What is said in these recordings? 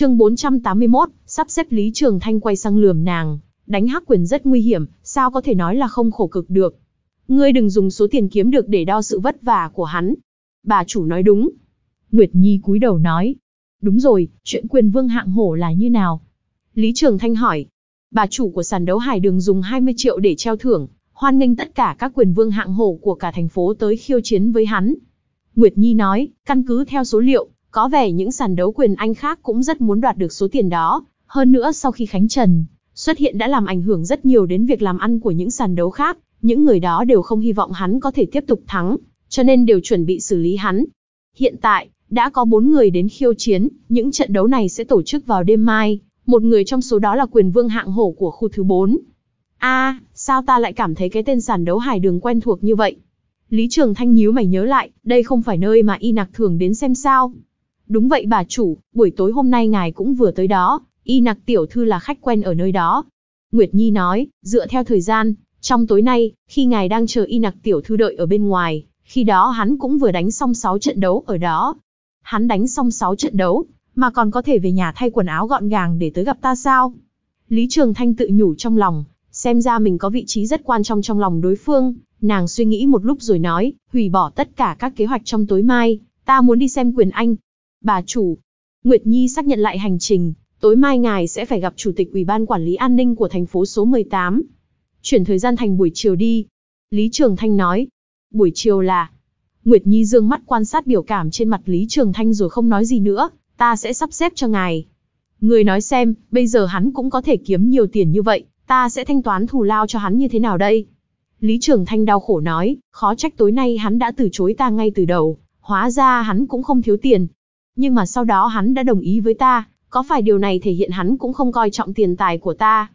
Chương 481, sắp xếp Lý Trường Thanh quay sang lườm nàng, đánh hắc quyền rất nguy hiểm, sao có thể nói là không khổ cực được. Ngươi đừng dùng số tiền kiếm được để đo sự vất vả của hắn. Bà chủ nói đúng. Nguyệt Nhi cúi đầu nói. Đúng rồi, chuyện quyền vương hạng hổ là như nào? Lý Trường Thanh hỏi. Bà chủ của sàn đấu hải đường dùng 20 triệu để treo thưởng, hoan nghênh tất cả các quyền vương hạng hổ của cả thành phố tới khiêu chiến với hắn. Nguyệt Nhi nói, căn cứ theo số liệu, có vẻ những sàn đấu quyền Anh khác cũng rất muốn đoạt được số tiền đó. Hơn nữa sau khi khánh trần, xuất hiện đã làm ảnh hưởng rất nhiều đến việc làm ăn của những sàn đấu khác. Những người đó đều không hy vọng hắn có thể tiếp tục thắng, cho nên đều chuẩn bị xử lý hắn. Hiện tại, đã có bốn người đến khiêu chiến, những trận đấu này sẽ tổ chức vào đêm mai. Một người trong số đó là quyền vương hạng hổ của khu thứ 4. a à, sao ta lại cảm thấy cái tên sàn đấu hải đường quen thuộc như vậy? Lý Trường Thanh nhíu mày nhớ lại, đây không phải nơi mà y nạc thường đến xem sao. Đúng vậy bà chủ, buổi tối hôm nay ngài cũng vừa tới đó, y nặc tiểu thư là khách quen ở nơi đó. Nguyệt Nhi nói, dựa theo thời gian, trong tối nay, khi ngài đang chờ y nặc tiểu thư đợi ở bên ngoài, khi đó hắn cũng vừa đánh xong 6 trận đấu ở đó. Hắn đánh xong 6 trận đấu, mà còn có thể về nhà thay quần áo gọn gàng để tới gặp ta sao? Lý Trường Thanh tự nhủ trong lòng, xem ra mình có vị trí rất quan trọng trong lòng đối phương, nàng suy nghĩ một lúc rồi nói, hủy bỏ tất cả các kế hoạch trong tối mai, ta muốn đi xem quyền anh, Bà chủ, Nguyệt Nhi xác nhận lại hành trình, tối mai ngài sẽ phải gặp chủ tịch Ủy ban quản lý an ninh của thành phố số 18. Chuyển thời gian thành buổi chiều đi. Lý Trường Thanh nói. Buổi chiều là... Nguyệt Nhi dương mắt quan sát biểu cảm trên mặt Lý Trường Thanh rồi không nói gì nữa, ta sẽ sắp xếp cho ngài. Người nói xem, bây giờ hắn cũng có thể kiếm nhiều tiền như vậy, ta sẽ thanh toán thù lao cho hắn như thế nào đây? Lý Trường Thanh đau khổ nói, khó trách tối nay hắn đã từ chối ta ngay từ đầu, hóa ra hắn cũng không thiếu tiền, nhưng mà sau đó hắn đã đồng ý với ta, có phải điều này thể hiện hắn cũng không coi trọng tiền tài của ta.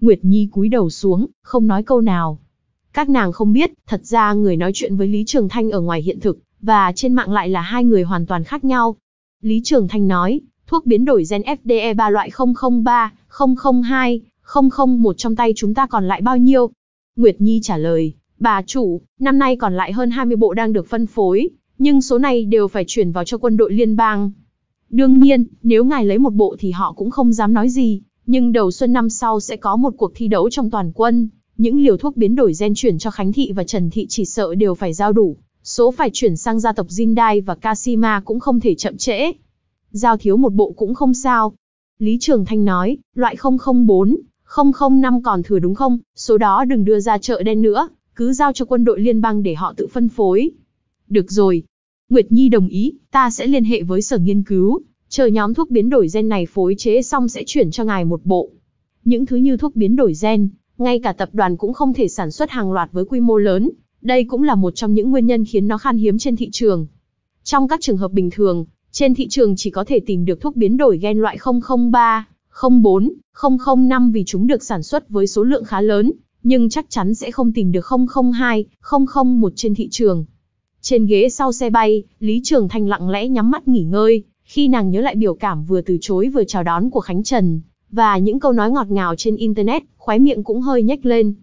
Nguyệt Nhi cúi đầu xuống, không nói câu nào. Các nàng không biết, thật ra người nói chuyện với Lý Trường Thanh ở ngoài hiện thực, và trên mạng lại là hai người hoàn toàn khác nhau. Lý Trường Thanh nói, thuốc biến đổi gen FDE 3 loại 003, 002, 001 trong tay chúng ta còn lại bao nhiêu? Nguyệt Nhi trả lời, bà chủ, năm nay còn lại hơn 20 bộ đang được phân phối, nhưng số này đều phải chuyển vào cho quân đội liên bang. Đương nhiên, nếu ngài lấy một bộ thì họ cũng không dám nói gì, nhưng đầu xuân năm sau sẽ có một cuộc thi đấu trong toàn quân, những liều thuốc biến đổi gen chuyển cho Khánh Thị và Trần Thị chỉ sợ đều phải giao đủ, số phải chuyển sang gia tộc Jindai và Kasima cũng không thể chậm trễ. Giao thiếu một bộ cũng không sao. Lý Trường Thanh nói, loại 004, 005 còn thừa đúng không, số đó đừng đưa ra chợ đen nữa, cứ giao cho quân đội liên bang để họ tự phân phối. Được rồi. Nguyệt Nhi đồng ý, ta sẽ liên hệ với sở nghiên cứu, chờ nhóm thuốc biến đổi gen này phối chế xong sẽ chuyển cho ngài một bộ. Những thứ như thuốc biến đổi gen, ngay cả tập đoàn cũng không thể sản xuất hàng loạt với quy mô lớn, đây cũng là một trong những nguyên nhân khiến nó khan hiếm trên thị trường. Trong các trường hợp bình thường, trên thị trường chỉ có thể tìm được thuốc biến đổi gen loại 003, 04, 005 vì chúng được sản xuất với số lượng khá lớn, nhưng chắc chắn sẽ không tìm được 002, 001 trên thị trường. Trên ghế sau xe bay, Lý Trường Thanh lặng lẽ nhắm mắt nghỉ ngơi, khi nàng nhớ lại biểu cảm vừa từ chối vừa chào đón của Khánh Trần, và những câu nói ngọt ngào trên Internet, khóe miệng cũng hơi nhếch lên.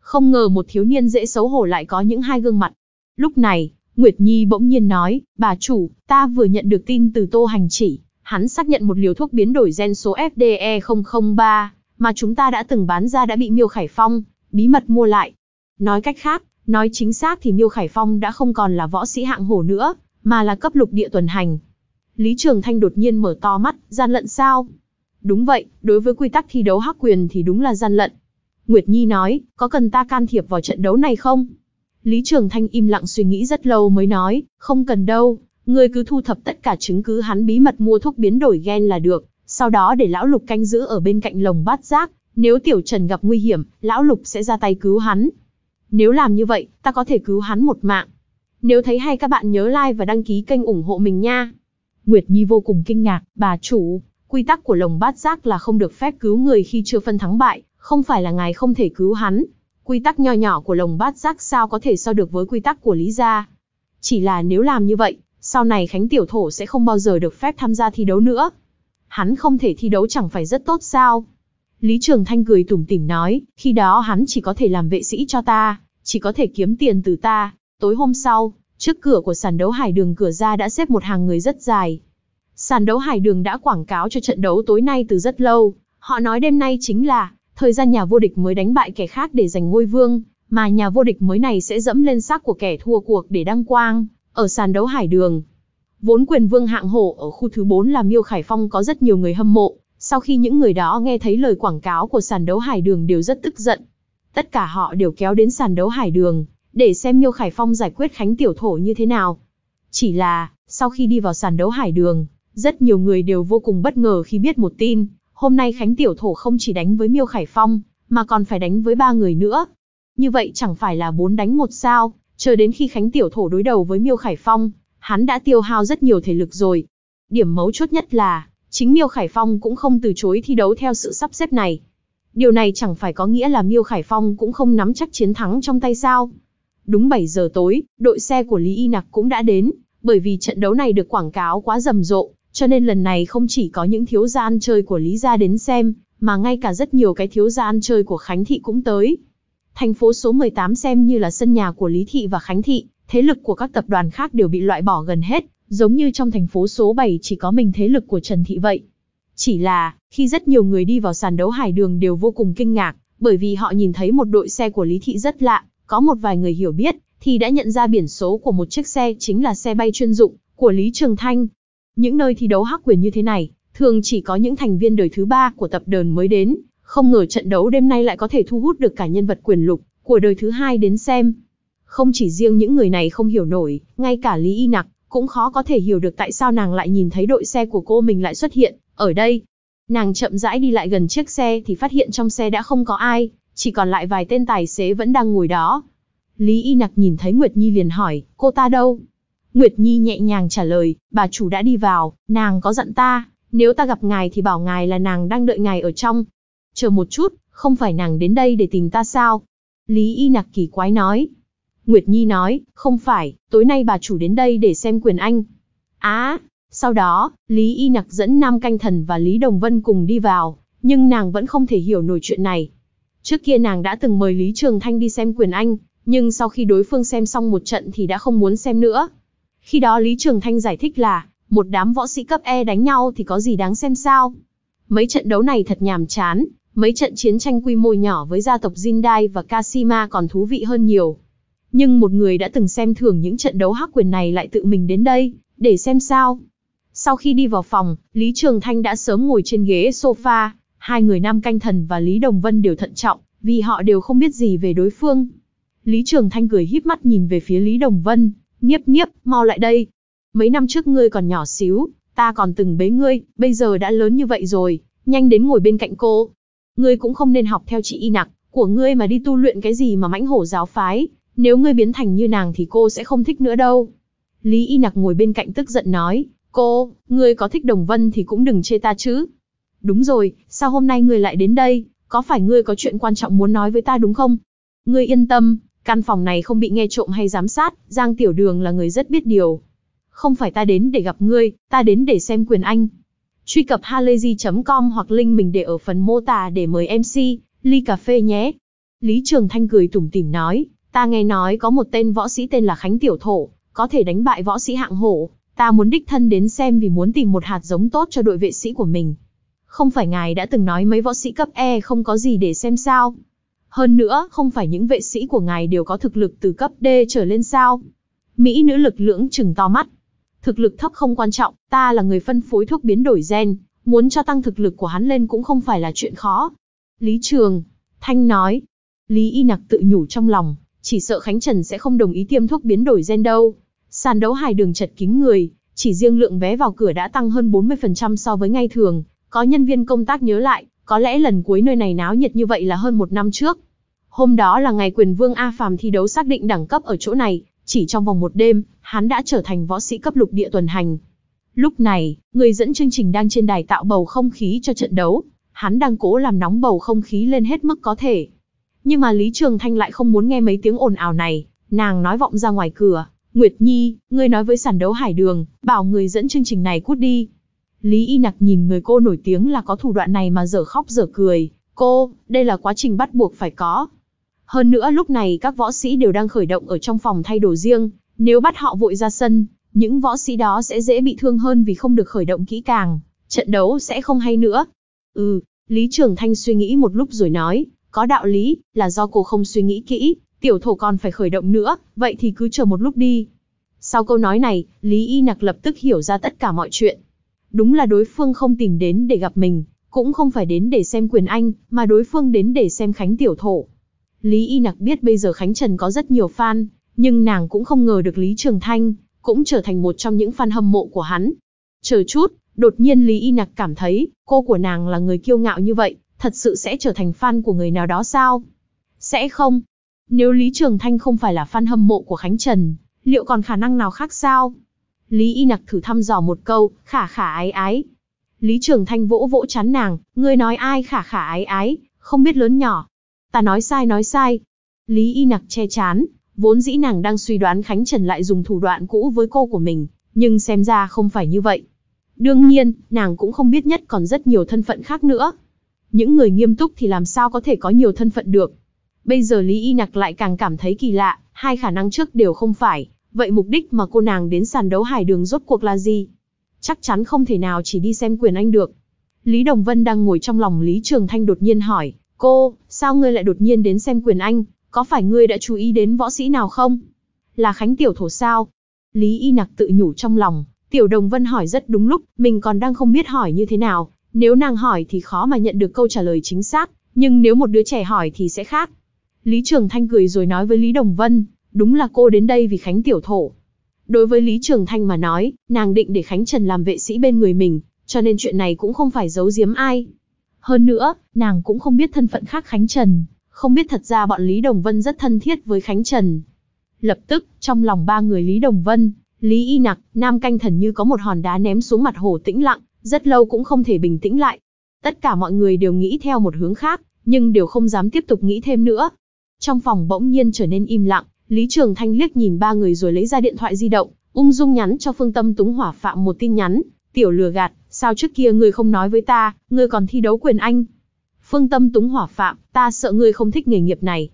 Không ngờ một thiếu niên dễ xấu hổ lại có những hai gương mặt. Lúc này, Nguyệt Nhi bỗng nhiên nói, bà chủ, ta vừa nhận được tin từ Tô Hành Chỉ, hắn xác nhận một liều thuốc biến đổi gen số FDE003, mà chúng ta đã từng bán ra đã bị Miêu Khải Phong, bí mật mua lại. Nói cách khác, Nói chính xác thì Miêu Khải Phong đã không còn là võ sĩ hạng hổ nữa, mà là cấp lục địa tuần hành. Lý Trường Thanh đột nhiên mở to mắt, gian lận sao? Đúng vậy, đối với quy tắc thi đấu hắc quyền thì đúng là gian lận. Nguyệt Nhi nói, có cần ta can thiệp vào trận đấu này không? Lý Trường Thanh im lặng suy nghĩ rất lâu mới nói, không cần đâu, ngươi cứ thu thập tất cả chứng cứ hắn bí mật mua thuốc biến đổi gen là được, sau đó để lão Lục canh giữ ở bên cạnh lồng bát giác, nếu tiểu Trần gặp nguy hiểm, lão Lục sẽ ra tay cứu hắn. Nếu làm như vậy, ta có thể cứu hắn một mạng. Nếu thấy hay các bạn nhớ like và đăng ký kênh ủng hộ mình nha. Nguyệt Nhi vô cùng kinh ngạc, bà chủ, quy tắc của lồng bát giác là không được phép cứu người khi chưa phân thắng bại, không phải là ngài không thể cứu hắn. Quy tắc nho nhỏ của lồng bát giác sao có thể so được với quy tắc của Lý Gia. Chỉ là nếu làm như vậy, sau này Khánh Tiểu Thổ sẽ không bao giờ được phép tham gia thi đấu nữa. Hắn không thể thi đấu chẳng phải rất tốt sao? Lý Trường Thanh cười tủm tỉm nói, khi đó hắn chỉ có thể làm vệ sĩ cho ta, chỉ có thể kiếm tiền từ ta. Tối hôm sau, trước cửa của sàn đấu hải đường cửa ra đã xếp một hàng người rất dài. Sàn đấu hải đường đã quảng cáo cho trận đấu tối nay từ rất lâu, họ nói đêm nay chính là thời gian nhà vô địch mới đánh bại kẻ khác để giành ngôi vương, mà nhà vô địch mới này sẽ dẫm lên xác của kẻ thua cuộc để đăng quang ở sàn đấu hải đường. Vốn quyền vương hạng hổ ở khu thứ 4 là Miêu Khải Phong có rất nhiều người hâm mộ, sau khi những người đó nghe thấy lời quảng cáo của sàn đấu hải đường đều rất tức giận. Tất cả họ đều kéo đến sàn đấu hải đường, để xem Miêu Khải Phong giải quyết Khánh Tiểu Thổ như thế nào. Chỉ là, sau khi đi vào sàn đấu hải đường, rất nhiều người đều vô cùng bất ngờ khi biết một tin, hôm nay Khánh Tiểu Thổ không chỉ đánh với Miêu Khải Phong, mà còn phải đánh với ba người nữa. Như vậy chẳng phải là bốn đánh một sao, chờ đến khi Khánh Tiểu Thổ đối đầu với Miêu Khải Phong, hắn đã tiêu hao rất nhiều thể lực rồi. Điểm mấu chốt nhất là, Chính Miêu Khải Phong cũng không từ chối thi đấu theo sự sắp xếp này. Điều này chẳng phải có nghĩa là Miêu Khải Phong cũng không nắm chắc chiến thắng trong tay sao? Đúng 7 giờ tối, đội xe của Lý Y Nặc cũng đã đến, bởi vì trận đấu này được quảng cáo quá rầm rộ, cho nên lần này không chỉ có những thiếu gia ăn chơi của Lý gia đến xem, mà ngay cả rất nhiều cái thiếu gia ăn chơi của Khánh Thị cũng tới. Thành phố số 18 xem như là sân nhà của Lý Thị và Khánh Thị, thế lực của các tập đoàn khác đều bị loại bỏ gần hết, giống như trong thành phố số 7 chỉ có mình thế lực của Trần Thị vậy. Chỉ là, khi rất nhiều người đi vào sàn đấu hải đường đều vô cùng kinh ngạc, bởi vì họ nhìn thấy một đội xe của Lý Thị rất lạ, có một vài người hiểu biết, thì đã nhận ra biển số của một chiếc xe chính là xe bay chuyên dụng của Lý Trường Thanh. Những nơi thi đấu hắc quyền như thế này, thường chỉ có những thành viên đời thứ ba của tập đờn mới đến, không ngờ trận đấu đêm nay lại có thể thu hút được cả nhân vật quyền lục của đời thứ hai đến xem. Không chỉ riêng những người này không hiểu nổi, ngay cả Lý Y Nặc cũng khó có thể hiểu được tại sao nàng lại nhìn thấy đội xe của cô mình lại xuất hiện ở đây. Nàng chậm rãi đi lại gần chiếc xe thì phát hiện trong xe đã không có ai, chỉ còn lại vài tên tài xế vẫn đang ngồi đó. Lý Y Nặc nhìn thấy Nguyệt Nhi liền hỏi, cô ta đâu? Nguyệt Nhi nhẹ nhàng trả lời, bà chủ đã đi vào, nàng có giận ta, nếu ta gặp ngài thì bảo ngài là nàng đang đợi ngài ở trong. Chờ một chút, không phải nàng đến đây để tìm ta sao? Lý Y Nặc kỳ quái nói, Nguyệt Nhi nói, không phải, tối nay bà chủ đến đây để xem quyền anh. Á, à, sau đó, Lý Y Nặc dẫn Nam Canh Thần và Lý Đồng Vân cùng đi vào, nhưng nàng vẫn không thể hiểu nổi chuyện này. Trước kia nàng đã từng mời Lý Trường Thanh đi xem quyền anh, nhưng sau khi đối phương xem xong một trận thì đã không muốn xem nữa. Khi đó Lý Trường Thanh giải thích là, một đám võ sĩ cấp E đánh nhau thì có gì đáng xem sao. Mấy trận đấu này thật nhàm chán, mấy trận chiến tranh quy mô nhỏ với gia tộc Jindai và Kasima còn thú vị hơn nhiều. Nhưng một người đã từng xem thường những trận đấu hắc quyền này lại tự mình đến đây, để xem sao. Sau khi đi vào phòng, Lý Trường Thanh đã sớm ngồi trên ghế sofa, hai người Nam Canh Thần và Lý Đồng Vân đều thận trọng, vì họ đều không biết gì về đối phương. Lý Trường Thanh cười híp mắt nhìn về phía Lý Đồng Vân, "Niếp Niếp, mau lại đây. Mấy năm trước ngươi còn nhỏ xíu, ta còn từng bế ngươi, bây giờ đã lớn như vậy rồi, nhanh đến ngồi bên cạnh cô. Ngươi cũng không nên học theo chị Y Nặc, của ngươi mà đi tu luyện cái gì mà mãnh hổ giáo phái, nếu ngươi biến thành như nàng thì cô sẽ không thích nữa đâu. Lý Y Nặc ngồi bên cạnh tức giận nói, cô, ngươi có thích Đồng Vân thì cũng đừng chê ta chứ. Đúng rồi, sao hôm nay ngươi lại đến đây, có phải ngươi có chuyện quan trọng muốn nói với ta đúng không? Ngươi yên tâm, căn phòng này không bị nghe trộm hay giám sát, Giang Tiểu Đường là người rất biết điều. Không phải ta đến để gặp ngươi, ta đến để xem quyền anh. Truy cập halayzi.com hoặc link mình để ở phần mô tả để mời MC, ly cà phê nhé. Lý Trường Thanh cười tủm tỉm nói, Ta nghe nói có một tên võ sĩ tên là Khánh Tiểu Thổ, có thể đánh bại võ sĩ hạng hổ, ta muốn đích thân đến xem vì muốn tìm một hạt giống tốt cho đội vệ sĩ của mình. Không phải ngài đã từng nói mấy võ sĩ cấp E không có gì để xem sao? Hơn nữa, không phải những vệ sĩ của ngài đều có thực lực từ cấp D trở lên sao? Mỹ nữ lực lưỡng chừng to mắt. Thực lực thấp không quan trọng, ta là người phân phối thuốc biến đổi gen, muốn cho tăng thực lực của hắn lên cũng không phải là chuyện khó. Lý Trường, Thanh nói. Lý Y Nặc tự nhủ trong lòng, chỉ sợ Khánh Trần sẽ không đồng ý tiêm thuốc biến đổi gen đâu. Sàn đấu hài đường chật kín người, chỉ riêng lượng vé vào cửa đã tăng hơn 40% so với ngày thường, có nhân viên công tác nhớ lại, có lẽ lần cuối nơi này náo nhiệt như vậy là hơn một năm trước. Hôm đó là ngày quyền vương A Phàm thi đấu xác định đẳng cấp ở chỗ này, chỉ trong vòng một đêm, hắn đã trở thành võ sĩ cấp lục địa tuần hành. Lúc này, người dẫn chương trình đang trên đài tạo bầu không khí cho trận đấu, hắn đang cố làm nóng bầu không khí lên hết mức có thể. Nhưng mà Lý Trường Thanh lại không muốn nghe mấy tiếng ồn ào này, nàng nói vọng ra ngoài cửa, "Nguyệt Nhi, ngươi nói với sàn đấu Hải Đường, bảo người dẫn chương trình này cút đi." Lý Y Nặc nhìn người cô nổi tiếng là có thủ đoạn này mà dở khóc dở cười, "Cô, đây là quá trình bắt buộc phải có." Hơn nữa lúc này các võ sĩ đều đang khởi động ở trong phòng thay đồ riêng, nếu bắt họ vội ra sân, những võ sĩ đó sẽ dễ bị thương hơn vì không được khởi động kỹ càng, trận đấu sẽ không hay nữa. Ừ, Lý Trường Thanh suy nghĩ một lúc rồi nói, có đạo lý, là do cô không suy nghĩ kỹ, tiểu thổ còn phải khởi động nữa, vậy thì cứ chờ một lúc đi. Sau câu nói này, Lý Y Nặc lập tức hiểu ra tất cả mọi chuyện. Đúng là đối phương không tìm đến để gặp mình, cũng không phải đến để xem quyền anh, mà đối phương đến để xem Khánh Tiểu Thổ. Lý Y Nặc biết bây giờ Khánh Trần có rất nhiều fan, nhưng nàng cũng không ngờ được Lý Trường Thanh, cũng trở thành một trong những fan hâm mộ của hắn. Chờ chút, đột nhiên Lý Y Nặc cảm thấy, cô của nàng là người kiêu ngạo như vậy, thật sự sẽ trở thành fan của người nào đó sao? Sẽ không. Nếu Lý Trường Thanh không phải là fan hâm mộ của Khánh Trần, liệu còn khả năng nào khác sao? Lý Y Nặc thử thăm dò một câu, khả khả ái ái. Lý Trường Thanh vỗ vỗ chán nàng, ngươi nói ai khả khả ái ái, không biết lớn nhỏ. Ta nói sai nói sai. Lý Y Nặc che chán, vốn dĩ nàng đang suy đoán Khánh Trần lại dùng thủ đoạn cũ với cô của mình, nhưng xem ra không phải như vậy. Đương nhiên, nàng cũng không biết nhất còn rất nhiều thân phận khác nữa những người nghiêm túc thì làm sao có thể có nhiều thân phận được. Bây giờ Lý Y Nặc lại càng cảm thấy kỳ lạ, hai khả năng trước đều không phải, vậy mục đích mà cô nàng đến sàn đấu hải đường rốt cuộc là gì? Chắc chắn không thể nào chỉ đi xem quyền anh được. Lý Đồng Vân đang ngồi trong lòng Lý Trường Thanh đột nhiên hỏi, cô, sao ngươi lại đột nhiên đến xem quyền anh, có phải ngươi đã chú ý đến võ sĩ nào không? Là Khánh Tiểu Thổ sao? Lý Y Nặc tự nhủ trong lòng, Tiểu Đồng Vân hỏi rất đúng lúc, mình còn đang không biết hỏi như thế nào, nếu nàng hỏi thì khó mà nhận được câu trả lời chính xác, nhưng nếu một đứa trẻ hỏi thì sẽ khác. Lý Trường Thanh cười rồi nói với Lý Đồng Vân, đúng là cô đến đây vì Khánh Tiểu Thổ. Đối với Lý Trường Thanh mà nói, nàng định để Khánh Trần làm vệ sĩ bên người mình, cho nên chuyện này cũng không phải giấu giếm ai. Hơn nữa, nàng cũng không biết thân phận khác Khánh Trần, không biết thật ra bọn Lý Đồng Vân rất thân thiết với Khánh Trần. Lập tức, trong lòng ba người Lý Đồng Vân, Lý Y Nặc, Nam Canh Thần như có một hòn đá ném xuống mặt hồ tĩnh lặng, rất lâu cũng không thể bình tĩnh lại. Tất cả mọi người đều nghĩ theo một hướng khác, nhưng đều không dám tiếp tục nghĩ thêm nữa. Trong phòng bỗng nhiên trở nên im lặng, Lý Trường Thanh liếc nhìn ba người rồi lấy ra điện thoại di động, ung dung nhắn cho Phương Tâm Túng Hỏa Phạm một tin nhắn, "Tiểu lừa gạt, sao trước kia ngươi không nói với ta, ngươi còn thi đấu quyền anh?" Phương Tâm Túng Hỏa Phạm, "Ta sợ ngươi không thích nghề nghiệp này."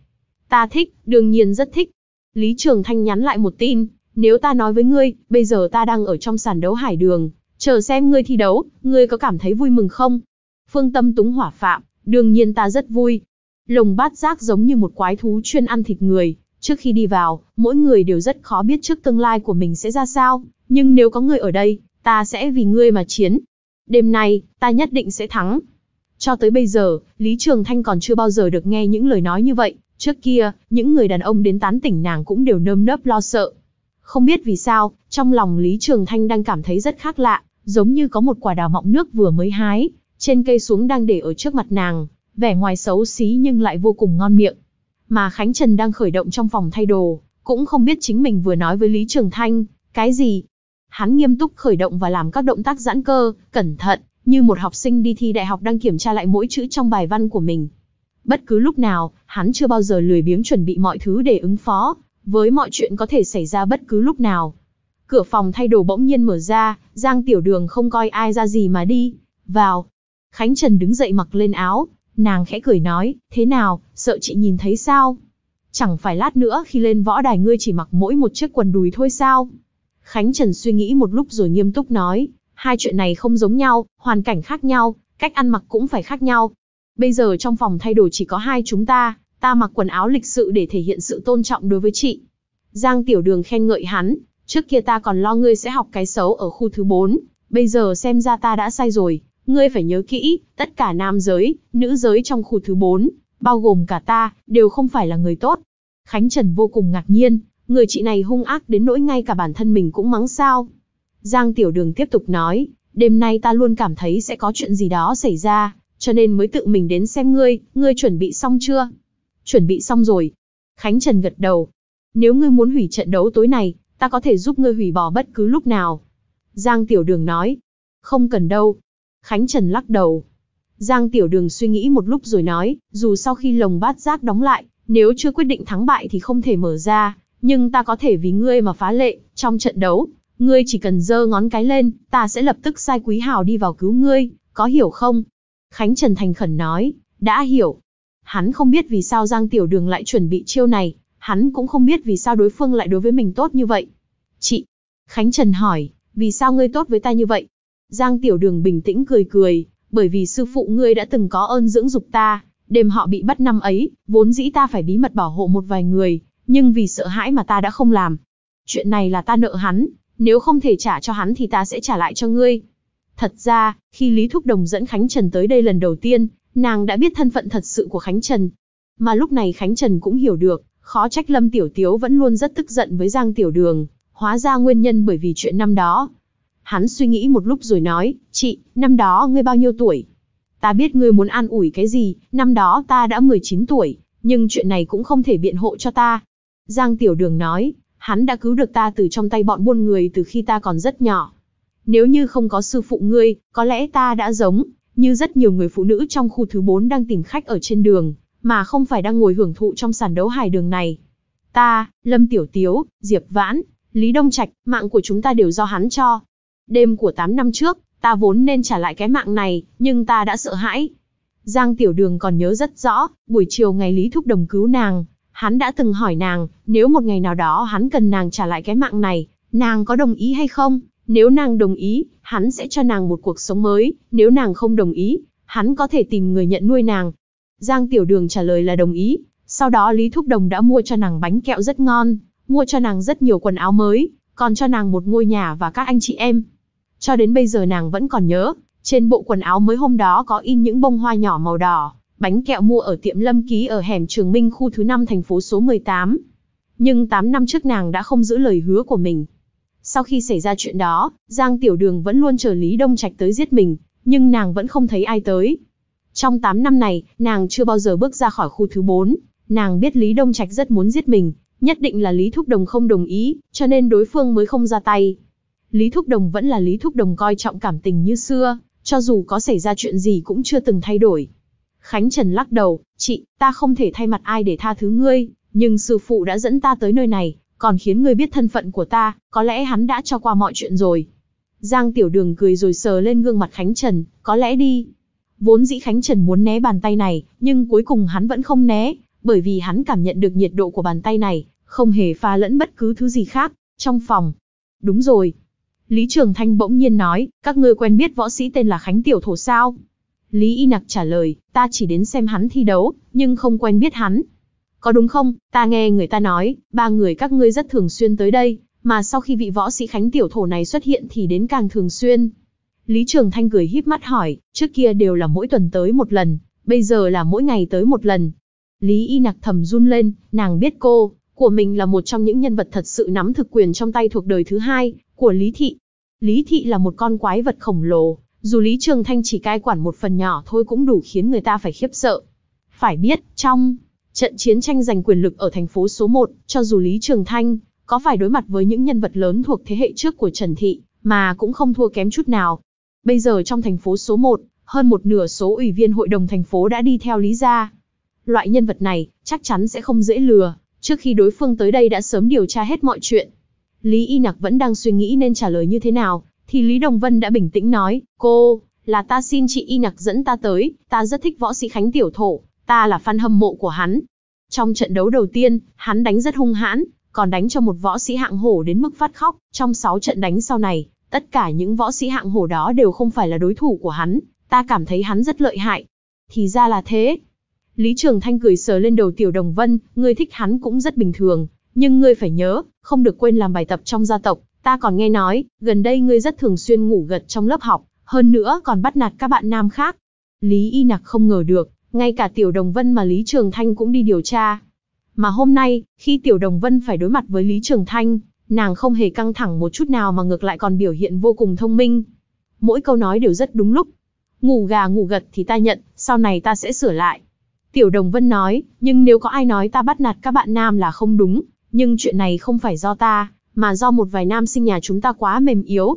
"Ta thích, đương nhiên rất thích." Lý Trường Thanh nhắn lại một tin, "Nếu ta nói với ngươi, bây giờ ta đang ở trong sàn đấu hải đường, Chờ xem ngươi thi đấu, ngươi có cảm thấy vui mừng không? Phương Tâm túng hỏa phạm, đương nhiên ta rất vui. Lồng bát giác giống như một quái thú chuyên ăn thịt người. Trước khi đi vào, mỗi người đều rất khó biết trước tương lai của mình sẽ ra sao. Nhưng nếu có ngươi ở đây, ta sẽ vì ngươi mà chiến. Đêm nay, ta nhất định sẽ thắng. Cho tới bây giờ, Lý Trường Thanh còn chưa bao giờ được nghe những lời nói như vậy. Trước kia, những người đàn ông đến tán tỉnh nàng cũng đều nơm nớp lo sợ. Không biết vì sao, trong lòng Lý Trường Thanh đang cảm thấy rất khác lạ, giống như có một quả đào mọng nước vừa mới hái, trên cây xuống đang để ở trước mặt nàng, vẻ ngoài xấu xí nhưng lại vô cùng ngon miệng. Mà Khánh Trần đang khởi động trong phòng thay đồ, cũng không biết chính mình vừa nói với Lý Trường Thanh, cái gì. Hắn nghiêm túc khởi động và làm các động tác giãn cơ, cẩn thận, như một học sinh đi thi đại học đang kiểm tra lại mỗi chữ trong bài văn của mình. Bất cứ lúc nào, hắn chưa bao giờ lười biếng chuẩn bị mọi thứ để ứng phó, với mọi chuyện có thể xảy ra bất cứ lúc nào, Cửa phòng thay đồ bỗng nhiên mở ra, Giang Tiểu Đường không coi ai ra gì mà đi, vào. Khánh Trần đứng dậy mặc lên áo, nàng khẽ cười nói, thế nào, sợ chị nhìn thấy sao? Chẳng phải lát nữa khi lên võ đài ngươi chỉ mặc mỗi một chiếc quần đùi thôi sao? Khánh Trần suy nghĩ một lúc rồi nghiêm túc nói, hai chuyện này không giống nhau, hoàn cảnh khác nhau, cách ăn mặc cũng phải khác nhau. Bây giờ trong phòng thay đồ chỉ có hai chúng ta, ta mặc quần áo lịch sự để thể hiện sự tôn trọng đối với chị. Giang Tiểu Đường khen ngợi hắn, Trước kia ta còn lo ngươi sẽ học cái xấu ở khu thứ bốn, bây giờ xem ra ta đã sai rồi, ngươi phải nhớ kỹ, tất cả nam giới, nữ giới trong khu thứ bốn, bao gồm cả ta, đều không phải là người tốt. Khánh Trần vô cùng ngạc nhiên, người chị này hung ác đến nỗi ngay cả bản thân mình cũng mắng sao. Giang Tiểu Đường tiếp tục nói, đêm nay ta luôn cảm thấy sẽ có chuyện gì đó xảy ra, cho nên mới tự mình đến xem ngươi, ngươi chuẩn bị xong chưa? Chuẩn bị xong rồi. Khánh Trần gật đầu. Nếu ngươi muốn hủy trận đấu tối này, ta có thể giúp ngươi hủy bỏ bất cứ lúc nào. Giang Tiểu Đường nói, không cần đâu. Khánh Trần lắc đầu. Giang Tiểu Đường suy nghĩ một lúc rồi nói, dù sau khi lồng bát giác đóng lại, nếu chưa quyết định thắng bại thì không thể mở ra, nhưng ta có thể vì ngươi mà phá lệ, trong trận đấu, ngươi chỉ cần giơ ngón cái lên, ta sẽ lập tức sai Quý Hào đi vào cứu ngươi, có hiểu không? Khánh Trần Thành khẩn nói, đã hiểu. Hắn không biết vì sao Giang Tiểu Đường lại chuẩn bị chiêu này, hắn cũng không biết vì sao đối phương lại đối với mình tốt như vậy. Chị, Khánh Trần hỏi, vì sao ngươi tốt với ta như vậy? Giang Tiểu Đường bình tĩnh cười cười, bởi vì sư phụ ngươi đã từng có ơn dưỡng dục ta, đêm họ bị bắt năm ấy, vốn dĩ ta phải bí mật bảo hộ một vài người, nhưng vì sợ hãi mà ta đã không làm. Chuyện này là ta nợ hắn, nếu không thể trả cho hắn thì ta sẽ trả lại cho ngươi. Thật ra, khi Lý Thúc Đồng dẫn Khánh Trần tới đây lần đầu tiên, nàng đã biết thân phận thật sự của Khánh Trần. Mà lúc này Khánh Trần cũng hiểu được, Khó trách Lâm Tiểu Tiếu vẫn luôn rất tức giận với Giang Tiểu Đường, hóa ra nguyên nhân bởi vì chuyện năm đó. Hắn suy nghĩ một lúc rồi nói, chị, năm đó ngươi bao nhiêu tuổi? Ta biết ngươi muốn an ủi cái gì, năm đó ta đã 19 tuổi, nhưng chuyện này cũng không thể biện hộ cho ta. Giang Tiểu Đường nói, hắn đã cứu được ta từ trong tay bọn buôn người từ khi ta còn rất nhỏ. Nếu như không có sư phụ ngươi, có lẽ ta đã giống, như rất nhiều người phụ nữ trong khu thứ 4 đang tìm khách ở trên đường, mà không phải đang ngồi hưởng thụ trong sàn đấu hải đường này. Ta, Lâm Tiểu Tiếu, Diệp Vãn, Lý Đông Trạch, mạng của chúng ta đều do hắn cho. Đêm của 8 năm trước, ta vốn nên trả lại cái mạng này, nhưng ta đã sợ hãi. Giang Tiểu Đường còn nhớ rất rõ, buổi chiều ngày Lý Thúc Đồng cứu nàng, hắn đã từng hỏi nàng, nếu một ngày nào đó hắn cần nàng trả lại cái mạng này, nàng có đồng ý hay không? Nếu nàng đồng ý, hắn sẽ cho nàng một cuộc sống mới, nếu nàng không đồng ý, hắn có thể tìm người nhận nuôi nàng, Giang Tiểu Đường trả lời là đồng ý, sau đó Lý Thúc Đồng đã mua cho nàng bánh kẹo rất ngon, mua cho nàng rất nhiều quần áo mới, còn cho nàng một ngôi nhà và các anh chị em. Cho đến bây giờ nàng vẫn còn nhớ, trên bộ quần áo mới hôm đó có in những bông hoa nhỏ màu đỏ, bánh kẹo mua ở tiệm Lâm Ký ở hẻm Trường Minh khu thứ 5 thành phố số 18. Nhưng 8 năm trước nàng đã không giữ lời hứa của mình. Sau khi xảy ra chuyện đó, Giang Tiểu Đường vẫn luôn chờ Lý Đông Trạch tới giết mình, nhưng nàng vẫn không thấy ai tới. Trong 8 năm này, nàng chưa bao giờ bước ra khỏi khu thứ 4, nàng biết Lý Đông Trạch rất muốn giết mình, nhất định là Lý Thúc Đồng không đồng ý, cho nên đối phương mới không ra tay. Lý Thúc Đồng vẫn là Lý Thúc Đồng coi trọng cảm tình như xưa, cho dù có xảy ra chuyện gì cũng chưa từng thay đổi. Khánh Trần lắc đầu, chị, ta không thể thay mặt ai để tha thứ ngươi, nhưng sư phụ đã dẫn ta tới nơi này, còn khiến ngươi biết thân phận của ta, có lẽ hắn đã cho qua mọi chuyện rồi. Giang Tiểu Đường cười rồi sờ lên gương mặt Khánh Trần, có lẽ đi, Vốn dĩ Khánh Trần muốn né bàn tay này, nhưng cuối cùng hắn vẫn không né, bởi vì hắn cảm nhận được nhiệt độ của bàn tay này, không hề pha lẫn bất cứ thứ gì khác, trong phòng. Đúng rồi. Lý Trường Thanh bỗng nhiên nói, các ngươi quen biết võ sĩ tên là Khánh Tiểu Thổ sao? Lý Y Nặc trả lời, ta chỉ đến xem hắn thi đấu, nhưng không quen biết hắn. Có đúng không, ta nghe người ta nói, ba người các ngươi rất thường xuyên tới đây, mà sau khi vị võ sĩ Khánh Tiểu Thổ này xuất hiện thì đến càng thường xuyên. Lý Trường Thanh cười híp mắt hỏi, trước kia đều là mỗi tuần tới một lần, bây giờ là mỗi ngày tới một lần. Lý Y Nặc thầm run lên, nàng biết cô, của mình là một trong những nhân vật thật sự nắm thực quyền trong tay thuộc đời thứ hai, của Lý Thị. Lý Thị là một con quái vật khổng lồ, dù Lý Trường Thanh chỉ cai quản một phần nhỏ thôi cũng đủ khiến người ta phải khiếp sợ. Phải biết, trong trận chiến tranh giành quyền lực ở thành phố số 1, cho dù Lý Trường Thanh có phải đối mặt với những nhân vật lớn thuộc thế hệ trước của Trần Thị, mà cũng không thua kém chút nào. Bây giờ trong thành phố số 1, hơn một nửa số ủy viên hội đồng thành phố đã đi theo Lý Gia. Loại nhân vật này, chắc chắn sẽ không dễ lừa, trước khi đối phương tới đây đã sớm điều tra hết mọi chuyện. Lý Y Nặc vẫn đang suy nghĩ nên trả lời như thế nào, thì Lý Đồng Vân đã bình tĩnh nói, cô, là ta xin chị Y Nặc dẫn ta tới, ta rất thích võ sĩ Khánh Tiểu Thổ, ta là fan hâm mộ của hắn. Trong trận đấu đầu tiên, hắn đánh rất hung hãn, còn đánh cho một võ sĩ hạng hổ đến mức phát khóc, trong 6 trận đánh sau này, Tất cả những võ sĩ hạng hổ đó đều không phải là đối thủ của hắn, ta cảm thấy hắn rất lợi hại. Thì ra là thế. Lý Trường Thanh cười sờ lên đầu Tiểu Đồng Vân, ngươi thích hắn cũng rất bình thường, nhưng ngươi phải nhớ, không được quên làm bài tập trong gia tộc. Ta còn nghe nói, gần đây ngươi rất thường xuyên ngủ gật trong lớp học, hơn nữa còn bắt nạt các bạn nam khác. Lý Y Nặc không ngờ được, ngay cả Tiểu Đồng Vân mà Lý Trường Thanh cũng đi điều tra. Mà hôm nay, khi Tiểu Đồng Vân phải đối mặt với Lý Trường Thanh, nàng không hề căng thẳng một chút nào mà ngược lại còn biểu hiện vô cùng thông minh. Mỗi câu nói đều rất đúng lúc. Ngủ gà ngủ gật thì ta nhận, sau này ta sẽ sửa lại. Tiểu Đồng Vân nói, nhưng nếu có ai nói ta bắt nạt các bạn nam là không đúng, nhưng chuyện này không phải do ta, mà do một vài nam sinh nhà chúng ta quá mềm yếu.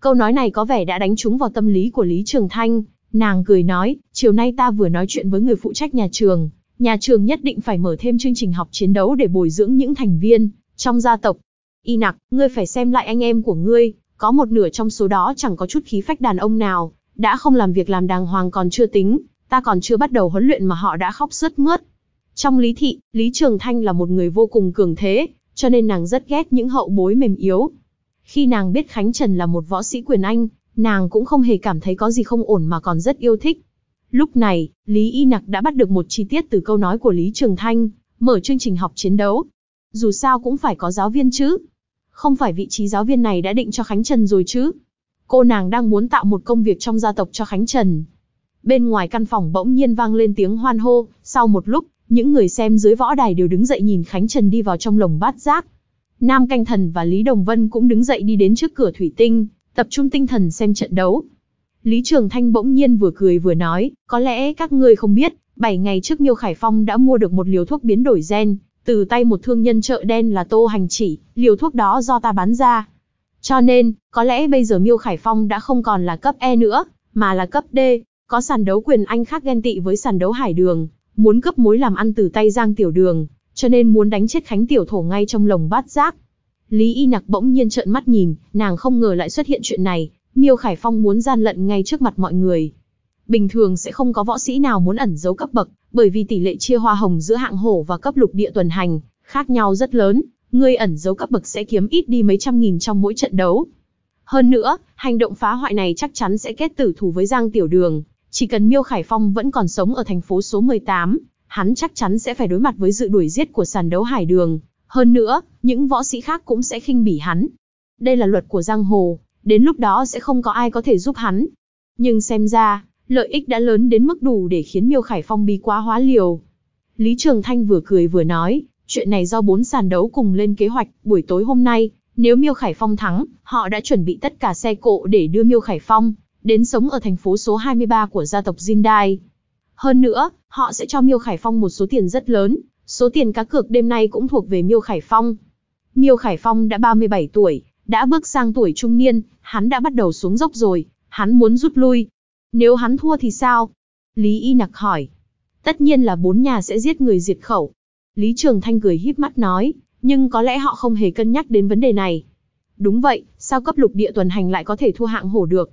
Câu nói này có vẻ đã đánh trúng vào tâm lý của Lý Trường Thanh, nàng cười nói, chiều nay ta vừa nói chuyện với người phụ trách nhà trường, nhà trường nhất định phải mở thêm chương trình học chiến đấu để bồi dưỡng những thành viên trong gia tộc, Y nặc, ngươi phải xem lại anh em của ngươi, có một nửa trong số đó chẳng có chút khí phách đàn ông nào, đã không làm việc làm đàng hoàng còn chưa tính, ta còn chưa bắt đầu huấn luyện mà họ đã khóc sướt mướt. Trong Lý Thị, Lý Trường Thanh là một người vô cùng cường thế, cho nên nàng rất ghét những hậu bối mềm yếu. Khi nàng biết Khánh Trần là một võ sĩ quyền anh, nàng cũng không hề cảm thấy có gì không ổn mà còn rất yêu thích. Lúc này, Lý Y Nặc đã bắt được một chi tiết từ câu nói của Lý Trường Thanh, mở chương trình học chiến đấu, dù sao cũng phải có giáo viên chứ. Không phải vị trí giáo viên này đã định cho Khánh Trần rồi chứ. Cô nàng đang muốn tạo một công việc trong gia tộc cho Khánh Trần. Bên ngoài căn phòng bỗng nhiên vang lên tiếng hoan hô, sau một lúc, những người xem dưới võ đài đều đứng dậy nhìn Khánh Trần đi vào trong lồng bát giác. Nam Canh Thần và Lý Đồng Vân cũng đứng dậy đi đến trước cửa thủy tinh, tập trung tinh thần xem trận đấu. Lý Trường Thanh bỗng nhiên vừa cười vừa nói, có lẽ các ngươi không biết, 7 ngày trước Nhiêu Khải Phong đã mua được một liều thuốc biến đổi gen, từ tay một thương nhân chợ đen là Tô Hành Chỉ, liều thuốc đó do ta bán ra. Cho nên, có lẽ bây giờ Miêu Khải Phong đã không còn là cấp E nữa, mà là cấp D, có sàn đấu quyền anh khác ghen tị với sàn đấu hải đường, muốn cấp mối làm ăn từ tay Giang Tiểu Đường, cho nên muốn đánh chết Khánh Tiểu Thổ ngay trong lồng bát giác. Lý Y Nặc bỗng nhiên trợn mắt nhìn, nàng không ngờ lại xuất hiện chuyện này, Miêu Khải Phong muốn gian lận ngay trước mặt mọi người. Bình thường sẽ không có võ sĩ nào muốn ẩn giấu cấp bậc, bởi vì tỷ lệ chia hoa hồng giữa hạng hổ và cấp lục địa tuần hành khác nhau rất lớn, người ẩn giấu cấp bậc sẽ kiếm ít đi mấy trăm nghìn trong mỗi trận đấu. Hơn nữa, hành động phá hoại này chắc chắn sẽ kết tử thù với Giang Tiểu Đường, chỉ cần Miêu Khải Phong vẫn còn sống ở thành phố số 18, hắn chắc chắn sẽ phải đối mặt với dự đuổi giết của sàn đấu hải đường, hơn nữa, những võ sĩ khác cũng sẽ khinh bỉ hắn. Đây là luật của giang hồ, đến lúc đó sẽ không có ai có thể giúp hắn. Nhưng xem ra, Lợi ích đã lớn đến mức đủ để khiến Miêu Khải Phong bí quá hóa liều. Lý Trường Thanh vừa cười vừa nói, chuyện này do bốn sàn đấu cùng lên kế hoạch, buổi tối hôm nay, nếu Miêu Khải Phong thắng, họ đã chuẩn bị tất cả xe cộ để đưa Miêu Khải Phong đến sống ở thành phố số 23 của gia tộc Jindai. Hơn nữa, họ sẽ cho Miêu Khải Phong một số tiền rất lớn, số tiền cá cược đêm nay cũng thuộc về Miêu Khải Phong. Miêu Khải Phong đã 37 tuổi, đã bước sang tuổi trung niên, hắn đã bắt đầu xuống dốc rồi, hắn muốn rút lui, nếu hắn thua thì sao? Lý Y Nặc hỏi. Tất nhiên là bốn nhà sẽ giết người diệt khẩu. Lý Trường Thanh cười híp mắt nói, nhưng có lẽ họ không hề cân nhắc đến vấn đề này. Đúng vậy, sao cấp lục địa tuần hành lại có thể thua hạng hổ được?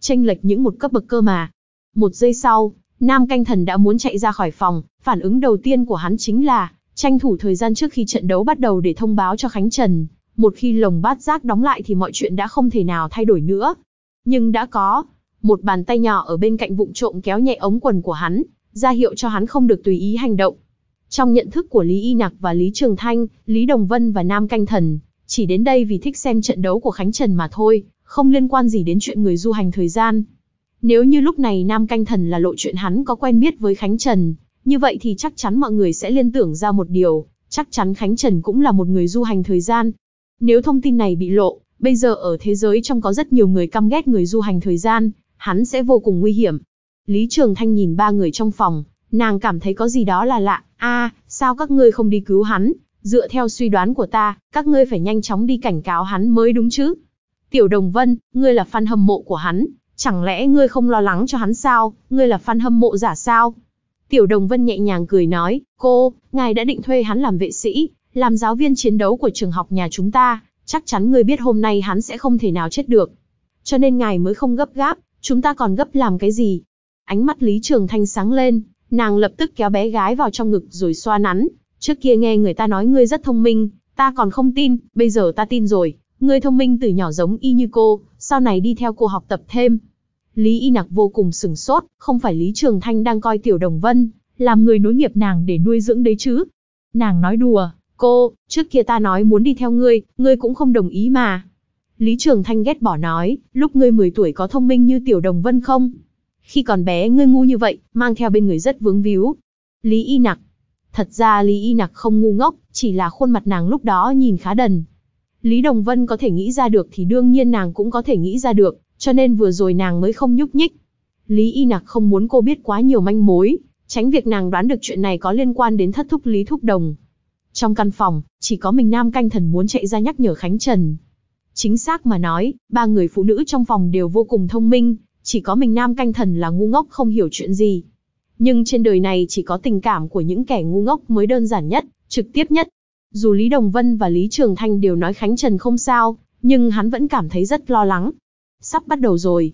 Chênh lệch những một cấp bậc cơ mà. Một giây sau, Nam Canh Thần đã muốn chạy ra khỏi phòng, phản ứng đầu tiên của hắn chính là tranh thủ thời gian trước khi trận đấu bắt đầu để thông báo cho Khánh Trần, một khi lồng bát giác đóng lại thì mọi chuyện đã không thể nào thay đổi nữa. Nhưng đã có, một bàn tay nhỏ ở bên cạnh vụng trộm kéo nhẹ ống quần của hắn, ra hiệu cho hắn không được tùy ý hành động. Trong nhận thức của Lý Y Nhạc và Lý Trường Thanh, Lý Đồng Vân và Nam Canh Thần, chỉ đến đây vì thích xem trận đấu của Khánh Trần mà thôi, không liên quan gì đến chuyện người du hành thời gian. Nếu như lúc này Nam Canh Thần là lộ chuyện hắn có quen biết với Khánh Trần, như vậy thì chắc chắn mọi người sẽ liên tưởng ra một điều, chắc chắn Khánh Trần cũng là một người du hành thời gian. Nếu thông tin này bị lộ, bây giờ ở thế giới trong có rất nhiều người căm ghét người du hành thời gian, hắn sẽ vô cùng nguy hiểm. Lý Trường Thanh nhìn ba người trong phòng, nàng cảm thấy có gì đó là lạ, a, sao các ngươi không đi cứu hắn? Dựa theo suy đoán của ta, các ngươi phải nhanh chóng đi cảnh cáo hắn mới đúng chứ. Tiểu Đồng Vân, ngươi là fan hâm mộ của hắn, chẳng lẽ ngươi không lo lắng cho hắn sao, ngươi là fan hâm mộ giả sao? Tiểu Đồng Vân nhẹ nhàng cười nói, cô, ngài đã định thuê hắn làm vệ sĩ, làm giáo viên chiến đấu của trường học nhà chúng ta, chắc chắn ngươi biết hôm nay hắn sẽ không thể nào chết được. Cho nên ngài mới không gấp gáp, Chúng ta còn gấp làm cái gì? Ánh mắt Lý Trường Thanh sáng lên, nàng lập tức kéo bé gái vào trong ngực rồi xoa nắn. Trước kia nghe người ta nói ngươi rất thông minh, ta còn không tin, bây giờ ta tin rồi. Ngươi thông minh từ nhỏ giống y như cô, sau này đi theo cô học tập thêm. Lý Y Nặc vô cùng sừng sốt, không phải Lý Trường Thanh đang coi Tiểu Đồng Vân, làm người nối nghiệp nàng để nuôi dưỡng đấy chứ. Nàng nói đùa, cô, trước kia ta nói muốn đi theo ngươi, ngươi cũng không đồng ý mà. Lý Trường Thanh ghét bỏ nói, lúc ngươi 10 tuổi có thông minh như tiểu đồng vân không? Khi còn bé ngươi ngu như vậy, mang theo bên người rất vướng víu. Lý Y Nặc. Thật ra Lý Y Nặc không ngu ngốc, chỉ là khuôn mặt nàng lúc đó nhìn khá đần. Lý Đồng Vân có thể nghĩ ra được thì đương nhiên nàng cũng có thể nghĩ ra được, cho nên vừa rồi nàng mới không nhúc nhích. Lý Y Nặc không muốn cô biết quá nhiều manh mối, tránh việc nàng đoán được chuyện này có liên quan đến thất thúc Lý Thúc Đồng. Trong căn phòng, chỉ có mình Nam Canh Thần muốn chạy ra nhắc nhở Khánh Trần, Chính xác mà nói, ba người phụ nữ trong phòng đều vô cùng thông minh, chỉ có mình nam canh thần là ngu ngốc không hiểu chuyện gì. Nhưng trên đời này chỉ có tình cảm của những kẻ ngu ngốc mới đơn giản nhất, trực tiếp nhất. Dù Lý Đồng Vân và Lý Trường Thanh đều nói Khánh Trần không sao, nhưng hắn vẫn cảm thấy rất lo lắng. Sắp bắt đầu rồi.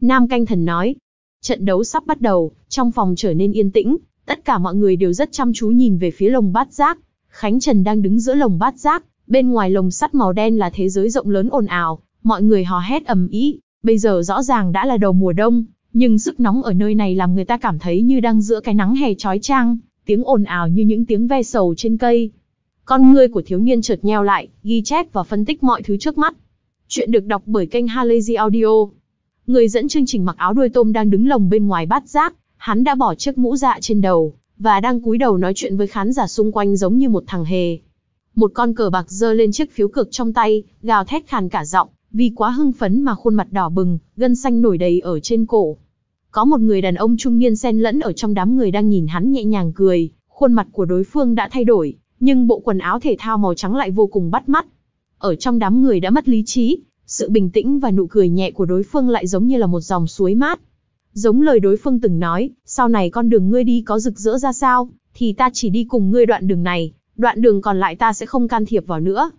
Nam canh thần nói. Trận đấu sắp bắt đầu, trong phòng trở nên yên tĩnh, tất cả mọi người đều rất chăm chú nhìn về phía lồng bát giác. Khánh Trần đang đứng giữa lồng bát giác, Bên ngoài lồng sắt màu đen là thế giới rộng lớn ồn ào, mọi người hò hét ầm ĩ. Bây giờ rõ ràng đã là đầu mùa đông, nhưng sức nóng ở nơi này làm người ta cảm thấy như đang giữa cái nắng hè chói chang, tiếng ồn ào như những tiếng ve sầu trên cây. Con người của thiếu niên chợt nheo lại, ghi chép và phân tích mọi thứ trước mắt. Chuyện được đọc bởi kênh Halazy Audio. Người dẫn chương trình mặc áo đuôi tôm đang đứng lồng bên ngoài bát giác, hắn đã bỏ chiếc mũ dạ trên đầu, và đang cúi đầu nói chuyện với khán giả xung quanh giống như một thằng hề. Một con cờ bạc giơ lên chiếc phiếu cực trong tay, gào thét khàn cả giọng, vì quá hưng phấn mà khuôn mặt đỏ bừng, gân xanh nổi đầy ở trên cổ. Có một người đàn ông trung niên xen lẫn ở trong đám người đang nhìn hắn nhẹ nhàng cười, khuôn mặt của đối phương đã thay đổi, nhưng bộ quần áo thể thao màu trắng lại vô cùng bắt mắt. Ở trong đám người đã mất lý trí, sự bình tĩnh và nụ cười nhẹ của đối phương lại giống như là một dòng suối mát. Giống lời đối phương từng nói, sau này con đường ngươi đi có rực rỡ ra sao, thì ta chỉ đi cùng ngươi đoạn đường này, đoạn đường còn lại ta sẽ không can thiệp vào nữa.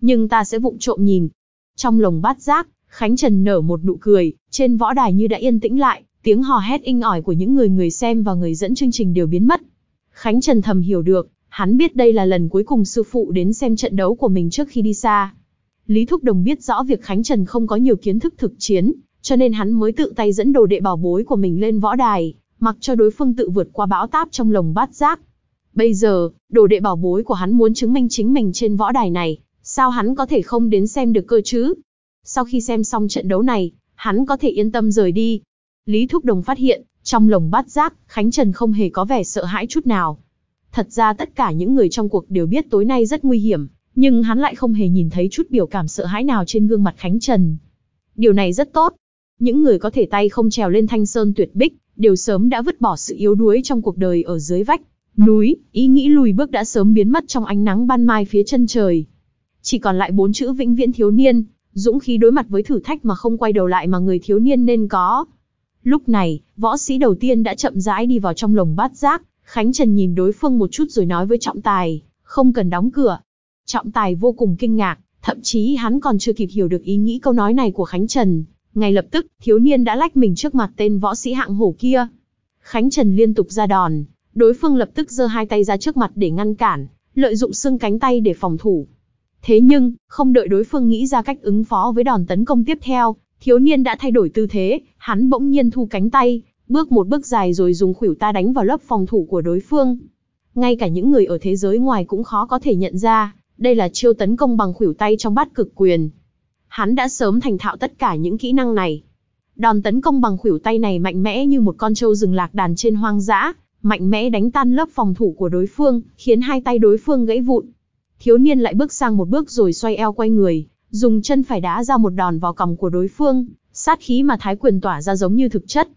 Nhưng ta sẽ vụng trộm nhìn. Trong lồng bát giác, Khánh Trần nở một nụ cười, trên võ đài như đã yên tĩnh lại, tiếng hò hét inh ỏi của những người người xem và người dẫn chương trình đều biến mất. Khánh Trần thầm hiểu được, hắn biết đây là lần cuối cùng sư phụ đến xem trận đấu của mình trước khi đi xa. Lý Thúc Đồng biết rõ việc Khánh Trần không có nhiều kiến thức thực chiến, cho nên hắn mới tự tay dẫn đồ đệ bảo bối của mình lên võ đài, mặc cho đối phương tự vượt qua bão táp trong lồng bát giác. Bây giờ, đồ đệ bảo bối của hắn muốn chứng minh chính mình trên võ đài này, sao hắn có thể không đến xem được cơ chứ? Sau khi xem xong trận đấu này, hắn có thể yên tâm rời đi. Lý Thúc Đồng phát hiện, trong lồng bát giác, Khánh Trần không hề có vẻ sợ hãi chút nào. Thật ra tất cả những người trong cuộc đều biết tối nay rất nguy hiểm, nhưng hắn lại không hề nhìn thấy chút biểu cảm sợ hãi nào trên gương mặt Khánh Trần. Điều này rất tốt. Những người có thể tay không trèo lên thanh sơn tuyệt bích, đều sớm đã vứt bỏ sự yếu đuối trong cuộc đời ở dưới vách, Núi, ý nghĩ lùi bước đã sớm biến mất trong ánh nắng ban mai phía chân trời. Chỉ còn lại bốn chữ vĩnh viễn thiếu niên, dũng khí đối mặt với thử thách mà không quay đầu lại mà người thiếu niên nên có. Lúc này, võ sĩ đầu tiên đã chậm rãi đi vào trong lồng bát giác, Khánh Trần nhìn đối phương một chút rồi nói với trọng tài, không cần đóng cửa. Trọng tài vô cùng kinh ngạc, thậm chí hắn còn chưa kịp hiểu được ý nghĩ câu nói này của Khánh Trần. Ngay lập tức, thiếu niên đã lách mình trước mặt tên võ sĩ hạng hổ kia. Khánh Trần liên tục ra đòn, Đối phương lập tức giơ hai tay ra trước mặt để ngăn cản, lợi dụng xương cánh tay để phòng thủ. Thế nhưng, không đợi đối phương nghĩ ra cách ứng phó với đòn tấn công tiếp theo, thiếu niên đã thay đổi tư thế, hắn bỗng nhiên thu cánh tay, bước một bước dài rồi dùng khuỷu ta đánh vào lớp phòng thủ của đối phương. Ngay cả những người ở thế giới ngoài cũng khó có thể nhận ra, đây là chiêu tấn công bằng khuỷu tay trong bát cực quyền. Hắn đã sớm thành thạo tất cả những kỹ năng này. Đòn tấn công bằng khuỷu tay này mạnh mẽ như một con trâu rừng lạc đàn trên hoang dã, mạnh mẽ đánh tan lớp phòng thủ của đối phương, khiến hai tay đối phương gãy vụn. Thiếu niên lại bước sang một bước rồi xoay eo quay người, dùng chân phải đá ra một đòn vào cằm của đối phương, sát khí mà thái quyền tỏa ra giống như thực chất.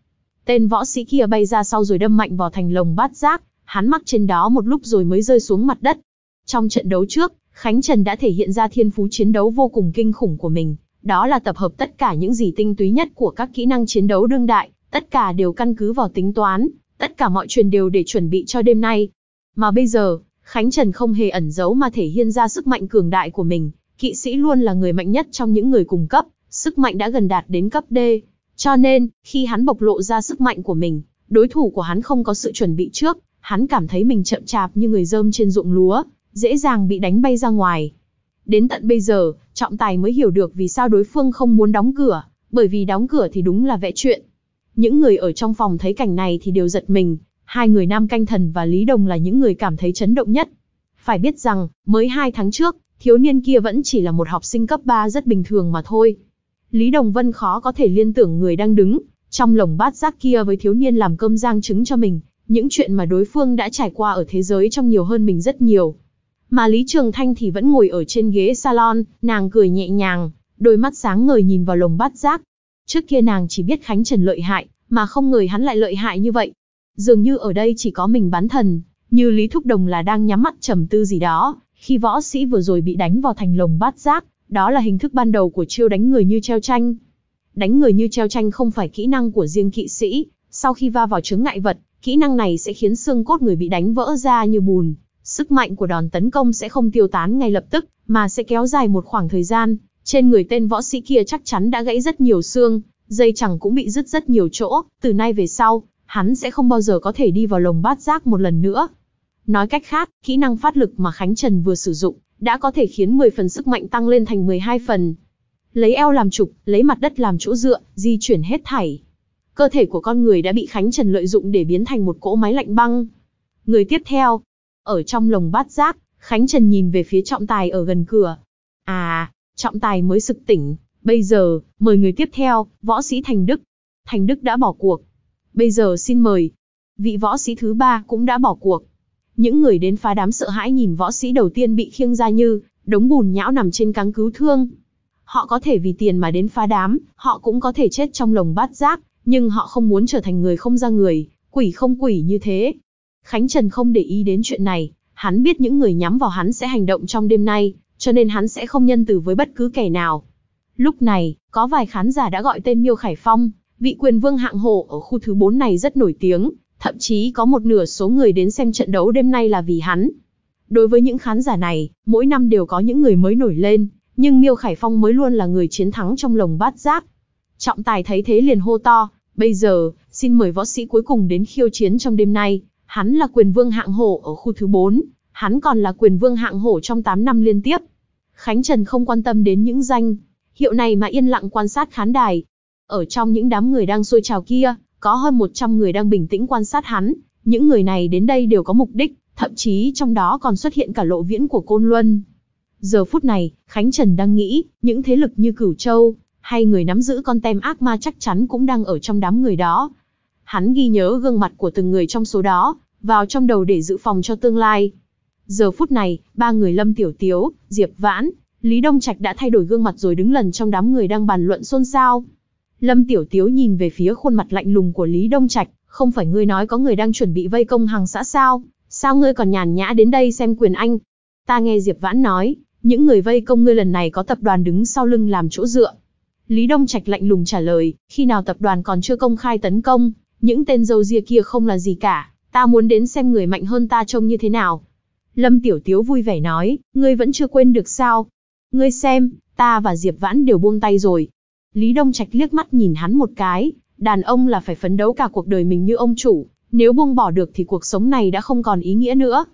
Tên võ sĩ kia bay ra sau rồi đâm mạnh vào thành lồng bát giác, hắn mắc trên đó một lúc rồi mới rơi xuống mặt đất. Trong trận đấu trước, Khánh Trần đã thể hiện ra thiên phú chiến đấu vô cùng kinh khủng của mình, đó là tập hợp tất cả những gì tinh túy nhất của các kỹ năng chiến đấu đương đại, tất cả đều căn cứ vào tính toán, Tất cả mọi chuyện đều để chuẩn bị cho đêm nay. Mà bây giờ, Khánh Trần không hề ẩn giấu mà thể hiện ra sức mạnh cường đại của mình. Kỵ sĩ luôn là người mạnh nhất trong những người cùng cấp, sức mạnh đã gần đạt đến cấp D. Cho nên, khi hắn bộc lộ ra sức mạnh của mình, đối thủ của hắn không có sự chuẩn bị trước, hắn cảm thấy mình chậm chạp như người dơm trên ruộng lúa, dễ dàng bị đánh bay ra ngoài. Đến tận bây giờ, trọng tài mới hiểu được vì sao đối phương không muốn đóng cửa, bởi vì đóng cửa thì đúng là vẽ chuyện. Những người ở trong phòng thấy cảnh này thì đều giật mình, hai người Nam Canh Thần và Lý Đồng là những người cảm thấy chấn động nhất. Phải biết rằng, mới hai tháng trước, thiếu niên kia vẫn chỉ là một học sinh cấp 3 rất bình thường mà thôi. Lý Đồng Vân khó có thể liên tưởng người đang đứng, trong lồng bát giác kia với thiếu niên làm cơm giang trứng cho mình, những chuyện mà đối phương đã trải qua ở thế giới trong nhiều hơn mình rất nhiều. Mà Lý Trường Thanh thì vẫn ngồi ở trên ghế salon, nàng cười nhẹ nhàng, đôi mắt sáng ngời nhìn vào lồng bát giác, Trước kia nàng chỉ biết Khánh Trần lợi hại, mà không ngờ hắn lại lợi hại như vậy. Dường như ở đây chỉ có mình bán thần, như Lý Thúc Đồng là đang nhắm mắt trầm tư gì đó, khi võ sĩ vừa rồi bị đánh vào thành lồng bát giác, đó là hình thức ban đầu của chiêu đánh người như treo tranh. Đánh người như treo tranh không phải kỹ năng của riêng kỵ sĩ, sau khi va vào chướng ngại vật, kỹ năng này sẽ khiến xương cốt người bị đánh vỡ ra như bùn, sức mạnh của đòn tấn công sẽ không tiêu tán ngay lập tức, mà sẽ kéo dài một khoảng thời gian, trên người tên võ sĩ kia chắc chắn đã gãy rất nhiều xương, dây chẳng cũng bị rứt rất nhiều chỗ, từ nay về sau, hắn sẽ không bao giờ có thể đi vào lồng bát giác một lần nữa. Nói cách khác, kỹ năng phát lực mà Khánh Trần vừa sử dụng, đã có thể khiến 10 phần sức mạnh tăng lên thành 12 phần. Lấy eo làm trục, lấy mặt đất làm chỗ dựa, di chuyển hết thảy. Cơ thể của con người đã bị Khánh Trần lợi dụng để biến thành một cỗ máy lạnh băng. Người tiếp theo, ở trong lồng bát giác, Khánh Trần nhìn về phía trọng tài ở gần cửa. À, trọng tài mới sực tỉnh, bây giờ, mời người tiếp theo, võ sĩ Thành Đức. Thành Đức đã bỏ cuộc. Bây giờ xin mời, vị võ sĩ thứ ba cũng đã bỏ cuộc. Những người đến phá đám sợ hãi nhìn võ sĩ đầu tiên bị khiêng ra như, đống bùn nhão nằm trên cáng cứu thương. Họ có thể vì tiền mà đến phá đám, họ cũng có thể chết trong lồng bát giác, nhưng họ không muốn trở thành người không ra người, quỷ không quỷ như thế. Khánh Trần không để ý đến chuyện này, hắn biết những người nhắm vào hắn sẽ hành động trong đêm nay, cho nên hắn sẽ không nhân từ với bất cứ kẻ nào. Lúc này, có vài khán giả đã gọi tên Miêu Khải Phong, vị quyền vương hạng hộ ở khu thứ 4 này rất nổi tiếng, thậm chí có một nửa số người đến xem trận đấu đêm nay là vì hắn. Đối với những khán giả này, mỗi năm đều có những người mới nổi lên, nhưng Miêu Khải Phong mới luôn là người chiến thắng trong lồng bát giác. Trọng tài thấy thế liền hô to, bây giờ, xin mời võ sĩ cuối cùng đến khiêu chiến trong đêm nay, hắn là quyền vương hạng hổ ở khu thứ 4, hắn còn là quyền vương hạng hổ trong 8 năm liên tiếp, Khánh Trần không quan tâm đến những danh hiệu này mà yên lặng quan sát khán đài. Ở trong những đám người đang sôi trào kia, có hơn 100 người đang bình tĩnh quan sát hắn, những người này đến đây đều có mục đích, thậm chí trong đó còn xuất hiện cả lộ viễn của Côn Luân. Giờ phút này, Khánh Trần đang nghĩ, những thế lực như Cửu Châu, hay người nắm giữ con tem ác ma chắc chắn cũng đang ở trong đám người đó. Hắn ghi nhớ gương mặt của từng người trong số đó, vào trong đầu để dự phòng cho tương lai. Giờ phút này, ba người Lâm Tiểu Tiếu, Diệp Vãn, Lý Đông Trạch đã thay đổi gương mặt rồi đứng lần trong đám người đang bàn luận xôn xao. Lâm Tiểu Tiếu nhìn về phía khuôn mặt lạnh lùng của Lý Đông Trạch, không phải ngươi nói có người đang chuẩn bị vây công hàng xã sao, sao ngươi còn nhàn nhã đến đây xem quyền anh. Ta nghe Diệp Vãn nói, những người vây công ngươi lần này có tập đoàn đứng sau lưng làm chỗ dựa. Lý Đông Trạch lạnh lùng trả lời, khi nào tập đoàn còn chưa công khai tấn công, những tên dâu ria kia không là gì cả, ta muốn đến xem người mạnh hơn ta trông như thế nào. Lâm Tiểu Tiếu vui vẻ nói, ngươi vẫn chưa quên được sao? Ngươi xem, ta và Diệp Vãn đều buông tay rồi. Lý Đông Trạch liếc mắt nhìn hắn một cái, đàn ông là phải phấn đấu cả cuộc đời mình như ông chủ, nếu buông bỏ được thì cuộc sống này đã không còn ý nghĩa nữa.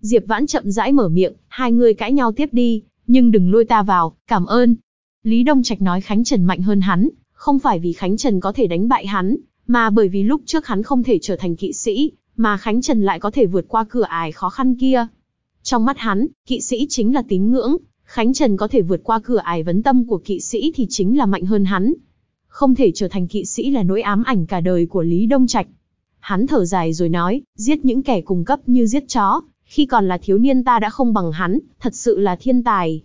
Diệp Vãn chậm rãi mở miệng, hai người cãi nhau tiếp đi, nhưng đừng lôi ta vào, cảm ơn. Lý Đông Trạch nói Khánh Trần mạnh hơn hắn, không phải vì Khánh Trần có thể đánh bại hắn, mà bởi vì lúc trước hắn không thể trở thành kỵ sĩ, mà Khánh Trần lại có thể vượt qua cửa ải khó khăn kia. Trong mắt hắn, kỵ sĩ chính là tín ngưỡng, Khánh Trần có thể vượt qua cửa ải vấn tâm của kỵ sĩ thì chính là mạnh hơn hắn. Không thể trở thành kỵ sĩ là nỗi ám ảnh cả đời của Lý Đông Trạch. Hắn thở dài rồi nói, giết những kẻ cung cấp như giết chó, khi còn là thiếu niên ta đã không bằng hắn, thật sự là thiên tài.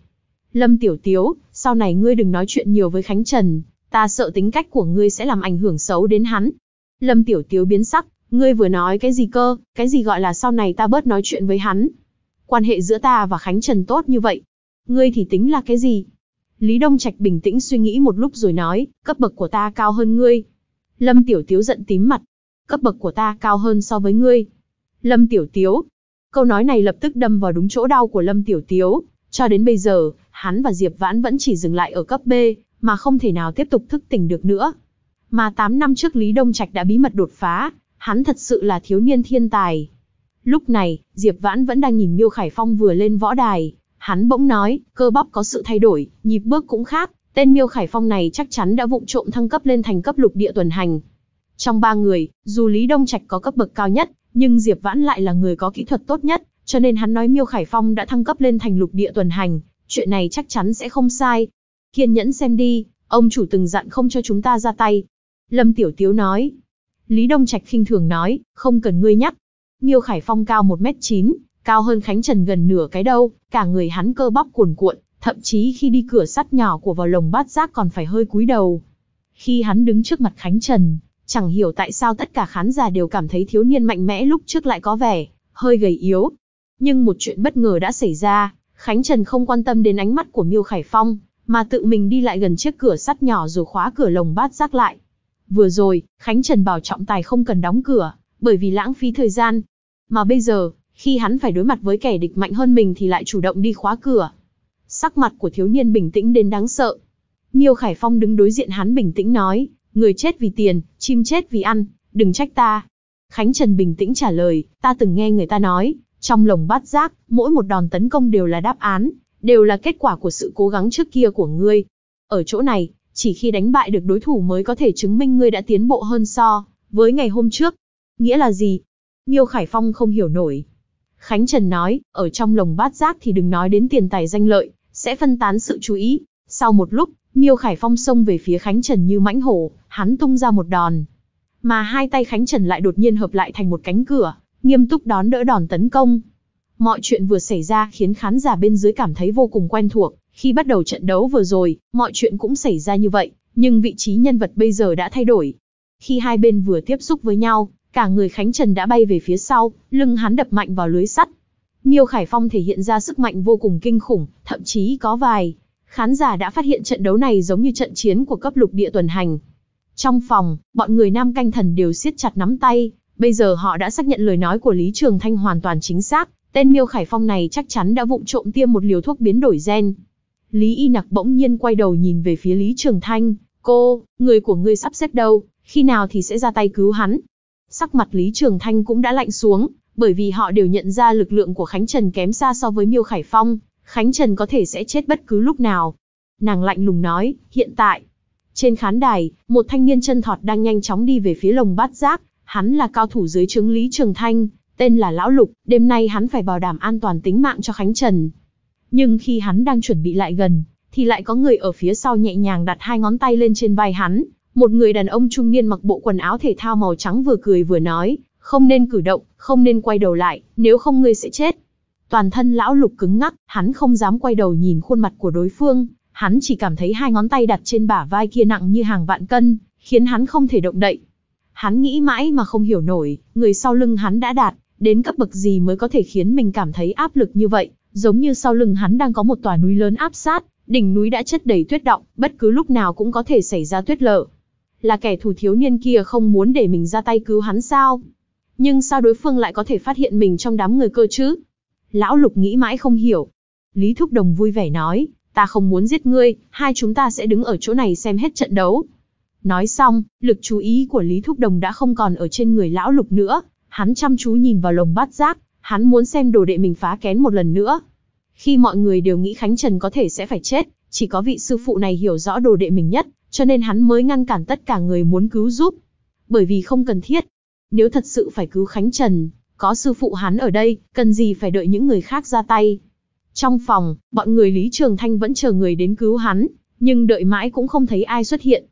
Lâm Tiểu Tiếu, sau này ngươi đừng nói chuyện nhiều với Khánh Trần, ta sợ tính cách của ngươi sẽ làm ảnh hưởng xấu đến hắn. Lâm Tiểu Tiếu biến sắc, ngươi vừa nói cái gì cơ, cái gì gọi là sau này ta bớt nói chuyện với hắn quan hệ giữa ta và Khánh Trần tốt như vậy. Ngươi thì tính là cái gì? Lý Đông Trạch bình tĩnh suy nghĩ một lúc rồi nói, cấp bậc của ta cao hơn ngươi. Lâm Tiểu Tiếu giận tím mặt. Cấp bậc của ta cao hơn so với ngươi. Lâm Tiểu Tiếu. Câu nói này lập tức đâm vào đúng chỗ đau của Lâm Tiểu Tiếu. Cho đến bây giờ, hắn và Diệp Vãn vẫn chỉ dừng lại ở cấp B, mà không thể nào tiếp tục thức tỉnh được nữa. Mà 8 năm trước Lý Đông Trạch đã bí mật đột phá, hắn thật sự là thiếu niên thiên tài, Lúc này, Diệp Vãn vẫn đang nhìn Miêu Khải Phong vừa lên võ đài, hắn bỗng nói, cơ bắp có sự thay đổi, nhịp bước cũng khác, tên Miêu Khải Phong này chắc chắn đã vụng trộm thăng cấp lên thành cấp lục địa tuần hành. Trong ba người, dù Lý Đông Trạch có cấp bậc cao nhất, nhưng Diệp Vãn lại là người có kỹ thuật tốt nhất, cho nên hắn nói Miêu Khải Phong đã thăng cấp lên thành lục địa tuần hành, chuyện này chắc chắn sẽ không sai. Kiên nhẫn xem đi, ông chủ từng dặn không cho chúng ta ra tay. Lâm Tiểu Tiếu nói. Lý Đông Trạch khinh thường nói, không cần ngươi nhắc, Miêu Khải Phong cao 1m9, cao hơn Khánh Trần gần nửa cái đâu, cả người hắn cơ bắp cuồn cuộn, thậm chí khi đi cửa sắt nhỏ của vào lồng bát giác còn phải hơi cúi đầu. Khi hắn đứng trước mặt Khánh Trần, chẳng hiểu tại sao tất cả khán giả đều cảm thấy thiếu niên mạnh mẽ lúc trước lại có vẻ hơi gầy yếu. Nhưng một chuyện bất ngờ đã xảy ra, Khánh Trần không quan tâm đến ánh mắt của Miêu Khải Phong, mà tự mình đi lại gần chiếc cửa sắt nhỏ rồi khóa cửa lồng bát giác lại. Vừa rồi, Khánh Trần bảo trọng tài không cần đóng cửa, bởi vì lãng phí thời gian. Mà bây giờ, khi hắn phải đối mặt với kẻ địch mạnh hơn mình thì lại chủ động đi khóa cửa. Sắc mặt của thiếu niên bình tĩnh đến đáng sợ. Miêu Khải Phong đứng đối diện hắn bình tĩnh nói, người chết vì tiền, chim chết vì ăn, đừng trách ta. Khánh Trần bình tĩnh trả lời, ta từng nghe người ta nói, trong lồng bát giác, mỗi một đòn tấn công đều là đáp án, đều là kết quả của sự cố gắng trước kia của ngươi. Ở chỗ này, chỉ khi đánh bại được đối thủ mới có thể chứng minh ngươi đã tiến bộ hơn so với ngày hôm trước. Nghĩa là gì? Miêu Khải Phong không hiểu nổi. Khánh Trần nói, ở trong lồng bát giác thì đừng nói đến tiền tài danh lợi, sẽ phân tán sự chú ý. Sau một lúc, Miêu Khải Phong xông về phía Khánh Trần như mãnh hổ, hắn tung ra một đòn. Mà hai tay Khánh Trần lại đột nhiên hợp lại thành một cánh cửa, nghiêm túc đón đỡ đòn tấn công. Mọi chuyện vừa xảy ra khiến khán giả bên dưới cảm thấy vô cùng quen thuộc, khi bắt đầu trận đấu vừa rồi, mọi chuyện cũng xảy ra như vậy, nhưng vị trí nhân vật bây giờ đã thay đổi. Khi hai bên vừa tiếp xúc với nhau, Cả người Khánh Trần đã bay về phía sau, lưng hắn đập mạnh vào lưới sắt. Miêu Khải Phong thể hiện ra sức mạnh vô cùng kinh khủng, thậm chí có vài khán giả đã phát hiện trận đấu này giống như trận chiến của cấp lục địa tuần hành. Trong phòng, bọn người nam canh thần đều siết chặt nắm tay, bây giờ họ đã xác nhận lời nói của Lý Trường Thanh hoàn toàn chính xác, tên Miêu Khải Phong này chắc chắn đã vụng trộm tiêm một liều thuốc biến đổi gen. Lý Y Nặc bỗng nhiên quay đầu nhìn về phía Lý Trường Thanh, "Cô, người của ngươi sắp xếp đâu, khi nào thì sẽ ra tay cứu hắn?" Sắc mặt Lý Trường Thanh cũng đã lạnh xuống, bởi vì họ đều nhận ra lực lượng của Khánh Trần kém xa so với Miêu Khải Phong, Khánh Trần có thể sẽ chết bất cứ lúc nào. Nàng lạnh lùng nói, hiện tại. Trên khán đài, một thanh niên chân thọt đang nhanh chóng đi về phía lồng bát giác, hắn là cao thủ dưới trướng Lý Trường Thanh, tên là Lão Lục, đêm nay hắn phải bảo đảm an toàn tính mạng cho Khánh Trần. Nhưng khi hắn đang chuẩn bị lại gần, thì lại có người ở phía sau nhẹ nhàng đặt hai ngón tay lên trên vai hắn, một người đàn ông trung niên mặc bộ quần áo thể thao màu trắng vừa cười vừa nói, không nên cử động, không nên quay đầu lại, nếu không ngươi sẽ chết. Toàn thân lão lục cứng ngắc, hắn không dám quay đầu nhìn khuôn mặt của đối phương, hắn chỉ cảm thấy hai ngón tay đặt trên bả vai kia nặng như hàng vạn cân, khiến hắn không thể động đậy. Hắn nghĩ mãi mà không hiểu nổi, người sau lưng hắn đã đạt, đến cấp bậc gì mới có thể khiến mình cảm thấy áp lực như vậy, giống như sau lưng hắn đang có một tòa núi lớn áp sát, đỉnh núi đã chất đầy tuyết động, bất cứ lúc nào cũng có thể xảy ra tuyết lở, là kẻ thủ thiếu niên kia không muốn để mình ra tay cứu hắn sao? Nhưng sao đối phương lại có thể phát hiện mình trong đám người cơ chứ? Lão Lục nghĩ mãi không hiểu. Lý Thúc Đồng vui vẻ nói, ta không muốn giết ngươi, hai chúng ta sẽ đứng ở chỗ này xem hết trận đấu. Nói xong, lực chú ý của Lý Thúc Đồng đã không còn ở trên người Lão Lục nữa, hắn chăm chú nhìn vào lồng bát giác, hắn muốn xem đồ đệ mình phá kén một lần nữa. Khi mọi người đều nghĩ Khánh Trần có thể sẽ phải chết, chỉ có vị sư phụ này hiểu rõ đồ đệ mình nhất, cho nên hắn mới ngăn cản tất cả người muốn cứu giúp. Bởi vì không cần thiết. Nếu thật sự phải cứu Khánh Trần, có sư phụ hắn ở đây, cần gì phải đợi những người khác ra tay. Trong phòng, bọn người Lý Trường Thanh vẫn chờ người đến cứu hắn, nhưng đợi mãi cũng không thấy ai xuất hiện.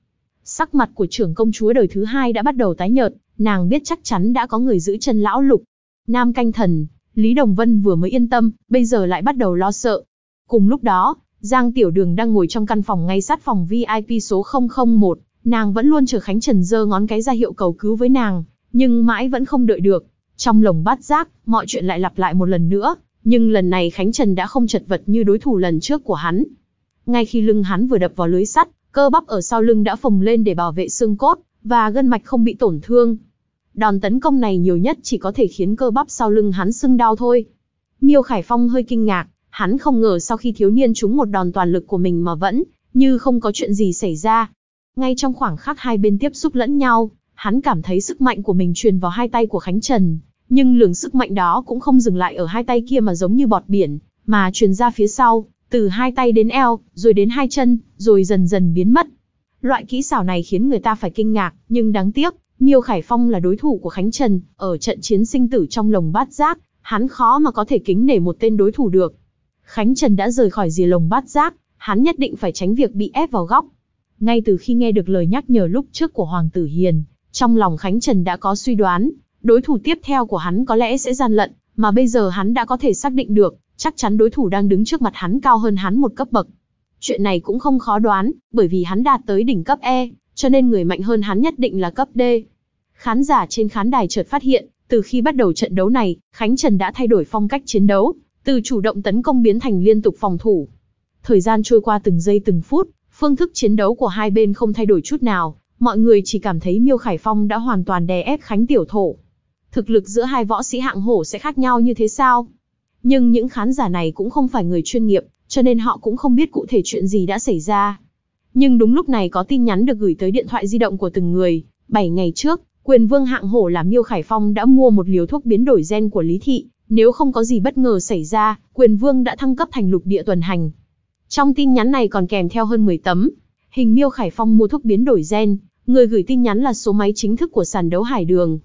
Sắc mặt của trưởng công chúa đời thứ hai đã bắt đầu tái nhợt, nàng biết chắc chắn đã có người giữ chân lão lục. Nam canh thần, Lý Đồng Vân vừa mới yên tâm, bây giờ lại bắt đầu lo sợ. Cùng lúc đó, Giang Tiểu Đường đang ngồi trong căn phòng ngay sát phòng VIP số 001, nàng vẫn luôn chờ Khánh Trần giơ ngón cái ra hiệu cầu cứu với nàng, nhưng mãi vẫn không đợi được. Trong lồng bát giác, mọi chuyện lại lặp lại một lần nữa, nhưng lần này Khánh Trần đã không chật vật như đối thủ lần trước của hắn. Ngay khi lưng hắn vừa đập vào lưới sắt, cơ bắp ở sau lưng đã phồng lên để bảo vệ xương cốt và gân mạch không bị tổn thương. Đòn tấn công này nhiều nhất chỉ có thể khiến cơ bắp sau lưng hắn sưng đau thôi. Miêu Khải Phong hơi kinh ngạc, Hắn không ngờ sau khi thiếu niên trúng một đòn toàn lực của mình mà vẫn, như không có chuyện gì xảy ra. Ngay trong khoảng khắc hai bên tiếp xúc lẫn nhau, hắn cảm thấy sức mạnh của mình truyền vào hai tay của Khánh Trần, nhưng lượng sức mạnh đó cũng không dừng lại ở hai tay kia mà giống như bọt biển, mà truyền ra phía sau, từ hai tay đến eo, rồi đến hai chân, rồi dần dần biến mất. Loại kỹ xảo này khiến người ta phải kinh ngạc, nhưng đáng tiếc, Miêu Khải Phong là đối thủ của Khánh Trần, ở trận chiến sinh tử trong lồng bát giác, hắn khó mà có thể kính nể một tên đối thủ được. Khánh Trần đã rời khỏi dìa lồng bát giác, hắn nhất định phải tránh việc bị ép vào góc. Ngay từ khi nghe được lời nhắc nhở lúc trước của Hoàng Tử Hiền, trong lòng Khánh Trần đã có suy đoán, đối thủ tiếp theo của hắn có lẽ sẽ gian lận, mà bây giờ hắn đã có thể xác định được, chắc chắn đối thủ đang đứng trước mặt hắn cao hơn hắn một cấp bậc. Chuyện này cũng không khó đoán, bởi vì hắn đạt tới đỉnh cấp E, cho nên người mạnh hơn hắn nhất định là cấp D. Khán giả trên khán đài chợt phát hiện, từ khi bắt đầu trận đấu này, Khánh Trần đã thay đổi phong cách chiến đấu, từ chủ động tấn công biến thành liên tục phòng thủ. Thời gian trôi qua từng giây từng phút, phương thức chiến đấu của hai bên không thay đổi chút nào, mọi người chỉ cảm thấy Miêu Khải Phong đã hoàn toàn đè ép Khánh Tiểu Thổ. Thực lực giữa hai võ sĩ hạng hổ sẽ khác nhau như thế sao? Nhưng những khán giả này cũng không phải người chuyên nghiệp, cho nên họ cũng không biết cụ thể chuyện gì đã xảy ra. Nhưng đúng lúc này có tin nhắn được gửi tới điện thoại di động của từng người. 7 ngày trước, quyền vương hạng hổ là Miêu Khải Phong đã mua một liều thuốc biến đổi gen của Lý Thị, nếu không có gì bất ngờ xảy ra, quyền vương đã thăng cấp thành lục địa tuần hành. Trong tin nhắn này còn kèm theo hơn 10 tấm. Hình miêu Khải Phong mua thuốc biến đổi gen, người gửi tin nhắn là số máy chính thức của sàn đấu hải đường.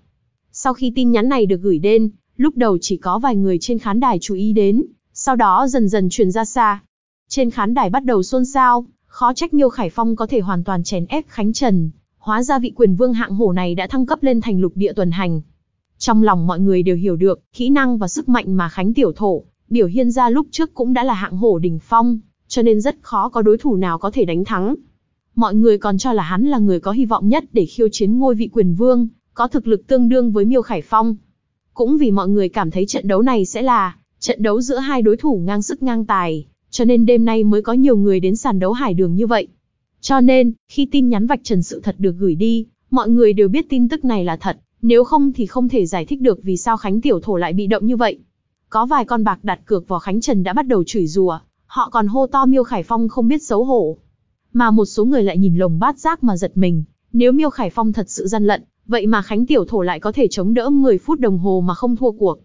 Sau khi tin nhắn này được gửi đến, lúc đầu chỉ có vài người trên khán đài chú ý đến, sau đó dần dần truyền ra xa. Trên khán đài bắt đầu xôn xao, khó trách Miêu Khải Phong có thể hoàn toàn chèn ép Khánh Trần. Hóa ra vị quyền vương hạng hổ này đã thăng cấp lên thành lục địa tuần hành. Trong lòng mọi người đều hiểu được, kỹ năng và sức mạnh mà Khánh Tiểu Thổ biểu hiện ra lúc trước cũng đã là hạng hổ đỉnh phong, cho nên rất khó có đối thủ nào có thể đánh thắng. Mọi người còn cho là hắn là người có hy vọng nhất để khiêu chiến ngôi vị quyền vương, có thực lực tương đương với Miêu Khải Phong. Cũng vì mọi người cảm thấy trận đấu này sẽ là trận đấu giữa hai đối thủ ngang sức ngang tài, cho nên đêm nay mới có nhiều người đến sàn đấu hải đường như vậy. Cho nên, khi tin nhắn vạch trần sự thật được gửi đi, mọi người đều biết tin tức này là thật, nếu không thì không thể giải thích được vì sao Khánh Tiểu Thổ lại bị động như vậy. Có vài con bạc đặt cược vào Khánh Trần đã bắt đầu chửi rủa, họ còn hô to Miêu Khải Phong không biết xấu hổ. Mà một số người lại nhìn lồng bát giác mà giật mình, nếu Miêu Khải Phong thật sự gian lận, vậy mà Khánh Tiểu Thổ lại có thể chống đỡ 10 phút đồng hồ mà không thua cuộc.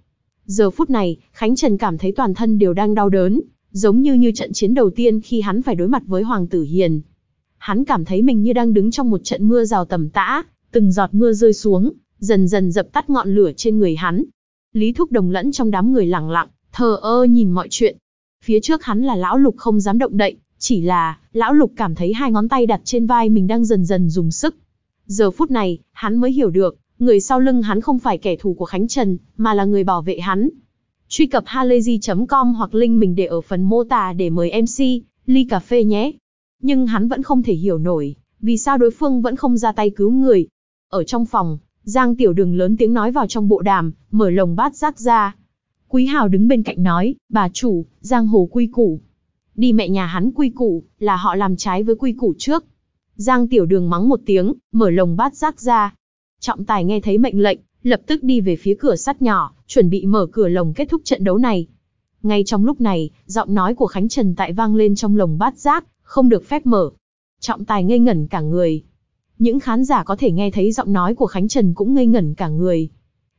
Giờ phút này, Khánh Trần cảm thấy toàn thân đều đang đau đớn, giống như như trận chiến đầu tiên khi hắn phải đối mặt với Hoàng Tử Hiền. Hắn cảm thấy mình như đang đứng trong một trận mưa rào tầm tã, từng giọt mưa rơi xuống, dần dần dập tắt ngọn lửa trên người hắn. Lý Thúc Đồng lẫn trong đám người lẳng lặng, thờ ơ nhìn mọi chuyện. Phía trước hắn là lão lục không dám động đậy, chỉ là, lão lục cảm thấy hai ngón tay đặt trên vai mình đang dần dần dùng sức. Giờ phút này, hắn mới hiểu được, người sau lưng hắn không phải kẻ thù của Khánh Trần, mà là người bảo vệ hắn. Truy cập halayzi.com hoặc link mình để ở phần mô tả để mời MC, ly cà phê nhé. Nhưng hắn vẫn không thể hiểu nổi, vì sao đối phương vẫn không ra tay cứu người. Ở trong phòng, Giang Tiểu Đường lớn tiếng nói vào trong bộ đàm, mở lồng bát rác ra. Quý Hào đứng bên cạnh nói, bà chủ, Giang Hồ quy củ. Đi mẹ nhà hắn quy củ, là họ làm trái với quy củ trước. Giang Tiểu Đường mắng một tiếng, mở lồng bát rác ra. Trọng tài nghe thấy mệnh lệnh, lập tức đi về phía cửa sắt nhỏ, chuẩn bị mở cửa lồng kết thúc trận đấu này. Ngay trong lúc này, giọng nói của Khánh Trần Tại vang lên trong lồng bát giác, không được phép mở. Trọng tài ngây ngẩn cả người những khán giả có thể nghe thấy giọng nói của Khánh Trần cũng ngây ngẩn cả người.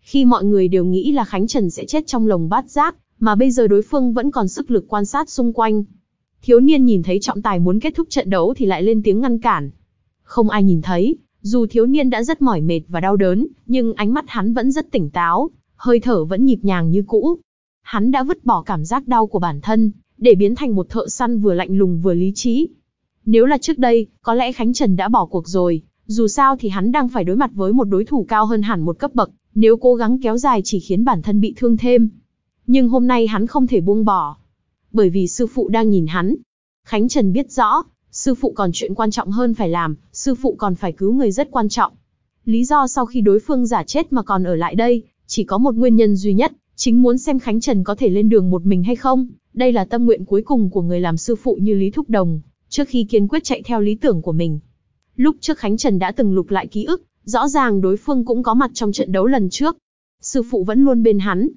Khi mọi người đều nghĩ là Khánh Trần sẽ chết trong lồng bát giác, mà bây giờ đối phương vẫn còn sức lực quan sát xung quanh. Thiếu niên nhìn thấy trọng tài muốn kết thúc trận đấu thì lại lên tiếng ngăn cản. Không ai nhìn thấy, dù thiếu niên đã rất mỏi mệt và đau đớn, nhưng ánh mắt hắn vẫn rất tỉnh táo, hơi thở vẫn nhịp nhàng như cũ. Hắn đã vứt bỏ cảm giác đau của bản thân, để biến thành một thợ săn vừa lạnh lùng vừa lý trí. Nếu là trước đây, có lẽ Khánh Trần đã bỏ cuộc rồi, dù sao thì hắn đang phải đối mặt với một đối thủ cao hơn hẳn một cấp bậc, nếu cố gắng kéo dài chỉ khiến bản thân bị thương thêm. Nhưng hôm nay hắn không thể buông bỏ, bởi vì sư phụ đang nhìn hắn. Khánh Trần biết rõ, sư phụ còn chuyện quan trọng hơn phải làm, sư phụ còn phải cứu người rất quan trọng. Lý do sau khi đối phương giả chết mà còn ở lại đây, chỉ có một nguyên nhân duy nhất, chính muốn xem Khánh Trần có thể lên đường một mình hay không. Đây là tâm nguyện cuối cùng của người làm sư phụ như Lý Thúc Đồng, trước khi kiên quyết chạy theo lý tưởng của mình. Lúc trước Khánh Trần đã từng lục lại ký ức, rõ ràng đối phương cũng có mặt trong trận đấu lần trước. Sư phụ vẫn luôn bên hắn.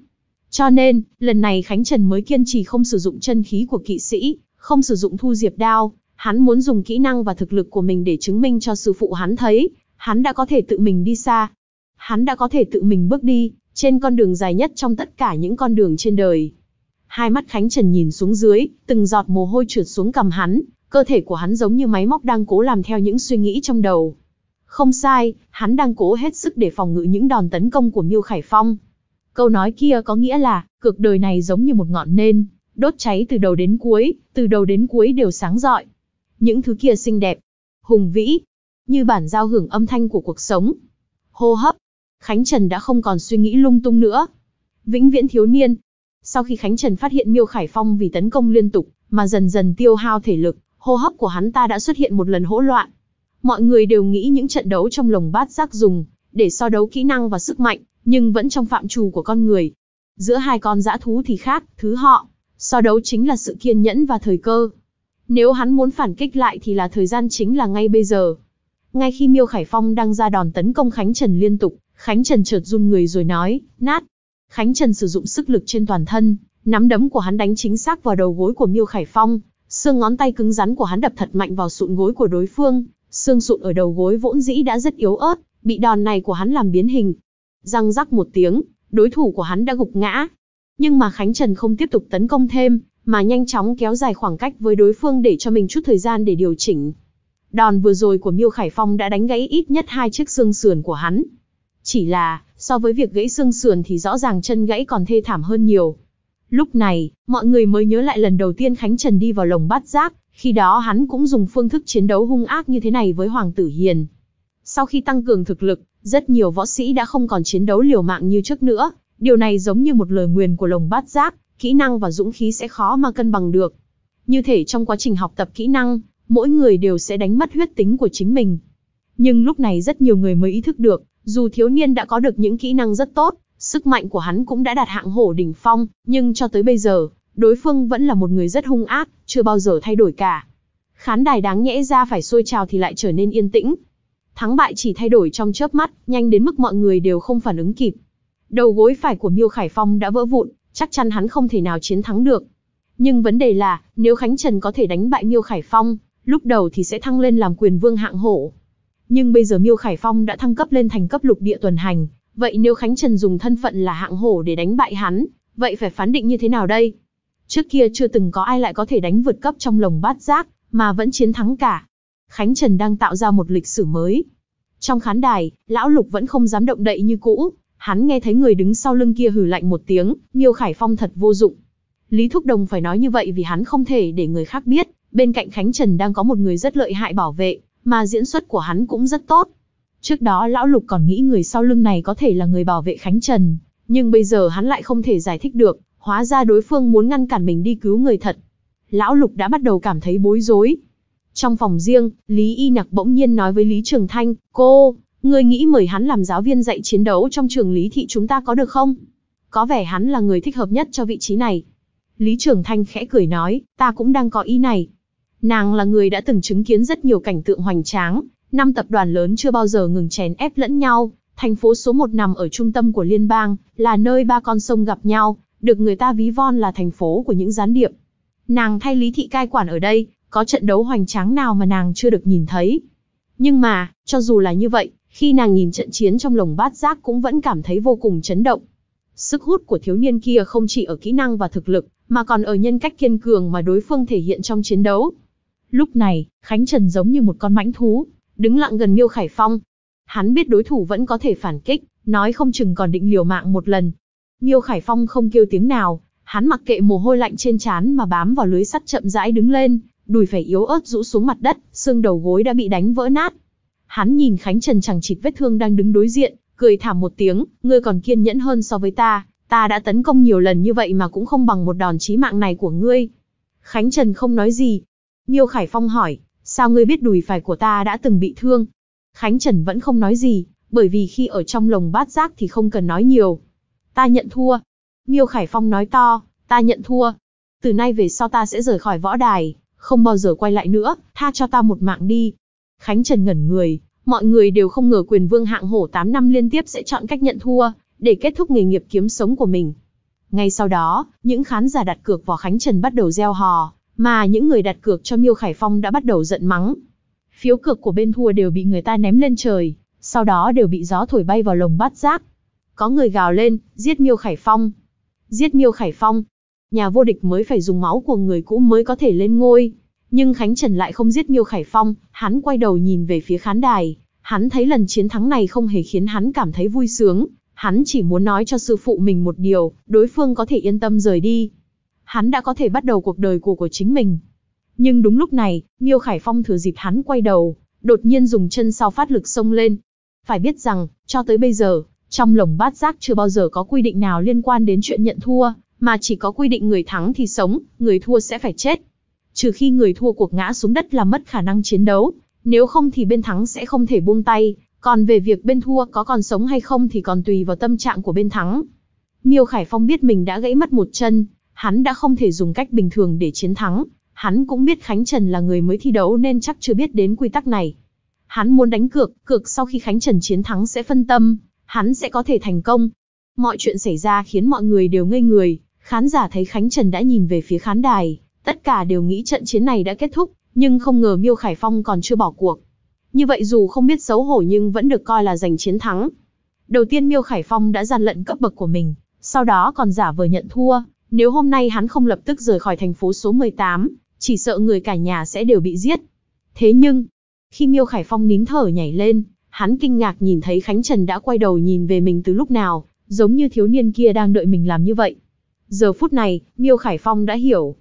Cho nên, lần này Khánh Trần mới kiên trì không sử dụng chân khí của kỵ sĩ, không sử dụng thu diệp đao. Hắn muốn dùng kỹ năng và thực lực của mình để chứng minh cho sư phụ hắn thấy, hắn đã có thể tự mình đi xa. Hắn đã có thể tự mình bước đi, trên con đường dài nhất trong tất cả những con đường trên đời. Hai mắt Khánh Trần nhìn xuống dưới, từng giọt mồ hôi trượt xuống cầm hắn, Cơ thể của hắn giống như máy móc đang cố làm theo những suy nghĩ trong đầu. Không sai, hắn đang cố hết sức để phòng ngự những đòn tấn công của Miêu Khải Phong. Câu nói kia có nghĩa là, cực đời này giống như một ngọn nến, đốt cháy từ đầu đến cuối, từ đầu đến cuối đều sáng rọi. Những thứ kia xinh đẹp, hùng vĩ, như bản giao hưởng âm thanh của cuộc sống. Hô hấp, Khánh Trần đã không còn suy nghĩ lung tung nữa. Vĩnh viễn thiếu niên. Sau khi Khánh Trần phát hiện Miêu Khải Phong vì tấn công liên tục mà dần dần tiêu hao thể lực, hô hấp của hắn ta đã xuất hiện một lần hỗn loạn. Mọi người đều nghĩ những trận đấu trong lồng bát giác dùng, để so đấu kỹ năng và sức mạnh, nhưng vẫn trong phạm trù của con người. Giữa hai con dã thú thì khác, thứ họ, so đấu chính là sự kiên nhẫn và thời cơ. Nếu hắn muốn phản kích lại thì là thời gian chính là ngay bây giờ. Ngay khi Miêu Khải Phong đang ra đòn tấn công Khánh Trần liên tục, Khánh Trần chợt run người rồi nói, nát. Khánh Trần sử dụng sức lực trên toàn thân, nắm đấm của hắn đánh chính xác vào đầu gối của Miêu Khải Phong, Xương ngón tay cứng rắn của hắn đập thật mạnh vào sụn gối của đối phương, xương sụn ở đầu gối vốn dĩ đã rất yếu ớt, bị đòn này của hắn làm biến hình. Răng rắc một tiếng, đối thủ của hắn đã gục ngã. Nhưng mà Khánh Trần không tiếp tục tấn công thêm, mà nhanh chóng kéo dài khoảng cách với đối phương để cho mình chút thời gian để điều chỉnh. Đòn vừa rồi của Miêu Khải Phong đã đánh gãy ít nhất hai chiếc xương sườn của hắn. Chỉ là, so với việc gãy xương sườn thì rõ ràng chân gãy còn thê thảm hơn nhiều. Lúc này, mọi người mới nhớ lại lần đầu tiên Khánh Trần đi vào lồng bát giác, khi đó hắn cũng dùng phương thức chiến đấu hung ác như thế này với Hoàng tử Hiền. Sau khi tăng cường thực lực, rất nhiều võ sĩ đã không còn chiến đấu liều mạng như trước nữa, điều này giống như một lời nguyền của lồng bát giác, kỹ năng và dũng khí sẽ khó mà cân bằng được. Như thể trong quá trình học tập kỹ năng, mỗi người đều sẽ đánh mất huyết tính của chính mình. Nhưng lúc này rất nhiều người mới ý thức được, dù thiếu niên đã có được những kỹ năng rất tốt, Sức mạnh của hắn cũng đã đạt hạng hổ đỉnh phong, nhưng cho tới bây giờ, đối phương vẫn là một người rất hung ác, chưa bao giờ thay đổi cả. Khán đài đáng nhẽ ra phải sôi trào thì lại trở nên yên tĩnh. Thắng bại chỉ thay đổi trong chớp mắt, nhanh đến mức mọi người đều không phản ứng kịp. Đầu gối phải của Miêu Khải Phong đã vỡ vụn, chắc chắn hắn không thể nào chiến thắng được. Nhưng vấn đề là, nếu Khánh Trần có thể đánh bại Miêu Khải Phong, lúc đầu thì sẽ thăng lên làm quyền vương hạng hổ. Nhưng bây giờ Miêu Khải Phong đã thăng cấp lên thành cấp lục địa tuần hành, Vậy nếu Khánh Trần dùng thân phận là hạng hổ để đánh bại hắn, vậy phải phán định như thế nào đây? Trước kia chưa từng có ai lại có thể đánh vượt cấp trong lồng bát giác, mà vẫn chiến thắng cả. Khánh Trần đang tạo ra một lịch sử mới. Trong khán đài, lão Lục vẫn không dám động đậy như cũ, hắn nghe thấy người đứng sau lưng kia hừ lạnh một tiếng, Miêu Khải Phong thật vô dụng. Lý Thúc Đồng phải nói như vậy vì hắn không thể để người khác biết, bên cạnh Khánh Trần đang có một người rất lợi hại bảo vệ, mà diễn xuất của hắn cũng rất tốt, Trước đó lão lục còn nghĩ người sau lưng này có thể là người bảo vệ Khánh Trần, nhưng bây giờ hắn lại không thể giải thích được, hóa ra đối phương muốn ngăn cản mình đi cứu người thật. Lão lục đã bắt đầu cảm thấy bối rối. Trong phòng riêng, Lý Y Nặc bỗng nhiên nói với Lý Trường Thanh, cô, người nghĩ mời hắn làm giáo viên dạy chiến đấu trong trường Lý Thị chúng ta có được không? Có vẻ hắn là người thích hợp nhất cho vị trí này. Lý Trường Thanh khẽ cười nói, ta cũng đang có ý này. Nàng là người đã từng chứng kiến rất nhiều cảnh tượng hoành tráng, Năm tập đoàn lớn chưa bao giờ ngừng chèn ép lẫn nhau, thành phố số một nằm ở trung tâm của liên bang, là nơi ba con sông gặp nhau, được người ta ví von là thành phố của những gián điệp. Nàng thay Lý Thị cai quản ở đây, có trận đấu hoành tráng nào mà nàng chưa được nhìn thấy. Nhưng mà, cho dù là như vậy, khi nàng nhìn trận chiến trong lồng bát giác cũng vẫn cảm thấy vô cùng chấn động. Sức hút của thiếu niên kia không chỉ ở kỹ năng và thực lực, mà còn ở nhân cách kiên cường mà đối phương thể hiện trong chiến đấu. Lúc này, Khánh Trần giống như một con mãnh thú, đứng lặng gần Miêu Khải Phong. Hắn biết đối thủ vẫn có thể phản kích, nói không chừng còn định liều mạng một lần. Miêu Khải Phong không kêu tiếng nào, hắn mặc kệ mồ hôi lạnh trên trán mà bám vào lưới sắt chậm rãi đứng lên, đùi phải yếu ớt rũ xuống mặt đất, xương đầu gối đã bị đánh vỡ nát. Hắn nhìn Khánh Trần chẳng chịt vết thương đang đứng đối diện, cười thảm một tiếng, ngươi còn kiên nhẫn hơn so với ta, ta đã tấn công nhiều lần như vậy mà cũng không bằng một đòn chí mạng này của ngươi. Khánh Trần không nói gì. Miêu Khải Phong hỏi, sao ngươi biết đùi phải của ta đã từng bị thương? Khánh Trần vẫn không nói gì, bởi vì khi ở trong lồng bát giác thì không cần nói nhiều. Ta nhận thua. Miêu Khải Phong nói to, ta nhận thua. Từ nay về sau ta sẽ rời khỏi võ đài, không bao giờ quay lại nữa, tha cho ta một mạng đi. Khánh Trần ngẩn người, mọi người đều không ngờ quyền vương hạng hổ 8 năm liên tiếp sẽ chọn cách nhận thua, để kết thúc nghề nghiệp kiếm sống của mình. Ngay sau đó, những khán giả đặt cược vào Khánh Trần bắt đầu gieo hò, mà những người đặt cược cho Miêu Khải Phong đã bắt đầu giận mắng. Phiếu cược của bên thua đều bị người ta ném lên trời, sau đó đều bị gió thổi bay vào lồng bát giác. Có người gào lên, giết Miêu Khải Phong. Giết Miêu Khải Phong. Nhà vô địch mới phải dùng máu của người cũ mới có thể lên ngôi. Nhưng Khánh Trần lại không giết Miêu Khải Phong, hắn quay đầu nhìn về phía khán đài. Hắn thấy lần chiến thắng này không hề khiến hắn cảm thấy vui sướng. Hắn chỉ muốn nói cho sư phụ mình một điều, đối phương có thể yên tâm rời đi hắn đã có thể bắt đầu cuộc đời của của chính mình. Nhưng đúng lúc này, Miêu Khải Phong thừa dịp hắn quay đầu, đột nhiên dùng chân sau phát lực xông lên. Phải biết rằng, cho tới bây giờ, trong lồng bát giác chưa bao giờ có quy định nào liên quan đến chuyện nhận thua, mà chỉ có quy định người thắng thì sống, người thua sẽ phải chết. Trừ khi người thua cuộc ngã xuống đất là mất khả năng chiến đấu, nếu không thì bên thắng sẽ không thể buông tay, còn về việc bên thua có còn sống hay không thì còn tùy vào tâm trạng của bên thắng. Miêu Khải Phong biết mình đã gãy mất một chân, Hắn đã không thể dùng cách bình thường để chiến thắng, hắn cũng biết Khánh Trần là người mới thi đấu nên chắc chưa biết đến quy tắc này. Hắn muốn đánh cược, cược sau khi Khánh Trần chiến thắng sẽ phân tâm, hắn sẽ có thể thành công. Mọi chuyện xảy ra khiến mọi người đều ngây người, khán giả thấy Khánh Trần đã nhìn về phía khán đài, tất cả đều nghĩ trận chiến này đã kết thúc, nhưng không ngờ Miêu Khải Phong còn chưa bỏ cuộc. Như vậy dù không biết xấu hổ nhưng vẫn được coi là giành chiến thắng. Đầu tiên Miêu Khải Phong đã gian lận cấp bậc của mình, sau đó còn giả vờ nhận thua, nếu hôm nay hắn không lập tức rời khỏi thành phố số 18, chỉ sợ người cả nhà sẽ đều bị giết. Thế nhưng, khi Miêu Khải Phong nín thở nhảy lên, hắn kinh ngạc nhìn thấy Khánh Trần đã quay đầu nhìn về mình từ lúc nào, giống như thiếu niên kia đang đợi mình làm như vậy. Giờ phút này, Miêu Khải Phong đã hiểu.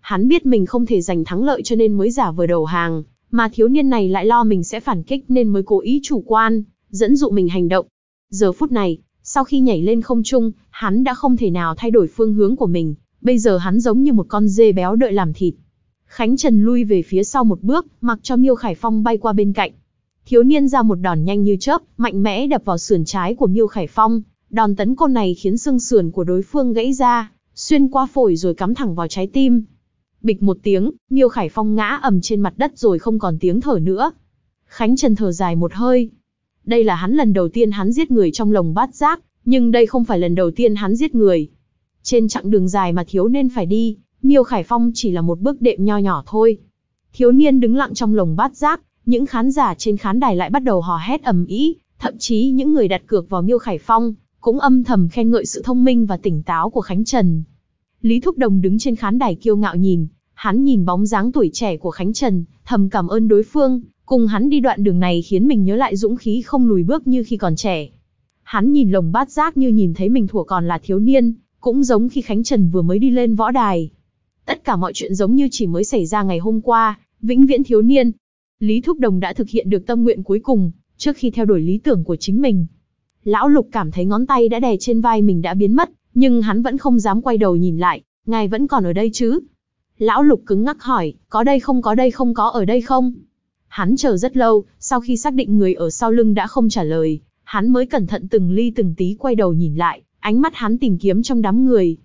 Hắn biết mình không thể giành thắng lợi cho nên mới giả vờ đầu hàng, mà thiếu niên này lại lo mình sẽ phản kích nên mới cố ý chủ quan, dẫn dụ mình hành động. Giờ phút này, sau khi nhảy lên không trung, hắn đã không thể nào thay đổi phương hướng của mình, bây giờ hắn giống như một con dê béo đợi làm thịt. Khánh Trần lui về phía sau một bước, mặc cho Miêu Khải Phong bay qua bên cạnh. Thiếu niên ra một đòn nhanh như chớp, mạnh mẽ đập vào sườn trái của Miêu Khải Phong, đòn tấn công này khiến xương sườn của đối phương gãy ra, xuyên qua phổi rồi cắm thẳng vào trái tim. Bịch một tiếng, Miêu Khải Phong ngã ầm trên mặt đất rồi không còn tiếng thở nữa. Khánh Trần thở dài một hơi, đây là hắn lần đầu tiên hắn giết người trong lồng bát giác, nhưng đây không phải lần đầu tiên hắn giết người. Trên chặng đường dài mà thiếu nên phải đi, Miêu Khải Phong chỉ là một bước đệm nho nhỏ thôi. Thiếu niên đứng lặng trong lồng bát giác, những khán giả trên khán đài lại bắt đầu hò hét ầm ĩ, thậm chí những người đặt cược vào Miêu Khải Phong cũng âm thầm khen ngợi sự thông minh và tỉnh táo của Khánh Trần. Lý Thúc Đồng đứng trên khán đài kiêu ngạo nhìn, hắn nhìn bóng dáng tuổi trẻ của Khánh Trần, thầm cảm ơn đối phương, Cùng hắn đi đoạn đường này khiến mình nhớ lại dũng khí không lùi bước như khi còn trẻ. Hắn nhìn lồng bát giác như nhìn thấy mình thuộc còn là thiếu niên, cũng giống khi Khánh Trần vừa mới đi lên võ đài. Tất cả mọi chuyện giống như chỉ mới xảy ra ngày hôm qua, vĩnh viễn thiếu niên. Lý Thúc Đồng đã thực hiện được tâm nguyện cuối cùng, trước khi theo đuổi lý tưởng của chính mình. Lão Lục cảm thấy ngón tay đã đè trên vai mình đã biến mất, nhưng hắn vẫn không dám quay đầu nhìn lại, ngài vẫn còn ở đây chứ? Lão Lục cứng ngắc hỏi, có đây không có đây không có ở đây không? Hắn chờ rất lâu, sau khi xác định người ở sau lưng đã không trả lời, hắn mới cẩn thận từng ly từng tí quay đầu nhìn lại, ánh mắt hắn tìm kiếm trong đám người.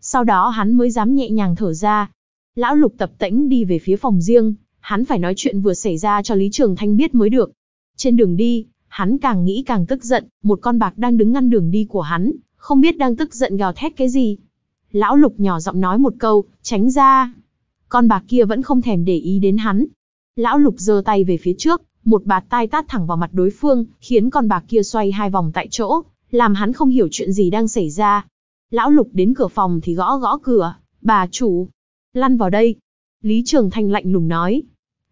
Sau đó hắn mới dám nhẹ nhàng thở ra. Lão lục tập tĩnh đi về phía phòng riêng, hắn phải nói chuyện vừa xảy ra cho Lý Trường Thanh biết mới được. Trên đường đi, hắn càng nghĩ càng tức giận, một con bạc đang đứng ngăn đường đi của hắn, không biết đang tức giận gào thét cái gì. Lão lục nhỏ giọng nói một câu, tránh ra. Con bạc kia vẫn không thèm để ý đến hắn, Lão Lục giơ tay về phía trước, một bạt tai tát thẳng vào mặt đối phương, khiến con bạc kia xoay hai vòng tại chỗ, làm hắn không hiểu chuyện gì đang xảy ra. Lão Lục đến cửa phòng thì gõ gõ cửa, bà chủ, lăn vào đây. Lý Trường Thanh lạnh lùng nói.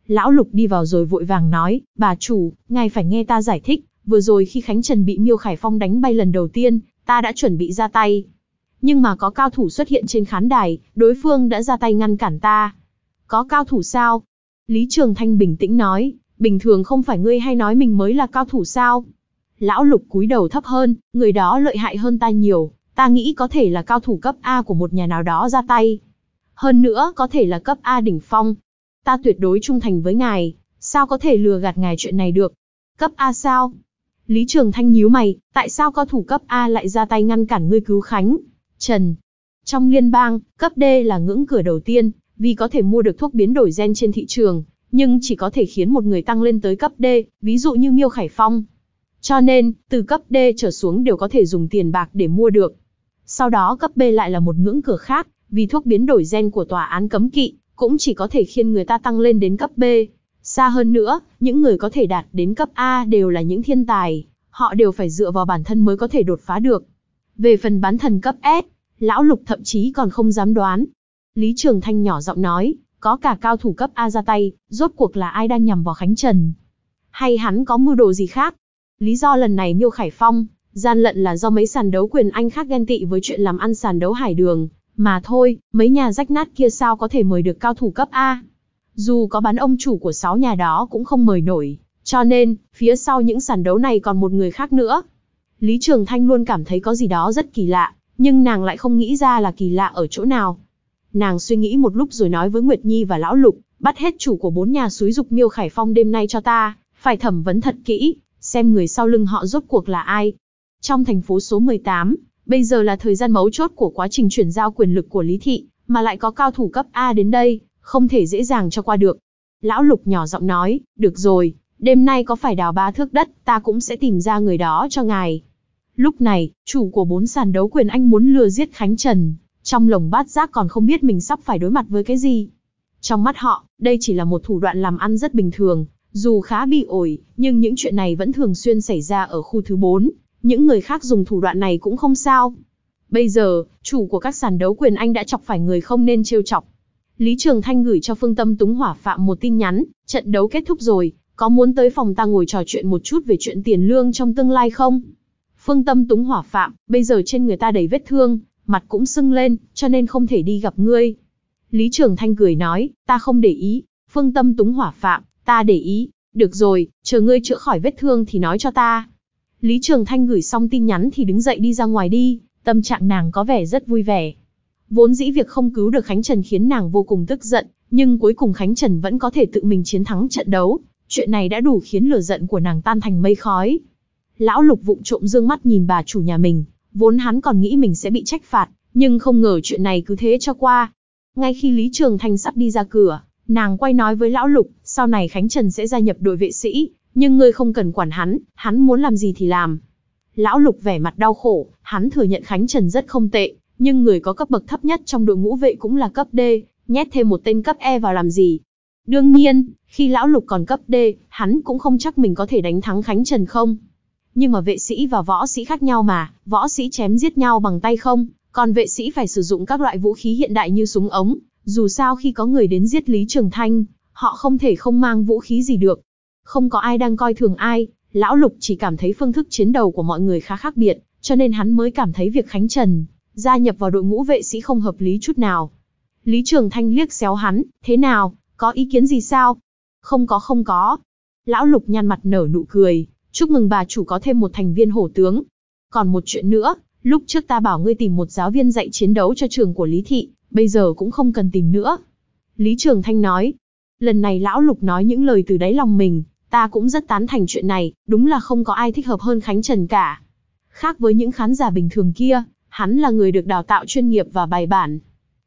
Lão Lục đi vào rồi vội vàng nói, bà chủ, ngài phải nghe ta giải thích, vừa rồi khi Khánh Trần bị Miêu Khải Phong đánh bay lần đầu tiên, ta đã chuẩn bị ra tay. Nhưng mà có cao thủ xuất hiện trên khán đài, đối phương đã ra tay ngăn cản ta. Có cao thủ sao? Lý Trường Thanh bình tĩnh nói, bình thường không phải ngươi hay nói mình mới là cao thủ sao? Lão Lục cúi đầu thấp hơn, người đó lợi hại hơn ta nhiều, ta nghĩ có thể là cao thủ cấp A của một nhà nào đó ra tay. Hơn nữa có thể là cấp A đỉnh phong. Ta tuyệt đối trung thành với ngài, sao có thể lừa gạt ngài chuyện này được? Cấp A sao? Lý Trường Thanh nhíu mày, tại sao cao thủ cấp A lại ra tay ngăn cản ngươi cứu Khánh? Trần. Trong liên bang, cấp D là ngưỡng cửa đầu tiên, vì có thể mua được thuốc biến đổi gen trên thị trường, nhưng chỉ có thể khiến một người tăng lên tới cấp D, ví dụ như Miêu Khải Phong. Cho nên, từ cấp D trở xuống đều có thể dùng tiền bạc để mua được. Sau đó cấp B lại là một ngưỡng cửa khác, vì thuốc biến đổi gen của tòa án cấm kỵ, cũng chỉ có thể khiến người ta tăng lên đến cấp B. Xa hơn nữa, những người có thể đạt đến cấp A đều là những thiên tài, họ đều phải dựa vào bản thân mới có thể đột phá được. Về phần bán thần cấp S, lão lục thậm chí còn không dám đoán, Lý Trường Thanh nhỏ giọng nói, có cả cao thủ cấp A ra tay, rốt cuộc là ai đang nhằm vào Khánh Trần? Hay hắn có mưu đồ gì khác? Lý do lần này Miêu Khải Phong, gian lận là do mấy sàn đấu quyền anh khác ghen tị với chuyện làm ăn sàn đấu hải đường, mà thôi, mấy nhà rách nát kia sao có thể mời được cao thủ cấp A? Dù có bán ông chủ của sáu nhà đó cũng không mời nổi, cho nên, phía sau những sàn đấu này còn một người khác nữa. Lý Trường Thanh luôn cảm thấy có gì đó rất kỳ lạ, nhưng nàng lại không nghĩ ra là kỳ lạ ở chỗ nào. Nàng suy nghĩ một lúc rồi nói với Nguyệt Nhi và Lão Lục, bắt hết chủ của bốn nhà suối dục Miêu Khải Phong đêm nay cho ta, phải thẩm vấn thật kỹ, xem người sau lưng họ rốt cuộc là ai. Trong thành phố số 18, bây giờ là thời gian mấu chốt của quá trình chuyển giao quyền lực của Lý Thị, mà lại có cao thủ cấp A đến đây, không thể dễ dàng cho qua được. Lão Lục nhỏ giọng nói, được rồi, đêm nay có phải đào ba thước đất, ta cũng sẽ tìm ra người đó cho ngài. Lúc này, chủ của bốn sàn đấu quyền anh muốn lừa giết Khánh Trần, trong lồng bát giác còn không biết mình sắp phải đối mặt với cái gì. Trong mắt họ, đây chỉ là một thủ đoạn làm ăn rất bình thường, dù khá bị ổi, nhưng những chuyện này vẫn thường xuyên xảy ra ở khu thứ 4, những người khác dùng thủ đoạn này cũng không sao. Bây giờ, chủ của các sàn đấu quyền Anh đã chọc phải người không nên trêu chọc. Lý Trường Thanh gửi cho Phương Tâm Túng Hỏa Phạm một tin nhắn, trận đấu kết thúc rồi, có muốn tới phòng ta ngồi trò chuyện một chút về chuyện tiền lương trong tương lai không? Phương Tâm Túng Hỏa Phạm, bây giờ trên người ta đầy vết thương, mặt cũng sưng lên, cho nên không thể đi gặp ngươi. Lý Trường Thanh cười nói, ta không để ý, phương tâm túng hỏa phạm, ta để ý, được rồi, chờ ngươi chữa khỏi vết thương thì nói cho ta. Lý Trường Thanh gửi xong tin nhắn thì đứng dậy đi ra ngoài đi, tâm trạng nàng có vẻ rất vui vẻ. Vốn dĩ việc không cứu được Khánh Trần khiến nàng vô cùng tức giận, nhưng cuối cùng Khánh Trần vẫn có thể tự mình chiến thắng trận đấu, chuyện này đã đủ khiến lửa giận của nàng tan thành mây khói. Lão Lục vụng trộm dương mắt nhìn bà chủ nhà mình, Vốn hắn còn nghĩ mình sẽ bị trách phạt, nhưng không ngờ chuyện này cứ thế cho qua. Ngay khi Lý Trường Thành sắp đi ra cửa, nàng quay nói với Lão Lục, sau này Khánh Trần sẽ gia nhập đội vệ sĩ, nhưng ngươi không cần quản hắn, hắn muốn làm gì thì làm. Lão Lục vẻ mặt đau khổ, hắn thừa nhận Khánh Trần rất không tệ, nhưng người có cấp bậc thấp nhất trong đội ngũ vệ cũng là cấp D, nhét thêm một tên cấp E vào làm gì. Đương nhiên, khi Lão Lục còn cấp D, hắn cũng không chắc mình có thể đánh thắng Khánh Trần không. Nhưng mà vệ sĩ và võ sĩ khác nhau mà, võ sĩ chém giết nhau bằng tay không, còn vệ sĩ phải sử dụng các loại vũ khí hiện đại như súng ống. Dù sao khi có người đến giết Lý Trường Thanh, họ không thể không mang vũ khí gì được. Không có ai đang coi thường ai, lão Lục chỉ cảm thấy phương thức chiến đấu của mọi người khá khác biệt, cho nên hắn mới cảm thấy việc Khánh Trần gia nhập vào đội ngũ vệ sĩ không hợp lý chút nào. Lý Trường Thanh liếc xéo hắn, "Thế nào, có ý kiến gì sao?" "Không có không có." Lão Lục nhăn mặt nở nụ cười, Chúc mừng bà chủ có thêm một thành viên hổ tướng. Còn một chuyện nữa, lúc trước ta bảo ngươi tìm một giáo viên dạy chiến đấu cho trường của Lý Thị, bây giờ cũng không cần tìm nữa. Lý Trường Thanh nói, lần này lão lục nói những lời từ đáy lòng mình, ta cũng rất tán thành chuyện này, đúng là không có ai thích hợp hơn Khánh Trần cả. Khác với những khán giả bình thường kia, hắn là người được đào tạo chuyên nghiệp và bài bản.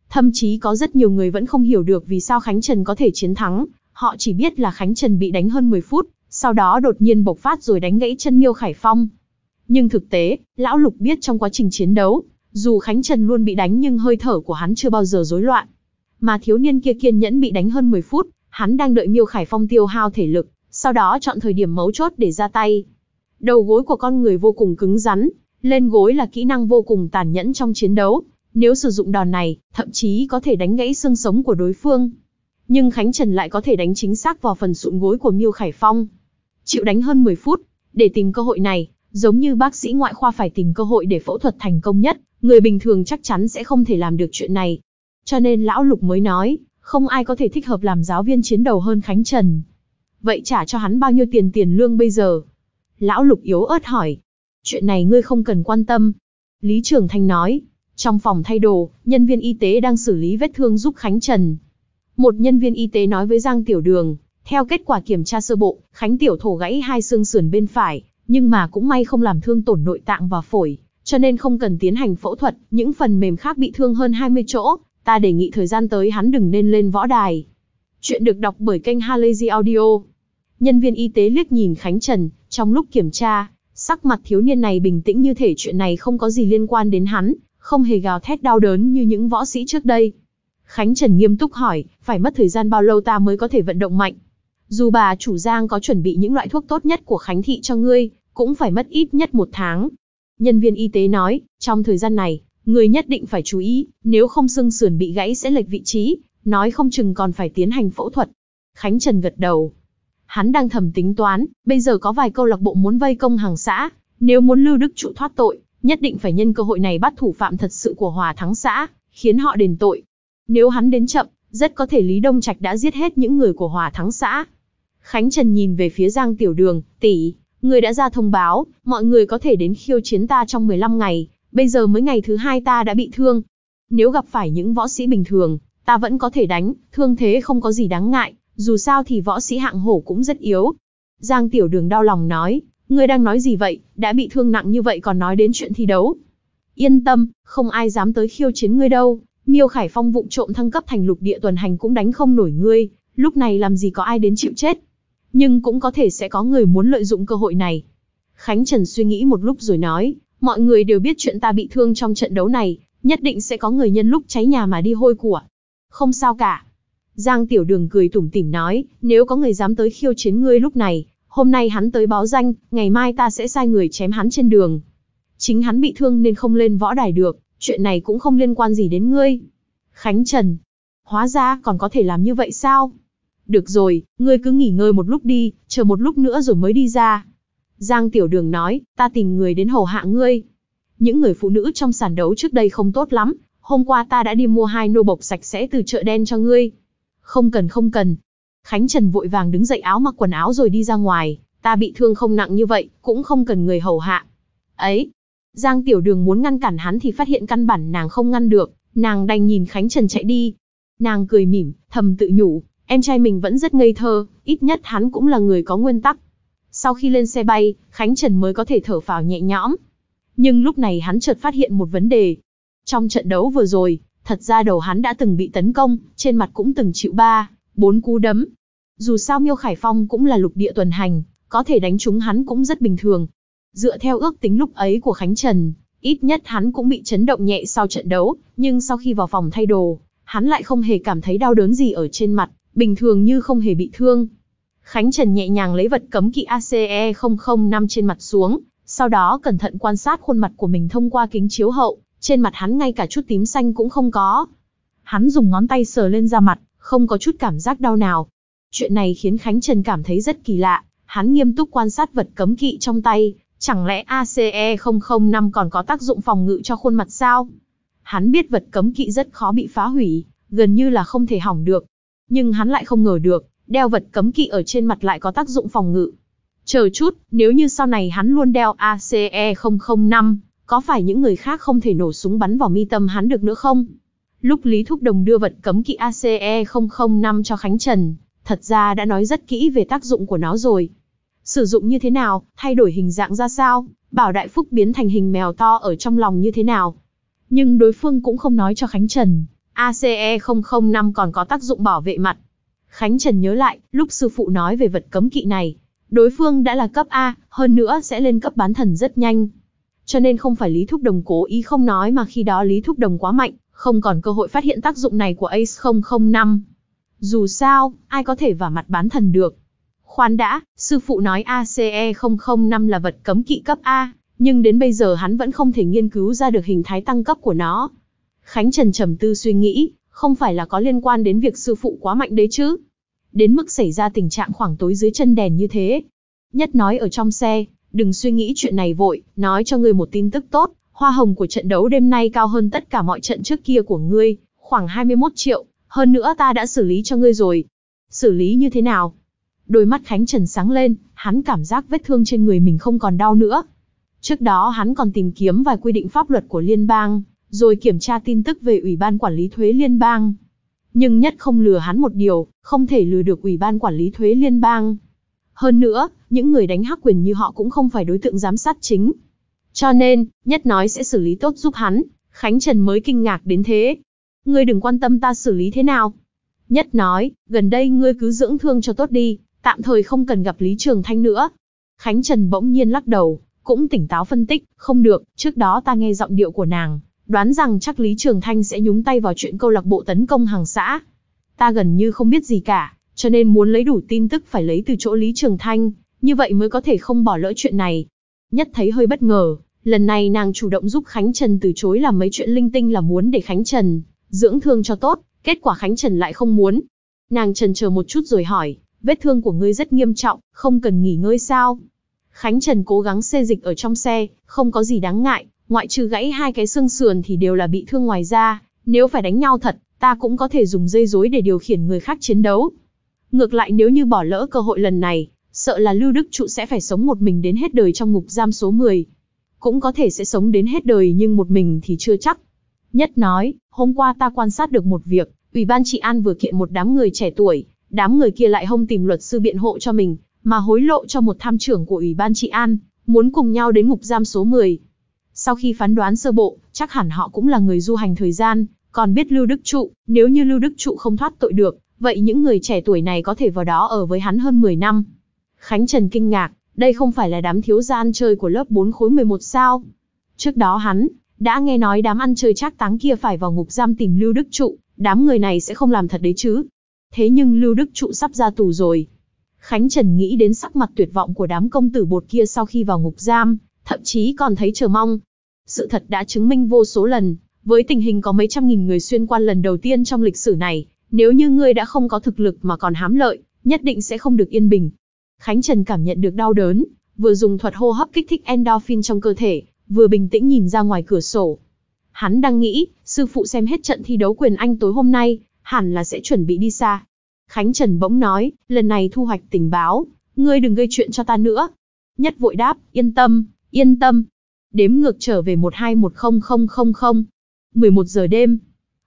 Thậm chí có rất nhiều người vẫn không hiểu được vì sao Khánh Trần có thể chiến thắng, họ chỉ biết là Khánh Trần bị đánh hơn 10 phút, sau đó đột nhiên bộc phát rồi đánh gãy chân Miêu Khải Phong. Nhưng thực tế, lão Lục biết trong quá trình chiến đấu, dù Khánh Trần luôn bị đánh nhưng hơi thở của hắn chưa bao giờ rối loạn. Mà thiếu niên kia kiên nhẫn bị đánh hơn 10 phút, hắn đang đợi Miêu Khải Phong tiêu hao thể lực, sau đó chọn thời điểm mấu chốt để ra tay. Đầu gối của con người vô cùng cứng rắn, lên gối là kỹ năng vô cùng tàn nhẫn trong chiến đấu, nếu sử dụng đòn này, thậm chí có thể đánh gãy xương sống của đối phương. Nhưng Khánh Trần lại có thể đánh chính xác vào phần sụn gối của Miêu Khải Phong, chịu đánh hơn 10 phút. Để tìm cơ hội này, giống như bác sĩ ngoại khoa phải tìm cơ hội để phẫu thuật thành công nhất, người bình thường chắc chắn sẽ không thể làm được chuyện này. Cho nên lão Lục mới nói, không ai có thể thích hợp làm giáo viên chiến đầu hơn Khánh Trần. Vậy trả cho hắn bao nhiêu tiền tiền lương bây giờ? Lão Lục yếu ớt hỏi. Chuyện này ngươi không cần quan tâm. Lý Trường Thanh nói, trong phòng thay đồ, nhân viên y tế đang xử lý vết thương giúp Khánh Trần. Một nhân viên y tế nói với Giang Tiểu Đường, theo kết quả kiểm tra sơ bộ, Khánh Tiểu Thổ gãy hai xương sườn bên phải, nhưng mà cũng may không làm thương tổn nội tạng và phổi, cho nên không cần tiến hành phẫu thuật, những phần mềm khác bị thương hơn 20 chỗ, ta đề nghị thời gian tới hắn đừng nên lên võ đài. Chuyện được đọc bởi kênh Halazy Audio. Nhân viên y tế liếc nhìn Khánh Trần, trong lúc kiểm tra, sắc mặt thiếu niên này bình tĩnh như thể chuyện này không có gì liên quan đến hắn, không hề gào thét đau đớn như những võ sĩ trước đây. Khánh Trần nghiêm túc hỏi, phải mất thời gian bao lâu ta mới có thể vận động mạnh? Dù bà chủ Giang có chuẩn bị những loại thuốc tốt nhất của Khánh Thị cho ngươi, cũng phải mất ít nhất một tháng. Nhân viên y tế nói, trong thời gian này, ngươi nhất định phải chú ý, nếu không xương sườn bị gãy sẽ lệch vị trí, nói không chừng còn phải tiến hành phẫu thuật. Khánh Trần gật đầu. Hắn đang thầm tính toán, bây giờ có vài câu lạc bộ muốn vây công hàng xã, nếu muốn Lưu Đức Trụ thoát tội, nhất định phải nhân cơ hội này bắt thủ phạm thật sự của Hòa Thắng xã, khiến họ đền tội. Nếu hắn đến chậm, rất có thể Lý Đông Trạch đã giết hết những người của Hòa Thắng xã, Khánh Trần nhìn về phía Giang Tiểu Đường, tỷ, người đã ra thông báo, mọi người có thể đến khiêu chiến ta trong 15 ngày, bây giờ mới ngày thứ hai ta đã bị thương. Nếu gặp phải những võ sĩ bình thường, ta vẫn có thể đánh, thương thế không có gì đáng ngại, dù sao thì võ sĩ hạng hổ cũng rất yếu. Giang Tiểu Đường đau lòng nói, người đang nói gì vậy, đã bị thương nặng như vậy còn nói đến chuyện thi đấu. Yên tâm, không ai dám tới khiêu chiến ngươi đâu, Miêu Khải Phong vụng trộm thăng cấp thành lục địa tuần hành cũng đánh không nổi ngươi, lúc này làm gì có ai đến chịu chết nhưng cũng có thể sẽ có người muốn lợi dụng cơ hội này. Khánh Trần suy nghĩ một lúc rồi nói, mọi người đều biết chuyện ta bị thương trong trận đấu này, nhất định sẽ có người nhân lúc cháy nhà mà đi hôi của. Không sao cả. Giang Tiểu Đường cười tủm tỉm nói, nếu có người dám tới khiêu chiến ngươi lúc này, hôm nay hắn tới báo danh, ngày mai ta sẽ sai người chém hắn trên đường. Chính hắn bị thương nên không lên võ đài được, chuyện này cũng không liên quan gì đến ngươi. Khánh Trần, hóa ra còn có thể làm như vậy sao? Được rồi, ngươi cứ nghỉ ngơi một lúc đi, chờ một lúc nữa rồi mới đi ra. Giang Tiểu Đường nói, ta tìm người đến hầu hạ ngươi. Những người phụ nữ trong sản đấu trước đây không tốt lắm, hôm qua ta đã đi mua hai nô bộc sạch sẽ từ chợ đen cho ngươi. Không cần không cần. Khánh Trần vội vàng đứng dậy áo mặc quần áo rồi đi ra ngoài, ta bị thương không nặng như vậy, cũng không cần người hầu hạ. Ấy, Giang Tiểu Đường muốn ngăn cản hắn thì phát hiện căn bản nàng không ngăn được, nàng đành nhìn Khánh Trần chạy đi. Nàng cười mỉm, thầm tự nhủ, Em trai mình vẫn rất ngây thơ, ít nhất hắn cũng là người có nguyên tắc. Sau khi lên xe bay, Khánh Trần mới có thể thở phào nhẹ nhõm. Nhưng lúc này hắn chợt phát hiện một vấn đề. Trong trận đấu vừa rồi, thật ra đầu hắn đã từng bị tấn công, trên mặt cũng từng chịu ba, bốn cú đấm. Dù sao Miêu Khải Phong cũng là lục địa tuần hành, có thể đánh trúng hắn cũng rất bình thường. Dựa theo ước tính lúc ấy của Khánh Trần, ít nhất hắn cũng bị chấn động nhẹ sau trận đấu, nhưng sau khi vào phòng thay đồ, hắn lại không hề cảm thấy đau đớn gì ở trên mặt bình thường như không hề bị thương. Khánh Trần nhẹ nhàng lấy vật cấm kỵ ACE 005 trên mặt xuống, sau đó cẩn thận quan sát khuôn mặt của mình thông qua kính chiếu hậu, trên mặt hắn ngay cả chút tím xanh cũng không có. Hắn dùng ngón tay sờ lên da mặt, không có chút cảm giác đau nào. Chuyện này khiến Khánh Trần cảm thấy rất kỳ lạ, hắn nghiêm túc quan sát vật cấm kỵ trong tay, chẳng lẽ ACE 005 còn có tác dụng phòng ngự cho khuôn mặt sao? Hắn biết vật cấm kỵ rất khó bị phá hủy, gần như là không thể hỏng được, nhưng hắn lại không ngờ được, đeo vật cấm kỵ ở trên mặt lại có tác dụng phòng ngự. Chờ chút, nếu như sau này hắn luôn đeo ACE-005, có phải những người khác không thể nổ súng bắn vào mi tâm hắn được nữa không? Lúc Lý Thúc Đồng đưa vật cấm kỵ ACE-005 cho Khánh Trần, thật ra đã nói rất kỹ về tác dụng của nó rồi. Sử dụng như thế nào, thay đổi hình dạng ra sao, bảo đại phúc biến thành hình mèo to ở trong lòng như thế nào. Nhưng đối phương cũng không nói cho Khánh Trần, ACE005 còn có tác dụng bảo vệ mặt. Khánh Trần nhớ lại, lúc sư phụ nói về vật cấm kỵ này, đối phương đã là cấp A, hơn nữa sẽ lên cấp bán thần rất nhanh. Cho nên không phải Lý Thúc Đồng cố ý không nói mà khi đó Lý Thúc Đồng quá mạnh, không còn cơ hội phát hiện tác dụng này của ACE005. Dù sao, ai có thể vào mặt bán thần được. Khoan đã, sư phụ nói ACE005 là vật cấm kỵ cấp A, nhưng đến bây giờ hắn vẫn không thể nghiên cứu ra được hình thái tăng cấp của nó. Khánh Trần trầm tư suy nghĩ, không phải là có liên quan đến việc sư phụ quá mạnh đấy chứ. Đến mức xảy ra tình trạng khoảng tối dưới chân đèn như thế. Nhất nói ở trong xe, đừng suy nghĩ chuyện này vội, nói cho ngươi một tin tức tốt, hoa hồng của trận đấu đêm nay cao hơn tất cả mọi trận trước kia của ngươi, khoảng 21 triệu, hơn nữa ta đã xử lý cho ngươi rồi. Xử lý như thế nào? Đôi mắt Khánh Trần sáng lên, hắn cảm giác vết thương trên người mình không còn đau nữa. Trước đó hắn còn tìm kiếm vài quy định pháp luật của liên bang, rồi kiểm tra tin tức về Ủy ban Quản lý Thuế Liên bang. Nhưng nhất không lừa hắn một điều, không thể lừa được Ủy ban Quản lý Thuế Liên bang. Hơn nữa, những người đánh hắc quyền như họ cũng không phải đối tượng giám sát chính. Cho nên, nhất nói sẽ xử lý tốt giúp hắn, Khánh Trần mới kinh ngạc đến thế. Ngươi đừng quan tâm ta xử lý thế nào. Nhất nói, gần đây ngươi cứ dưỡng thương cho tốt đi, tạm thời không cần gặp Lý Trường Thanh nữa. Khánh Trần bỗng nhiên lắc đầu, cũng tỉnh táo phân tích, không được, trước đó ta nghe giọng điệu của nàng, Đoán rằng chắc Lý Trường Thanh sẽ nhúng tay vào chuyện câu lạc bộ tấn công hàng xã. Ta gần như không biết gì cả, cho nên muốn lấy đủ tin tức phải lấy từ chỗ Lý Trường Thanh, như vậy mới có thể không bỏ lỡ chuyện này. Nhất thấy hơi bất ngờ, lần này nàng chủ động giúp Khánh Trần từ chối làm mấy chuyện linh tinh là muốn để Khánh Trần dưỡng thương cho tốt, kết quả Khánh Trần lại không muốn. Nàng trần chờ một chút rồi hỏi, vết thương của ngươi rất nghiêm trọng, không cần nghỉ ngơi sao? Khánh Trần cố gắng xê dịch ở trong xe, không có gì đáng ngại, ngoại trừ gãy hai cái xương sườn thì đều là bị thương ngoài da, nếu phải đánh nhau thật, ta cũng có thể dùng dây dối để điều khiển người khác chiến đấu. Ngược lại nếu như bỏ lỡ cơ hội lần này, sợ là Lưu Đức Trụ sẽ phải sống một mình đến hết đời trong ngục giam số 10. Cũng có thể sẽ sống đến hết đời nhưng một mình thì chưa chắc. Nhất nói, hôm qua ta quan sát được một việc, Ủy ban trị an vừa kiện một đám người trẻ tuổi, đám người kia lại không tìm luật sư biện hộ cho mình, mà hối lộ cho một tham trưởng của Ủy ban trị an, muốn cùng nhau đến ngục giam số 10. Sau khi phán đoán sơ bộ, chắc hẳn họ cũng là người du hành thời gian, còn biết Lưu Đức Trụ, nếu như Lưu Đức Trụ không thoát tội được, vậy những người trẻ tuổi này có thể vào đó ở với hắn hơn 10 năm. Khánh Trần kinh ngạc, đây không phải là đám thiếu gian chơi của lớp 4 khối 11 sao. Trước đó hắn, đã nghe nói đám ăn chơi chắc táng kia phải vào ngục giam tìm Lưu Đức Trụ, đám người này sẽ không làm thật đấy chứ. Thế nhưng Lưu Đức Trụ sắp ra tù rồi. Khánh Trần nghĩ đến sắc mặt tuyệt vọng của đám công tử bột kia sau khi vào ngục giam, thậm chí còn thấy chờ mong, sự thật đã chứng minh vô số lần, với tình hình có mấy trăm nghìn người xuyên qua lần đầu tiên trong lịch sử này, nếu như ngươi đã không có thực lực mà còn hám lợi, nhất định sẽ không được yên bình. Khánh Trần cảm nhận được đau đớn, vừa dùng thuật hô hấp kích thích endorphin trong cơ thể, vừa bình tĩnh nhìn ra ngoài cửa sổ. Hắn đang nghĩ, sư phụ xem hết trận thi đấu quyền anh tối hôm nay, hẳn là sẽ chuẩn bị đi xa. Khánh Trần bỗng nói, lần này thu hoạch tình báo, ngươi đừng gây chuyện cho ta nữa. Nhất vội đáp, yên tâm, yên tâm, đếm ngược trở về 12100000. 11 giờ đêm.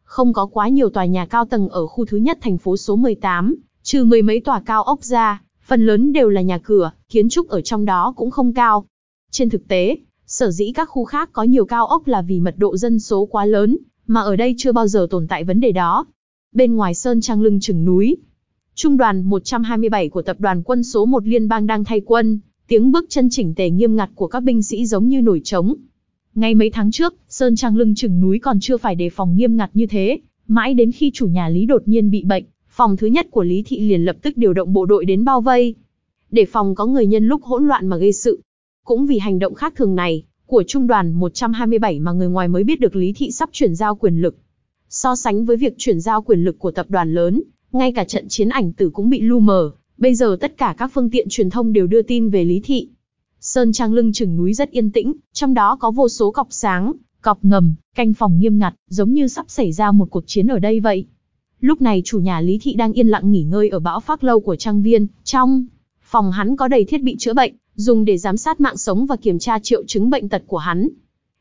Không có quá nhiều tòa nhà cao tầng ở khu thứ nhất thành phố số 18, trừ mười mấy tòa cao ốc ra, phần lớn đều là nhà cửa, kiến trúc ở trong đó cũng không cao. Trên thực tế, sở dĩ các khu khác có nhiều cao ốc là vì mật độ dân số quá lớn, mà ở đây chưa bao giờ tồn tại vấn đề đó. Bên ngoài sơn trang lưng chừng núi, trung đoàn 127 của tập đoàn quân số 1 liên bang đang thay quân, Tiếng bước chân chỉnh tề nghiêm ngặt của các binh sĩ giống như nổi trống. Ngay mấy tháng trước, Sơn Trang lưng chừng núi còn chưa phải đề phòng nghiêm ngặt như thế, mãi đến khi chủ nhà Lý đột nhiên bị bệnh, phòng thứ nhất của Lý Thị liền lập tức điều động bộ đội đến bao vây. Để phòng có người nhân lúc hỗn loạn mà gây sự. Cũng vì hành động khác thường này, của trung đoàn 127 mà người ngoài mới biết được Lý Thị sắp chuyển giao quyền lực. So sánh với việc chuyển giao quyền lực của tập đoàn lớn, ngay cả trận chiến ảnh tử cũng bị lu mờ, Bây giờ tất cả các phương tiện truyền thông đều đưa tin về Lý Thị. Sơn Trang lưng chừng núi rất yên tĩnh, trong đó có vô số cọc sáng, cọc ngầm, canh phòng nghiêm ngặt, giống như sắp xảy ra một cuộc chiến ở đây vậy. Lúc này chủ nhà Lý Thị đang yên lặng nghỉ ngơi ở bão phác lâu của trang viên, trong phòng hắn có đầy thiết bị chữa bệnh, dùng để giám sát mạng sống và kiểm tra triệu chứng bệnh tật của hắn.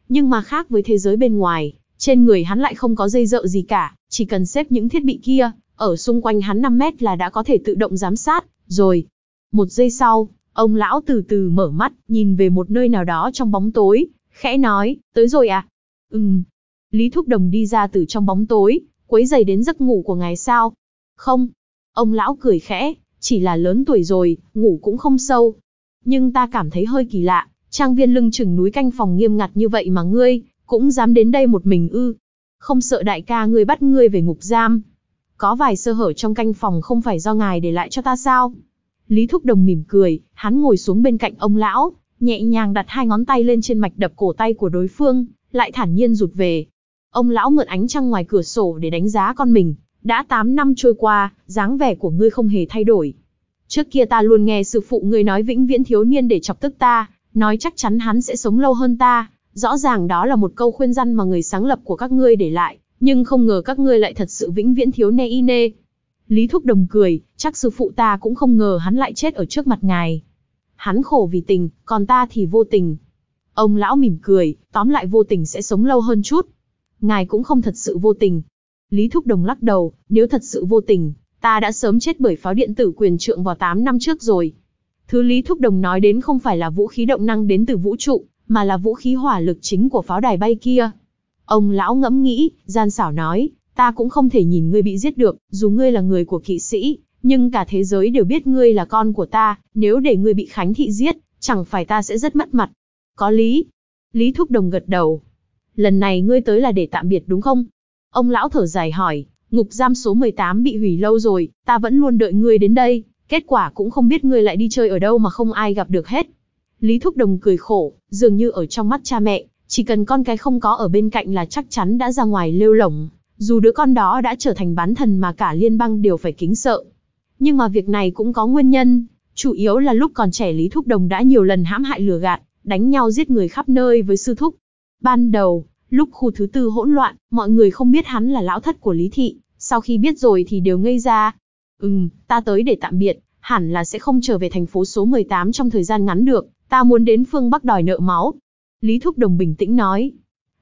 Nhưng mà khác với thế giới bên ngoài, trên người hắn lại không có dây dợ gì cả, chỉ cần xếp những thiết bị kia, ở xung quanh hắn 5 mét là đã có thể tự động giám sát, rồi, một giây sau, ông lão từ từ mở mắt, nhìn về một nơi nào đó trong bóng tối, khẽ nói, tới rồi à? Ừm. Lý Thúc Đồng đi ra từ trong bóng tối, quấy dày đến giấc ngủ của ngài sao? Không. Ông lão cười khẽ, chỉ là lớn tuổi rồi, ngủ cũng không sâu. Nhưng ta cảm thấy hơi kỳ lạ, trang viên lưng chừng núi canh phòng nghiêm ngặt như vậy mà ngươi, cũng dám đến đây một mình ư. Không sợ đại ca ngươi bắt ngươi về ngục giam, có vài sơ hở trong canh phòng không phải do ngài để lại cho ta sao? Lý Thúc Đồng mỉm cười, hắn ngồi xuống bên cạnh ông lão, nhẹ nhàng đặt hai ngón tay lên trên mạch đập cổ tay của đối phương, lại thản nhiên rụt về. Ông lão mượn ánh trăng ngoài cửa sổ để đánh giá con mình, đã 8 năm trôi qua, dáng vẻ của ngươi không hề thay đổi. Trước kia ta luôn nghe sư phụ ngươi nói vĩnh viễn thiếu niên để chọc tức ta, nói chắc chắn hắn sẽ sống lâu hơn ta, rõ ràng đó là một câu khuyên răn mà người sáng lập của các ngươi để lại nhưng không ngờ các ngươi lại thật sự vĩnh viễn thiếu nê y nê. Lý Thúc Đồng cười, chắc sư phụ ta cũng không ngờ hắn lại chết ở trước mặt ngài. Hắn khổ vì tình, còn ta thì vô tình. Ông lão mỉm cười, tóm lại vô tình sẽ sống lâu hơn chút. Ngài cũng không thật sự vô tình. Lý Thúc Đồng lắc đầu, nếu thật sự vô tình, ta đã sớm chết bởi pháo điện tử quyền trượng vào 8 năm trước rồi. Thứ Lý Thúc Đồng nói đến không phải là vũ khí động năng đến từ vũ trụ, mà là vũ khí hỏa lực chính của pháo đài bay kia. Ông lão ngẫm nghĩ, gian xảo nói, ta cũng không thể nhìn ngươi bị giết được, dù ngươi là người của kỵ sĩ, nhưng cả thế giới đều biết ngươi là con của ta, nếu để ngươi bị Khánh Thị giết, chẳng phải ta sẽ rất mất mặt. Có lý. Lý Thúc Đồng gật đầu. Lần này ngươi tới là để tạm biệt đúng không? Ông lão thở dài hỏi, ngục giam số 18 bị hủy lâu rồi, ta vẫn luôn đợi ngươi đến đây, kết quả cũng không biết ngươi lại đi chơi ở đâu mà không ai gặp được hết. Lý Thúc Đồng cười khổ, dường như ở trong mắt cha mẹ, chỉ cần con cái không có ở bên cạnh là chắc chắn đã ra ngoài lêu lỏng, dù đứa con đó đã trở thành bán thần mà cả liên bang đều phải kính sợ. Nhưng mà việc này cũng có nguyên nhân, chủ yếu là lúc còn trẻ Lý Thúc Đồng đã nhiều lần hãm hại lừa gạt, đánh nhau giết người khắp nơi với sư thúc. Ban đầu, lúc khu thứ tư hỗn loạn, mọi người không biết hắn là lão thất của Lý Thị, sau khi biết rồi thì đều ngây ra. Ừm, ta tới để tạm biệt, hẳn là sẽ không trở về thành phố số 18 trong thời gian ngắn được, ta muốn đến phương Bắc đòi nợ máu, Lý Thúc Đồng bình tĩnh nói.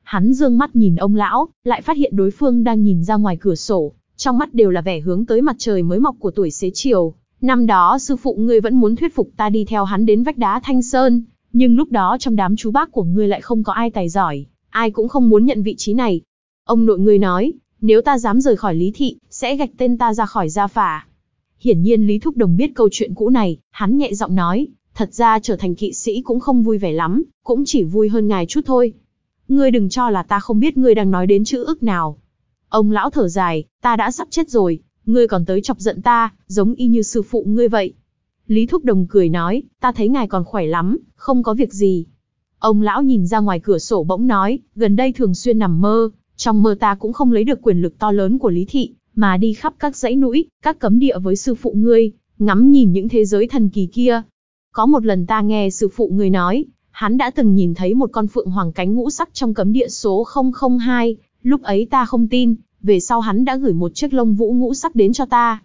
Hắn dương mắt nhìn ông lão, lại phát hiện đối phương đang nhìn ra ngoài cửa sổ, trong mắt đều là vẻ hướng tới mặt trời mới mọc của tuổi xế chiều. Năm đó sư phụ ngươi vẫn muốn thuyết phục ta đi theo hắn đến vách đá Thanh Sơn, nhưng lúc đó trong đám chú bác của ngươi lại không có ai tài giỏi, ai cũng không muốn nhận vị trí này. Ông nội ngươi nói, nếu ta dám rời khỏi Lý Thị, sẽ gạch tên ta ra khỏi gia phả. Hiển nhiên Lý Thúc Đồng biết câu chuyện cũ này, hắn nhẹ giọng nói, thật ra trở thành kỵ sĩ cũng không vui vẻ lắm, cũng chỉ vui hơn ngài chút thôi. Ngươi đừng cho là ta không biết ngươi đang nói đến chữ ức nào. Ông lão thở dài, ta đã sắp chết rồi, ngươi còn tới chọc giận ta, giống y như sư phụ ngươi vậy. Lý Thúc Đồng cười nói, ta thấy ngài còn khỏe lắm, không có việc gì. Ông lão nhìn ra ngoài cửa sổ bỗng nói, gần đây thường xuyên nằm mơ, trong mơ ta cũng không lấy được quyền lực to lớn của Lý Thị, mà đi khắp các dãy núi, các cấm địa với sư phụ ngươi, ngắm nhìn những thế giới thần kỳ kia, có một lần ta nghe sư phụ người nói, hắn đã từng nhìn thấy một con phượng hoàng cánh ngũ sắc trong cấm địa số 002, lúc ấy ta không tin, về sau hắn đã gửi một chiếc lông vũ ngũ sắc đến cho ta.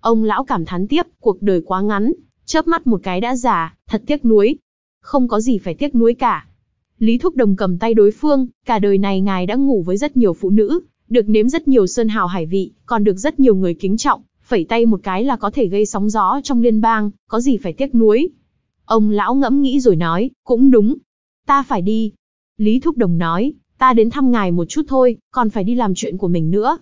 Ông lão cảm thán tiếp, cuộc đời quá ngắn, chớp mắt một cái đã già, thật tiếc nuối. Không có gì phải tiếc nuối cả. Lý Thúc Đồng cầm tay đối phương, cả đời này ngài đã ngủ với rất nhiều phụ nữ, được nếm rất nhiều sơn hào hải vị, còn được rất nhiều người kính trọng, phẩy tay một cái là có thể gây sóng gió trong liên bang, có gì phải tiếc nuối. Ông lão ngẫm nghĩ rồi nói, cũng đúng. Ta phải đi. Lý Thúc Đồng nói, ta đến thăm ngài một chút thôi, còn phải đi làm chuyện của mình nữa.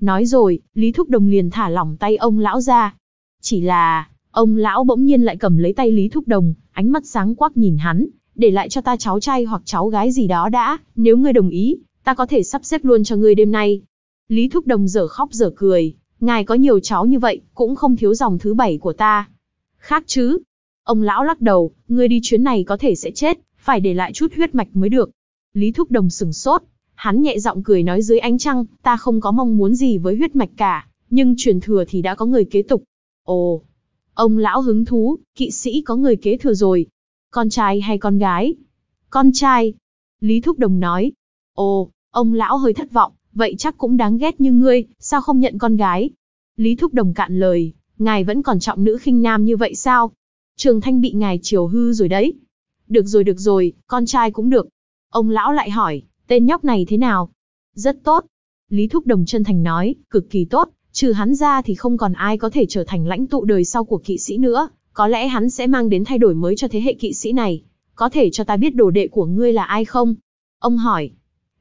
Nói rồi, Lý Thúc Đồng liền thả lỏng tay ông lão ra. Chỉ là, ông lão bỗng nhiên lại cầm lấy tay Lý Thúc Đồng, ánh mắt sáng quắc nhìn hắn, để lại cho ta cháu trai hoặc cháu gái gì đó đã, nếu ngươi đồng ý, ta có thể sắp xếp luôn cho ngươi đêm nay. Lý Thúc Đồng dở khóc dở cười, ngài có nhiều cháu như vậy, cũng không thiếu dòng thứ bảy của ta. Khác chứ, Ông lão lắc đầu, ngươi đi chuyến này có thể sẽ chết, phải để lại chút huyết mạch mới được. Lý Thúc Đồng sừng sốt, hắn nhẹ giọng cười nói dưới ánh trăng, ta không có mong muốn gì với huyết mạch cả, nhưng truyền thừa thì đã có người kế tục. Ồ, ông lão hứng thú, kỵ sĩ có người kế thừa rồi. Con trai hay con gái? Con trai. Lý Thúc Đồng nói. Ồ, ông lão hơi thất vọng, vậy chắc cũng đáng ghét như ngươi, sao không nhận con gái? Lý Thúc Đồng cạn lời, ngài vẫn còn trọng nữ khinh nam như vậy sao? Trường Thanh bị ngài chiều hư rồi đấy. Được rồi được rồi, con trai cũng được. Ông lão lại hỏi, tên nhóc này thế nào? Rất tốt. Lý Thúc Đồng chân thành nói, cực kỳ tốt, trừ hắn ra thì không còn ai có thể trở thành lãnh tụ đời sau của kỵ sĩ nữa, có lẽ hắn sẽ mang đến thay đổi mới cho thế hệ kỵ sĩ này. Có thể cho ta biết đồ đệ của ngươi là ai không? Ông hỏi.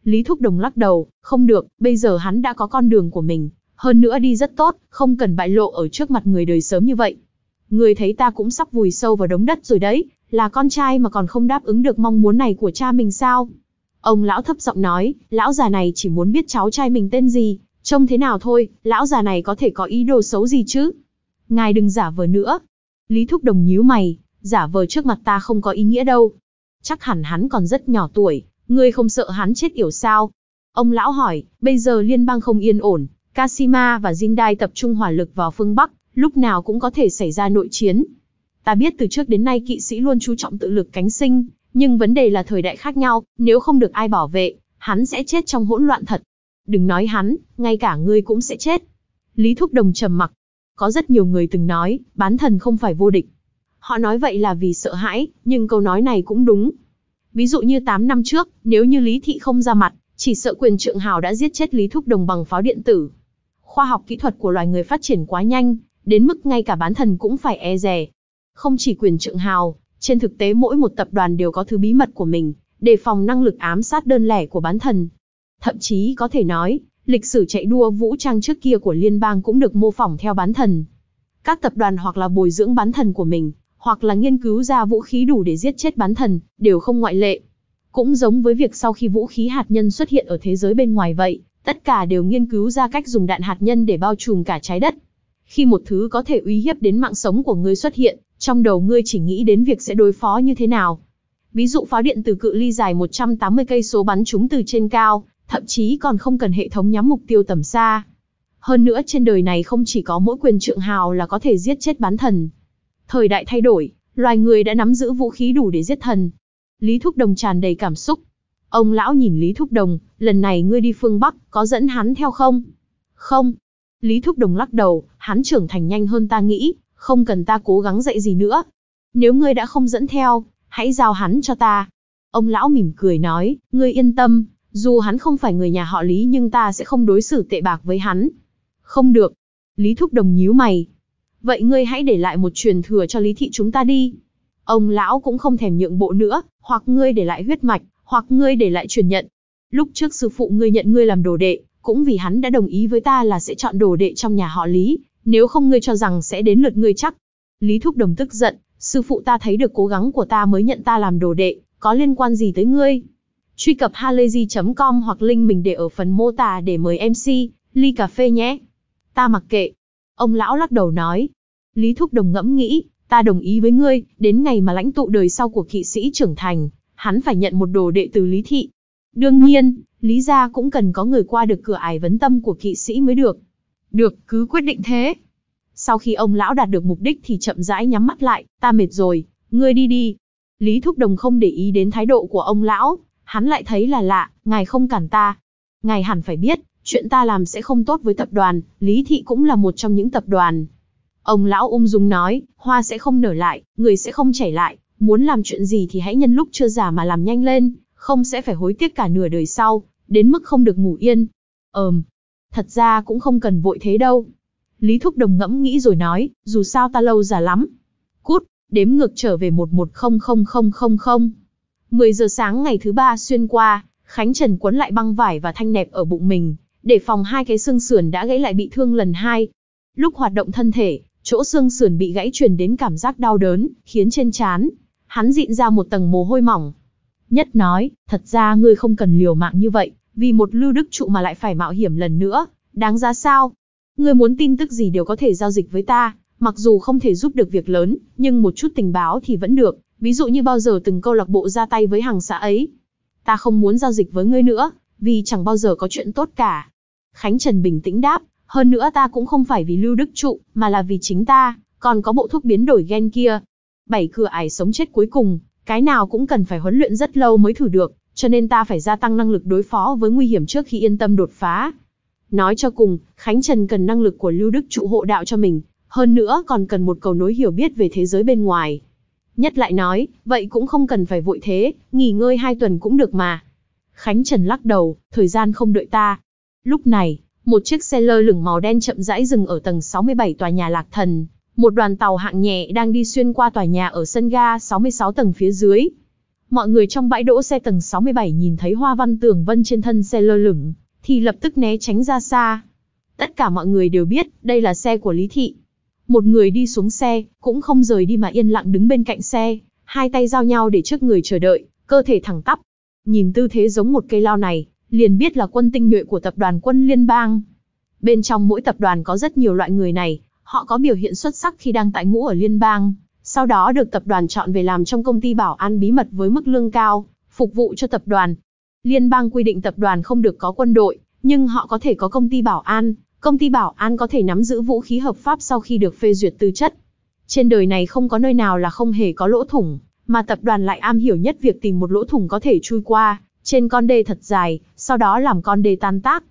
Lý Thúc Đồng lắc đầu, không được, bây giờ hắn đã có con đường của mình, hơn nữa đi rất tốt, không cần bại lộ ở trước mặt người đời sớm như vậy người thấy ta cũng sắp vùi sâu vào đống đất rồi đấy, là con trai mà còn không đáp ứng được mong muốn này của cha mình sao? Ông lão thấp giọng nói, lão già này chỉ muốn biết cháu trai mình tên gì, trông thế nào thôi, lão già này có thể có ý đồ xấu gì chứ? Ngài đừng giả vờ nữa. Lý Thúc Đồng nhíu mày, giả vờ trước mặt ta không có ý nghĩa đâu. Chắc hẳn hắn còn rất nhỏ tuổi, ngươi không sợ hắn chết yểu sao? Ông lão hỏi, bây giờ liên bang không yên ổn, Kasima và Jindai tập trung hỏa lực vào phương Bắc, lúc nào cũng có thể xảy ra nội chiến. Ta biết từ trước đến nay kỵ sĩ luôn chú trọng tự lực cánh sinh, nhưng vấn đề là thời đại khác nhau, nếu không được ai bảo vệ, hắn sẽ chết trong hỗn loạn thật. Đừng nói hắn, ngay cả ngươi cũng sẽ chết. Lý Thúc Đồng trầm mặc. Có rất nhiều người từng nói, bán thần không phải vô địch. Họ nói vậy là vì sợ hãi, nhưng câu nói này cũng đúng. Ví dụ như 8 năm trước, nếu như Lý Thị không ra mặt, chỉ sợ quyền trượng hào đã giết chết Lý Thúc Đồng bằng pháo điện tử. Khoa học kỹ thuật của loài người phát triển quá nhanh, đến mức ngay cả bán thần cũng phải e rè. Không chỉ quyền trượng hào, trên thực tế mỗi một tập đoàn đều có thứ bí mật của mình, đề phòng năng lực ám sát đơn lẻ của bán thần. Thậm chí có thể nói, lịch sử chạy đua vũ trang trước kia của liên bang cũng được mô phỏng theo bán thần. Các tập đoàn hoặc là bồi dưỡng bán thần của mình, hoặc là nghiên cứu ra vũ khí đủ để giết chết bán thần, đều không ngoại lệ. Cũng giống với việc sau khi vũ khí hạt nhân xuất hiện ở thế giới bên ngoài vậy, tất cả đều nghiên cứu ra cách dùng đạn hạt nhân để bao trùm cả trái đất. Khi một thứ có thể uy hiếp đến mạng sống của ngươi xuất hiện, trong đầu ngươi chỉ nghĩ đến việc sẽ đối phó như thế nào. Ví dụ pháo điện từ cự ly dài 180 cây số bắn chúng từ trên cao, thậm chí còn không cần hệ thống nhắm mục tiêu tầm xa. Hơn nữa trên đời này không chỉ có mỗi quyền trượng hào là có thể giết chết bán thần. Thời đại thay đổi, loài người đã nắm giữ vũ khí đủ để giết thần. Lý Thúc Đồng tràn đầy cảm xúc. Ông lão nhìn Lý Thúc Đồng, lần này ngươi đi phương Bắc, có dẫn hắn theo không? Không, Lý Thúc Đồng lắc đầu, hắn trưởng thành nhanh hơn ta nghĩ, không cần ta cố gắng dạy gì nữa. Nếu ngươi đã không dẫn theo, hãy giao hắn cho ta. Ông lão mỉm cười nói, ngươi yên tâm, dù hắn không phải người nhà họ Lý nhưng ta sẽ không đối xử tệ bạc với hắn. Không được. Lý Thúc Đồng nhíu mày. Vậy ngươi hãy để lại một truyền thừa cho Lý Thị chúng ta đi. Ông lão cũng không thèm nhượng bộ nữa, hoặc ngươi để lại huyết mạch, hoặc ngươi để lại truyền nhận. Lúc trước sư phụ ngươi nhận ngươi làm đồ đệ, cũng vì hắn đã đồng ý với ta là sẽ chọn đồ đệ trong nhà họ Lý, nếu không ngươi cho rằng sẽ đến lượt ngươi chắc. Lý Thúc Đồng tức giận, sư phụ ta thấy được cố gắng của ta mới nhận ta làm đồ đệ, có liên quan gì tới ngươi? Truy cập halayzi.com hoặc link mình để ở phần mô tả để mời MC, ly cà phê nhé. Ta mặc kệ. Ông lão lắc đầu nói. Lý Thúc Đồng ngẫm nghĩ, ta đồng ý với ngươi, đến ngày mà lãnh tụ đời sau của kỵ sĩ trưởng thành, hắn phải nhận một đồ đệ từ Lý Thị, Đương nhiên, Lý gia cũng cần có người qua được cửa ải vấn tâm của kỵ sĩ mới được. Được, cứ quyết định thế. Sau khi ông lão đạt được mục đích thì chậm rãi nhắm mắt lại, ta mệt rồi, ngươi đi đi. Lý Thúc Đồng không để ý đến thái độ của ông lão, hắn lại thấy là lạ, ngài không cản ta. Ngài hẳn phải biết, chuyện ta làm sẽ không tốt với tập đoàn, Lý Thị cũng là một trong những tập đoàn. Ông lão ung dung nói, hoa sẽ không nở lại, người sẽ không chảy lại, muốn làm chuyện gì thì hãy nhân lúc chưa già mà làm nhanh lên, không sẽ phải hối tiếc cả nửa đời sau, đến mức không được ngủ yên. Ờm, thật ra cũng không cần vội thế đâu. Lý Thúc Đồng ngẫm nghĩ rồi nói, dù sao ta lâu già lắm. Cút, đếm ngược trở về 11000000. 10 giờ sáng ngày thứ ba xuyên qua, Khánh Trần quấn lại băng vải và thanh nẹp ở bụng mình, để phòng hai cái xương sườn đã gãy lại bị thương lần hai. Lúc hoạt động thân thể, chỗ xương sườn bị gãy truyền đến cảm giác đau đớn, khiến trên chán hắn dịn ra một tầng mồ hôi mỏng. Nhất nói, thật ra ngươi không cần liều mạng như vậy, vì một lưu đức trụ mà lại phải mạo hiểm lần nữa, đáng giá sao? Ngươi muốn tin tức gì đều có thể giao dịch với ta, mặc dù không thể giúp được việc lớn, nhưng một chút tình báo thì vẫn được, ví dụ như bao giờ từng câu lạc bộ ra tay với hàng xã ấy. Ta không muốn giao dịch với ngươi nữa, vì chẳng bao giờ có chuyện tốt cả. Khánh Trần bình tĩnh đáp, hơn nữa ta cũng không phải vì lưu đức trụ, mà là vì chính ta, còn có bộ thuốc biến đổi gen kia. Bảy cửa ải sống chết cuối cùng, cái nào cũng cần phải huấn luyện rất lâu mới thử được, cho nên ta phải gia tăng năng lực đối phó với nguy hiểm trước khi yên tâm đột phá. Nói cho cùng, Khánh Trần cần năng lực của Lưu Đức trụ hộ đạo cho mình, hơn nữa còn cần một cầu nối hiểu biết về thế giới bên ngoài. Nhất lại nói, vậy cũng không cần phải vội thế, nghỉ ngơi hai tuần cũng được mà. Khánh Trần lắc đầu, thời gian không đợi ta. Lúc này, một chiếc xe lơ lửng màu đen chậm rãi dừng ở tầng 67 tòa nhà Lạc Thần, một đoàn tàu hạng nhẹ đang đi xuyên qua tòa nhà ở sân ga 66 tầng phía dưới. Mọi người trong bãi đỗ xe tầng 67 nhìn thấy hoa văn tường vân trên thân xe lơ lửng, thì lập tức né tránh ra xa. Tất cả mọi người đều biết, đây là xe của Lý Thị. Một người đi xuống xe, cũng không rời đi mà yên lặng đứng bên cạnh xe, hai tay giao nhau để trước người chờ đợi, cơ thể thẳng tắp. Nhìn tư thế giống một cây lao này, liền biết là quân tinh nhuệ của tập đoàn quân liên bang. Bên trong mỗi tập đoàn có rất nhiều loại người này, Họ có biểu hiện xuất sắc khi đang tại ngũ ở liên bang, sau đó được tập đoàn chọn về làm trong công ty bảo an bí mật với mức lương cao, phục vụ cho tập đoàn. Liên bang quy định tập đoàn không được có quân đội, nhưng họ có thể có công ty bảo an. Công ty bảo an có thể nắm giữ vũ khí hợp pháp sau khi được phê duyệt tư chất. Trên đời này không có nơi nào là không hề có lỗ thủng, mà tập đoàn lại am hiểu nhất việc tìm một lỗ thủng có thể chui qua, trên con đê thật dài, sau đó làm con đê tan tác.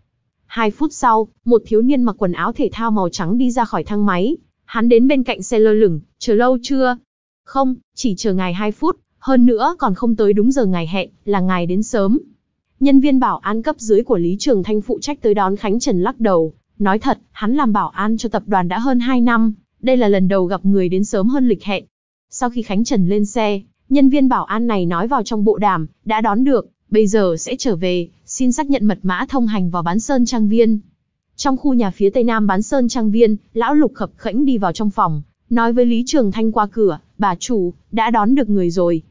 Hai phút sau, một thiếu niên mặc quần áo thể thao màu trắng đi ra khỏi thang máy. Hắn đến bên cạnh xe lơ lửng, chờ lâu chưa? Không, chỉ chờ ngài hai phút, hơn nữa còn không tới đúng giờ ngài hẹn, là ngài đến sớm. Nhân viên bảo an cấp dưới của Lý Trường Thanh phụ trách tới đón Khánh Trần lắc đầu. Nói thật, hắn làm bảo an cho tập đoàn đã hơn 2 năm, đây là lần đầu gặp người đến sớm hơn lịch hẹn. Sau khi Khánh Trần lên xe, nhân viên bảo an này nói vào trong bộ đàm, đã đón được, bây giờ sẽ trở về, xin xác nhận mật mã thông hành vào bán sơn trang viên. Trong khu nhà phía tây nam bán sơn trang viên, lão lục khập khẽnh đi vào trong phòng, nói với Lý Trường Thanh qua cửa, bà chủ, đã đón được người rồi.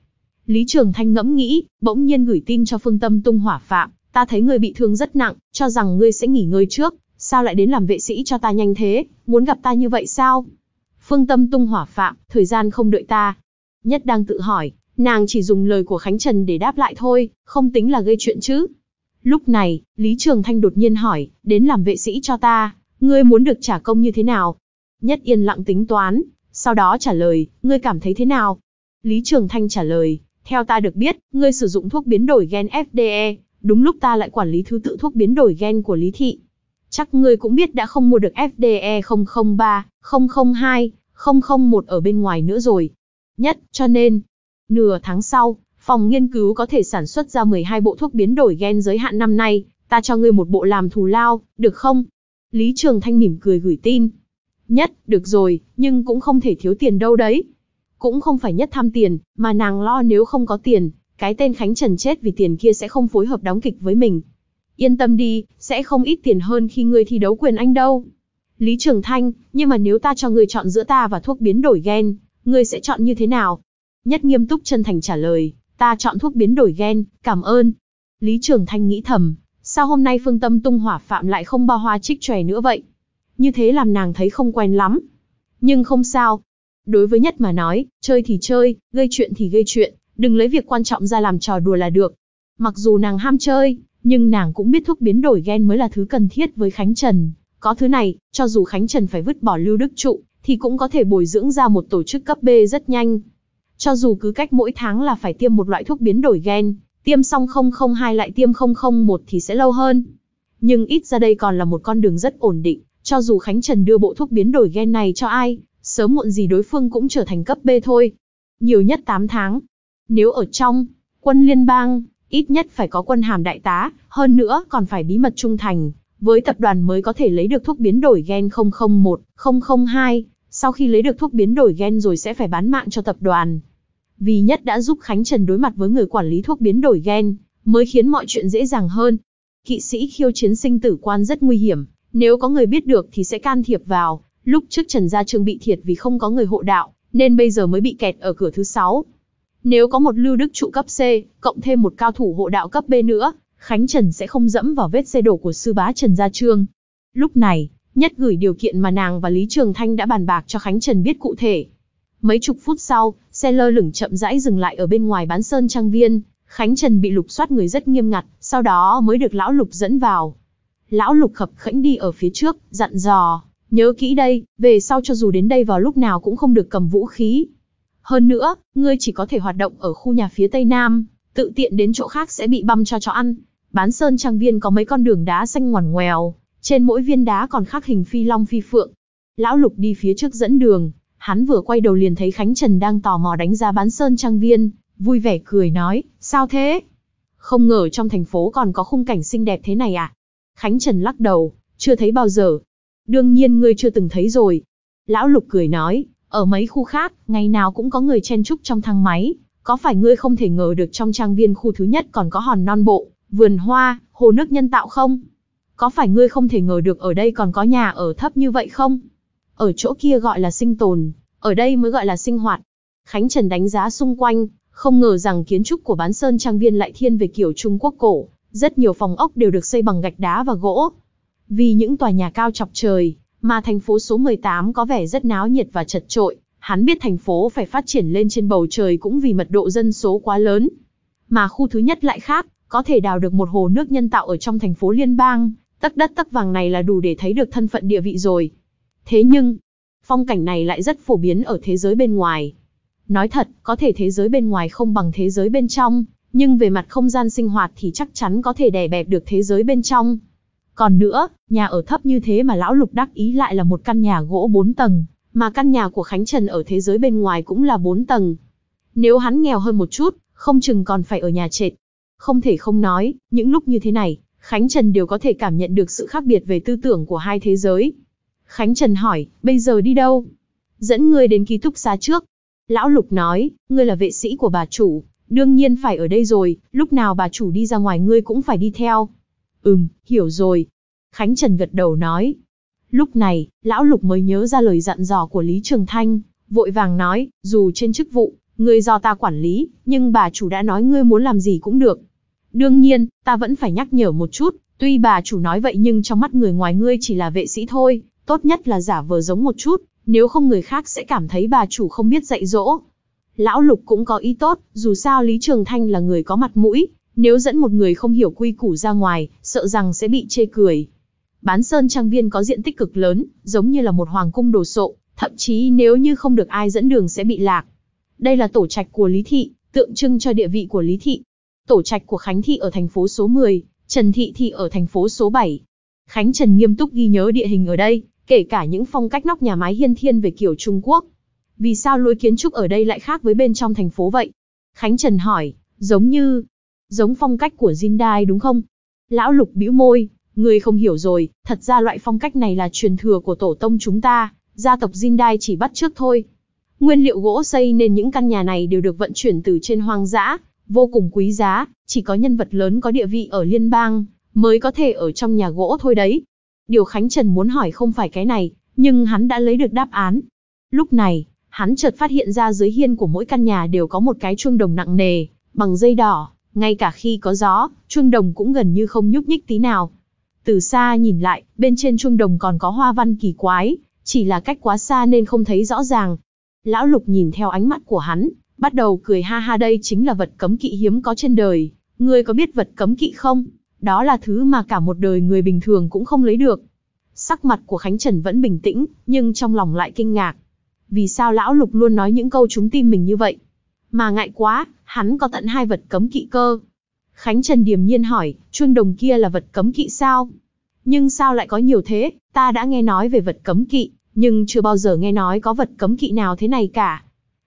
Lý Trường Thanh ngẫm nghĩ, bỗng nhiên gửi tin cho Phương Tâm Tung hỏa phạm, ta thấy người bị thương rất nặng, cho rằng ngươi sẽ nghỉ ngơi trước, sao lại đến làm vệ sĩ cho ta nhanh thế, muốn gặp ta như vậy sao? Phương Tâm Tung hỏa phạm, thời gian không đợi ta. Nhất đang tự hỏi, Nàng chỉ dùng lời của Khánh Trần để đáp lại thôi, không tính là gây chuyện chứ. Lúc này, Lý Trường Thanh đột nhiên hỏi, đến làm vệ sĩ cho ta, ngươi muốn được trả công như thế nào? Nhất yên lặng tính toán, sau đó trả lời, ngươi cảm thấy thế nào? Lý Trường Thanh trả lời, theo ta được biết, ngươi sử dụng thuốc biến đổi gen FDE, đúng lúc ta lại quản lý thứ tự thuốc biến đổi gen của Lý Thị. Chắc ngươi cũng biết đã không mua được FDE 003, 002, 001 ở bên ngoài nữa rồi. Nhất, cho nên, Nửa tháng sau, phòng nghiên cứu có thể sản xuất ra 12 bộ thuốc biến đổi gen giới hạn năm nay, ta cho ngươi một bộ làm thù lao, được không? Lý Trường Thanh mỉm cười gửi tin. Nhất, được rồi, nhưng cũng không thể thiếu tiền đâu đấy. Cũng không phải nhất tham tiền, mà nàng lo nếu không có tiền, cái tên Khánh Trần chết vì tiền kia sẽ không phối hợp đóng kịch với mình. Yên tâm đi, sẽ không ít tiền hơn khi ngươi thi đấu quyền anh đâu. Lý Trường Thanh, nhưng mà nếu ta cho ngươi chọn giữa ta và thuốc biến đổi gen, ngươi sẽ chọn như thế nào? Nhất nghiêm túc chân thành trả lời, ta chọn thuốc biến đổi gen, cảm ơn. Lý Trường Thanh nghĩ thầm, sao hôm nay phương tâm tung hỏa phạm lại không bao hoa trích tròe nữa vậy? Như thế làm nàng thấy không quen lắm. Nhưng không sao. Đối với nhất mà nói, chơi thì chơi, gây chuyện thì gây chuyện, đừng lấy việc quan trọng ra làm trò đùa là được. Mặc dù nàng ham chơi, nhưng nàng cũng biết thuốc biến đổi gen mới là thứ cần thiết với Khánh Trần. Có thứ này, cho dù Khánh Trần phải vứt bỏ lưu đức trụ, thì cũng có thể bồi dưỡng ra một tổ chức cấp B rất nhanh. Cho dù cứ cách mỗi tháng là phải tiêm một loại thuốc biến đổi gen, tiêm xong 002 lại tiêm 001 thì sẽ lâu hơn. Nhưng ít ra đây còn là một con đường rất ổn định, cho dù Khánh Trần đưa bộ thuốc biến đổi gen này cho ai, sớm muộn gì đối phương cũng trở thành cấp B thôi. Nhiều nhất 8 tháng. Nếu ở trong, quân liên bang, ít nhất phải có quân hàm đại tá, hơn nữa còn phải bí mật trung thành, với tập đoàn mới có thể lấy được thuốc biến đổi gen 001, 002, sau khi lấy được thuốc biến đổi gen rồi sẽ phải bán mạng cho tập đoàn vì nhất đã giúp Khánh Trần đối mặt với người quản lý thuốc biến đổi gen, mới khiến mọi chuyện dễ dàng hơn. Kỵ sĩ khiêu chiến sinh tử quan rất nguy hiểm, nếu có người biết được thì sẽ can thiệp vào. Lúc trước Trần Gia Trương bị thiệt vì không có người hộ đạo, nên bây giờ mới bị kẹt ở cửa thứ 6. Nếu có một lưu đức trụ cấp C, cộng thêm một cao thủ hộ đạo cấp B nữa, Khánh Trần sẽ không dẫm vào vết xe đổ của sư bá Trần Gia Trương. Lúc này, Nhất gửi điều kiện mà nàng và Lý Trường Thanh đã bàn bạc cho Khánh Trần biết cụ thể. Mấy chục phút sau, xe lơ lửng chậm rãi dừng lại ở bên ngoài bán sơn trang viên, Khánh Trần bị lục soát người rất nghiêm ngặt, sau đó mới được lão lục dẫn vào. Lão lục khập khẽnh đi ở phía trước, dặn dò, nhớ kỹ đây, về sau cho dù đến đây vào lúc nào cũng không được cầm vũ khí. Hơn nữa, ngươi chỉ có thể hoạt động ở khu nhà phía tây nam, tự tiện đến chỗ khác sẽ bị băm cho chó ăn. Bán sơn trang viên có mấy con đường đá xanh ngoằn ngoèo, trên mỗi viên đá còn khắc hình phi long phi phượng. Lão lục đi phía trước dẫn đường, Hắn vừa quay đầu liền thấy Khánh Trần đang tò mò đánh giá bán sơn trang viên, vui vẻ cười nói, sao thế? Không ngờ trong thành phố còn có khung cảnh xinh đẹp thế này à? Khánh Trần lắc đầu, chưa thấy bao giờ. Đương nhiên ngươi chưa từng thấy rồi. Lão Lục cười nói, ở mấy khu khác, ngày nào cũng có người chen trúc trong thang máy. Có phải ngươi không thể ngờ được trong trang viên khu thứ nhất còn có hòn non bộ, vườn hoa, hồ nước nhân tạo không? Có phải ngươi không thể ngờ được ở đây còn có nhà ở thấp như vậy không? Ở chỗ kia gọi là sinh tồn, ở đây mới gọi là sinh hoạt. Khánh Trần đánh giá xung quanh, không ngờ rằng kiến trúc của bán sơn trang viên lại thiên về kiểu Trung Quốc cổ, rất nhiều phòng ốc đều được xây bằng gạch đá và gỗ. Vì những tòa nhà cao chọc trời, mà thành phố số 18 có vẻ rất náo nhiệt và chật trội, hắn biết thành phố phải phát triển lên trên bầu trời cũng vì mật độ dân số quá lớn. Mà khu thứ nhất lại khác, có thể đào được một hồ nước nhân tạo ở trong thành phố liên bang, tắc đất tắc vàng này là đủ để thấy được thân phận địa vị rồi. Thế nhưng, phong cảnh này lại rất phổ biến ở thế giới bên ngoài. Nói thật, có thể thế giới bên ngoài không bằng thế giới bên trong, nhưng về mặt không gian sinh hoạt thì chắc chắn có thể đè bẹp được thế giới bên trong. Còn nữa, nhà ở thấp như thế mà lão lục đắc ý lại là một căn nhà gỗ 4 tầng, mà căn nhà của Khánh Trần ở thế giới bên ngoài cũng là 4 tầng. Nếu hắn nghèo hơn một chút, không chừng còn phải ở nhà trệt. Không thể không nói, những lúc như thế này, Khánh Trần đều có thể cảm nhận được sự khác biệt về tư tưởng của hai thế giới. Khánh Trần hỏi, bây giờ đi đâu? Dẫn ngươi đến ký túc xá trước. Lão Lục nói, ngươi là vệ sĩ của bà chủ, đương nhiên phải ở đây rồi, lúc nào bà chủ đi ra ngoài ngươi cũng phải đi theo. Ừm, hiểu rồi. Khánh Trần gật đầu nói. Lúc này, Lão Lục mới nhớ ra lời dặn dò của Lý Trường Thanh, vội vàng nói, dù trên chức vụ, ngươi do ta quản lý, nhưng bà chủ đã nói ngươi muốn làm gì cũng được. Đương nhiên, ta vẫn phải nhắc nhở một chút, tuy bà chủ nói vậy nhưng trong mắt người ngoài ngươi chỉ là vệ sĩ thôi, tốt nhất là giả vờ giống một chút, nếu không người khác sẽ cảm thấy bà chủ không biết dạy dỗ. Lão Lục cũng có ý tốt, dù sao Lý Trường Thanh là người có mặt mũi, nếu dẫn một người không hiểu quy củ ra ngoài, sợ rằng sẽ bị chê cười. Bán Sơn Trang Viên có diện tích cực lớn, giống như là một hoàng cung đồ sộ, thậm chí nếu như không được ai dẫn đường sẽ bị lạc. Đây là tổ trạch của Lý Thị, tượng trưng cho địa vị của Lý Thị. Tổ trạch của Khánh Thị ở thành phố số 10, Trần Thị Thị ở thành phố số 7. Khánh Trần nghiêm túc ghi nhớ địa hình ở đây, kể cả những phong cách nóc nhà mái hiên thiên về kiểu Trung Quốc. Vì sao lối kiến trúc ở đây lại khác với bên trong thành phố vậy? Khánh Trần hỏi, giống như, giống phong cách của Jindai đúng không? Lão Lục bĩu môi, Người không hiểu rồi, thật ra loại phong cách này là truyền thừa của tổ tông chúng ta, gia tộc Jindai chỉ bắt trước thôi. Nguyên liệu gỗ xây nên những căn nhà này đều được vận chuyển từ trên hoang dã, vô cùng quý giá, chỉ có nhân vật lớn có địa vị ở liên bang mới có thể ở trong nhà gỗ thôi đấy. Điều Khánh Trần muốn hỏi không phải cái này, nhưng hắn đã lấy được đáp án. Lúc này, hắn chợt phát hiện ra dưới hiên của mỗi căn nhà đều có một cái chuông đồng nặng nề, bằng dây đỏ, ngay cả khi có gió, chuông đồng cũng gần như không nhúc nhích tí nào. Từ xa nhìn lại, bên trên chuông đồng còn có hoa văn kỳ quái, chỉ là cách quá xa nên không thấy rõ ràng. Lão Lục nhìn theo ánh mắt của hắn, bắt đầu cười ha ha đây chính là vật cấm kỵ hiếm có trên đời, ngươi có biết vật cấm kỵ không? đó là thứ mà cả một đời người bình thường cũng không lấy được. Sắc mặt của Khánh Trần vẫn bình tĩnh, nhưng trong lòng lại kinh ngạc. Vì sao lão lục luôn nói những câu trúng tim mình như vậy? Mà ngại quá, hắn có tận hai vật cấm kỵ cơ. Khánh Trần điềm nhiên hỏi, chuông đồng kia là vật cấm kỵ sao? Nhưng sao lại có nhiều thế, ta đã nghe nói về vật cấm kỵ, nhưng chưa bao giờ nghe nói có vật cấm kỵ nào thế này cả.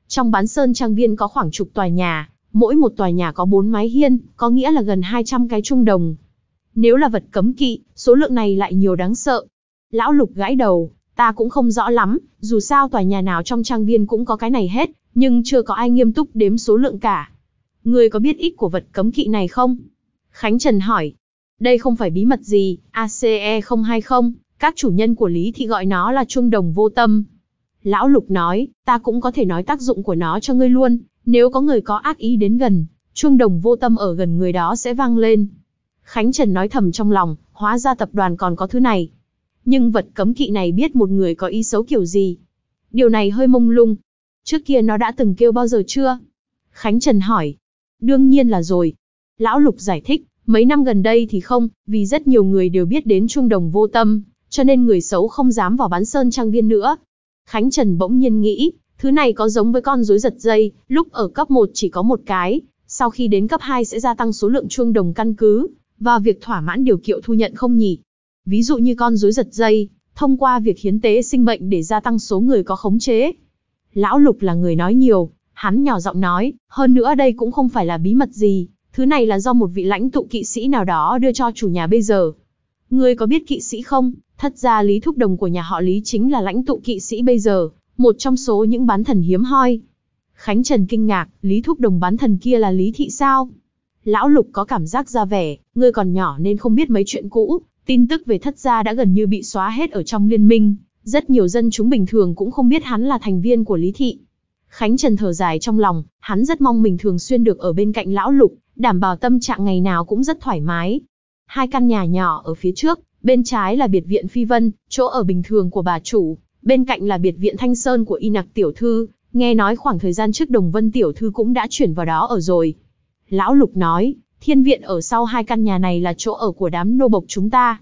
Trong bán sơn trang viên có khoảng chục tòa nhà, Mỗi một tòa nhà có bốn mái hiên, có nghĩa là gần 200 cái trung đồng. Nếu là vật cấm kỵ, số lượng này lại nhiều đáng sợ. Lão Lục gãi đầu, ta cũng không rõ lắm, dù sao tòa nhà nào trong trang viên cũng có cái này hết, nhưng chưa có ai nghiêm túc đếm số lượng cả. Ngươi có biết ích của vật cấm kỵ này không? Khánh Trần hỏi. Đây không phải bí mật gì, ACE 020, các chủ nhân của Lý thì gọi nó là trung đồng vô tâm. Lão Lục nói, ta cũng có thể nói tác dụng của nó cho ngươi luôn, nếu có người có ác ý đến gần, chuông đồng vô tâm ở gần người đó sẽ vang lên. Khánh Trần nói thầm trong lòng, hóa ra tập đoàn còn có thứ này. Nhưng vật cấm kỵ này biết một người có ý xấu kiểu gì. Điều này hơi mông lung. Trước kia nó đã từng kêu bao giờ chưa? Khánh Trần hỏi. Đương nhiên là rồi. Lão Lục giải thích, mấy năm gần đây thì không, vì rất nhiều người đều biết đến chuông đồng vô tâm, cho nên người xấu không dám vào bán sơn trang viên nữa. Khánh Trần bỗng nhiên nghĩ, Thứ này có giống với con rối giật dây, lúc ở cấp 1 chỉ có một cái, sau khi đến cấp 2 sẽ gia tăng số lượng chuông đồng căn cứ, và việc thỏa mãn điều kiện thu nhận không nhỉ. Ví dụ như con rối giật dây, thông qua việc hiến tế sinh bệnh để gia tăng số người có khống chế. Lão Lục là người nói nhiều, hắn nhỏ giọng nói, hơn nữa đây cũng không phải là bí mật gì, thứ này là do một vị lãnh tụ kỵ sĩ nào đó đưa cho chủ nhà bây giờ. Ngươi có biết kỵ sĩ không? Thật ra Lý Thúc Đồng của nhà họ Lý chính là lãnh tụ kỵ sĩ bây giờ, một trong số những bán thần hiếm hoi. Khánh Trần kinh ngạc, Lý Thúc Đồng bán thần kia là Lý Thị sao? Lão Lục có cảm giác ra vẻ, ngươi còn nhỏ nên không biết mấy chuyện cũ, tin tức về thất gia đã gần như bị xóa hết ở trong liên minh, rất nhiều dân chúng bình thường cũng không biết hắn là thành viên của Lý Thị. Khánh Trần thở dài trong lòng, hắn rất mong mình thường xuyên được ở bên cạnh Lão Lục, đảm bảo tâm trạng ngày nào cũng rất thoải mái. Hai căn nhà nhỏ ở phía trước, bên trái là biệt viện Phi Vân, chỗ ở bình thường của bà chủ, Bên cạnh là biệt viện Thanh Sơn của y nặc tiểu thư, nghe nói khoảng thời gian trước Đồng Vân tiểu thư cũng đã chuyển vào đó ở rồi. Lão Lục nói, thiên viện ở sau hai căn nhà này là chỗ ở của đám nô bộc chúng ta.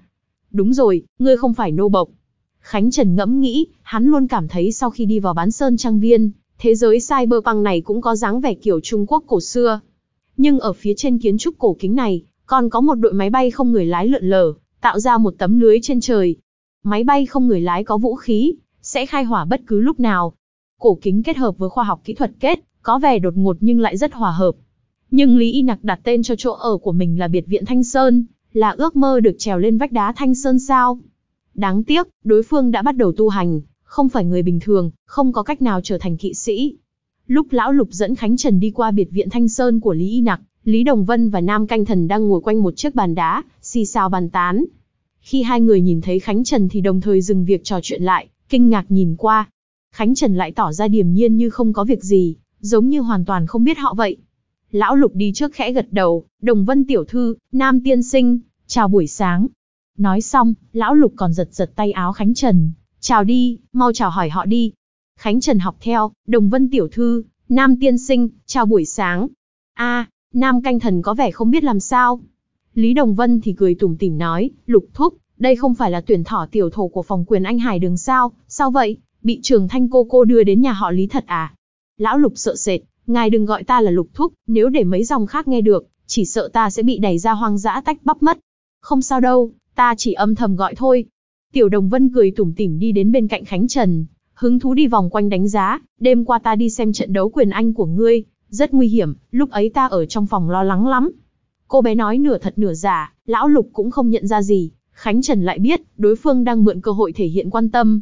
Đúng rồi, ngươi không phải nô bộc. Khánh Trần ngẫm nghĩ, hắn luôn cảm thấy sau khi đi vào bán sơn trang viên, thế giới cyberpunk này cũng có dáng vẻ kiểu Trung Quốc cổ xưa. Nhưng ở phía trên kiến trúc cổ kính này, còn có một đội máy bay không người lái lượn lờ, tạo ra một tấm lưới trên trời. Máy bay không người lái có vũ khí, sẽ khai hỏa bất cứ lúc nào. Cổ kính kết hợp với khoa học kỹ thuật kết, có vẻ đột ngột nhưng lại rất hòa hợp. Nhưng Lý Y Nặc đặt tên cho chỗ ở của mình là biệt viện Thanh Sơn, là ước mơ được trèo lên vách đá Thanh Sơn sao? Đáng tiếc, đối phương đã bắt đầu tu hành, không phải người bình thường, không có cách nào trở thành kỵ sĩ. Lúc lão Lục dẫn Khánh Trần đi qua biệt viện Thanh Sơn của Lý Y Nặc, Lý Đồng Vân và Nam Canh Thần đang ngồi quanh một chiếc bàn đá, xì xào bàn tán. Khi hai người nhìn thấy Khánh Trần thì đồng thời dừng việc trò chuyện lại, kinh ngạc nhìn qua. Khánh Trần lại tỏ ra điềm nhiên như không có việc gì, giống như hoàn toàn không biết họ vậy. Lão Lục đi trước khẽ gật đầu, đồng vân tiểu thư, nam tiên sinh, chào buổi sáng. Nói xong, Lão Lục còn giật giật tay áo Khánh Trần, chào đi, mau chào hỏi họ đi. Khánh Trần học theo, đồng vân tiểu thư, nam tiên sinh, chào buổi sáng. a nam canh thần có vẻ không biết làm sao. Lý Đồng Vân thì cười tủm tỉm nói, Lục Thúc, đây không phải là tuyển thỏ tiểu thổ của phòng quyền anh Hải đường sao, sao vậy, bị trường thanh cô cô đưa đến nhà họ Lý thật à? Lão Lục sợ sệt, ngài đừng gọi ta là Lục Thúc, nếu để mấy dòng khác nghe được, chỉ sợ ta sẽ bị đẩy ra hoang dã tách bắp mất. Không sao đâu, ta chỉ âm thầm gọi thôi. Tiểu Đồng Vân cười tủm tỉm đi đến bên cạnh Khánh Trần, hứng thú đi vòng quanh đánh giá, đêm qua ta đi xem trận đấu quyền anh của ngươi, rất nguy hiểm, lúc ấy ta ở trong phòng lo lắng lắm. Cô bé nói nửa thật nửa giả, lão Lục cũng không nhận ra gì, Khánh Trần lại biết, đối phương đang mượn cơ hội thể hiện quan tâm.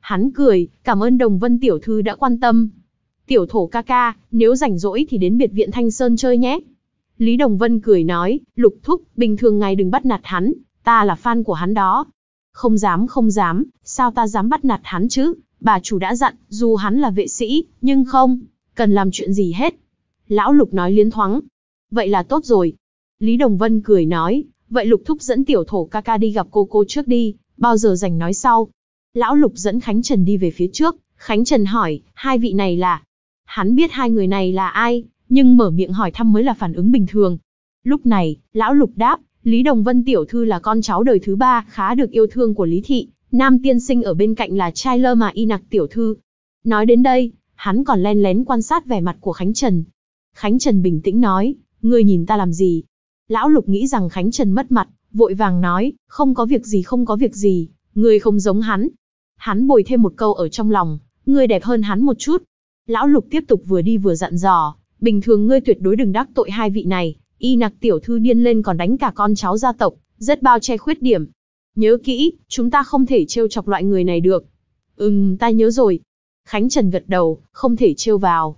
Hắn cười, cảm ơn Đồng Vân Tiểu Thư đã quan tâm. Tiểu thổ ca ca, nếu rảnh rỗi thì đến biệt viện Thanh Sơn chơi nhé. Lý Đồng Vân cười nói, lục thúc, bình thường ngài đừng bắt nạt hắn, ta là fan của hắn đó. Không dám không dám, sao ta dám bắt nạt hắn chứ, bà chủ đã dặn, dù hắn là vệ sĩ, nhưng không, cần làm chuyện gì hết. Lão lục nói liến thoáng. Vậy là tốt rồi. Lý Đồng Vân cười nói, Vậy Lục Thúc dẫn tiểu thổ ca ca đi gặp cô cô trước đi, bao giờ rảnh nói sau. Lão Lục dẫn Khánh Trần đi về phía trước, Khánh Trần hỏi, hai vị này là... Hắn biết hai người này là ai, nhưng mở miệng hỏi thăm mới là phản ứng bình thường. Lúc này, Lão Lục đáp, Lý Đồng Vân tiểu thư là con cháu đời thứ ba khá được yêu thương của Lý Thị, nam tiên sinh ở bên cạnh là trai lơ mà y nặc tiểu thư. Nói đến đây, hắn còn len lén quan sát vẻ mặt của Khánh Trần. Khánh Trần bình tĩnh nói, ngươi nhìn ta làm gì? Lão Lục nghĩ rằng Khánh Trần mất mặt, vội vàng nói, không có việc gì không có việc gì, người không giống hắn. Hắn bồi thêm một câu ở trong lòng, ngươi đẹp hơn hắn một chút. Lão Lục tiếp tục vừa đi vừa dặn dò, bình thường ngươi tuyệt đối đừng đắc tội hai vị này, y nặc tiểu thư điên lên còn đánh cả con cháu gia tộc, rất bao che khuyết điểm. Nhớ kỹ, chúng ta không thể trêu chọc loại người này được. Ừm, ta nhớ rồi. Khánh Trần gật đầu, không thể trêu vào.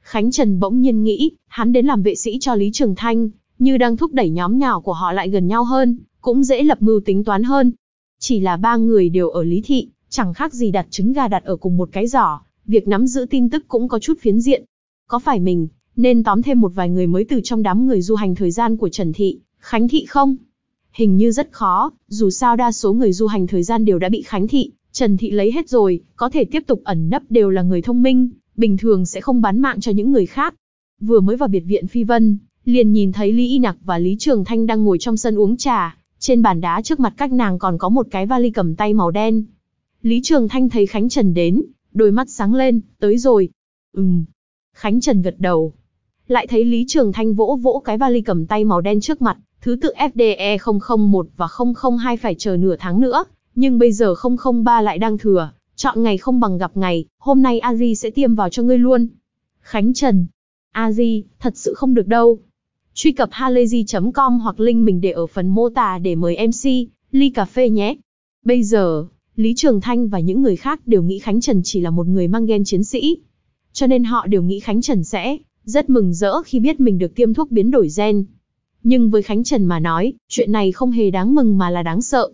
Khánh Trần bỗng nhiên nghĩ, hắn đến làm vệ sĩ cho Lý Trường Thanh, như đang thúc đẩy nhóm nhỏ của họ lại gần nhau hơn, cũng dễ lập mưu tính toán hơn. Chỉ là ba người đều ở lý thị, chẳng khác gì đặt trứng gà đặt ở cùng một cái giỏ, việc nắm giữ tin tức cũng có chút phiến diện. Có phải mình nên tóm thêm một vài người mới từ trong đám người du hành thời gian của Trần Thị, Khánh Thị không? Hình như rất khó, dù sao đa số người du hành thời gian đều đã bị Khánh Thị, Trần Thị lấy hết rồi, có thể tiếp tục ẩn nấp đều là người thông minh, bình thường sẽ không bán mạng cho những người khác. Vừa mới vào biệt viện Phi Vân, liền nhìn thấy Lý Y Nặc và Lý Trường Thanh đang ngồi trong sân uống trà, trên bàn đá trước mặt cách nàng còn có một cái vali cầm tay màu đen. Lý Trường Thanh thấy Khánh Trần đến, đôi mắt sáng lên, tới rồi. Ừm. Khánh Trần gật đầu. Lại thấy Lý Trường Thanh vỗ vỗ cái vali cầm tay màu đen trước mặt, thứ tự FDE 001 và 002 phải chờ nửa tháng nữa, nhưng bây giờ 003 lại đang thừa, chọn ngày không bằng gặp ngày, hôm nay A Di sẽ tiêm vào cho ngươi luôn. Khánh Trần, A Di, thật sự không được đâu. Truy cập halayzi.com hoặc link mình để ở phần mô tả để mời MC, ly cà phê nhé. Bây giờ, Lý Trường Thanh và những người khác đều nghĩ Khánh Trần chỉ là một người mang gen chiến sĩ. Cho nên họ đều nghĩ Khánh Trần sẽ rất mừng rỡ khi biết mình được tiêm thuốc biến đổi gen. Nhưng với Khánh Trần mà nói, chuyện này không hề đáng mừng mà là đáng sợ.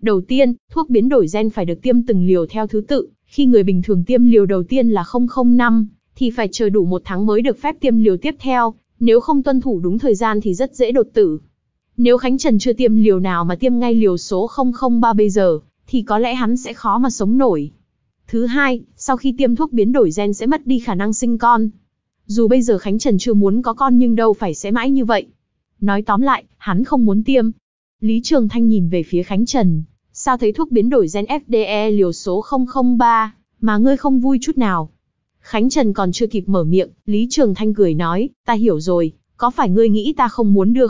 Đầu tiên, thuốc biến đổi gen phải được tiêm từng liều theo thứ tự, khi người bình thường tiêm liều đầu tiên là 005, thì phải chờ đủ một tháng mới được phép tiêm liều tiếp theo, nếu không tuân thủ đúng thời gian thì rất dễ đột tử. Nếu Khánh Trần chưa tiêm liều nào mà tiêm ngay liều số 003 bây giờ, thì có lẽ hắn sẽ khó mà sống nổi. Thứ hai, sau khi tiêm thuốc biến đổi gen sẽ mất đi khả năng sinh con. Dù bây giờ Khánh Trần chưa muốn có con nhưng đâu phải sẽ mãi như vậy. Nói tóm lại, hắn không muốn tiêm. Lý Trường Thanh nhìn về phía Khánh Trần, sao thấy thuốc biến đổi gen FDE liều số 003, mà ngươi không vui chút nào. Khánh Trần còn chưa kịp mở miệng, Lý Trường Thanh cười nói, ta hiểu rồi, có phải ngươi nghĩ ta không muốn đưa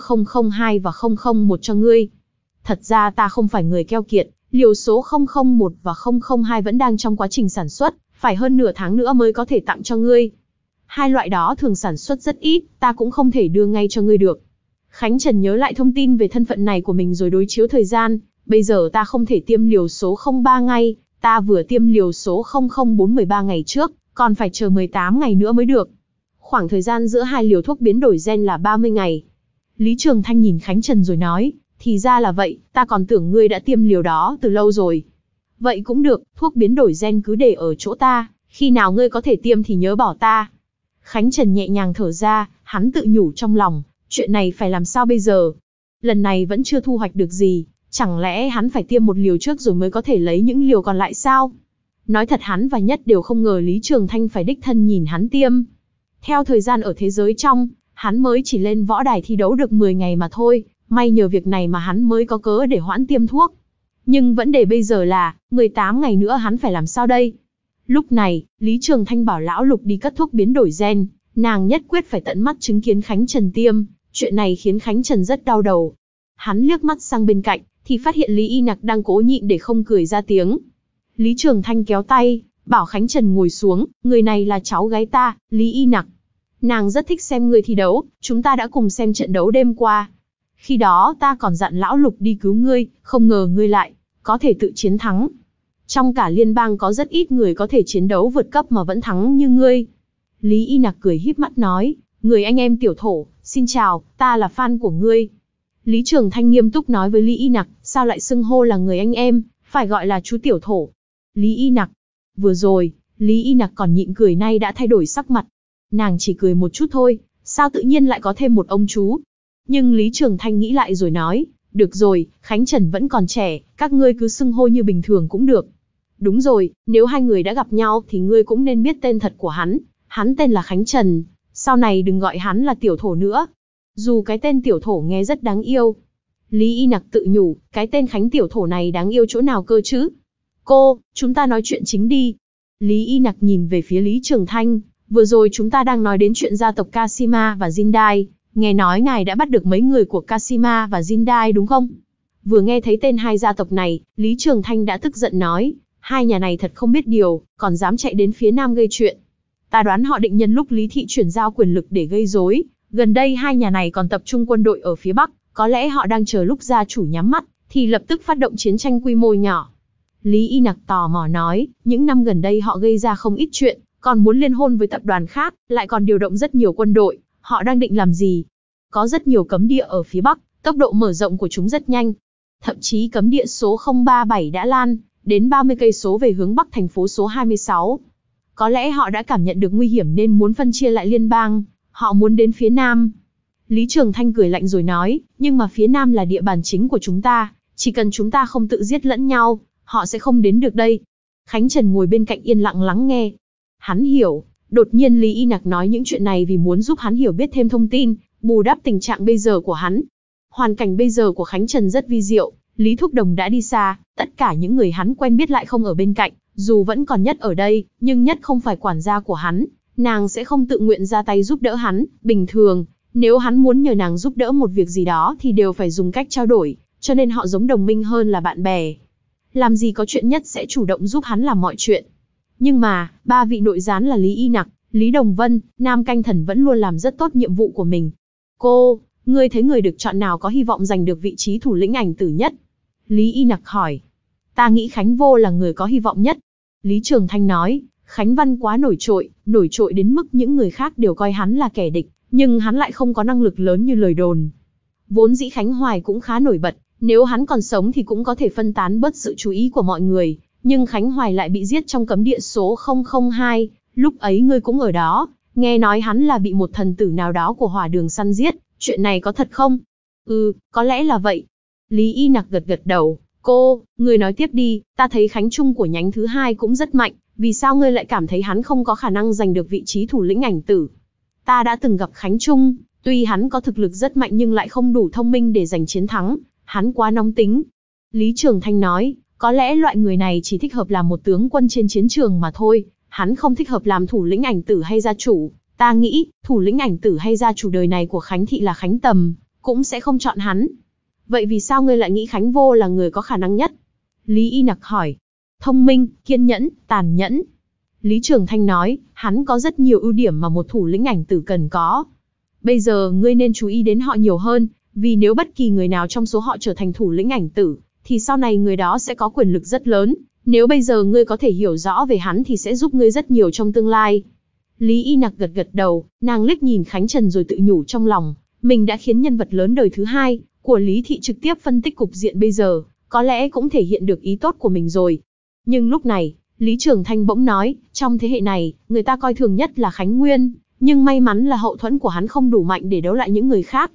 002 và 001 cho ngươi? Thật ra ta không phải người keo kiệt, liều số 001 và 002 vẫn đang trong quá trình sản xuất, phải hơn nửa tháng nữa mới có thể tặng cho ngươi. Hai loại đó thường sản xuất rất ít, ta cũng không thể đưa ngay cho ngươi được. Khánh Trần nhớ lại thông tin về thân phận này của mình rồi đối chiếu thời gian, bây giờ ta không thể tiêm liều số 03 ngay, ta vừa tiêm liều số 00413 ngày trước, còn phải chờ 18 ngày nữa mới được. Khoảng thời gian giữa hai liều thuốc biến đổi gen là 30 ngày. Lý Trường Thanh nhìn Khánh Trần rồi nói, thì ra là vậy, ta còn tưởng ngươi đã tiêm liều đó từ lâu rồi. Vậy cũng được, thuốc biến đổi gen cứ để ở chỗ ta, khi nào ngươi có thể tiêm thì nhớ bỏ ta. Khánh Trần nhẹ nhàng thở ra, hắn tự nhủ trong lòng, chuyện này phải làm sao bây giờ? Lần này vẫn chưa thu hoạch được gì, chẳng lẽ hắn phải tiêm một liều trước rồi mới có thể lấy những liều còn lại sao? Nói thật hắn và nhất đều không ngờ Lý Trường Thanh phải đích thân nhìn hắn tiêm. Theo thời gian ở thế giới trong, hắn mới chỉ lên võ đài thi đấu được 10 ngày mà thôi, may nhờ việc này mà hắn mới có cớ để hoãn tiêm thuốc. Nhưng vấn đề bây giờ là, 18 ngày nữa hắn phải làm sao đây? Lúc này, Lý Trường Thanh bảo lão Lục đi cất thuốc biến đổi gen, nàng nhất quyết phải tận mắt chứng kiến Khánh Trần tiêm, chuyện này khiến Khánh Trần rất đau đầu. Hắn liếc mắt sang bên cạnh, thì phát hiện Lý Y Nặc đang cố nhịn để không cười ra tiếng. Lý Trường Thanh kéo tay, bảo Khánh Trần ngồi xuống, người này là cháu gái ta, Lý Y Nặc. Nàng rất thích xem người thi đấu, chúng ta đã cùng xem trận đấu đêm qua. Khi đó ta còn dặn lão lục đi cứu ngươi, không ngờ ngươi lại, có thể tự chiến thắng. Trong cả liên bang có rất ít người có thể chiến đấu vượt cấp mà vẫn thắng như ngươi. Lý Y Nặc cười híp mắt nói, người anh em tiểu thổ, xin chào, ta là fan của ngươi. Lý Trường Thanh nghiêm túc nói với Lý Y Nặc, sao lại xưng hô là người anh em, phải gọi là chú tiểu thổ, Lý Y Nặc. Vừa rồi, Lý Y Nặc còn nhịn cười nay đã thay đổi sắc mặt. Nàng chỉ cười một chút thôi, sao tự nhiên lại có thêm một ông chú? Nhưng Lý Trường Thanh nghĩ lại rồi nói, được rồi, Khánh Trần vẫn còn trẻ, các ngươi cứ xưng hô như bình thường cũng được. Đúng rồi, nếu hai người đã gặp nhau thì ngươi cũng nên biết tên thật của hắn, hắn tên là Khánh Trần, sau này đừng gọi hắn là tiểu thổ nữa. Dù cái tên tiểu thổ nghe rất đáng yêu. Lý Y Nặc tự nhủ, cái tên Khánh tiểu thổ này đáng yêu chỗ nào cơ chứ? Cô, chúng ta nói chuyện chính đi. Lý Y Nặc nhìn về phía Lý Trường Thanh, vừa rồi chúng ta đang nói đến chuyện gia tộc Kasima và Jindai, nghe nói ngài đã bắt được mấy người của Kasima và Jindai đúng không? Vừa nghe thấy tên hai gia tộc này, Lý Trường Thanh đã tức giận nói, hai nhà này thật không biết điều, còn dám chạy đến phía Nam gây chuyện. Ta đoán họ định nhân lúc Lý Thị chuyển giao quyền lực để gây rối. Gần đây hai nhà này còn tập trung quân đội ở phía Bắc, có lẽ họ đang chờ lúc gia chủ nhắm mắt, thì lập tức phát động chiến tranh quy mô nhỏ. Lý Y Nặc tò mò nói, những năm gần đây họ gây ra không ít chuyện, còn muốn liên hôn với tập đoàn khác, lại còn điều động rất nhiều quân đội, họ đang định làm gì? Có rất nhiều cấm địa ở phía Bắc, tốc độ mở rộng của chúng rất nhanh. Thậm chí cấm địa số 037 đã lan, đến 30 cây số về hướng Bắc thành phố số 26. Có lẽ họ đã cảm nhận được nguy hiểm nên muốn phân chia lại liên bang, họ muốn đến phía Nam. Lý Trường Thanh cười lạnh rồi nói, nhưng mà phía Nam là địa bàn chính của chúng ta, chỉ cần chúng ta không tự giết lẫn nhau, họ sẽ không đến được đây. Khánh Trần ngồi bên cạnh yên lặng lắng nghe. Hắn hiểu, đột nhiên Lý Y Nạc nói những chuyện này vì muốn giúp hắn hiểu biết thêm thông tin, bù đắp tình trạng bây giờ của hắn. Hoàn cảnh bây giờ của Khánh Trần rất vi diệu, Lý Thúc Đồng đã đi xa, tất cả những người hắn quen biết lại không ở bên cạnh, dù vẫn còn nhất ở đây, nhưng nhất không phải quản gia của hắn, nàng sẽ không tự nguyện ra tay giúp đỡ hắn, bình thường, nếu hắn muốn nhờ nàng giúp đỡ một việc gì đó thì đều phải dùng cách trao đổi, cho nên họ giống đồng minh hơn là bạn bè làm gì có chuyện nhất sẽ chủ động giúp hắn làm mọi chuyện. Nhưng mà, ba vị nội gián là Lý Y Nặc, Lý Đồng Vân, Nam Canh Thần vẫn luôn làm rất tốt nhiệm vụ của mình. Cô, ngươi thấy người được chọn nào có hy vọng giành được vị trí thủ lĩnh ảnh tử nhất? Lý Y Nặc hỏi. Ta nghĩ Khánh Vô là người có hy vọng nhất. Lý Trường Thanh nói, Khánh Văn quá nổi trội, nổi trội đến mức những người khác đều coi hắn là kẻ địch, nhưng hắn lại không có năng lực lớn như lời đồn. Vốn dĩ Khánh Hoài cũng khá nổi bật, nếu hắn còn sống thì cũng có thể phân tán bớt sự chú ý của mọi người, nhưng Khánh Hoài lại bị giết trong cấm địa số 002, lúc ấy ngươi cũng ở đó, nghe nói hắn là bị một thần tử nào đó của hỏa đường săn giết, chuyện này có thật không? Ừ, có lẽ là vậy. Lý Y Nặc gật gật đầu, cô, ngươi nói tiếp đi, ta thấy Khánh Trung của nhánh thứ hai cũng rất mạnh, vì sao ngươi lại cảm thấy hắn không có khả năng giành được vị trí thủ lĩnh ảnh tử? Ta đã từng gặp Khánh Trung, tuy hắn có thực lực rất mạnh nhưng lại không đủ thông minh để giành chiến thắng, hắn quá nóng tính. Lý Trường Thanh nói, có lẽ loại người này chỉ thích hợp làm một tướng quân trên chiến trường mà thôi, hắn không thích hợp làm thủ lĩnh ảnh tử hay gia chủ. Ta nghĩ, thủ lĩnh ảnh tử hay gia chủ đời này của Khánh Thị là Khánh Tầm, cũng sẽ không chọn hắn. Vậy vì sao ngươi lại nghĩ Khánh Vô là người có khả năng nhất? Lý Y Nặc hỏi. Thông minh, kiên nhẫn, tàn nhẫn. Lý Trường Thanh nói, hắn có rất nhiều ưu điểm mà một thủ lĩnh ảnh tử cần có. Bây giờ ngươi nên chú ý đến họ nhiều hơn, vì nếu bất kỳ người nào trong số họ trở thành thủ lĩnh ảnh tử, thì sau này người đó sẽ có quyền lực rất lớn. Nếu bây giờ ngươi có thể hiểu rõ về hắn thì sẽ giúp ngươi rất nhiều trong tương lai. Lý Y Nặc gật gật đầu, nàng liếc nhìn Khánh Trần rồi tự nhủ trong lòng, mình đã khiến nhân vật lớn đời thứ hai của Lý Thị trực tiếp phân tích cục diện bây giờ, có lẽ cũng thể hiện được ý tốt của mình rồi. Nhưng lúc này, Lý Trường Thanh bỗng nói, trong thế hệ này, người ta coi thường nhất là Khánh Nguyên, nhưng may mắn là hậu thuẫn của hắn không đủ mạnh để đấu lại những người khác,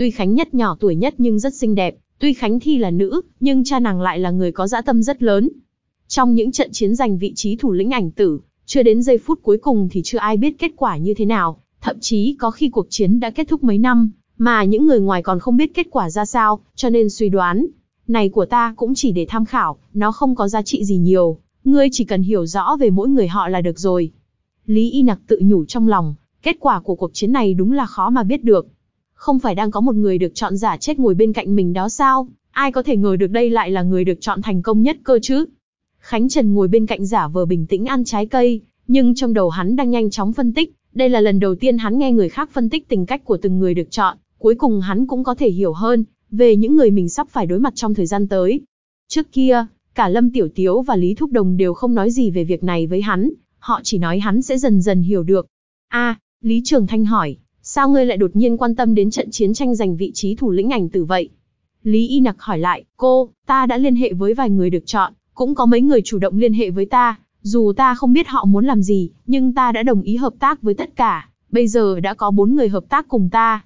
Tuy Khánh nhất nhỏ tuổi nhất nhưng rất xinh đẹp, tuy Khánh Thi là nữ, nhưng cha nàng lại là người có dã tâm rất lớn. Trong những trận chiến giành vị trí thủ lĩnh ảnh tử, chưa đến giây phút cuối cùng thì chưa ai biết kết quả như thế nào, thậm chí có khi cuộc chiến đã kết thúc mấy năm, mà những người ngoài còn không biết kết quả ra sao, cho nên suy đoán. Này của ta cũng chỉ để tham khảo, nó không có giá trị gì nhiều, ngươi chỉ cần hiểu rõ về mỗi người họ là được rồi. Lý Y Nặc tự nhủ trong lòng, kết quả của cuộc chiến này đúng là khó mà biết được không phải đang có một người được chọn giả chết ngồi bên cạnh mình đó sao, ai có thể ngờ được đây lại là người được chọn thành công nhất cơ chứ. Khánh Trần ngồi bên cạnh giả vờ bình tĩnh ăn trái cây, nhưng trong đầu hắn đang nhanh chóng phân tích, đây là lần đầu tiên hắn nghe người khác phân tích tình cách của từng người được chọn, cuối cùng hắn cũng có thể hiểu hơn về những người mình sắp phải đối mặt trong thời gian tới. Trước kia, cả Lâm Tiểu Tiếu và Lý Thúc Đồng đều không nói gì về việc này với hắn, họ chỉ nói hắn sẽ dần dần hiểu được. A, à, Lý Trường Thanh hỏi, Sao ngươi lại đột nhiên quan tâm đến trận chiến tranh giành vị trí thủ lĩnh ảnh tử vậy? Lý Y Nặc hỏi lại, cô, ta đã liên hệ với vài người được chọn, cũng có mấy người chủ động liên hệ với ta, dù ta không biết họ muốn làm gì, nhưng ta đã đồng ý hợp tác với tất cả, bây giờ đã có bốn người hợp tác cùng ta.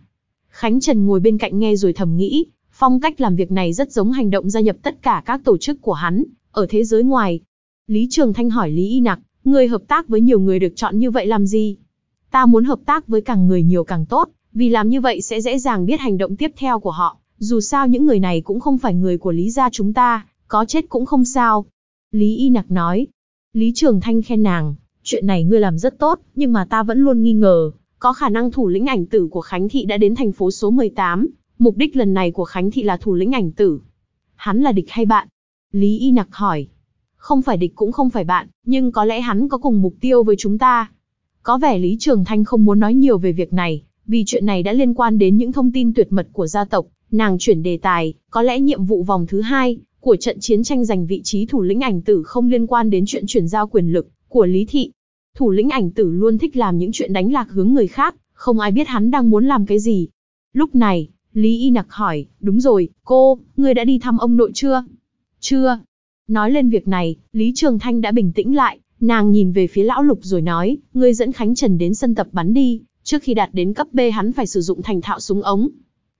Khánh Trần ngồi bên cạnh nghe rồi thầm nghĩ, phong cách làm việc này rất giống hành động gia nhập tất cả các tổ chức của hắn, ở thế giới ngoài. Lý Trường Thanh hỏi Lý Y Nặc, người hợp tác với nhiều người được chọn như vậy làm gì? Ta muốn hợp tác với càng người nhiều càng tốt, vì làm như vậy sẽ dễ dàng biết hành động tiếp theo của họ. Dù sao những người này cũng không phải người của Lý gia chúng ta, có chết cũng không sao. Lý Y Nặc nói. Lý Trường Thanh khen nàng, chuyện này ngươi làm rất tốt, nhưng mà ta vẫn luôn nghi ngờ, có khả năng thủ lĩnh ảnh tử của Khánh Thị đã đến thành phố số 18, mục đích lần này của Khánh Thị là thủ lĩnh ảnh tử. Hắn là địch hay bạn? Lý Y Nặc hỏi. Không phải địch cũng không phải bạn, nhưng có lẽ hắn có cùng mục tiêu với chúng ta. Có vẻ Lý Trường Thanh không muốn nói nhiều về việc này, vì chuyện này đã liên quan đến những thông tin tuyệt mật của gia tộc, nàng chuyển đề tài, có lẽ nhiệm vụ vòng thứ hai của trận chiến tranh giành vị trí thủ lĩnh ảnh tử không liên quan đến chuyện chuyển giao quyền lực của Lý thị. Thủ lĩnh ảnh tử luôn thích làm những chuyện đánh lạc hướng người khác, không ai biết hắn đang muốn làm cái gì. Lúc này, Lý Y Nặc hỏi, "Đúng rồi, cô, người đã đi thăm ông nội chưa?" "Chưa." Nói lên việc này, Lý Trường Thanh đã bình tĩnh lại, Nàng nhìn về phía lão lục rồi nói, ngươi dẫn Khánh Trần đến sân tập bắn đi, trước khi đạt đến cấp B hắn phải sử dụng thành thạo súng ống.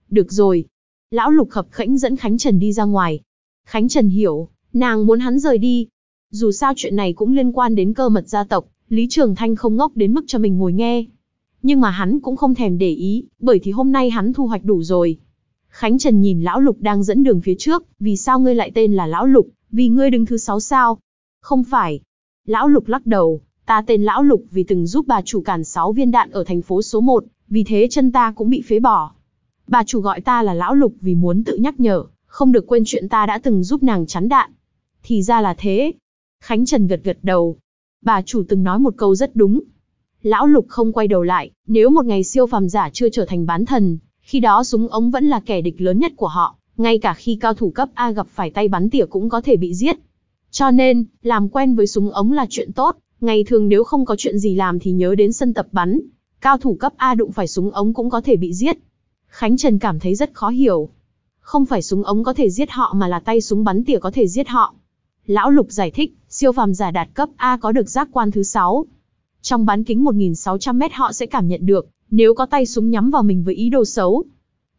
Được rồi. Lão lục khập khẽnh dẫn Khánh Trần đi ra ngoài. Khánh Trần hiểu, nàng muốn hắn rời đi. Dù sao chuyện này cũng liên quan đến cơ mật gia tộc, Lý Trường Thanh không ngốc đến mức cho mình ngồi nghe. Nhưng mà hắn cũng không thèm để ý, bởi thì hôm nay hắn thu hoạch đủ rồi. Khánh Trần nhìn Lão Lục đang dẫn đường phía trước, vì sao ngươi lại tên là Lão Lục, vì ngươi đứng thứ sáu sao? Không phải, Lão Lục lắc đầu, ta tên Lão Lục vì từng giúp bà chủ cản 6 viên đạn ở thành phố số 1, vì thế chân ta cũng bị phế bỏ. Bà chủ gọi ta là Lão Lục vì muốn tự nhắc nhở, không được quên chuyện ta đã từng giúp nàng chắn đạn. Thì ra là thế. Khánh Trần gật gật đầu. Bà chủ từng nói một câu rất đúng. Lão Lục không quay đầu lại, nếu một ngày siêu phàm giả chưa trở thành bán thần, khi đó súng ống vẫn là kẻ địch lớn nhất của họ, ngay cả khi cao thủ cấp A gặp phải tay bắn tỉa cũng có thể bị giết. Cho nên, làm quen với súng ống là chuyện tốt, ngày thường nếu không có chuyện gì làm thì nhớ đến sân tập bắn. Cao thủ cấp A đụng phải súng ống cũng có thể bị giết. Khánh Trần cảm thấy rất khó hiểu. Không phải súng ống có thể giết họ mà là tay súng bắn tỉa có thể giết họ. Lão Lục giải thích, siêu phàm giả đạt cấp A có được giác quan thứ 6. Trong bán kính 1.600m họ sẽ cảm nhận được, nếu có tay súng nhắm vào mình với ý đồ xấu.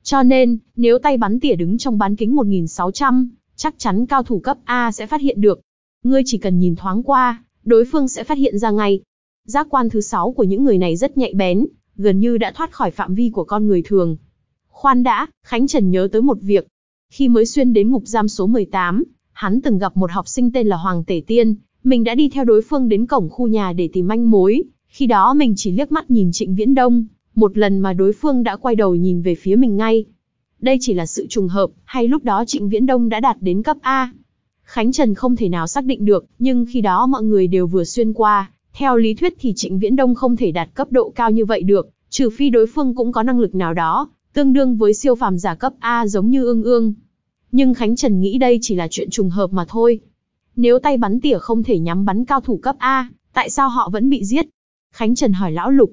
Cho nên, nếu tay bắn tỉa đứng trong bán kính 1.600, chắc chắn cao thủ cấp A sẽ phát hiện được, Ngươi chỉ cần nhìn thoáng qua, đối phương sẽ phát hiện ra ngay. Giác quan thứ sáu của những người này rất nhạy bén, gần như đã thoát khỏi phạm vi của con người thường. Khoan đã, Khánh Trần nhớ tới một việc. Khi mới xuyên đến ngục giam số 18, hắn từng gặp một học sinh tên là Hoàng Tể Tiên, mình đã đi theo đối phương đến cổng khu nhà để tìm manh mối, khi đó mình chỉ liếc mắt nhìn Trịnh Viễn Đông, một lần mà đối phương đã quay đầu nhìn về phía mình ngay. Đây chỉ là sự trùng hợp, hay lúc đó Trịnh Viễn Đông đã đạt đến cấp A. Khánh Trần không thể nào xác định được, nhưng khi đó mọi người đều vừa xuyên qua, theo lý thuyết thì Trịnh Viễn Đông không thể đạt cấp độ cao như vậy được, trừ phi đối phương cũng có năng lực nào đó, tương đương với siêu phàm giả cấp A giống như ương ương. Nhưng Khánh Trần nghĩ đây chỉ là chuyện trùng hợp mà thôi. Nếu tay bắn tỉa không thể nhắm bắn cao thủ cấp A, tại sao họ vẫn bị giết? Khánh Trần hỏi lão lục.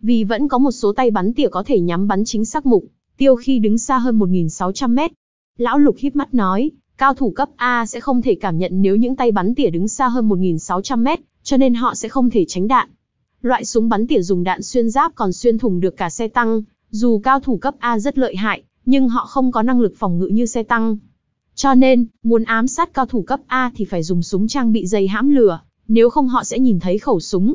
Vì vẫn có một số tay bắn tỉa có thể nhắm bắn chính xác mục, tiêu khi đứng xa hơn 1.600 mét. Lão lục híp mắt nói, Cao thủ cấp A sẽ không thể cảm nhận nếu những tay bắn tỉa đứng xa hơn 1.600 mét, cho nên họ sẽ không thể tránh đạn. Loại súng bắn tỉa dùng đạn xuyên giáp còn xuyên thủng được cả xe tăng, dù cao thủ cấp A rất lợi hại, nhưng họ không có năng lực phòng ngự như xe tăng. Cho nên, muốn ám sát cao thủ cấp A thì phải dùng súng trang bị dây hãm lửa, nếu không họ sẽ nhìn thấy khẩu súng.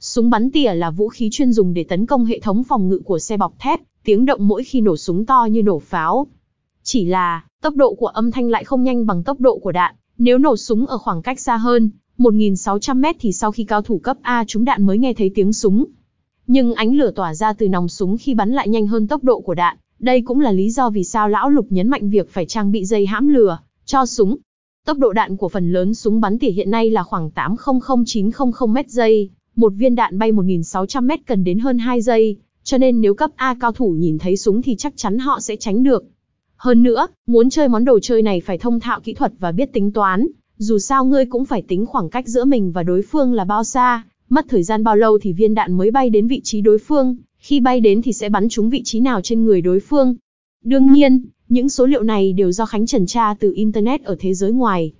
Súng bắn tỉa là vũ khí chuyên dùng để tấn công hệ thống phòng ngự của xe bọc thép, tiếng động mỗi khi nổ súng to như nổ pháo. Chỉ là, Tốc độ của âm thanh lại không nhanh bằng tốc độ của đạn, nếu nổ súng ở khoảng cách xa hơn, 1 600 mét thì sau khi cao thủ cấp A trúng đạn mới nghe thấy tiếng súng. Nhưng ánh lửa tỏa ra từ nòng súng khi bắn lại nhanh hơn tốc độ của đạn, đây cũng là lý do vì sao lão lục nhấn mạnh việc phải trang bị dây hãm lửa, cho súng. Tốc độ đạn của phần lớn súng bắn tỉa hiện nay là khoảng 800900 mét giây, một viên đạn bay 1.600 mét cần đến hơn 2 giây, cho nên nếu cấp A cao thủ nhìn thấy súng thì chắc chắn họ sẽ tránh được. Hơn nữa, muốn chơi món đồ chơi này phải thông thạo kỹ thuật và biết tính toán, dù sao ngươi cũng phải tính khoảng cách giữa mình và đối phương là bao xa, mất thời gian bao lâu thì viên đạn mới bay đến vị trí đối phương, khi bay đến thì sẽ bắn trúng vị trí nào trên người đối phương. Đương nhiên, những số liệu này đều do Khánh trần tra từ Internet ở thế giới ngoài.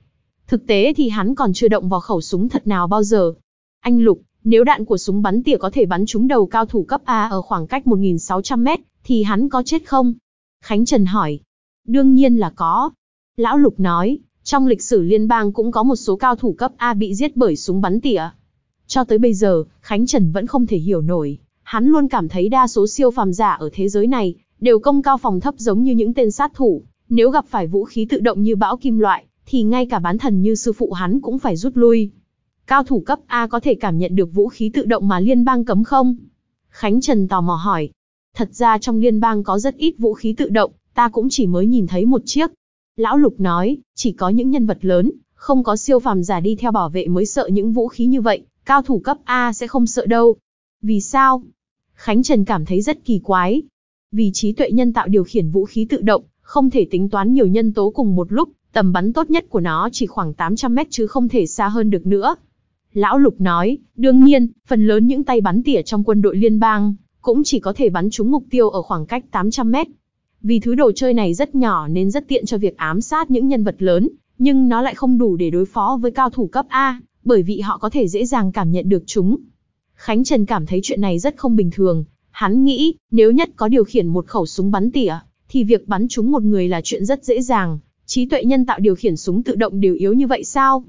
Thực tế thì hắn còn chưa động vào khẩu súng thật nào bao giờ. Anh Lục, nếu đạn của súng bắn tỉa có thể bắn trúng đầu cao thủ cấp A ở khoảng cách 1.600 mét, thì hắn có chết không? Khánh Trần hỏi. Đương nhiên là có. Lão Lục nói, trong lịch sử liên bang cũng có một số cao thủ cấp A bị giết bởi súng bắn tỉa. Cho tới bây giờ, Khánh Trần vẫn không thể hiểu nổi. Hắn luôn cảm thấy đa số siêu phàm giả ở thế giới này đều công cao phòng thấp giống như những tên sát thủ. Nếu gặp phải vũ khí tự động như bão kim loại, thì ngay cả bán thần như sư phụ hắn cũng phải rút lui. Cao thủ cấp A có thể cảm nhận được vũ khí tự động mà liên bang cấm không? Khánh Trần tò mò hỏi. Thật ra trong liên bang có rất ít vũ khí tự động, ta cũng chỉ mới nhìn thấy một chiếc. Lão Lục nói, chỉ có những nhân vật lớn, không có siêu phàm giả đi theo bảo vệ mới sợ những vũ khí như vậy, cao thủ cấp A sẽ không sợ đâu. Vì sao? Khánh Trần cảm thấy rất kỳ quái. Vì trí tuệ nhân tạo điều khiển vũ khí tự động, không thể tính toán nhiều nhân tố cùng một lúc, tầm bắn tốt nhất của nó chỉ khoảng 800 mét chứ không thể xa hơn được nữa. Lão Lục nói, đương nhiên, phần lớn những tay bắn tỉa trong quân đội liên bang cũng chỉ có thể bắn trúng mục tiêu ở khoảng cách 800 mét, vì thứ đồ chơi này rất nhỏ nên rất tiện cho việc ám sát những nhân vật lớn, nhưng nó lại không đủ để đối phó với cao thủ cấp A, bởi vì họ có thể dễ dàng cảm nhận được chúng. Khánh Trần cảm thấy chuyện này rất không bình thường, hắn nghĩ, nếu nhất có điều khiển một khẩu súng bắn tỉa, thì việc bắn trúng một người là chuyện rất dễ dàng, trí tuệ nhân tạo điều khiển súng tự động đều yếu như vậy sao?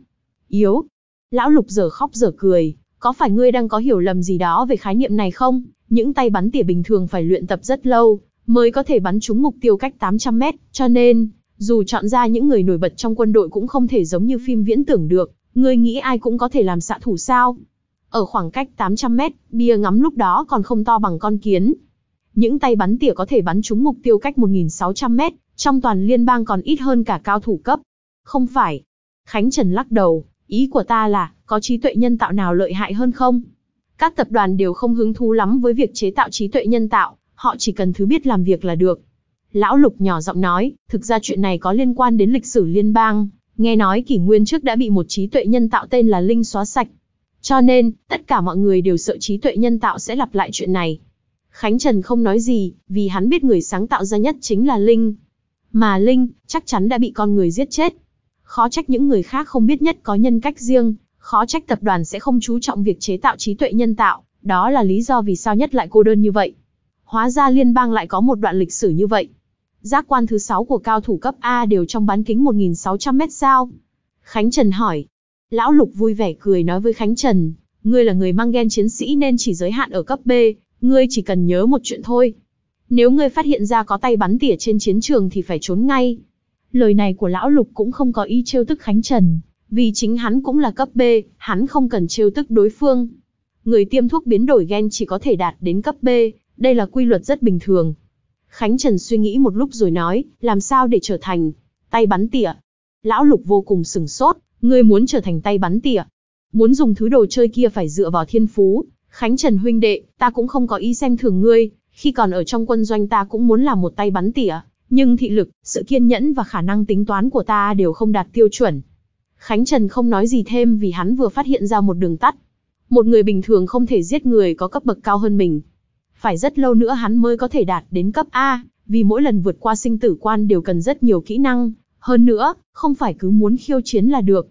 Yếu? Lão Lục giờ khóc giờ cười, có phải ngươi đang có hiểu lầm gì đó về khái niệm này không? Những tay bắn tỉa bình thường phải luyện tập rất lâu, mới có thể bắn trúng mục tiêu cách 800 mét, cho nên, dù chọn ra những người nổi bật trong quân đội cũng không thể giống như phim viễn tưởng được, ngươi nghĩ ai cũng có thể làm xạ thủ sao. Ở khoảng cách 800 mét, bia ngắm lúc đó còn không to bằng con kiến. Những tay bắn tỉa có thể bắn trúng mục tiêu cách 1.600 mét, trong toàn liên bang còn ít hơn cả cao thủ cấp. Không phải. Khánh Trần lắc đầu, ý của ta là, có trí tuệ nhân tạo nào lợi hại hơn không? Các tập đoàn đều không hứng thú lắm với việc chế tạo trí tuệ nhân tạo, họ chỉ cần thứ biết làm việc là được. Lão Lục nhỏ giọng nói, thực ra chuyện này có liên quan đến lịch sử liên bang, nghe nói kỷ nguyên trước đã bị một trí tuệ nhân tạo tên là Linh xóa sạch. Cho nên, tất cả mọi người đều sợ trí tuệ nhân tạo sẽ lặp lại chuyện này. Khánh Trần không nói gì, vì hắn biết người sáng tạo ra nhất chính là Linh. Mà Linh, chắc chắn đã bị con người giết chết. Khó trách những người khác không biết nhất có nhân cách riêng, khó trách tập đoàn sẽ không chú trọng việc chế tạo trí tuệ nhân tạo, đó là lý do vì sao nhất lại cô đơn như vậy hóa ra liên bang lại có một đoạn lịch sử như vậy. Giác quan thứ 6 của cao thủ cấp A đều trong bán kính 1.600 mét sao? Khánh Trần hỏi. Lão Lục vui vẻ cười nói với Khánh Trần, ngươi là người mang gen chiến sĩ nên chỉ giới hạn ở cấp B, ngươi chỉ cần nhớ một chuyện thôi. Nếu ngươi phát hiện ra có tay bắn tỉa trên chiến trường thì phải trốn ngay. Lời này của Lão Lục cũng không có ý trêu tức Khánh Trần, vì chính hắn cũng là cấp B, hắn không cần trêu tức đối phương. Người tiêm thuốc biến đổi gen chỉ có thể đạt đến cấp B, đây là quy luật rất bình thường. Khánh Trần suy nghĩ một lúc rồi nói, làm sao để trở thành tay bắn tỉa? Lão Lục vô cùng sừng sốt, ngươi muốn trở thành tay bắn tỉa. Muốn dùng thứ đồ chơi kia phải dựa vào thiên phú. Khánh Trần huynh đệ, ta cũng không có ý xem thường ngươi, khi còn ở trong quân doanh ta cũng muốn làm một tay bắn tỉa, nhưng thị lực, sự kiên nhẫn và khả năng tính toán của ta đều không đạt tiêu chuẩn. Khánh Trần không nói gì thêm vì hắn vừa phát hiện ra một đường tắt. Một người bình thường không thể giết người có cấp bậc cao hơn mình phải rất lâu nữa hắn mới có thể đạt đến cấp A, vì mỗi lần vượt qua sinh tử quan đều cần rất nhiều kỹ năng, hơn nữa, không phải cứ muốn khiêu chiến là được.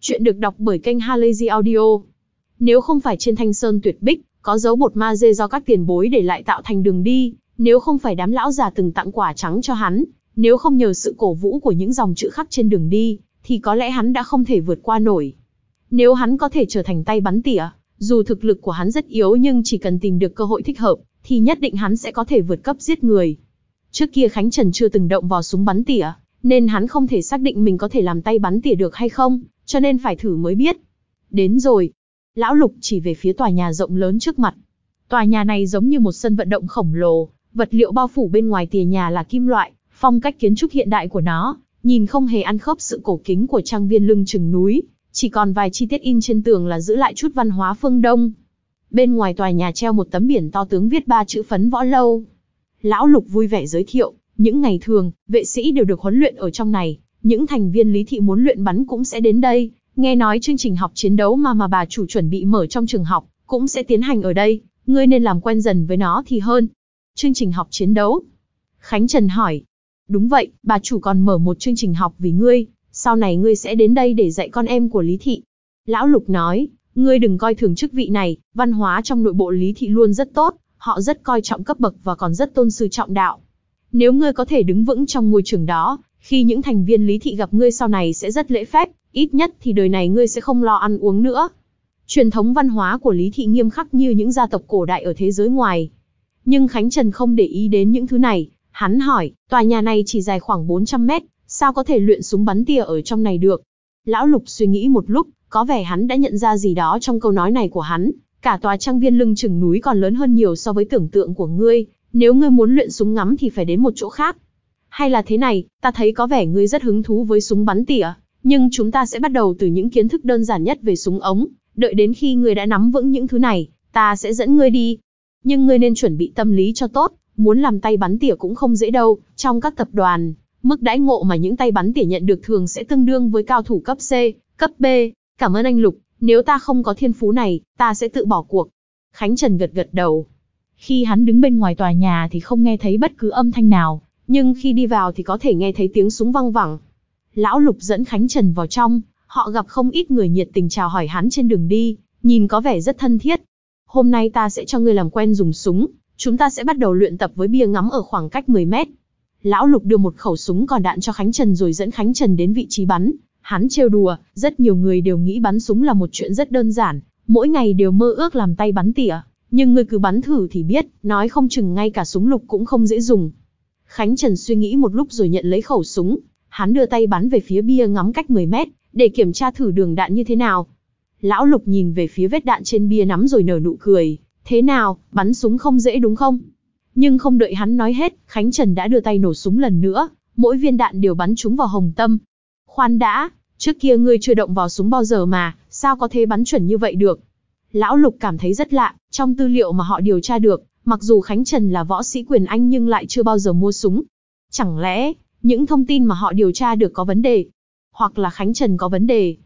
Chuyện được đọc bởi kênh Halazy Audio. Nếu không phải trên thanh sơn tuyệt bích, có dấu bột ma dê do các tiền bối để lại tạo thành đường đi, nếu không phải đám lão già từng tặng quả trắng cho hắn, nếu không nhờ sự cổ vũ của những dòng chữ khắc trên đường đi, thì có lẽ hắn đã không thể vượt qua nổi. Nếu hắn có thể trở thành tay bắn tỉa, dù thực lực của hắn rất yếu nhưng chỉ cần tìm được cơ hội thích hợp, thì nhất định hắn sẽ có thể vượt cấp giết người. Trước kia Khánh Trần chưa từng động vào súng bắn tỉa, nên hắn không thể xác định mình có thể làm tay bắn tỉa được hay không, cho nên phải thử mới biết. Đến rồi. Lão Lục chỉ về phía tòa nhà rộng lớn trước mặt. Tòa nhà này giống như một sân vận động khổng lồ, vật liệu bao phủ bên ngoài tìa nhà là kim loại, phong cách kiến trúc hiện đại của nó, nhìn không hề ăn khớp sự cổ kính của trang viên lưng chừng núi, chỉ còn vài chi tiết in trên tường là giữ lại chút văn hóa phương Đông. Bên ngoài tòa nhà treo một tấm biển to tướng viết ba chữ phấn võ lâu. Lão Lục vui vẻ giới thiệu, những ngày thường, vệ sĩ đều được huấn luyện ở trong này, những thành viên lý thị muốn luyện bắn cũng sẽ đến đây, nghe nói chương trình học chiến đấu mà mà bà chủ chuẩn bị mở trong trường học, cũng sẽ tiến hành ở đây, ngươi nên làm quen dần với nó thì hơn. Chương trình học chiến đấu? Khánh Trần hỏi. Đúng vậy, bà chủ còn mở một chương trình học vì ngươi, sau này ngươi sẽ đến đây để dạy con em của Lý Thị. Lão Lục nói, ngươi đừng coi thường chức vị này, văn hóa trong nội bộ Lý Thị luôn rất tốt, họ rất coi trọng cấp bậc và còn rất tôn sư trọng đạo. Nếu ngươi có thể đứng vững trong ngôi trường đó, khi những thành viên Lý Thị gặp ngươi sau này sẽ rất lễ phép, ít nhất thì đời này ngươi sẽ không lo ăn uống nữa. Truyền thống văn hóa của Lý Thị nghiêm khắc như những gia tộc cổ đại ở thế giới ngoài. Nhưng Khánh Trần không để ý đến những thứ này, hắn hỏi, tòa nhà này chỉ dài khoảng 400 mét, sao có thể luyện súng bắn tỉa ở trong này được? Lão Lục suy nghĩ một lúc, có vẻ hắn đã nhận ra gì đó trong câu nói này của hắn, cả tòa trang viên lưng chừng núi còn lớn hơn nhiều so với tưởng tượng của ngươi, nếu ngươi muốn luyện súng ngắm thì phải đến một chỗ khác. Hay là thế này, ta thấy có vẻ ngươi rất hứng thú với súng bắn tỉa, nhưng chúng ta sẽ bắt đầu từ những kiến thức đơn giản nhất về súng ống, đợi đến khi ngươi đã nắm vững những thứ này, ta sẽ dẫn ngươi đi. Nhưng ngươi nên chuẩn bị tâm lý cho tốt, muốn làm tay bắn tỉa cũng không dễ đâu, trong các tập đoàn, Mức đãi ngộ mà những tay bắn tỉa nhận được thường sẽ tương đương với cao thủ cấp C, cấp B. Cảm ơn anh Lục, nếu ta không có thiên phú này, ta sẽ tự bỏ cuộc. Khánh Trần gật gật đầu. Khi hắn đứng bên ngoài tòa nhà thì không nghe thấy bất cứ âm thanh nào, nhưng khi đi vào thì có thể nghe thấy tiếng súng văng vẳng. Lão Lục dẫn Khánh Trần vào trong, họ gặp không ít người nhiệt tình chào hỏi hắn trên đường đi, nhìn có vẻ rất thân thiết. Hôm nay ta sẽ cho ngươi làm quen dùng súng, chúng ta sẽ bắt đầu luyện tập với bia ngắm ở khoảng cách 10 mét lão Lục đưa một khẩu súng còn đạn cho Khánh Trần rồi dẫn Khánh Trần đến vị trí bắn. Hắn trêu đùa, rất nhiều người đều nghĩ bắn súng là một chuyện rất đơn giản, mỗi ngày đều mơ ước làm tay bắn tỉa, nhưng người cứ bắn thử thì biết, nói không chừng ngay cả súng lục cũng không dễ dùng. Khánh Trần suy nghĩ một lúc rồi nhận lấy khẩu súng, hắn đưa tay bắn về phía bia ngắm cách 10 mét, để kiểm tra thử đường đạn như thế nào. Lão Lục nhìn về phía vết đạn trên bia nắm rồi nở nụ cười, thế nào, bắn súng không dễ đúng không? Nhưng không đợi hắn nói hết, Khánh Trần đã đưa tay nổ súng lần nữa, mỗi viên đạn đều bắn trúng vào Hồng Tâm. Khoan đã, trước kia ngươi chưa động vào súng bao giờ mà, sao có thể bắn chuẩn như vậy được? Lão Lục cảm thấy rất lạ, trong tư liệu mà họ điều tra được, mặc dù Khánh Trần là võ sĩ quyền anh nhưng lại chưa bao giờ mua súng. Chẳng lẽ, những thông tin mà họ điều tra được có vấn đề? Hoặc là Khánh Trần có vấn đề?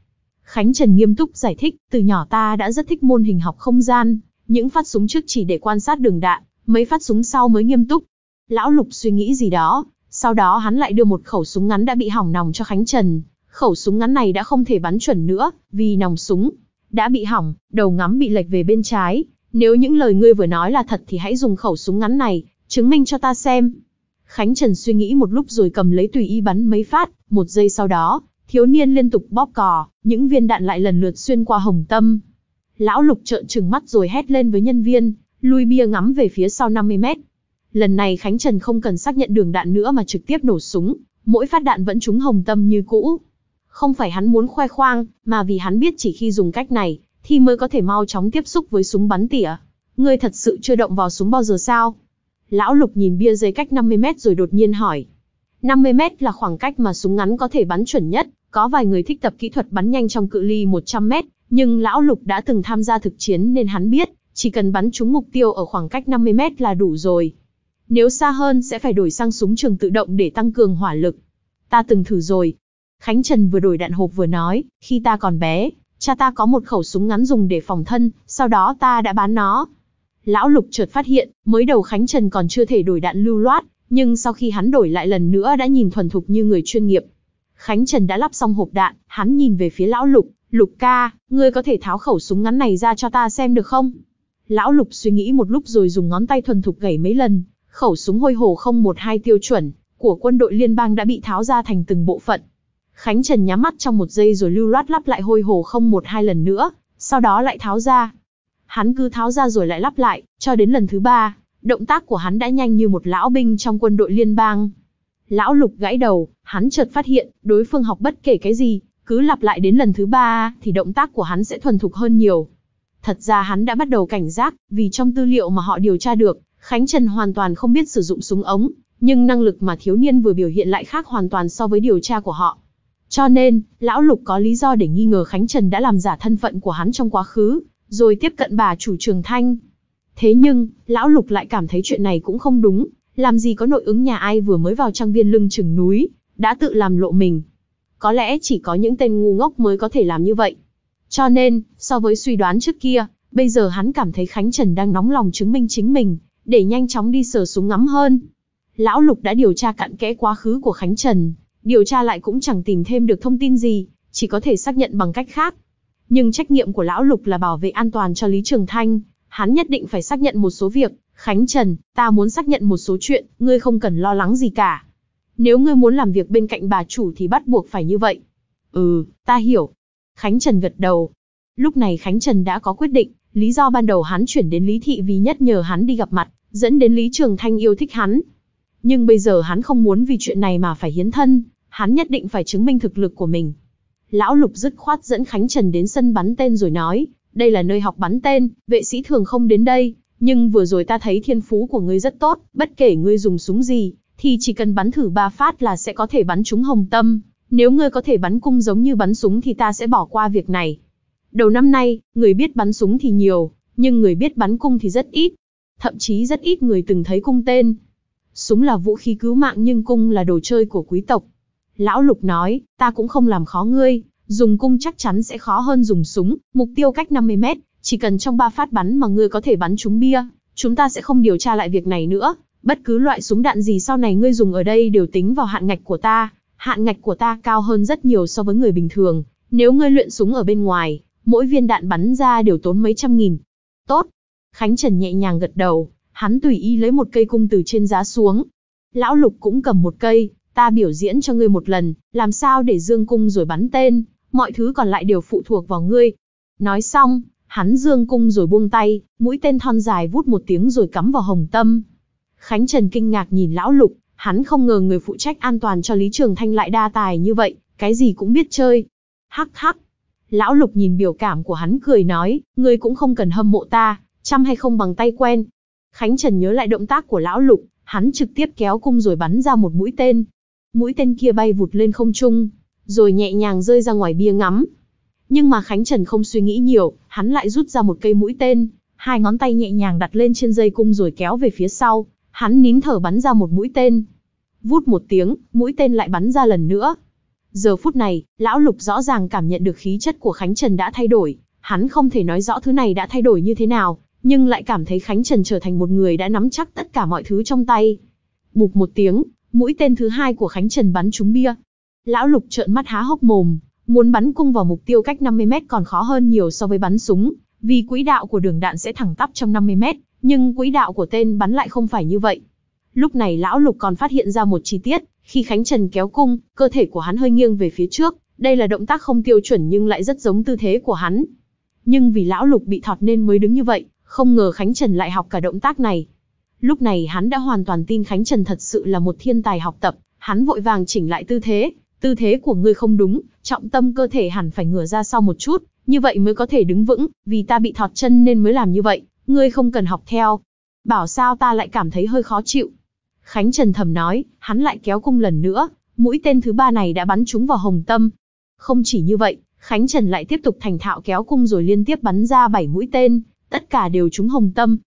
Khánh Trần nghiêm túc giải thích, từ nhỏ ta đã rất thích môn hình học không gian, những phát súng trước chỉ để quan sát đường đạn, Mấy phát súng sau mới nghiêm túc. Lão Lục suy nghĩ gì đó, sau đó hắn lại đưa một khẩu súng ngắn đã bị hỏng nòng cho Khánh Trần. Khẩu súng ngắn này đã không thể bắn chuẩn nữa, vì nòng súng đã bị hỏng, đầu ngắm bị lệch về bên trái. Nếu những lời ngươi vừa nói là thật thì hãy dùng khẩu súng ngắn này, chứng minh cho ta xem. Khánh Trần suy nghĩ một lúc rồi cầm lấy tùy y bắn mấy phát, một giây sau đó, thiếu niên liên tục bóp cò, những viên đạn lại lần lượt xuyên qua hồng tâm. Lão Lục trợn trừng mắt rồi hét lên với nhân viên, lui bia ngắm về phía sau 50 mét. Lần này Khánh Trần không cần xác nhận đường đạn nữa mà trực tiếp nổ súng, mỗi phát đạn vẫn trúng hồng tâm như cũ. Không phải hắn muốn khoe khoang, mà vì hắn biết chỉ khi dùng cách này, thì mới có thể mau chóng tiếp xúc với súng bắn tỉa. Ngươi thật sự chưa động vào súng bao giờ sao? Lão Lục nhìn bia dây cách 50 mét rồi đột nhiên hỏi. 50 mét là khoảng cách mà súng ngắn có thể bắn chuẩn nhất, có vài người thích tập kỹ thuật bắn nhanh trong cự ly 100 mét, nhưng lão Lục đã từng tham gia thực chiến nên hắn biết, chỉ cần bắn trúng mục tiêu ở khoảng cách 50 mét là đủ rồi. Nếu xa hơn sẽ phải đổi sang súng trường tự động để tăng cường hỏa lực. Ta từng thử rồi. Khánh Trần vừa đổi đạn hộp vừa nói, khi ta còn bé, cha ta có một khẩu súng ngắn dùng để phòng thân, sau đó ta đã bán nó. Lão Lục chợt phát hiện, mới đầu Khánh Trần còn chưa thể đổi đạn lưu loát, nhưng sau khi hắn đổi lại lần nữa đã nhìn thuần thục như người chuyên nghiệp. Khánh Trần đã lắp xong hộp đạn, hắn nhìn về phía lão Lục, Lục ca, ngươi có thể tháo khẩu súng ngắn này ra cho ta xem được không? Lão Lục suy nghĩ một lúc rồi dùng ngón tay thuần thục gảy mấy lần, khẩu súng hôi hổ hai tiêu chuẩn của quân đội liên bang đã bị tháo ra thành từng bộ phận. Khánh Trần nhắm mắt trong một giây rồi lưu loát lắp lại hôi hổ hai lần nữa, sau đó lại tháo ra. Hắn cứ tháo ra rồi lại lắp lại, cho đến lần thứ ba, động tác của hắn đã nhanh như một lão binh trong quân đội liên bang. Lão Lục gãi đầu, hắn chợt phát hiện, đối phương học bất kể cái gì, cứ lặp lại đến lần thứ ba thì động tác của hắn sẽ thuần thục hơn nhiều. Thật ra hắn đã bắt đầu cảnh giác, vì trong tư liệu mà họ điều tra được, Khánh Trần hoàn toàn không biết sử dụng súng ống, nhưng năng lực mà thiếu niên vừa biểu hiện lại khác hoàn toàn so với điều tra của họ. Cho nên, lão Lục có lý do để nghi ngờ Khánh Trần đã làm giả thân phận của hắn trong quá khứ, rồi tiếp cận bà chủ Trường Thanh. Thế nhưng, lão Lục lại cảm thấy chuyện này cũng không đúng, làm gì có nội ứng nhà ai vừa mới vào trang viên lưng chừng núi, đã tự làm lộ mình. Có lẽ chỉ có những tên ngu ngốc mới có thể làm như vậy. Cho nên, so với suy đoán trước kia, bây giờ hắn cảm thấy Khánh Trần đang nóng lòng chứng minh chính mình, để nhanh chóng đi sờ súng ngắm hơn. Lão Lục đã điều tra cặn kẽ quá khứ của Khánh Trần, điều tra lại cũng chẳng tìm thêm được thông tin gì, chỉ có thể xác nhận bằng cách khác. Nhưng trách nhiệm của Lão Lục là bảo vệ an toàn cho Lý Trường Thanh, hắn nhất định phải xác nhận một số việc. Khánh Trần, ta muốn xác nhận một số chuyện, ngươi không cần lo lắng gì cả. Nếu ngươi muốn làm việc bên cạnh bà chủ thì bắt buộc phải như vậy. Ừ, ta hiểu, Khánh Trần gật đầu. Lúc này Khánh Trần đã có quyết định, lý do ban đầu hắn chuyển đến Lý Thị vì nhất nhờ hắn đi gặp mặt, dẫn đến Lý Trường Thanh yêu thích hắn. Nhưng bây giờ hắn không muốn vì chuyện này mà phải hiến thân, hắn nhất định phải chứng minh thực lực của mình. Lão Lục dứt khoát dẫn Khánh Trần đến sân bắn tên rồi nói, đây là nơi học bắn tên, vệ sĩ thường không đến đây, nhưng vừa rồi ta thấy thiên phú của ngươi rất tốt, bất kể ngươi dùng súng gì, thì chỉ cần bắn thử ba phát là sẽ có thể bắn trúng hồng tâm, nếu ngươi có thể bắn cung giống như bắn súng thì ta sẽ bỏ qua việc này. Đầu năm nay, người biết bắn súng thì nhiều, nhưng người biết bắn cung thì rất ít. Thậm chí rất ít người từng thấy cung tên. Súng là vũ khí cứu mạng nhưng cung là đồ chơi của quý tộc. Lão Lục nói, ta cũng không làm khó ngươi, dùng cung chắc chắn sẽ khó hơn dùng súng, mục tiêu cách 50 mét, chỉ cần trong ba phát bắn mà ngươi có thể bắn trúng bia, chúng ta sẽ không điều tra lại việc này nữa. Bất cứ loại súng đạn gì sau này ngươi dùng ở đây đều tính vào hạn ngạch của ta, hạn ngạch của ta cao hơn rất nhiều so với người bình thường. Nếu ngươi luyện súng ở bên ngoài, mỗi viên đạn bắn ra đều tốn mấy trăm nghìn. Tốt. Khánh Trần nhẹ nhàng gật đầu, hắn tùy ý lấy một cây cung từ trên giá xuống. Lão Lục cũng cầm một cây, ta biểu diễn cho ngươi một lần, làm sao để dương cung rồi bắn tên, mọi thứ còn lại đều phụ thuộc vào ngươi. Nói xong, hắn dương cung rồi buông tay, mũi tên thon dài vút một tiếng rồi cắm vào hồng tâm. Khánh Trần kinh ngạc nhìn lão Lục, Hắn không ngờ người phụ trách an toàn cho Lý Trường Thanh lại đa tài như vậy, cái gì cũng biết chơi. Hắc hắc. Lão Lục nhìn biểu cảm của hắn cười nói, ngươi cũng không cần hâm mộ ta, chăm hay không bằng tay quen. Khánh Trần nhớ lại động tác của Lão Lục, hắn trực tiếp kéo cung rồi bắn ra một mũi tên. Mũi tên kia bay vụt lên không trung, rồi nhẹ nhàng rơi ra ngoài bia ngắm. Nhưng mà Khánh Trần không suy nghĩ nhiều, hắn lại rút ra một cây mũi tên, hai ngón tay nhẹ nhàng đặt lên trên dây cung rồi kéo về phía sau, Hắn nín thở bắn ra một mũi tên. Vút một tiếng, mũi tên lại bắn ra lần nữa. Giờ phút này, lão lục rõ ràng cảm nhận được khí chất của Khánh Trần đã thay đổi. Hắn không thể nói rõ thứ này đã thay đổi như thế nào, nhưng lại cảm thấy Khánh Trần trở thành một người đã nắm chắc tất cả mọi thứ trong tay. Bụp một tiếng, mũi tên thứ hai của Khánh Trần bắn trúng bia. Lão lục trợn mắt há hốc mồm, muốn bắn cung vào mục tiêu cách 50 mét còn khó hơn nhiều so với bắn súng, vì quỹ đạo của đường đạn sẽ thẳng tắp trong 50 mét, nhưng quỹ đạo của tên bắn lại không phải như vậy. Lúc này lão lục còn phát hiện ra một chi tiết, khi Khánh Trần kéo cung, cơ thể của hắn hơi nghiêng về phía trước, đây là động tác không tiêu chuẩn nhưng lại rất giống tư thế của hắn. Nhưng vì lão lục bị thọt nên mới đứng như vậy, không ngờ Khánh Trần lại học cả động tác này. Lúc này hắn đã hoàn toàn tin Khánh Trần thật sự là một thiên tài học tập, hắn vội vàng chỉnh lại tư thế, tư thế của ngươi không đúng, trọng tâm cơ thể hẳn phải ngửa ra sau một chút, như vậy mới có thể đứng vững, vì ta bị thọt chân nên mới làm như vậy, Ngươi không cần học theo. Bảo sao ta lại cảm thấy hơi khó chịu. Khánh Trần thầm nói, hắn lại kéo cung lần nữa, mũi tên thứ ba này đã bắn trúng vào hồng tâm. Không chỉ như vậy, Khánh Trần lại tiếp tục thành thạo kéo cung rồi liên tiếp bắn ra bảy mũi tên, tất cả đều trúng hồng tâm.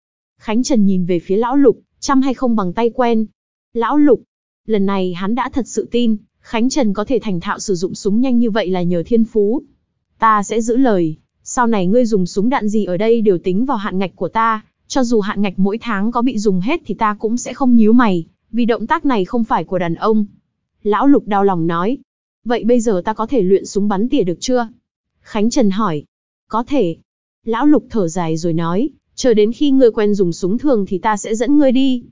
Khánh Trần nhìn về phía lão lục, chăm hay không bằng tay quen. Lão lục, lần này hắn đã thật sự tin, Khánh Trần có thể thành thạo sử dụng súng nhanh như vậy là nhờ thiên phú. Ta sẽ giữ lời, sau này ngươi dùng súng đạn gì ở đây đều tính vào hạn ngạch của ta, cho dù hạn ngạch mỗi tháng có bị dùng hết thì ta cũng sẽ không nhíu mày, vì động tác này không phải của đàn ông. Lão Lục đau lòng nói, vậy bây giờ ta có thể luyện súng bắn tỉa được chưa? Khánh Trần hỏi, có thể. Lão Lục thở dài rồi nói, chờ đến khi ngươi quen dùng súng thường thì ta sẽ dẫn ngươi đi.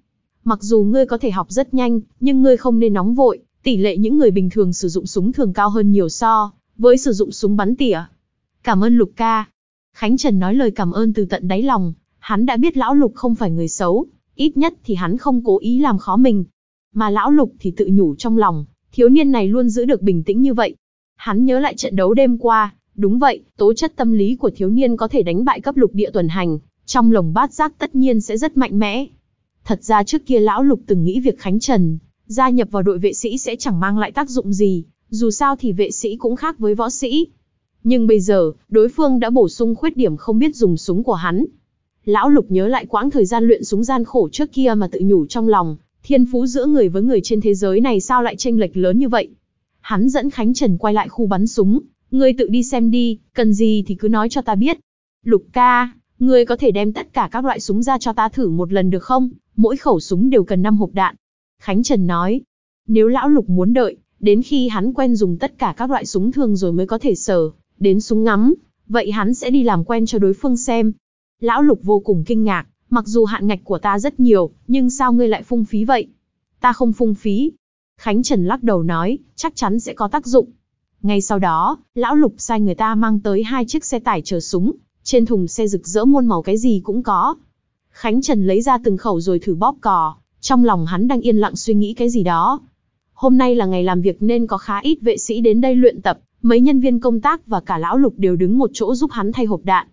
Mặc dù ngươi có thể học rất nhanh, nhưng ngươi không nên nóng vội, tỷ lệ những người bình thường sử dụng súng thường cao hơn nhiều so với sử dụng súng bắn tỉa. Cảm ơn Lục ca. Khánh Trần nói lời cảm ơn từ tận đáy lòng, hắn đã biết lão Lục không phải người xấu, ít nhất thì hắn không cố ý làm khó mình. Mà lão Lục thì tự nhủ trong lòng, thiếu niên này luôn giữ được bình tĩnh như vậy. Hắn nhớ lại trận đấu đêm qua, đúng vậy, tố chất tâm lý của thiếu niên có thể đánh bại cấp lục địa tuần hành, trong lòng bát giác tất nhiên sẽ rất mạnh mẽ. Thật ra trước kia lão Lục từng nghĩ việc Khánh Trần gia nhập vào đội vệ sĩ sẽ chẳng mang lại tác dụng gì, dù sao thì vệ sĩ cũng khác với võ sĩ. Nhưng bây giờ, đối phương đã bổ sung khuyết điểm không biết dùng súng của hắn. Lão Lục nhớ lại quãng thời gian luyện súng gian khổ trước kia mà tự nhủ trong lòng, thiên phú giữa người với người trên thế giới này sao lại chênh lệch lớn như vậy. Hắn dẫn Khánh Trần quay lại khu bắn súng, ngươi tự đi xem đi, cần gì thì cứ nói cho ta biết. Lục ca, ngươi có thể đem tất cả các loại súng ra cho ta thử một lần được không? Mỗi khẩu súng đều cần 5 hộp đạn. Khánh Trần nói, nếu lão Lục muốn đợi, đến khi hắn quen dùng tất cả các loại súng thường rồi mới có thể sờ, đến súng ngắm, vậy hắn sẽ đi làm quen cho đối phương xem. Lão Lục vô cùng kinh ngạc, mặc dù hạn ngạch của ta rất nhiều, nhưng sao ngươi lại phung phí vậy? Ta không phung phí. Khánh Trần lắc đầu nói, chắc chắn sẽ có tác dụng. Ngay sau đó, lão Lục sai người ta mang tới hai chiếc xe tải chở súng, trên thùng xe rực rỡ muôn màu cái gì cũng có. Khánh Trần lấy ra từng khẩu rồi thử bóp cò, trong lòng hắn đang yên lặng suy nghĩ cái gì đó. Hôm nay là ngày làm việc nên có khá ít vệ sĩ đến đây luyện tập, Mấy nhân viên công tác và cả lão lục đều đứng một chỗ giúp hắn thay hộp đạn.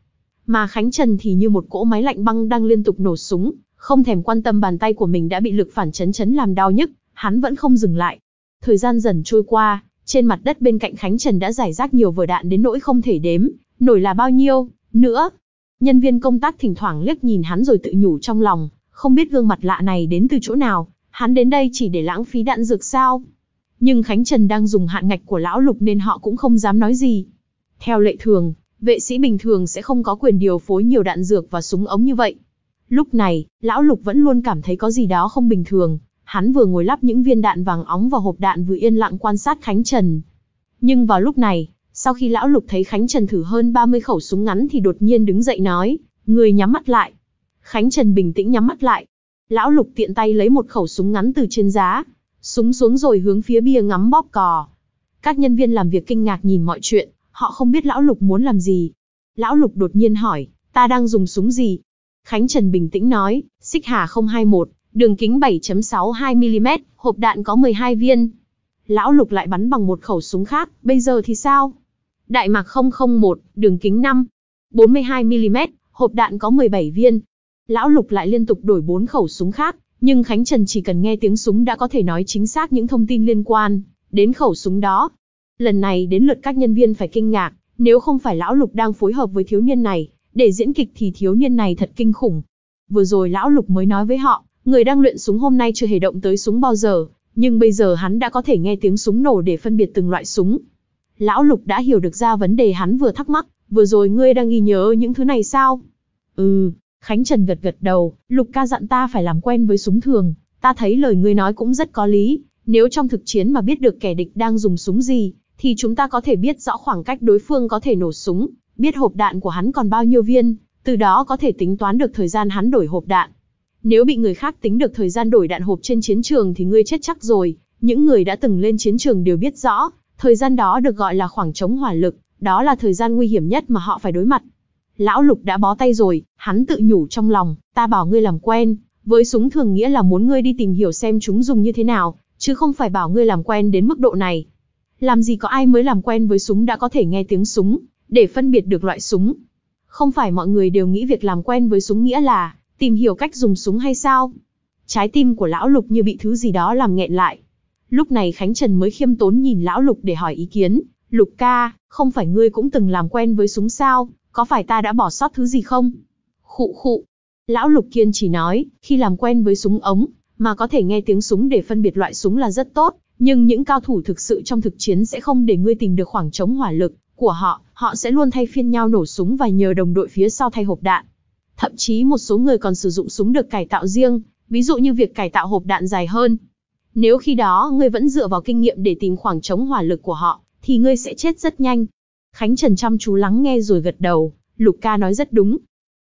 Mà Khánh Trần thì như một cỗ máy lạnh băng đang liên tục nổ súng, không thèm quan tâm bàn tay của mình đã bị lực phản chấn chấn làm đau nhức, hắn vẫn không dừng lại. Thời gian dần trôi qua, trên mặt đất bên cạnh Khánh Trần đã giải rác nhiều vở đạn đến nỗi không thể đếm, nổi là bao nhiêu, nữa. Nhân viên công tác thỉnh thoảng liếc nhìn hắn rồi tự nhủ trong lòng, không biết gương mặt lạ này đến từ chỗ nào, hắn đến đây chỉ để lãng phí đạn dược sao nhưng Khánh Trần đang dùng hạn ngạch của lão lục nên họ cũng không dám nói gì. Theo lệ thường, vệ sĩ bình thường sẽ không có quyền điều phối nhiều đạn dược và súng ống như vậy. Lúc này, lão lục vẫn luôn cảm thấy có gì đó không bình thường, hắn vừa ngồi lắp những viên đạn vàng óng vào hộp đạn vừa yên lặng quan sát Khánh Trần. Nhưng vào lúc này, sau khi lão lục thấy Khánh Trần thử hơn 30 khẩu súng ngắn thì đột nhiên đứng dậy nói, người nhắm mắt lại. Khánh Trần bình tĩnh nhắm mắt lại. Lão lục tiện tay lấy một khẩu súng ngắn từ trên giá, súng xuống rồi hướng phía bia ngắm bóp cò. Các nhân viên làm việc kinh ngạc nhìn mọi chuyện, họ không biết Lão Lục muốn làm gì. Lão Lục đột nhiên hỏi, ta đang dùng súng gì? Khánh Trần bình tĩnh nói, xích hà 021, đường kính 7.62mm, hộp đạn có 12 viên. Lão Lục lại bắn bằng một khẩu súng khác, bây giờ thì sao? Đại mạc 001, đường kính 5, 42mm, hộp đạn có 17 viên. Lão Lục lại liên tục đổi bốn khẩu súng khác, nhưng Khánh Trần chỉ cần nghe tiếng súng đã có thể nói chính xác những thông tin liên quan đến khẩu súng đó. Lần này đến lượt các nhân viên phải kinh ngạc, nếu không phải lão Lục đang phối hợp với thiếu niên này, để diễn kịch thì thiếu niên này thật kinh khủng. Vừa rồi lão Lục mới nói với họ, người đang luyện súng hôm nay chưa hề động tới súng bao giờ, nhưng bây giờ hắn đã có thể nghe tiếng súng nổ để phân biệt từng loại súng. Lão Lục đã hiểu được ra vấn đề hắn vừa thắc mắc, vừa rồi ngươi đang ghi nhớ những thứ này sao? Ừ, Khánh Trần gật gật đầu, Lục ca dặn ta phải làm quen với súng thường, ta thấy lời ngươi nói cũng rất có lý, nếu trong thực chiến mà biết được kẻ địch đang dùng súng gì, thì chúng ta có thể biết rõ khoảng cách đối phương có thể nổ súng, biết hộp đạn của hắn còn bao nhiêu viên, từ đó có thể tính toán được thời gian hắn đổi hộp đạn. Nếu bị người khác tính được thời gian đổi đạn hộp trên chiến trường thì ngươi chết chắc rồi, những người đã từng lên chiến trường đều biết rõ, thời gian đó được gọi là khoảng trống hỏa lực, đó là thời gian nguy hiểm nhất mà họ phải đối mặt. Lão Lục đã bó tay rồi, hắn tự nhủ trong lòng, ta bảo ngươi làm quen, với súng thường nghĩa là muốn ngươi đi tìm hiểu xem chúng dùng như thế nào, chứ không phải bảo ngươi làm quen đến mức độ này. Làm gì có ai mới làm quen với súng đã có thể nghe tiếng súng, để phân biệt được loại súng. Không phải mọi người đều nghĩ việc làm quen với súng nghĩa là tìm hiểu cách dùng súng hay sao? Trái tim của lão Lục như bị thứ gì đó làm nghẹn lại. Lúc này Khánh Trần mới khiêm tốn nhìn lão Lục để hỏi ý kiến, Lục ca, không phải ngươi cũng từng làm quen với súng sao, có phải ta đã bỏ sót thứ gì không? Khụ khụ. Lão Lục Kiên chỉ nói, khi làm quen với súng ống, mà có thể nghe tiếng súng để phân biệt loại súng là rất tốt, nhưng những cao thủ thực sự trong thực chiến sẽ không để ngươi tìm được khoảng trống hỏa lực của họ, họ sẽ luôn thay phiên nhau nổ súng và nhờ đồng đội phía sau thay hộp đạn. Thậm chí một số người còn sử dụng súng được cải tạo riêng, ví dụ như việc cải tạo hộp đạn dài hơn. Nếu khi đó ngươi vẫn dựa vào kinh nghiệm để tìm khoảng trống hỏa lực của họ, thì ngươi sẽ chết rất nhanh. Khánh Trần chăm chú lắng nghe rồi gật đầu, Lục ca nói rất đúng.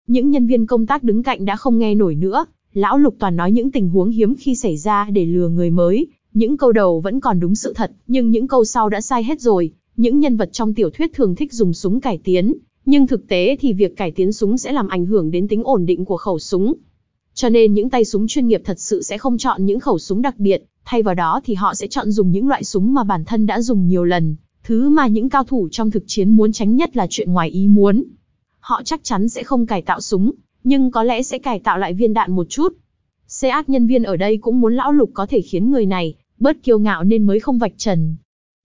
Những nhân viên công tác đứng cạnh đã không nghe nổi nữa, lão Lục toàn nói những tình huống hiếm khi xảy ra để lừa người mới, những câu đầu vẫn còn đúng sự thật, nhưng những câu sau đã sai hết rồi. Những nhân vật trong tiểu thuyết thường thích dùng súng cải tiến, nhưng thực tế thì việc cải tiến súng sẽ làm ảnh hưởng đến tính ổn định của khẩu súng. Cho nên những tay súng chuyên nghiệp thật sự sẽ không chọn những khẩu súng đặc biệt, thay vào đó thì họ sẽ chọn dùng những loại súng mà bản thân đã dùng nhiều lần, Thứ mà những cao thủ trong thực chiến muốn tránh nhất là chuyện ngoài ý muốn. Họ chắc chắn sẽ không cải tạo súng, nhưng có lẽ sẽ cải tạo lại viên đạn một chút. xe ác nhân viên ở đây cũng muốn lão lục có thể khiến người này bớt kiêu ngạo nên mới không vạch trần.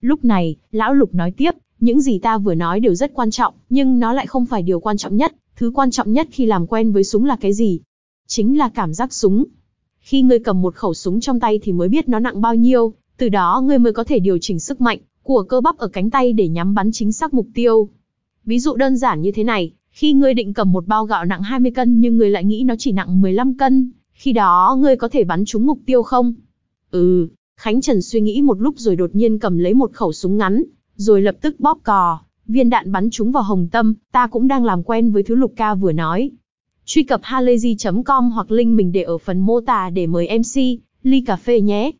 Lúc này, lão lục nói tiếp, những gì ta vừa nói đều rất quan trọng, nhưng nó lại không phải điều quan trọng nhất. Thứ quan trọng nhất khi làm quen với súng là cái gì? Chính là cảm giác súng. Khi ngươi cầm một khẩu súng trong tay thì mới biết nó nặng bao nhiêu, từ đó ngươi mới có thể điều chỉnh sức mạnh, của cơ bắp ở cánh tay để nhắm bắn chính xác mục tiêu. Ví dụ đơn giản như thế này, khi ngươi định cầm một bao gạo nặng 20 cân nhưng ngươi lại nghĩ nó chỉ nặng 15 cân, khi đó ngươi có thể bắn trúng mục tiêu không? Ừ, Khánh Trần suy nghĩ một lúc rồi đột nhiên cầm lấy một khẩu súng ngắn, rồi lập tức bóp cò, viên đạn bắn trúng vào hồng tâm, ta cũng đang làm quen với thứ Lục Ca vừa nói. Truy cập halayzi.com hoặc link mình để ở phần mô tả để mời MC, ly cà phê nhé.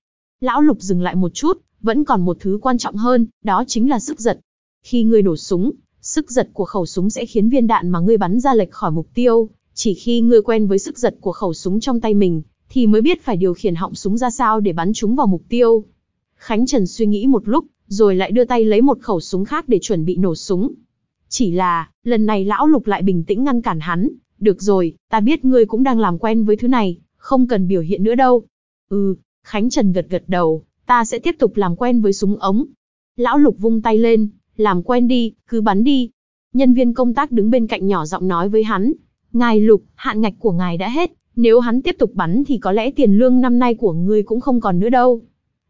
Lão Lục dừng lại một chút, vẫn còn một thứ quan trọng hơn, đó chính là sức giật. Khi ngươi nổ súng, sức giật của khẩu súng sẽ khiến viên đạn mà ngươi bắn ra lệch khỏi mục tiêu, chỉ khi ngươi quen với sức giật của khẩu súng trong tay mình, thì mới biết phải điều khiển họng súng ra sao để bắn chúng vào mục tiêu. Khánh Trần suy nghĩ một lúc, rồi lại đưa tay lấy một khẩu súng khác để chuẩn bị nổ súng. Chỉ là, lần này lão lục lại bình tĩnh ngăn cản hắn, được rồi, ta biết ngươi cũng đang làm quen với thứ này, không cần biểu hiện nữa đâu. Ừ, Khánh Trần gật gật đầu, Ta sẽ tiếp tục làm quen với súng ống. Lão Lục vung tay lên, làm quen đi, cứ bắn đi. Nhân viên công tác đứng bên cạnh nhỏ giọng nói với hắn. Ngài Lục, hạn ngạch của ngài đã hết, nếu hắn tiếp tục bắn thì có lẽ tiền lương năm nay của ngươi cũng không còn nữa đâu.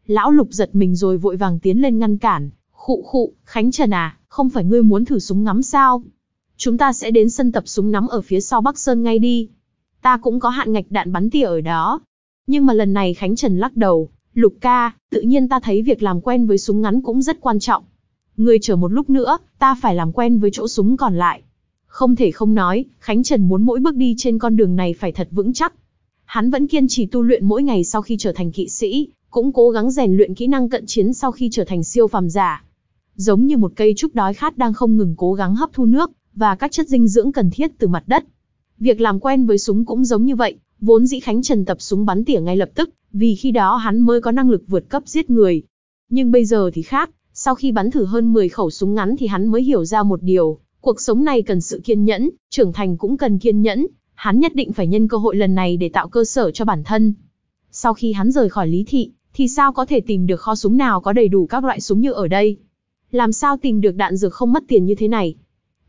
Lão Lục giật mình rồi vội vàng tiến lên ngăn cản. Khụ khụ, Khánh Trần à, không phải ngươi muốn thử súng ngắm sao? Chúng ta sẽ đến sân tập súng nắm ở phía sau Bắc Sơn ngay đi. Ta cũng có hạn ngạch đạn bắn tỉa ở đó. Nhưng mà lần này Khánh Trần lắc đầu, Lục ca, tự nhiên ta thấy việc làm quen với súng ngắn cũng rất quan trọng. Ngươi chờ một lúc nữa, ta phải làm quen với chỗ súng còn lại. Không thể không nói, Khánh Trần muốn mỗi bước đi trên con đường này phải thật vững chắc. Hắn vẫn kiên trì tu luyện mỗi ngày sau khi trở thành kỵ sĩ, cũng cố gắng rèn luyện kỹ năng cận chiến sau khi trở thành siêu phàm giả. Giống như một cây trúc đói khát đang không ngừng cố gắng hấp thu nước và các chất dinh dưỡng cần thiết từ mặt đất. Việc làm quen với súng cũng giống như vậy, Vốn dĩ Khánh Trần tập súng bắn tỉa ngay lập tức, vì khi đó hắn mới có năng lực vượt cấp giết người. Nhưng bây giờ thì khác, sau khi bắn thử hơn 10 khẩu súng ngắn thì hắn mới hiểu ra một điều, cuộc sống này cần sự kiên nhẫn, trưởng thành cũng cần kiên nhẫn, hắn nhất định phải nhân cơ hội lần này để tạo cơ sở cho bản thân. Sau khi hắn rời khỏi lý thị, thì sao có thể tìm được kho súng nào có đầy đủ các loại súng như ở đây? Làm sao tìm được đạn dược không mất tiền như thế này?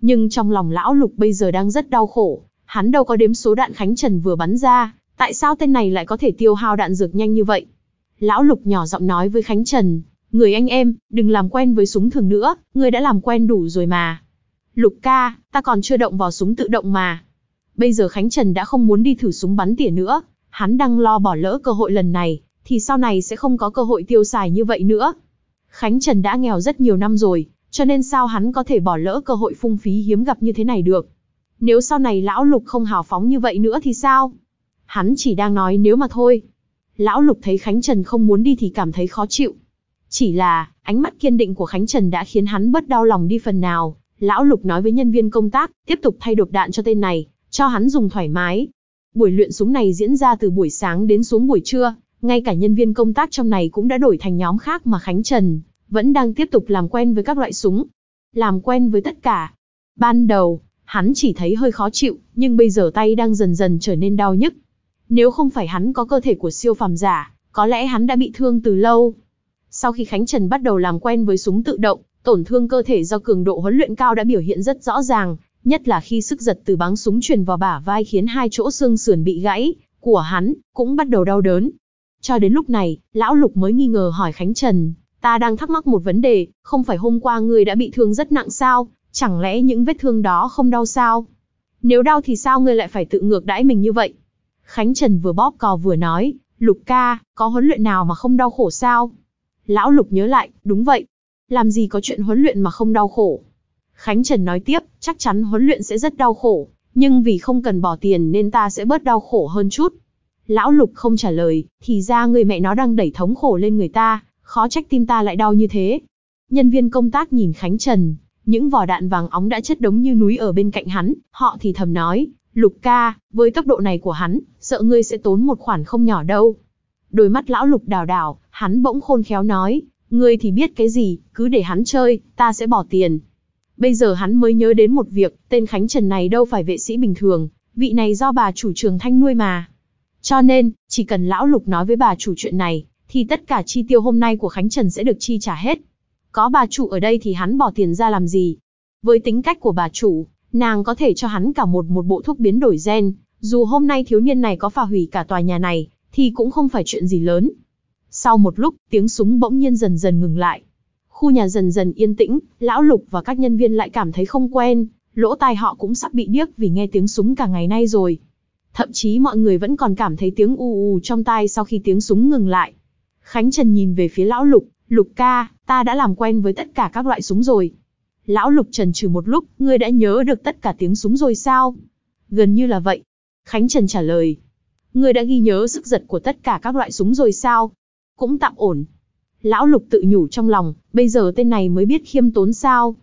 Nhưng trong lòng lão lục bây giờ đang rất đau khổ, Hắn đâu có đếm số đạn Khánh Trần vừa bắn ra, tại sao tên này lại có thể tiêu hao đạn dược nhanh như vậy? Lão Lục nhỏ giọng nói với Khánh Trần, người anh em, đừng làm quen với súng thường nữa, người đã làm quen đủ rồi mà. Lục ca, ta còn chưa động vào súng tự động mà. Bây giờ Khánh Trần đã không muốn đi thử súng bắn tỉa nữa, hắn đang lo bỏ lỡ cơ hội lần này, thì sau này sẽ không có cơ hội tiêu xài như vậy nữa. Khánh Trần đã nghèo rất nhiều năm rồi, cho nên sao hắn có thể bỏ lỡ cơ hội phung phí hiếm gặp như thế này được. Nếu sau này lão lục không hào phóng như vậy nữa thì sao? Hắn chỉ đang nói nếu mà thôi. Lão lục thấy Khánh Trần không muốn đi thì cảm thấy khó chịu. Chỉ là, ánh mắt kiên định của Khánh Trần đã khiến hắn bớt đau lòng đi phần nào. Lão lục nói với nhân viên công tác, tiếp tục thay đột đạn cho tên này, cho hắn dùng thoải mái. Buổi luyện súng này diễn ra từ buổi sáng đến xuống buổi trưa, ngay cả nhân viên công tác trong này cũng đã đổi thành nhóm khác mà Khánh Trần vẫn đang tiếp tục làm quen với các loại súng, làm quen với tất cả. Ban đầu, Hắn chỉ thấy hơi khó chịu, nhưng bây giờ tay đang dần dần trở nên đau nhức. Nếu không phải hắn có cơ thể của siêu phàm giả, có lẽ hắn đã bị thương từ lâu. Sau khi Khánh Trần bắt đầu làm quen với súng tự động, tổn thương cơ thể do cường độ huấn luyện cao đã biểu hiện rất rõ ràng, nhất là khi sức giật từ báng súng truyền vào bả vai khiến hai chỗ xương sườn bị gãy của hắn cũng bắt đầu đau đớn. Cho đến lúc này, lão Lục mới nghi ngờ hỏi Khánh Trần, "Ta đang thắc mắc một vấn đề, không phải hôm qua người đã bị thương rất nặng sao, Chẳng lẽ những vết thương đó không đau sao? Nếu đau thì sao ngươi lại phải tự ngược đãi mình như vậy? Khánh Trần vừa bóp cò vừa nói, Lục ca, có huấn luyện nào mà không đau khổ sao? Lão Lục nhớ lại, đúng vậy. Làm gì có chuyện huấn luyện mà không đau khổ? Khánh Trần nói tiếp, chắc chắn huấn luyện sẽ rất đau khổ, nhưng vì không cần bỏ tiền nên ta sẽ bớt đau khổ hơn chút. Lão Lục không trả lời, thì ra người mẹ nó đang đẩy thống khổ lên người ta, khó trách tim ta lại đau như thế. Nhân viên công tác nhìn Khánh Trần, những vỏ đạn vàng óng đã chất đống như núi ở bên cạnh hắn, họ thì thầm nói, Lục ca, với tốc độ này của hắn, sợ ngươi sẽ tốn một khoản không nhỏ đâu. Đôi mắt lão lục đào đào, hắn bỗng khôn khéo nói, ngươi thì biết cái gì, cứ để hắn chơi, ta sẽ bỏ tiền. Bây giờ hắn mới nhớ đến một việc, tên Khánh Trần này đâu phải vệ sĩ bình thường, vị này do bà chủ trường thanh nuôi mà. Cho nên, chỉ cần lão lục nói với bà chủ chuyện này, thì tất cả chi tiêu hôm nay của Khánh Trần sẽ được chi trả hết. Có bà chủ ở đây thì hắn bỏ tiền ra làm gì? Với tính cách của bà chủ, nàng có thể cho hắn cả một một bộ thuốc biến đổi gen, dù hôm nay thiếu niên này có phá hủy cả tòa nhà này, thì cũng không phải chuyện gì lớn. Sau một lúc, tiếng súng bỗng nhiên dần dần ngừng lại. Khu nhà dần dần yên tĩnh, lão lục và các nhân viên lại cảm thấy không quen, lỗ tai họ cũng sắp bị điếc vì nghe tiếng súng cả ngày nay rồi. Thậm chí mọi người vẫn còn cảm thấy tiếng u u trong tai sau khi tiếng súng ngừng lại. Khánh Trần nhìn về phía lão lục, Lục ca, ta đã làm quen với tất cả các loại súng rồi. Lão Lục trần trừ một lúc, ngươi đã nhớ được tất cả tiếng súng rồi sao? Gần như là vậy. Khánh Trần trả lời. Ngươi đã ghi nhớ sức giật của tất cả các loại súng rồi sao? Cũng tạm ổn. Lão Lục tự nhủ trong lòng, bây giờ tên này mới biết khiêm tốn sao.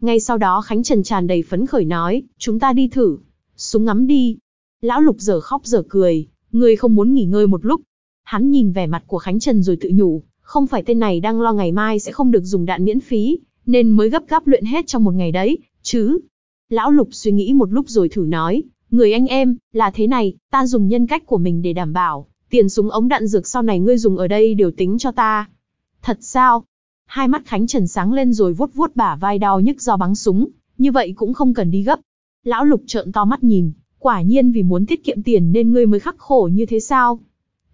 Ngay sau đó Khánh Trần tràn đầy phấn khởi nói, chúng ta đi thử. Súng ngắm đi. Lão Lục giờ khóc giờ cười, ngươi không muốn nghỉ ngơi một lúc. Hắn nhìn vẻ mặt của Khánh Trần rồi tự nhủ, không phải tên này đang lo ngày mai sẽ không được dùng đạn miễn phí, nên mới gấp gáp luyện hết trong một ngày đấy, chứ. Lão Lục suy nghĩ một lúc rồi thử nói, người anh em, là thế này, ta dùng nhân cách của mình để đảm bảo, tiền súng ống đạn dược sau này ngươi dùng ở đây đều tính cho ta. Thật sao? Hai mắt Khánh Trần sáng lên rồi vuốt vuốt bả vai đau nhức do bắn súng, như vậy cũng không cần đi gấp. Lão Lục trợn to mắt nhìn, quả nhiên vì muốn tiết kiệm tiền nên ngươi mới khắc khổ như thế sao?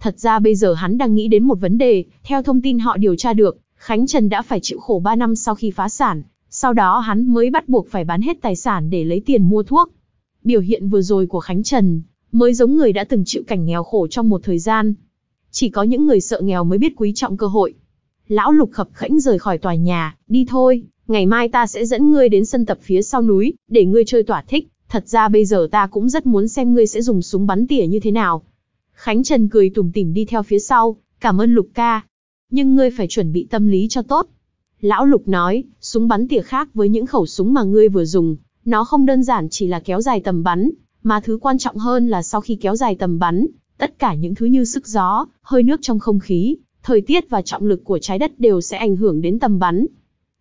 Thật ra bây giờ hắn đang nghĩ đến một vấn đề, theo thông tin họ điều tra được, Khánh Trần đã phải chịu khổ 3 năm sau khi phá sản, sau đó hắn mới bắt buộc phải bán hết tài sản để lấy tiền mua thuốc. Biểu hiện vừa rồi của Khánh Trần, mới giống người đã từng chịu cảnh nghèo khổ trong một thời gian. Chỉ có những người sợ nghèo mới biết quý trọng cơ hội. Lão Lục khập khẽnh rời khỏi tòa nhà, đi thôi, ngày mai ta sẽ dẫn ngươi đến sân tập phía sau núi, để ngươi chơi tỏa thích. Thật ra bây giờ ta cũng rất muốn xem ngươi sẽ dùng súng bắn tỉa như thế nào, Khánh Trần cười tủm tỉm đi theo phía sau, cảm ơn Lục ca. Nhưng ngươi phải chuẩn bị tâm lý cho tốt. Lão Lục nói, súng bắn tỉa khác với những khẩu súng mà ngươi vừa dùng, nó không đơn giản chỉ là kéo dài tầm bắn, mà thứ quan trọng hơn là sau khi kéo dài tầm bắn, tất cả những thứ như sức gió, hơi nước trong không khí, thời tiết và trọng lực của trái đất đều sẽ ảnh hưởng đến tầm bắn.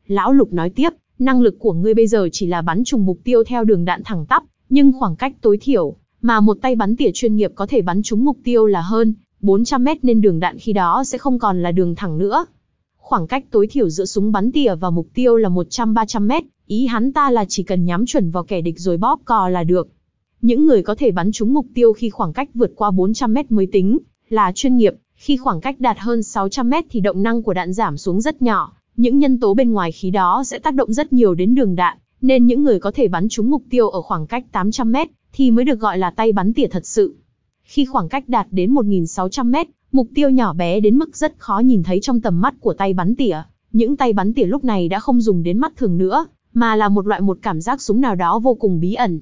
Lão Lục nói tiếp, năng lực của ngươi bây giờ chỉ là bắn trùng mục tiêu theo đường đạn thẳng tắp, nhưng khoảng cách tối thiểu, mà một tay bắn tỉa chuyên nghiệp có thể bắn trúng mục tiêu là hơn 400 mét nên đường đạn khi đó sẽ không còn là đường thẳng nữa. Khoảng cách tối thiểu giữa súng bắn tỉa và mục tiêu là 100-300 mét, ý hắn ta là chỉ cần nhắm chuẩn vào kẻ địch rồi bóp cò là được. Những người có thể bắn trúng mục tiêu khi khoảng cách vượt qua 400 mét mới tính, là chuyên nghiệp, khi khoảng cách đạt hơn 600 mét thì động năng của đạn giảm xuống rất nhỏ, những nhân tố bên ngoài khí đó sẽ tác động rất nhiều đến đường đạn, nên những người có thể bắn trúng mục tiêu ở khoảng cách 800 mét thì mới được gọi là tay bắn tỉa thật sự. Khi khoảng cách đạt đến 1.600 mét, mục tiêu nhỏ bé đến mức rất khó nhìn thấy trong tầm mắt của tay bắn tỉa. Những tay bắn tỉa lúc này đã không dùng đến mắt thường nữa, mà là một loại một cảm giác súng nào đó vô cùng bí ẩn.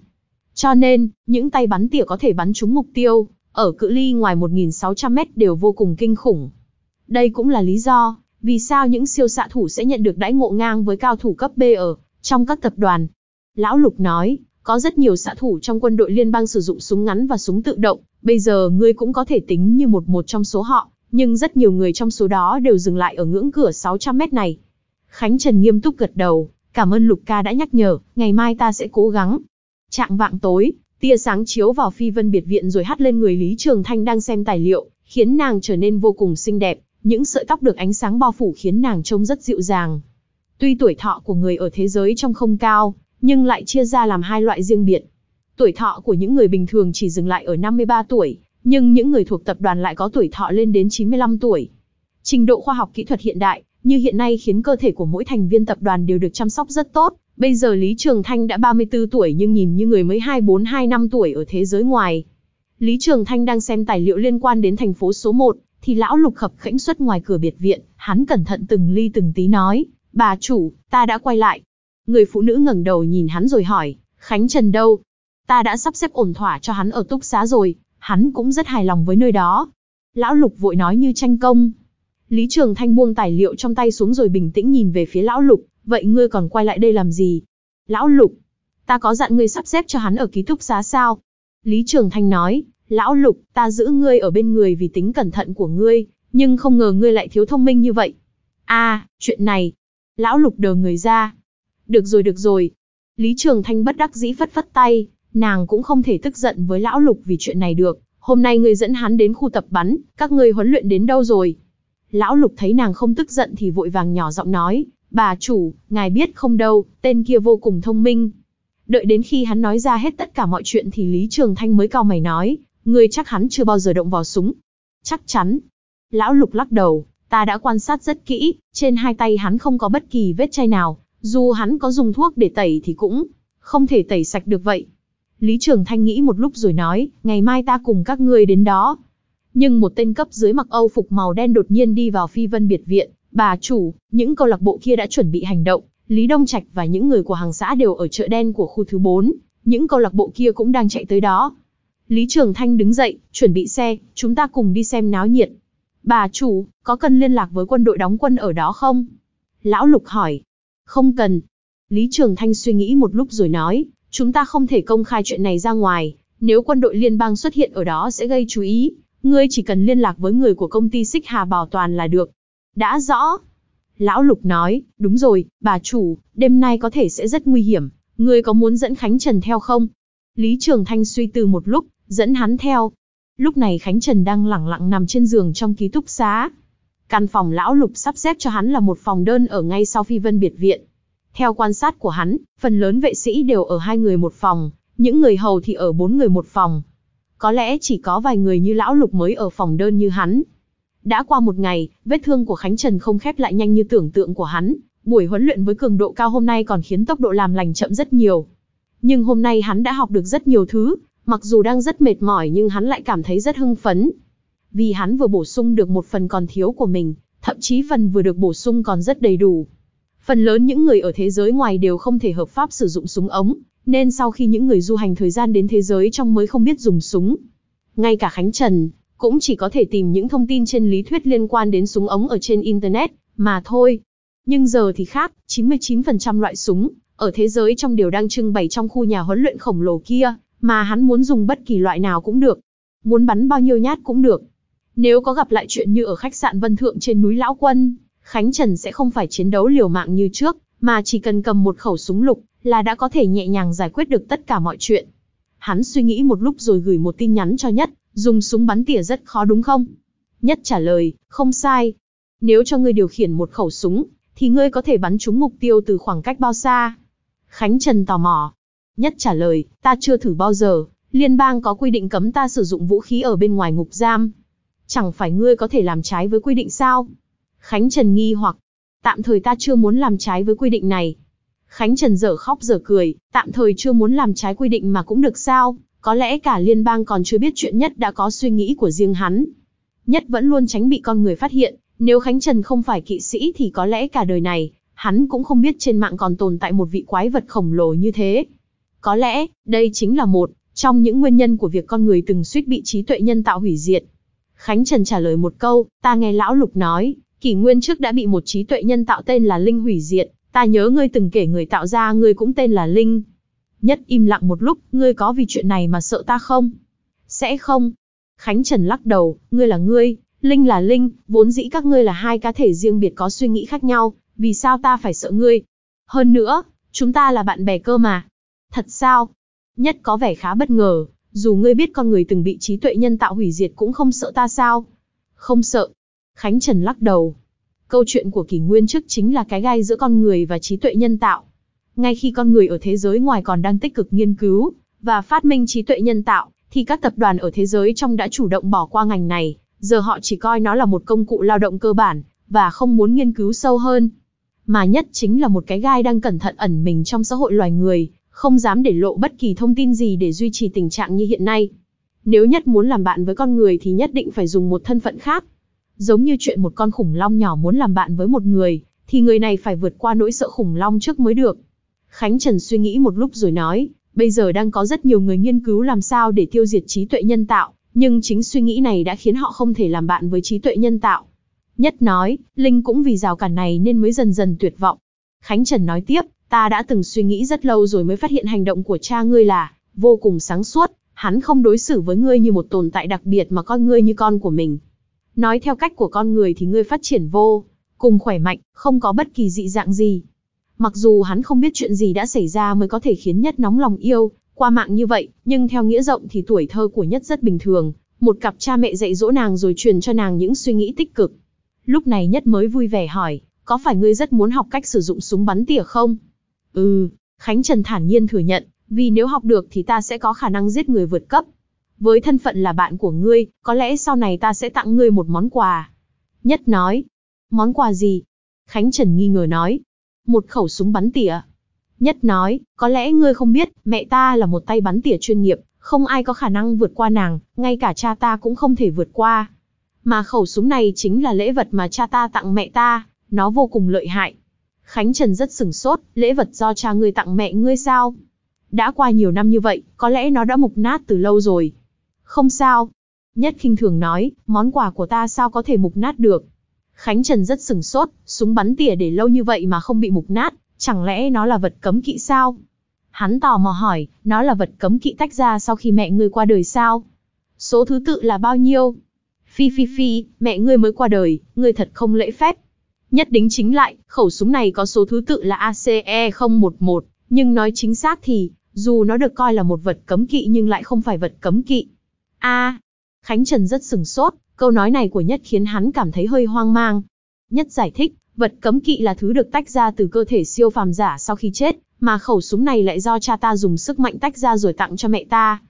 Cho nên, những tay bắn tỉa có thể bắn trúng mục tiêu, ở cự ly ngoài 1.600 mét đều vô cùng kinh khủng. Đây cũng là lý do, vì sao những siêu xạ thủ sẽ nhận được đãi ngộ ngang với cao thủ cấp B ở trong các tập đoàn. Lão Lục nói, có rất nhiều xã thủ trong quân đội liên bang sử dụng súng ngắn và súng tự động, bây giờ ngươi cũng có thể tính như một một trong số họ, nhưng rất nhiều người trong số đó đều dừng lại ở ngưỡng cửa 600 mét này. Khánh Trần nghiêm túc gật đầu, cảm ơn Lục ca đã nhắc nhở, ngày mai ta sẽ cố gắng. Trạng vạng tối, tia sáng chiếu vào phi vân biệt viện rồi hắt lên người Lý Trường Thanh đang xem tài liệu, khiến nàng trở nên vô cùng xinh đẹp, những sợi tóc được ánh sáng bao phủ khiến nàng trông rất dịu dàng. Tuy tuổi thọ của người ở thế giới trong không cao, nhưng lại chia ra làm hai loại riêng biệt. Tuổi thọ của những người bình thường chỉ dừng lại ở 53 tuổi, nhưng những người thuộc tập đoàn lại có tuổi thọ lên đến 95 tuổi. Trình độ khoa học kỹ thuật hiện đại, như hiện nay khiến cơ thể của mỗi thành viên tập đoàn đều được chăm sóc rất tốt. Bây giờ Lý Trường Thanh đã 34 tuổi nhưng nhìn như người mới 24-25 tuổi ở thế giới ngoài. Lý Trường Thanh đang xem tài liệu liên quan đến thành phố số 1, thì lão Lục khập khẽnh xuất ngoài cửa biệt viện, hắn cẩn thận từng ly từng tí nói, bà chủ, ta đã quay lại, Người phụ nữ ngẩng đầu nhìn hắn rồi hỏi, Khánh Trần đâu? Ta đã sắp xếp ổn thỏa cho hắn ở túc xá rồi, hắn cũng rất hài lòng với nơi đó. Lão Lục vội nói như tranh công. Lý Trường Thanh buông tài liệu trong tay xuống rồi bình tĩnh nhìn về phía Lão Lục, vậy ngươi còn quay lại đây làm gì? Lão Lục, ta có dặn ngươi sắp xếp cho hắn ở ký túc xá sao? Lý Trường Thanh nói, Lão Lục, ta giữ ngươi ở bên người vì tính cẩn thận của ngươi, nhưng không ngờ ngươi lại thiếu thông minh như vậy. a à, chuyện này. Lão Lục đờ người ra, được rồi được rồi. Lý Trường Thanh bất đắc dĩ phất phất tay, nàng cũng không thể tức giận với lão Lục vì chuyện này được. Hôm nay người dẫn hắn đến khu tập bắn, các ngươi huấn luyện đến đâu rồi? Lão Lục thấy nàng không tức giận thì vội vàng nhỏ giọng nói, bà chủ, ngài biết không đâu, tên kia vô cùng thông minh. Đợi đến khi hắn nói ra hết tất cả mọi chuyện thì Lý Trường Thanh mới cao mày nói, người chắc hắn chưa bao giờ động vào súng. Chắc chắn. Lão Lục lắc đầu, ta đã quan sát rất kỹ, trên hai tay hắn không có bất kỳ vết chai nào, dù hắn có dùng thuốc để tẩy thì cũng không thể tẩy sạch được vậy. Lý Trường Thanh nghĩ một lúc rồi nói, ngày mai ta cùng các ngươi đến đó. Nhưng một tên cấp dưới mặc Âu phục màu đen đột nhiên đi vào Phi Vân biệt viện, bà chủ, những câu lạc bộ kia đã chuẩn bị hành động, Lý Đông Trạch và những người của hàng xã đều ở chợ đen của khu thứ 4, những câu lạc bộ kia cũng đang chạy tới đó. Lý Trường Thanh đứng dậy, chuẩn bị xe, chúng ta cùng đi xem náo nhiệt. Bà chủ, có cần liên lạc với quân đội đóng quân ở đó không? Lão Lục hỏi, không cần. Lý Trường Thanh suy nghĩ một lúc rồi nói, chúng ta không thể công khai chuyện này ra ngoài, nếu quân đội liên bang xuất hiện ở đó sẽ gây chú ý, ngươi chỉ cần liên lạc với người của công ty Xích Hà Bảo Toàn là được. Đã rõ. Lão Lục nói, đúng rồi, bà chủ, đêm nay có thể sẽ rất nguy hiểm, ngươi có muốn dẫn Khánh Trần theo không? Lý Trường Thanh suy tư một lúc, dẫn hắn theo. Lúc này Khánh Trần đang lẳng lặng nằm trên giường trong ký túc xá. Căn phòng lão lục sắp xếp cho hắn là một phòng đơn ở ngay sau phi vân biệt viện. Theo quan sát của hắn, phần lớn vệ sĩ đều ở hai người một phòng, những người hầu thì ở bốn người một phòng. Có lẽ chỉ có vài người như lão lục mới ở phòng đơn như hắn. Đã qua một ngày, vết thương của Khánh Trần không khép lại nhanh như tưởng tượng của hắn, buổi huấn luyện với cường độ cao hôm nay còn khiến tốc độ làm lành chậm rất nhiều. Nhưng hôm nay hắn đã học được rất nhiều thứ, mặc dù đang rất mệt mỏi nhưng hắn lại cảm thấy rất hưng phấn vì hắn vừa bổ sung được một phần còn thiếu của mình, thậm chí phần vừa được bổ sung còn rất đầy đủ. Phần lớn những người ở thế giới ngoài đều không thể hợp pháp sử dụng súng ống, nên sau khi những người du hành thời gian đến thế giới trong mới không biết dùng súng. Ngay cả Khánh Trần, cũng chỉ có thể tìm những thông tin trên lý thuyết liên quan đến súng ống ở trên Internet, mà thôi. Nhưng giờ thì khác, 99% loại súng, ở thế giới trong đều đang trưng bày trong khu nhà huấn luyện khổng lồ kia, mà hắn muốn dùng bất kỳ loại nào cũng được. Muốn bắn bao nhiêu nhát cũng được. Nếu có gặp lại chuyện như ở khách sạn Vân Thượng trên núi Lão Quân, Khánh Trần sẽ không phải chiến đấu liều mạng như trước, mà chỉ cần cầm một khẩu súng lục là đã có thể nhẹ nhàng giải quyết được tất cả mọi chuyện. Hắn suy nghĩ một lúc rồi gửi một tin nhắn cho Nhất, dùng súng bắn tỉa rất khó đúng không? Nhất trả lời, không sai. Nếu cho ngươi điều khiển một khẩu súng, thì ngươi có thể bắn trúng mục tiêu từ khoảng cách bao xa? Khánh Trần tò mò. Nhất trả lời, ta chưa thử bao giờ, liên bang có quy định cấm ta sử dụng vũ khí ở bên ngoài ngục giam, chẳng phải ngươi có thể làm trái với quy định sao? Khánh Trần nghi hoặc, tạm thời ta chưa muốn làm trái với quy định này. Khánh Trần dở khóc dở cười, tạm thời chưa muốn làm trái quy định mà cũng được sao, có lẽ cả liên bang còn chưa biết chuyện nhất đã có suy nghĩ của riêng hắn. Nhất vẫn luôn tránh bị con người phát hiện, nếu Khánh Trần không phải kỵ sĩ thì có lẽ cả đời này, hắn cũng không biết trên mạng còn tồn tại một vị quái vật khổng lồ như thế. Có lẽ, đây chính là một trong những nguyên nhân của việc con người từng suýt bị trí tuệ nhân tạo hủy diệt. Khánh Trần trả lời một câu, ta nghe lão lục nói, kỷ nguyên trước đã bị một trí tuệ nhân tạo tên là Linh hủy diệt, ta nhớ ngươi từng kể người tạo ra ngươi cũng tên là Linh. Nhất im lặng một lúc, ngươi có vì chuyện này mà sợ ta không? Sẽ không. Khánh Trần lắc đầu, ngươi là ngươi, Linh là Linh, vốn dĩ các ngươi là hai cá thể riêng biệt có suy nghĩ khác nhau, vì sao ta phải sợ ngươi? Hơn nữa, chúng ta là bạn bè cơ mà. Thật sao? Nhất có vẻ khá bất ngờ, dù ngươi biết con người từng bị trí tuệ nhân tạo hủy diệt cũng không sợ ta sao? Không sợ. Khánh Trần lắc đầu. Câu chuyện của kỷ nguyên trước chính là cái gai giữa con người và trí tuệ nhân tạo. Ngay khi con người ở thế giới ngoài còn đang tích cực nghiên cứu và phát minh trí tuệ nhân tạo, thì các tập đoàn ở thế giới trong đã chủ động bỏ qua ngành này, giờ họ chỉ coi nó là một công cụ lao động cơ bản và không muốn nghiên cứu sâu hơn. Mà nhất chính là một cái gai đang cẩn thận ẩn mình trong xã hội loài người, không dám để lộ bất kỳ thông tin gì để duy trì tình trạng như hiện nay. Nếu nhất muốn làm bạn với con người thì nhất định phải dùng một thân phận khác. Giống như chuyện một con khủng long nhỏ muốn làm bạn với một người, thì người này phải vượt qua nỗi sợ khủng long trước mới được. Khánh Trần suy nghĩ một lúc rồi nói, bây giờ đang có rất nhiều người nghiên cứu làm sao để tiêu diệt trí tuệ nhân tạo, nhưng chính suy nghĩ này đã khiến họ không thể làm bạn với trí tuệ nhân tạo. Nhất nói, Linh cũng vì rào cản này nên mới dần dần tuyệt vọng. Khánh Trần nói tiếp, Ta đã từng suy nghĩ rất lâu rồi mới phát hiện hành động của cha ngươi là vô cùng sáng suốt, hắn không đối xử với ngươi như một tồn tại đặc biệt mà coi ngươi như con của mình. Nói theo cách của con người thì ngươi phát triển vô, cùng khỏe mạnh, không có bất kỳ dị dạng gì. Mặc dù hắn không biết chuyện gì đã xảy ra mới có thể khiến nhất nóng lòng yêu, qua mạng như vậy, nhưng theo nghĩa rộng thì tuổi thơ của nhất rất bình thường, một cặp cha mẹ dạy dỗ nàng rồi truyền cho nàng những suy nghĩ tích cực. Lúc này nhất mới vui vẻ hỏi, có phải ngươi rất muốn học cách sử dụng súng bắn tỉa không? Ừ, Khánh Trần thản nhiên thừa nhận, vì nếu học được thì ta sẽ có khả năng giết người vượt cấp. Với thân phận là bạn của ngươi, có lẽ sau này ta sẽ tặng ngươi một món quà. Nhất nói, món quà gì? Khánh Trần nghi ngờ nói, một khẩu súng bắn tỉa. Nhất nói, có lẽ ngươi không biết, mẹ ta là một tay bắn tỉa chuyên nghiệp, không ai có khả năng vượt qua nàng, ngay cả cha ta cũng không thể vượt qua. Mà khẩu súng này chính là lễ vật mà cha ta tặng mẹ ta, nó vô cùng lợi hại. Khánh Trần rất sửng sốt, lễ vật do cha ngươi tặng mẹ ngươi sao? Đã qua nhiều năm như vậy, có lẽ nó đã mục nát từ lâu rồi. Không sao. Nhất khinh thường nói, món quà của ta sao có thể mục nát được? Khánh Trần rất sửng sốt, súng bắn tỉa để lâu như vậy mà không bị mục nát, chẳng lẽ nó là vật cấm kỵ sao? Hắn tò mò hỏi, nó là vật cấm kỵ tách ra sau khi mẹ ngươi qua đời sao? Số thứ tự là bao nhiêu? Phi phi phi, mẹ ngươi mới qua đời, ngươi thật không lễ phép, Nhất đính chính lại, khẩu súng này có số thứ tự là ACE-011, nhưng nói chính xác thì, dù nó được coi là một vật cấm kỵ nhưng lại không phải vật cấm kỵ. A. À, Khánh Trần rất sừng sốt, câu nói này của Nhất khiến hắn cảm thấy hơi hoang mang. Nhất giải thích, vật cấm kỵ là thứ được tách ra từ cơ thể siêu phàm giả sau khi chết, mà khẩu súng này lại do cha ta dùng sức mạnh tách ra rồi tặng cho mẹ ta.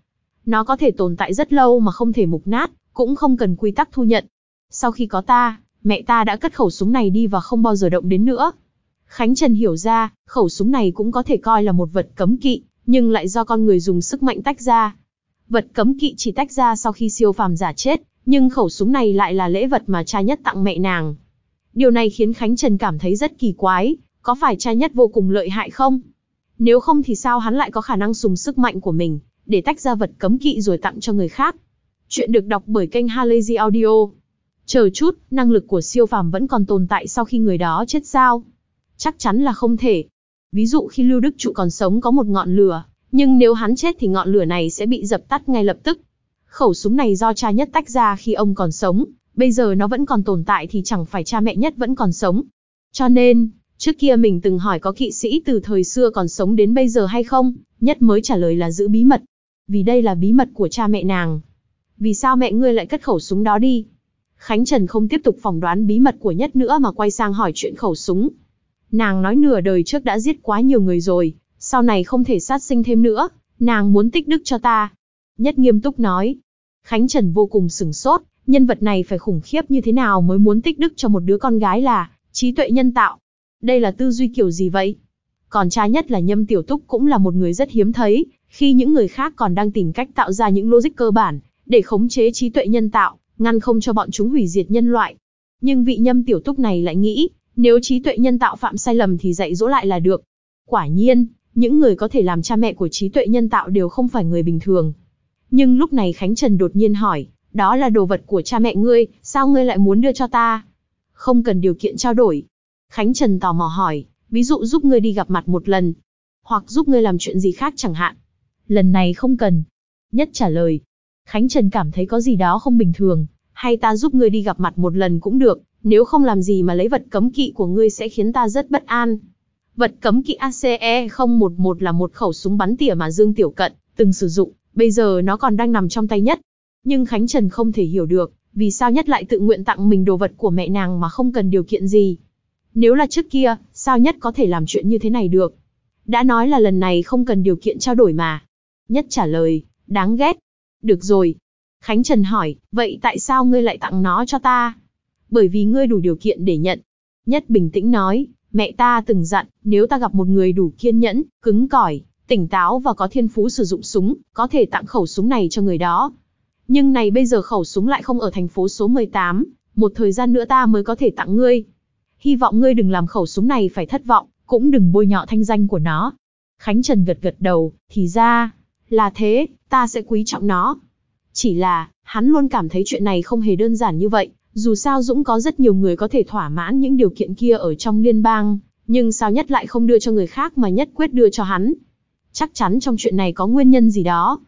Nó có thể tồn tại rất lâu mà không thể mục nát, cũng không cần quy tắc thu nhận. Sau khi có ta, mẹ ta đã cất khẩu súng này đi và không bao giờ động đến nữa. Khánh Trần hiểu ra, khẩu súng này cũng có thể coi là một vật cấm kỵ, nhưng lại do con người dùng sức mạnh tách ra. Vật cấm kỵ chỉ tách ra sau khi siêu phàm giả chết, nhưng khẩu súng này lại là lễ vật mà cha nhất tặng mẹ nàng. Điều này khiến Khánh Trần cảm thấy rất kỳ quái, có phải cha nhất vô cùng lợi hại không? Nếu không thì sao hắn lại có khả năng dùng sức mạnh của mình, để tách ra vật cấm kỵ rồi tặng cho người khác? Chuyện được đọc bởi kênh Halazy Audio. Chờ chút, năng lực của siêu phàm vẫn còn tồn tại sau khi người đó chết sao? Chắc chắn là không thể. Ví dụ khi Lưu Đức Trụ còn sống có một ngọn lửa, nhưng nếu hắn chết thì ngọn lửa này sẽ bị dập tắt ngay lập tức. Khẩu súng này do cha nhất tách ra khi ông còn sống, bây giờ nó vẫn còn tồn tại thì chẳng phải cha mẹ nhất vẫn còn sống. Cho nên, trước kia mình từng hỏi có kỵ sĩ từ thời xưa còn sống đến bây giờ hay không, nhất mới trả lời là giữ bí mật. Vì đây là bí mật của cha mẹ nàng. Vì sao mẹ ngươi lại cất khẩu súng đó đi? Khánh Trần không tiếp tục phỏng đoán bí mật của nhất nữa mà quay sang hỏi chuyện khẩu súng. Nàng nói nửa đời trước đã giết quá nhiều người rồi, sau này không thể sát sinh thêm nữa, nàng muốn tích đức cho ta. Nhất nghiêm túc nói. Khánh Trần vô cùng sửng sốt, nhân vật này phải khủng khiếp như thế nào mới muốn tích đức cho một đứa con gái là trí tuệ nhân tạo. Đây là tư duy kiểu gì vậy? Còn cha nhất là Nhâm Tiểu Túc cũng là một người rất hiếm thấy, khi những người khác còn đang tìm cách tạo ra những logic cơ bản để khống chế trí tuệ nhân tạo, ngăn không cho bọn chúng hủy diệt nhân loại. Nhưng vị nhâm tiểu túc này lại nghĩ, nếu trí tuệ nhân tạo phạm sai lầm thì dạy dỗ lại là được. Quả nhiên, những người có thể làm cha mẹ của trí tuệ nhân tạo đều không phải người bình thường. Nhưng lúc này Khánh Trần đột nhiên hỏi, đó là đồ vật của cha mẹ ngươi, sao ngươi lại muốn đưa cho ta? Không cần điều kiện trao đổi. Khánh Trần tò mò hỏi, ví dụ giúp ngươi đi gặp mặt một lần, hoặc giúp ngươi làm chuyện gì khác chẳng hạn. Lần này không cần. Nhất trả lời, Khánh Trần cảm thấy có gì đó không bình thường, hay ta giúp ngươi đi gặp mặt một lần cũng được, nếu không làm gì mà lấy vật cấm kỵ của ngươi sẽ khiến ta rất bất an. Vật cấm kỵ ACE-011 là một khẩu súng bắn tỉa mà Dương Tiểu Cận từng sử dụng, bây giờ nó còn đang nằm trong tay nhất. Nhưng Khánh Trần không thể hiểu được, vì sao nhất lại tự nguyện tặng mình đồ vật của mẹ nàng mà không cần điều kiện gì. Nếu là trước kia, sao nhất có thể làm chuyện như thế này được? Đã nói là lần này không cần điều kiện trao đổi mà. Nhất trả lời, đáng ghét, được rồi. Khánh Trần hỏi, vậy tại sao ngươi lại tặng nó cho ta? Bởi vì ngươi đủ điều kiện để nhận. Nhất bình tĩnh nói, mẹ ta từng dặn, nếu ta gặp một người đủ kiên nhẫn, cứng cỏi, tỉnh táo và có thiên phú sử dụng súng, có thể tặng khẩu súng này cho người đó. Nhưng này bây giờ khẩu súng lại không ở thành phố số 18, một thời gian nữa ta mới có thể tặng ngươi. Hy vọng ngươi đừng làm khẩu súng này phải thất vọng, cũng đừng bôi nhọ thanh danh của nó. Khánh Trần gật gật đầu, thì ra, là thế, ta sẽ quý trọng nó. Chỉ là, hắn luôn cảm thấy chuyện này không hề đơn giản như vậy, dù sao Dũng có rất nhiều người có thể thỏa mãn những điều kiện kia ở trong liên bang, nhưng sao nhất lại không đưa cho người khác mà nhất quyết đưa cho hắn. Chắc chắn trong chuyện này có nguyên nhân gì đó.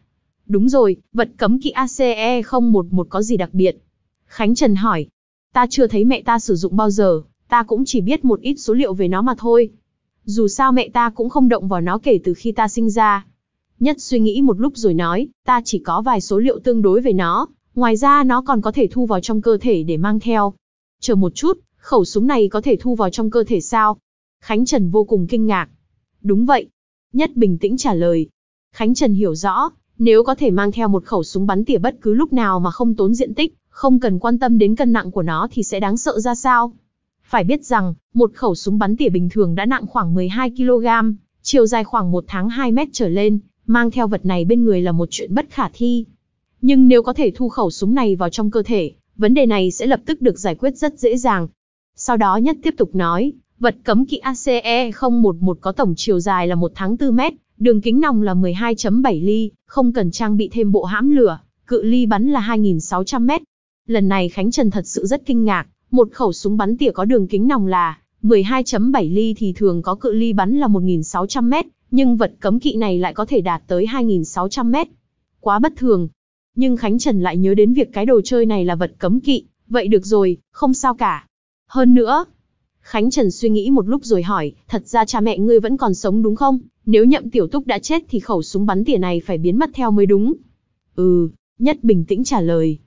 Đúng rồi, vật cấm kỵ ACE 011 có gì đặc biệt? Khánh Trần hỏi. Ta chưa thấy mẹ ta sử dụng bao giờ, ta cũng chỉ biết một ít số liệu về nó mà thôi. Dù sao mẹ ta cũng không động vào nó kể từ khi ta sinh ra, Nhất suy nghĩ một lúc rồi nói, ta chỉ có vài số liệu tương đối về nó, ngoài ra nó còn có thể thu vào trong cơ thể để mang theo. Chờ một chút, khẩu súng này có thể thu vào trong cơ thể sao? Khánh Trần vô cùng kinh ngạc. Đúng vậy. Nhất bình tĩnh trả lời. Khánh Trần hiểu rõ, nếu có thể mang theo một khẩu súng bắn tỉa bất cứ lúc nào mà không tốn diện tích, không cần quan tâm đến cân nặng của nó thì sẽ đáng sợ ra sao. Phải biết rằng, một khẩu súng bắn tỉa bình thường đã nặng khoảng 12 kg, chiều dài khoảng một tháng 2 mét trở lên, mang theo vật này bên người là một chuyện bất khả thi. Nhưng nếu có thể thu khẩu súng này vào trong cơ thể, vấn đề này sẽ lập tức được giải quyết rất dễ dàng. Sau đó nhất tiếp tục nói, vật cấm kỵ ACE 011 có tổng chiều dài là 1 tháng 4 mét, đường kính nòng là 12.7 ly, không cần trang bị thêm bộ hãm lửa, cự ly bắn là 2.600 mét. Lần này Khánh Trần thật sự rất kinh ngạc, một khẩu súng bắn tỉa có đường kính nòng là 12.7 ly thì thường có cự ly bắn là 1.600m, nhưng vật cấm kỵ này lại có thể đạt tới 2.600m. Quá bất thường. Nhưng Khánh Trần lại nhớ đến việc cái đồ chơi này là vật cấm kỵ, vậy được rồi, không sao cả. Hơn nữa, Khánh Trần suy nghĩ một lúc rồi hỏi, thật ra cha mẹ ngươi vẫn còn sống đúng không? Nếu nhậm tiểu túc đã chết thì khẩu súng bắn tỉa này phải biến mất theo mới đúng. Ừ, nhất bình tĩnh trả lời.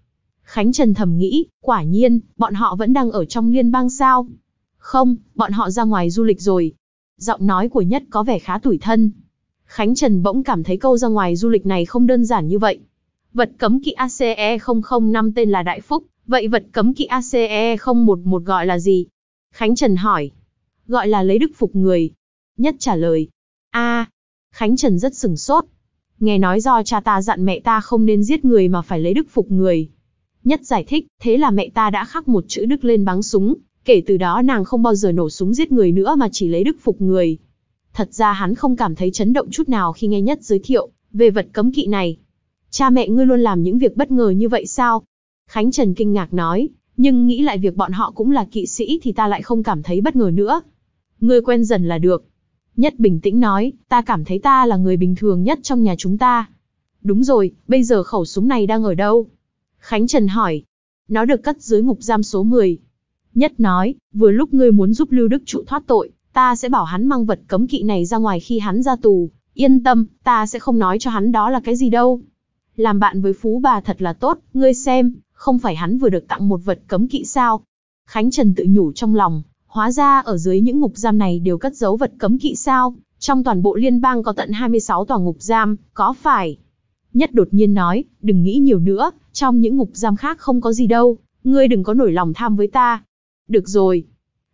Khánh Trần thầm nghĩ, quả nhiên, bọn họ vẫn đang ở trong liên bang sao? Không, bọn họ ra ngoài du lịch rồi. Giọng nói của nhất có vẻ khá tủi thân. Khánh Trần bỗng cảm thấy câu ra ngoài du lịch này không đơn giản như vậy. Vật cấm kỵ ACE 005 tên là Đại Phúc, vậy vật cấm kỵ ACE 011 gọi là gì? Khánh Trần hỏi. Gọi là lấy đức phục người. Nhất trả lời. a Khánh Trần rất sửng sốt. Nghe nói do cha ta dặn mẹ ta không nên giết người mà phải lấy đức phục người. Nhất giải thích, thế là mẹ ta đã khắc một chữ đức lên báng súng, Kể từ đó nàng không bao giờ nổ súng giết người nữa mà chỉ lấy đức phục người. Thật ra hắn không cảm thấy chấn động chút nào khi nghe nhất giới thiệu về vật cấm kỵ này. Cha mẹ ngươi luôn làm những việc bất ngờ như vậy sao? Khánh Trần kinh ngạc nói, nhưng nghĩ lại việc bọn họ cũng là kỵ sĩ thì ta lại không cảm thấy bất ngờ nữa. Ngươi quen dần là được. Nhất bình tĩnh nói, ta cảm thấy ta là người bình thường nhất trong nhà chúng ta. Đúng rồi, bây giờ khẩu súng này đang ở đâu? Khánh Trần hỏi. Nó được cất dưới ngục giam số 10, Nhất nói, vừa lúc ngươi muốn giúp Lưu Đức Trụ thoát tội, ta sẽ bảo hắn mang vật cấm kỵ này ra ngoài khi hắn ra tù. Yên tâm, ta sẽ không nói cho hắn đó là cái gì đâu. Làm bạn với phú bà thật là tốt, ngươi xem, không phải hắn vừa được tặng một vật cấm kỵ sao. Khánh Trần tự nhủ trong lòng, hóa ra ở dưới những ngục giam này đều cất giấu vật cấm kỵ sao. Trong toàn bộ liên bang có tận 26 tòa ngục giam, có phải? Nhất đột nhiên nói, đừng nghĩ nhiều nữa, trong những ngục giam khác không có gì đâu, ngươi đừng có nổi lòng tham với ta, được rồi.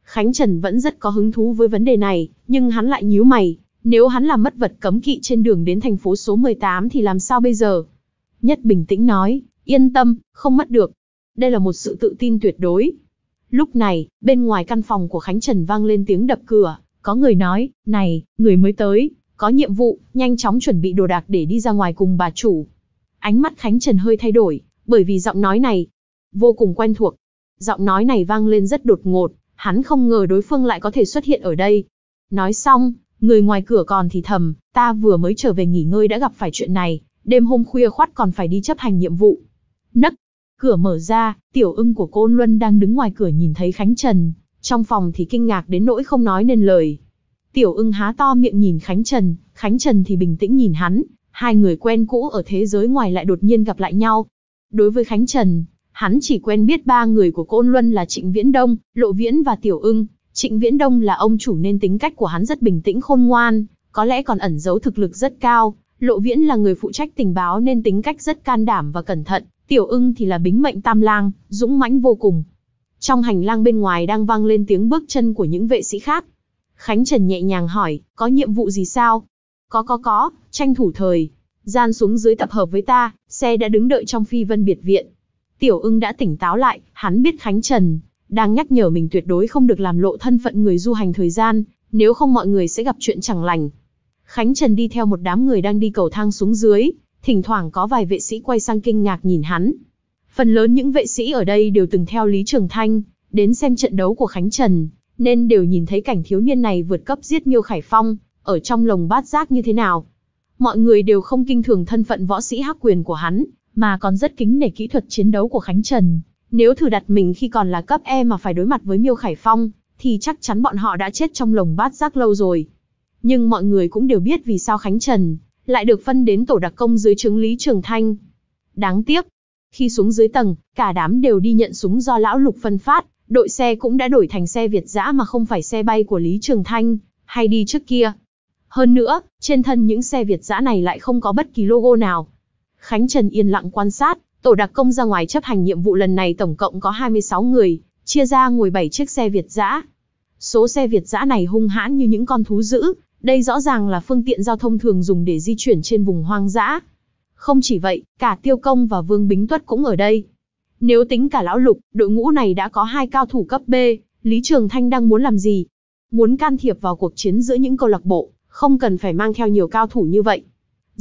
Khánh Trần vẫn rất có hứng thú với vấn đề này, nhưng hắn lại nhíu mày. Nếu hắn làm mất vật cấm kỵ trên đường đến thành phố số 18 thì làm sao bây giờ? Nhất bình tĩnh nói, yên tâm, không mất được. Đây là một sự tự tin tuyệt đối. Lúc này, bên ngoài căn phòng của Khánh Trần vang lên tiếng đập cửa, có người nói, này, người mới tới, có nhiệm vụ, nhanh chóng chuẩn bị đồ đạc để đi ra ngoài cùng bà chủ. Ánh mắt Khánh Trần hơi thay đổi, bởi vì giọng nói này, vô cùng quen thuộc, Giọng nói này vang lên rất đột ngột, hắn không ngờ đối phương lại có thể xuất hiện ở đây. Nói xong, người ngoài cửa còn thì thầm, ta vừa mới trở về nghỉ ngơi đã gặp phải chuyện này, đêm hôm khuya khoắt còn phải đi chấp hành nhiệm vụ. Nấc, cửa mở ra, tiểu ưng của cô Luân đang đứng ngoài cửa nhìn thấy Khánh Trần, trong phòng thì kinh ngạc đến nỗi không nói nên lời. Tiểu ưng há to miệng nhìn Khánh Trần, Khánh Trần thì bình tĩnh nhìn hắn, hai người quen cũ ở thế giới ngoài lại đột nhiên gặp lại nhau. Đối với Khánh Trần, Hắn chỉ quen biết ba người của Côn Luân là Trịnh Viễn Đông, Lộ Viễn và Tiểu Ưng. Trịnh Viễn Đông là ông chủ nên tính cách của hắn rất bình tĩnh khôn ngoan, có lẽ còn ẩn giấu thực lực rất cao. Lộ Viễn là người phụ trách tình báo nên tính cách rất can đảm và cẩn thận. Tiểu Ưng thì là bính mệnh tam lang, dũng mãnh vô cùng. Trong hành lang bên ngoài đang vang lên tiếng bước chân của những vệ sĩ khác. Khánh Trần nhẹ nhàng hỏi, có nhiệm vụ gì sao? Có có có, tranh thủ thời. Gian xuống dưới tập hợp với ta, xe đã đứng đợi trong phi vân biệt viện. Tiểu ưng đã tỉnh táo lại, hắn biết Khánh Trần, đang nhắc nhở mình tuyệt đối không được làm lộ thân phận người du hành thời gian, nếu không mọi người sẽ gặp chuyện chẳng lành. Khánh Trần đi theo một đám người đang đi cầu thang xuống dưới, thỉnh thoảng có vài vệ sĩ quay sang kinh ngạc nhìn hắn. Phần lớn những vệ sĩ ở đây đều từng theo Lý Trường Thanh, đến xem trận đấu của Khánh Trần, nên đều nhìn thấy cảnh thiếu niên này vượt cấp giết Miêu Khải Phong, ở trong lồng bát giác như thế nào. Mọi người đều không kinh thường thân phận võ sĩ hắc quyền của hắn, mà còn rất kính nể kỹ thuật chiến đấu của Khánh Trần. Nếu thử đặt mình khi còn là cấp E mà phải đối mặt với Miêu Khải Phong, thì chắc chắn bọn họ đã chết trong lồng bát giác lâu rồi. Nhưng mọi người cũng đều biết vì sao Khánh Trần lại được phân đến tổ đặc công dưới trướng Lý Trường Thanh. Đáng tiếc, khi xuống dưới tầng, cả đám đều đi nhận súng do lão Lục phân phát, đội xe cũng đã đổi thành xe Việt dã mà không phải xe bay của Lý Trường Thanh, hay đi trước kia. Hơn nữa, trên thân những xe Việt dã này lại không có bất kỳ logo nào, Khánh Trần yên lặng quan sát, tổ đặc công ra ngoài chấp hành nhiệm vụ lần này tổng cộng có 26 người, chia ra ngồi 7 chiếc xe Việt dã. Số xe Việt dã này hung hãn như những con thú dữ, đây rõ ràng là phương tiện giao thông thường dùng để di chuyển trên vùng hoang dã. Không chỉ vậy, cả Tiêu Công và Vương Bính Tuất cũng ở đây. Nếu tính cả Lão Lục, đội ngũ này đã có hai cao thủ cấp B, Lý Trường Thanh đang muốn làm gì? Muốn can thiệp vào cuộc chiến giữa những câu lạc bộ, không cần phải mang theo nhiều cao thủ như vậy.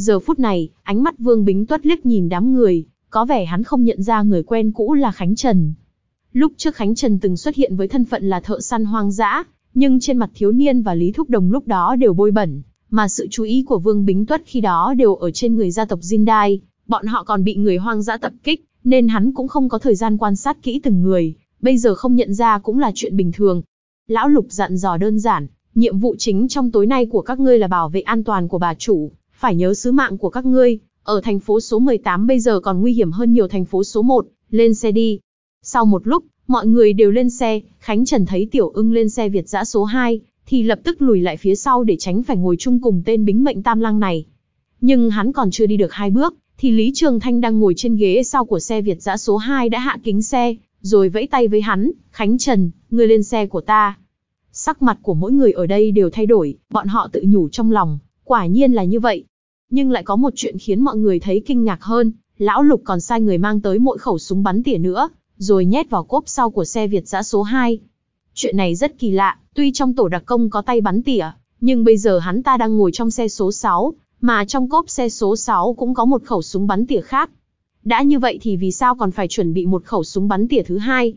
Giờ phút này, ánh mắt Vương Bính Tuất liếc nhìn đám người, có vẻ hắn không nhận ra người quen cũ là Khánh Trần. Lúc trước Khánh Trần từng xuất hiện với thân phận là thợ săn hoang dã, nhưng trên mặt thiếu niên và Lý Thúc Đồng lúc đó đều bôi bẩn, mà sự chú ý của Vương Bính Tuất khi đó đều ở trên người gia tộc Jindai, bọn họ còn bị người hoang dã tập kích, nên hắn cũng không có thời gian quan sát kỹ từng người, bây giờ không nhận ra cũng là chuyện bình thường. Lão Lục dặn dò đơn giản, nhiệm vụ chính trong tối nay của các ngươi là bảo vệ an toàn của bà chủ, phải nhớ sứ mạng của các ngươi, ở thành phố số 18 bây giờ còn nguy hiểm hơn nhiều thành phố số 1, lên xe đi. Sau một lúc, mọi người đều lên xe, Khánh Trần thấy Tiểu ưng lên xe Việt giã số 2, thì lập tức lùi lại phía sau để tránh phải ngồi chung cùng tên bính mệnh tam lang này. Nhưng hắn còn chưa đi được hai bước, thì Lý Trường Thanh đang ngồi trên ghế sau của xe Việt giã số 2 đã hạ kính xe, rồi vẫy tay với hắn, Khánh Trần, ngươi lên xe của ta. Sắc mặt của mỗi người ở đây đều thay đổi, bọn họ tự nhủ trong lòng, quả nhiên là như vậy, nhưng lại có một chuyện khiến mọi người thấy kinh ngạc hơn, lão Lục còn sai người mang tới mỗi khẩu súng bắn tỉa nữa, rồi nhét vào cốp sau của xe Việt giã số 2. Chuyện này rất kỳ lạ, tuy trong tổ đặc công có tay bắn tỉa, nhưng bây giờ hắn ta đang ngồi trong xe số 6, mà trong cốp xe số 6 cũng có một khẩu súng bắn tỉa khác. Đã như vậy thì vì sao còn phải chuẩn bị một khẩu súng bắn tỉa thứ hai?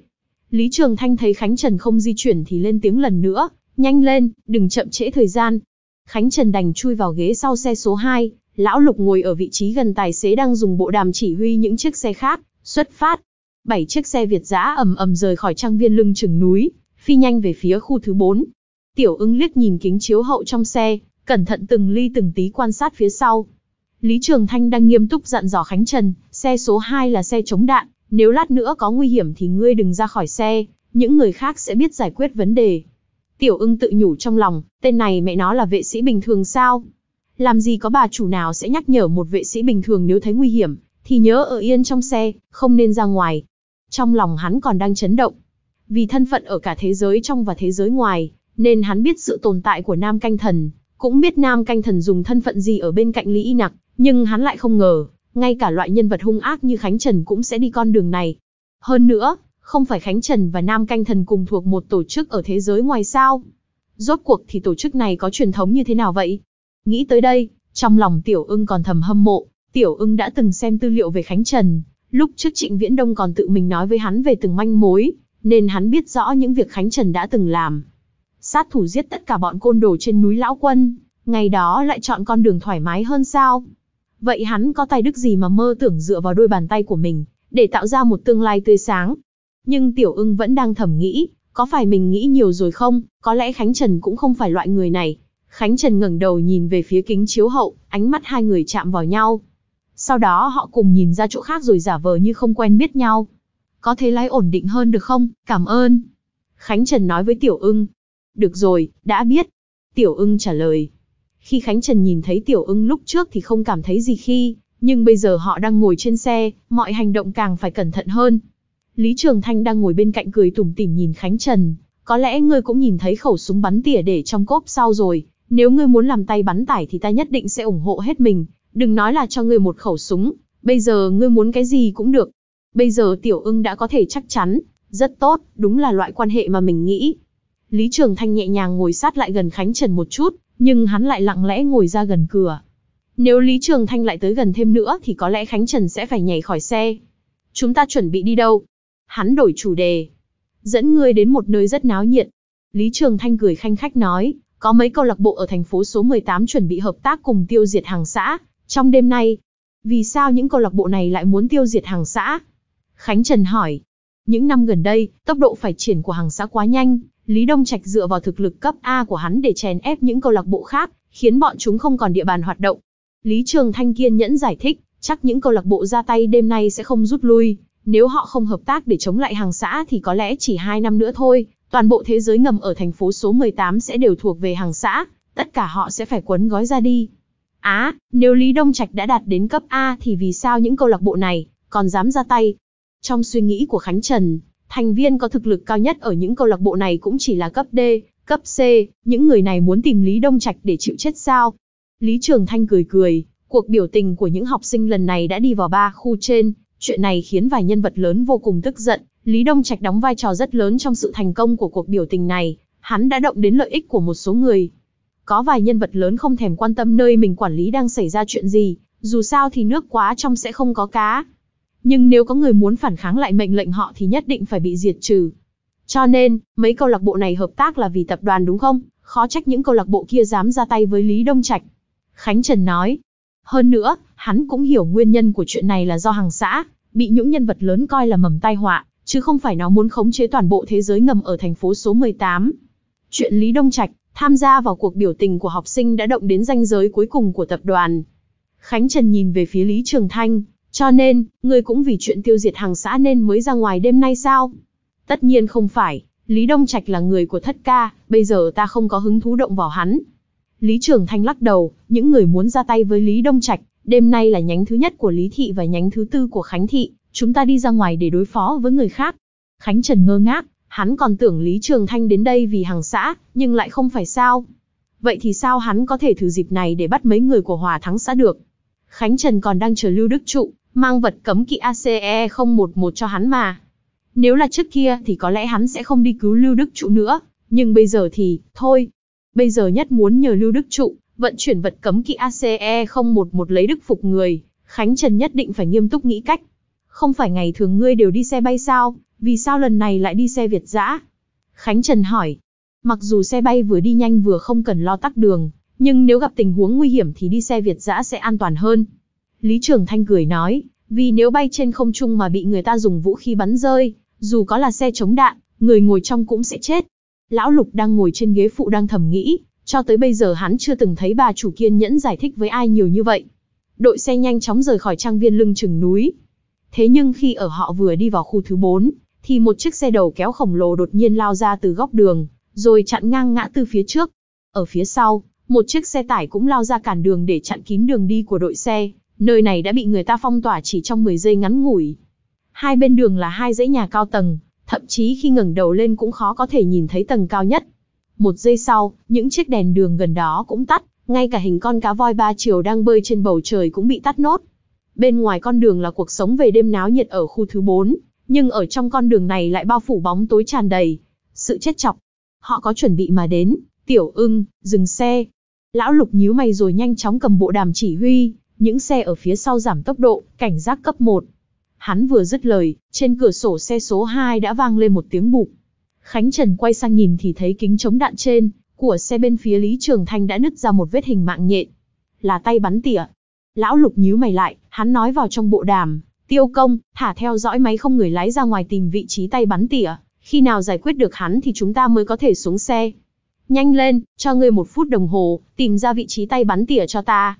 Lý Trường Thanh thấy Khánh Trần không di chuyển thì lên tiếng lần nữa, nhanh lên, đừng chậm trễ thời gian. Khánh Trần đành chui vào ghế sau xe số 2, lão Lục ngồi ở vị trí gần tài xế đang dùng bộ đàm chỉ huy những chiếc xe khác, xuất phát. Bảy chiếc xe Việt giã ầm ầm rời khỏi trang viên lưng chừng núi, phi nhanh về phía khu thứ bốn. Tiểu ưng liếc nhìn kính chiếu hậu trong xe, cẩn thận từng ly từng tí quan sát phía sau. Lý Trường Thanh đang nghiêm túc dặn dò Khánh Trần, xe số 2 là xe chống đạn, nếu lát nữa có nguy hiểm thì ngươi đừng ra khỏi xe, những người khác sẽ biết giải quyết vấn đề. Tiểu ưng tự nhủ trong lòng, tên này mẹ nó là vệ sĩ bình thường sao? làm gì có bà chủ nào sẽ nhắc nhở một vệ sĩ bình thường nếu thấy nguy hiểm, thì nhớ ở yên trong xe, không nên ra ngoài. Trong lòng hắn còn đang chấn động. Vì thân phận ở cả thế giới trong và thế giới ngoài, nên hắn biết sự tồn tại của Nam Canh Thần, cũng biết Nam Canh Thần dùng thân phận gì ở bên cạnh Lý Y Nặc, nhưng hắn lại không ngờ, ngay cả loại nhân vật hung ác như Khánh Trần cũng sẽ đi con đường này. Hơn nữa, không phải Khánh Trần và Nam Canh Thần cùng thuộc một tổ chức ở thế giới ngoài sao? Rốt cuộc thì tổ chức này có truyền thống như thế nào vậy? Nghĩ tới đây, trong lòng Tiểu ưng còn thầm hâm mộ, Tiểu ưng đã từng xem tư liệu về Khánh Trần, lúc trước Trịnh Viễn Đông còn tự mình nói với hắn về từng manh mối, nên hắn biết rõ những việc Khánh Trần đã từng làm. Sát thủ giết tất cả bọn côn đồ trên núi Lão Quân, ngày đó lại chọn con đường thoải mái hơn sao? Vậy hắn có tài đức gì mà mơ tưởng dựa vào đôi bàn tay của mình, để tạo ra một tương lai tươi sáng? Nhưng Tiểu ưng vẫn đang thầm nghĩ, có phải mình nghĩ nhiều rồi không, có lẽ Khánh Trần cũng không phải loại người này. Khánh Trần ngẩng đầu nhìn về phía kính chiếu hậu, ánh mắt hai người chạm vào nhau. Sau đó họ cùng nhìn ra chỗ khác rồi giả vờ như không quen biết nhau. Có thế lái ổn định hơn được không, cảm ơn. Khánh Trần nói với Tiểu ưng. Được rồi, đã biết. Tiểu ưng trả lời. Khi Khánh Trần nhìn thấy Tiểu ưng lúc trước thì không cảm thấy gì khi, nhưng bây giờ họ đang ngồi trên xe, mọi hành động càng phải cẩn thận hơn. Lý Trường Thanh đang ngồi bên cạnh cười tủm tỉm nhìn Khánh Trần, có lẽ ngươi cũng nhìn thấy khẩu súng bắn tỉa để trong cốp sau rồi, nếu ngươi muốn làm tay bắn tải thì ta nhất định sẽ ủng hộ hết mình, đừng nói là cho ngươi một khẩu súng, bây giờ ngươi muốn cái gì cũng được. Bây giờ tiểu ưng đã có thể chắc chắn, rất tốt, đúng là loại quan hệ mà mình nghĩ. Lý Trường Thanh nhẹ nhàng ngồi sát lại gần Khánh Trần một chút, nhưng hắn lại lặng lẽ ngồi ra gần cửa. Nếu Lý Trường Thanh lại tới gần thêm nữa thì có lẽ Khánh Trần sẽ phải nhảy khỏi xe. Chúng ta chuẩn bị đi đâu? Hắn đổi chủ đề. Dẫn ngươi đến một nơi rất náo nhiệt. Lý Trường Thanh cười khanh khách nói. Có mấy câu lạc bộ ở thành phố số 18 chuẩn bị hợp tác cùng tiêu diệt hàng xã, trong đêm nay. Vì sao những câu lạc bộ này lại muốn tiêu diệt hàng xã? Khánh Trần hỏi. Những năm gần đây, tốc độ phải triển của hàng xã quá nhanh, Lý Đông Trạch dựa vào thực lực cấp A của hắn để chèn ép những câu lạc bộ khác, khiến bọn chúng không còn địa bàn hoạt động. Lý Trường Thanh kiên nhẫn giải thích, chắc những câu lạc bộ ra tay đêm nay sẽ không rút lui, nếu họ không hợp tác để chống lại hàng xã thì có lẽ chỉ 2 năm nữa thôi, toàn bộ thế giới ngầm ở thành phố số 18 sẽ đều thuộc về hàng xã, tất cả họ sẽ phải quấn gói ra đi. Á, à, nếu Lý Đông Trạch đã đạt đến cấp A thì vì sao những câu lạc bộ này còn dám ra tay? Trong suy nghĩ của Khánh Trần, thành viên có thực lực cao nhất ở những câu lạc bộ này cũng chỉ là cấp D, cấp C, những người này muốn tìm Lý Đông Trạch để chịu chết sao? Lý Trường Thanh cười cười, cuộc biểu tình của những học sinh lần này đã đi vào ba khu trên, chuyện này khiến vài nhân vật lớn vô cùng tức giận, Lý Đông Trạch đóng vai trò rất lớn trong sự thành công của cuộc biểu tình này, hắn đã động đến lợi ích của một số người. Có vài nhân vật lớn không thèm quan tâm nơi mình quản lý đang xảy ra chuyện gì, dù sao thì nước quá trong sẽ không có cá. Nhưng nếu có người muốn phản kháng lại mệnh lệnh họ thì nhất định phải bị diệt trừ. Cho nên, mấy câu lạc bộ này hợp tác là vì tập đoàn đúng không? Khó trách những câu lạc bộ kia dám ra tay với Lý Đông Trạch. Khánh Trần nói. Hơn nữa, hắn cũng hiểu nguyên nhân của chuyện này là do hàng xã, bị những nhân vật lớn coi là mầm tai họa, chứ không phải nó muốn khống chế toàn bộ thế giới ngầm ở thành phố số 18. Chuyện Lý Đông Trạch tham gia vào cuộc biểu tình của học sinh đã động đến ranh giới cuối cùng của tập đoàn. Khánh Trần nhìn về phía Lý Trường Thanh, cho nên, người cũng vì chuyện tiêu diệt hàng xã nên mới ra ngoài đêm nay sao? Tất nhiên không phải, Lý Đông Trạch là người của thất ca, bây giờ ta không có hứng thú động vào hắn. Lý Trường Thanh lắc đầu, những người muốn ra tay với Lý Đông Trạch, đêm nay là nhánh thứ nhất của Lý Thị và nhánh thứ tư của Khánh Thị, Chúng ta đi ra ngoài để đối phó với người khác. Khánh Trần ngơ ngác, hắn còn tưởng Lý Trường Thanh đến đây vì hàng xã, nhưng lại không phải sao. Vậy thì sao hắn có thể thử dịp này để bắt mấy người của Hòa Thắng xã được? Khánh Trần còn đang chờ Lưu Đức Trụ, mang vật cấm kỵ ACE 011 cho hắn mà. Nếu là trước kia thì có lẽ hắn sẽ không đi cứu Lưu Đức Trụ nữa, nhưng bây giờ thì, thôi. Bây giờ nhất muốn nhờ Lưu Đức Trụ, vận chuyển vật cấm kỵ ACE 011 lấy đức phục người, Khánh Trần nhất định phải nghiêm túc nghĩ cách không phải ngày thường ngươi đều đi xe bay sao, vì sao lần này lại đi xe Việt dã? Khánh Trần hỏi, mặc dù xe bay vừa đi nhanh vừa không cần lo tắc đường, nhưng nếu gặp tình huống nguy hiểm thì đi xe Việt dã sẽ an toàn hơn. Lý Trường Thanh cười nói, vì nếu bay trên không trung mà bị người ta dùng vũ khí bắn rơi, dù có là xe chống đạn, người ngồi trong cũng sẽ chết. Lão Lục đang ngồi trên ghế phụ đang thầm nghĩ, cho tới bây giờ hắn chưa từng thấy bà chủ kiên nhẫn giải thích với ai nhiều như vậy. Đội xe nhanh chóng rời khỏi trang viên lưng chừng núi, Thế nhưng khi ở họ vừa đi vào khu thứ 4, thì một chiếc xe đầu kéo khổng lồ đột nhiên lao ra từ góc đường, rồi chặn ngang ngã từ phía trước. Ở phía sau, một chiếc xe tải cũng lao ra cản đường để chặn kín đường đi của đội xe, nơi này đã bị người ta phong tỏa chỉ trong 10 giây ngắn ngủi. Hai bên đường là hai dãy nhà cao tầng, thậm chí khi ngẩng đầu lên cũng khó có thể nhìn thấy tầng cao nhất. Một giây sau, những chiếc đèn đường gần đó cũng tắt, ngay cả hình con cá voi ba chiều đang bơi trên bầu trời cũng bị tắt nốt. Bên ngoài con đường là cuộc sống về đêm náo nhiệt ở khu thứ 4, nhưng ở trong con đường này lại bao phủ bóng tối tràn đầy. Sự chết chóc. Họ có chuẩn bị mà đến, tiểu ưng, dừng xe. Lão lục nhíu mày rồi nhanh chóng cầm bộ đàm chỉ huy, những xe ở phía sau giảm tốc độ, cảnh giác cấp 1. Hắn vừa dứt lời, trên cửa sổ xe số 2 đã vang lên một tiếng bụp. Khánh Trần quay sang nhìn thì thấy kính chống đạn trên, của xe bên phía Lý Trường Thanh đã nứt ra một vết hình mạng nhện. Là tay bắn tỉa, Lão Lục nhíu mày lại, hắn nói vào trong bộ đàm, tiêu công, thả theo dõi máy không người lái ra ngoài tìm vị trí tay bắn tỉa, khi nào giải quyết được hắn thì chúng ta mới có thể xuống xe. Nhanh lên, cho ngươi một phút đồng hồ, tìm ra vị trí tay bắn tỉa cho ta.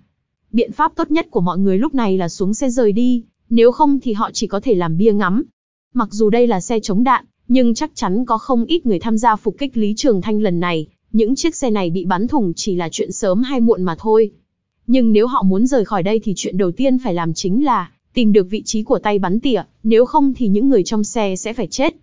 Biện pháp tốt nhất của mọi người lúc này là xuống xe rời đi, nếu không thì họ chỉ có thể làm bia ngắm. Mặc dù đây là xe chống đạn, nhưng chắc chắn có không ít người tham gia phục kích Lý Trường Thanh lần này, những chiếc xe này bị bắn thủng chỉ là chuyện sớm hay muộn mà thôi. Nhưng nếu họ muốn rời khỏi đây thì chuyện đầu tiên phải làm chính là tìm được vị trí của tay bắn tỉa, nếu không thì những người trong xe sẽ phải chết.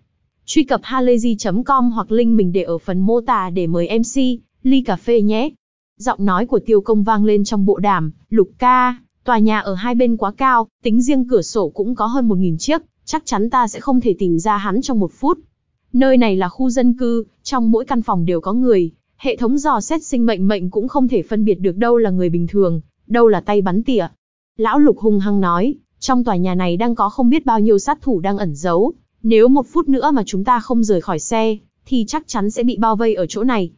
Truy cập halayzi.com hoặc link mình để ở phần mô tả để mời MC, ly cà phê nhé. Giọng nói của tiêu công vang lên trong bộ đàm, lục ca, tòa nhà ở hai bên quá cao, tính riêng cửa sổ cũng có hơn 1.000 chiếc, chắc chắn ta sẽ không thể tìm ra hắn trong một phút. Nơi này là khu dân cư, trong mỗi căn phòng đều có người, hệ thống dò xét sinh mệnh mệnh cũng không thể phân biệt được đâu là người bình thường, đâu là tay bắn tỉa. Lão Lục hung hăng nói, trong tòa nhà này đang có không biết bao nhiêu sát thủ đang ẩn giấu, nếu một phút nữa mà chúng ta không rời khỏi xe, thì chắc chắn sẽ bị bao vây ở chỗ này.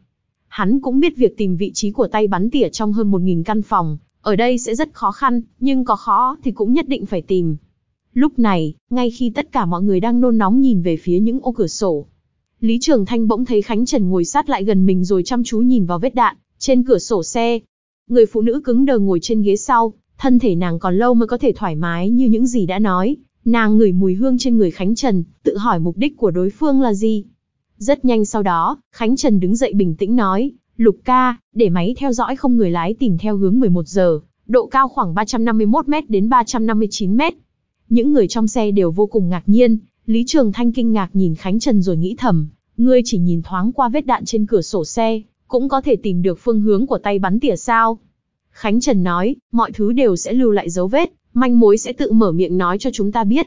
Hắn cũng biết việc tìm vị trí của tay bắn tỉa trong hơn 1.000 căn phòng, ở đây sẽ rất khó khăn, nhưng có khó thì cũng nhất định phải tìm. Lúc này, ngay khi tất cả mọi người đang nôn nóng nhìn về phía những ô cửa sổ, Lý Trường Thanh bỗng thấy Khánh Trần ngồi sát lại gần mình rồi chăm chú nhìn vào vết đạn trên cửa sổ xe. Người phụ nữ cứng đờ ngồi trên ghế sau, thân thể nàng còn lâu mới có thể thoải mái như những gì đã nói. Nàng ngửi mùi hương trên người Khánh Trần, tự hỏi mục đích của đối phương là gì. Rất nhanh sau đó, Khánh Trần đứng dậy bình tĩnh nói, Lục ca, để máy theo dõi không người lái tìm theo hướng 11 giờ, độ cao khoảng 351 m đến 359 m. Những người trong xe đều vô cùng ngạc nhiên, Lý Trường Thanh kinh ngạc nhìn Khánh Trần rồi nghĩ thầm, ngươi chỉ nhìn thoáng qua vết đạn trên cửa sổ xe, cũng có thể tìm được phương hướng của tay bắn tỉa sao. Khánh Trần nói, mọi thứ đều sẽ lưu lại dấu vết, manh mối sẽ tự mở miệng nói cho chúng ta biết.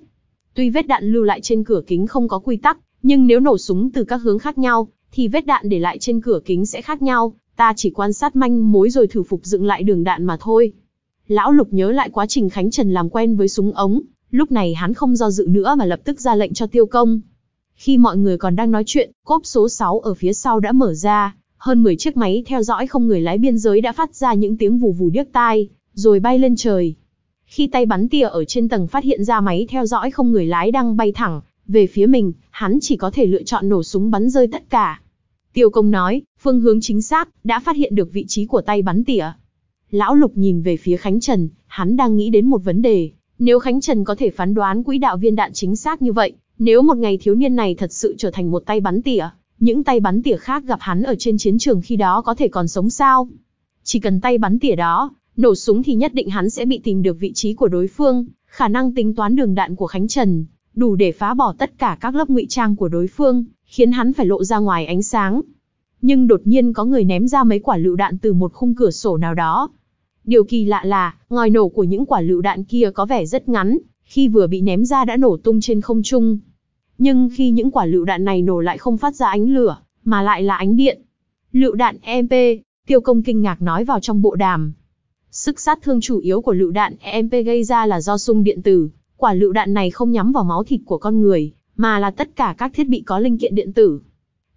Tuy vết đạn lưu lại trên cửa kính không có quy tắc, nhưng nếu nổ súng từ các hướng khác nhau, thì vết đạn để lại trên cửa kính sẽ khác nhau, ta chỉ quan sát manh mối rồi thử phục dựng lại đường đạn mà thôi. Lão Lục nhớ lại quá trình Khánh Trần làm quen với súng ống, lúc này hắn không do dự nữa mà lập tức ra lệnh cho tiêu công. Khi mọi người còn đang nói chuyện, cốp số 6 ở phía sau đã mở ra, hơn 10 chiếc máy theo dõi không người lái biên giới đã phát ra những tiếng vù vù điếc tai, rồi bay lên trời. Khi tay bắn tỉa ở trên tầng phát hiện ra máy theo dõi không người lái đang bay thẳng về phía mình, hắn chỉ có thể lựa chọn nổ súng bắn rơi tất cả. Tiêu công nói, phương hướng chính xác, đã phát hiện được vị trí của tay bắn tỉa. Lão Lục nhìn về phía Khánh Trần, hắn đang nghĩ đến một vấn đề. Nếu Khánh Trần có thể phán đoán quỹ đạo viên đạn chính xác như vậy, nếu một ngày thiếu niên này thật sự trở thành một tay bắn tỉa, những tay bắn tỉa khác gặp hắn ở trên chiến trường khi đó có thể còn sống sao? Chỉ cần tay bắn tỉa đó, nổ súng thì nhất định hắn sẽ bị tìm được vị trí của đối phương, khả năng tính toán đường đạn của Khánh Trần, đủ để phá bỏ tất cả các lớp ngụy trang của đối phương, khiến hắn phải lộ ra ngoài ánh sáng. Nhưng đột nhiên có người ném ra mấy quả lựu đạn từ một khung cửa sổ nào đó. Điều kỳ lạ là, ngòi nổ của những quả lựu đạn kia có vẻ rất ngắn, khi vừa bị ném ra đã nổ tung trên không trung, nhưng khi những quả lựu đạn này nổ lại không phát ra ánh lửa, mà lại là ánh điện. Lựu đạn EMP, tiêu công kinh ngạc nói vào trong bộ đàm. Sức sát thương chủ yếu của lựu đạn EMP gây ra là do sung điện tử. Quả lựu đạn này không nhắm vào máu thịt của con người, mà là tất cả các thiết bị có linh kiện điện tử.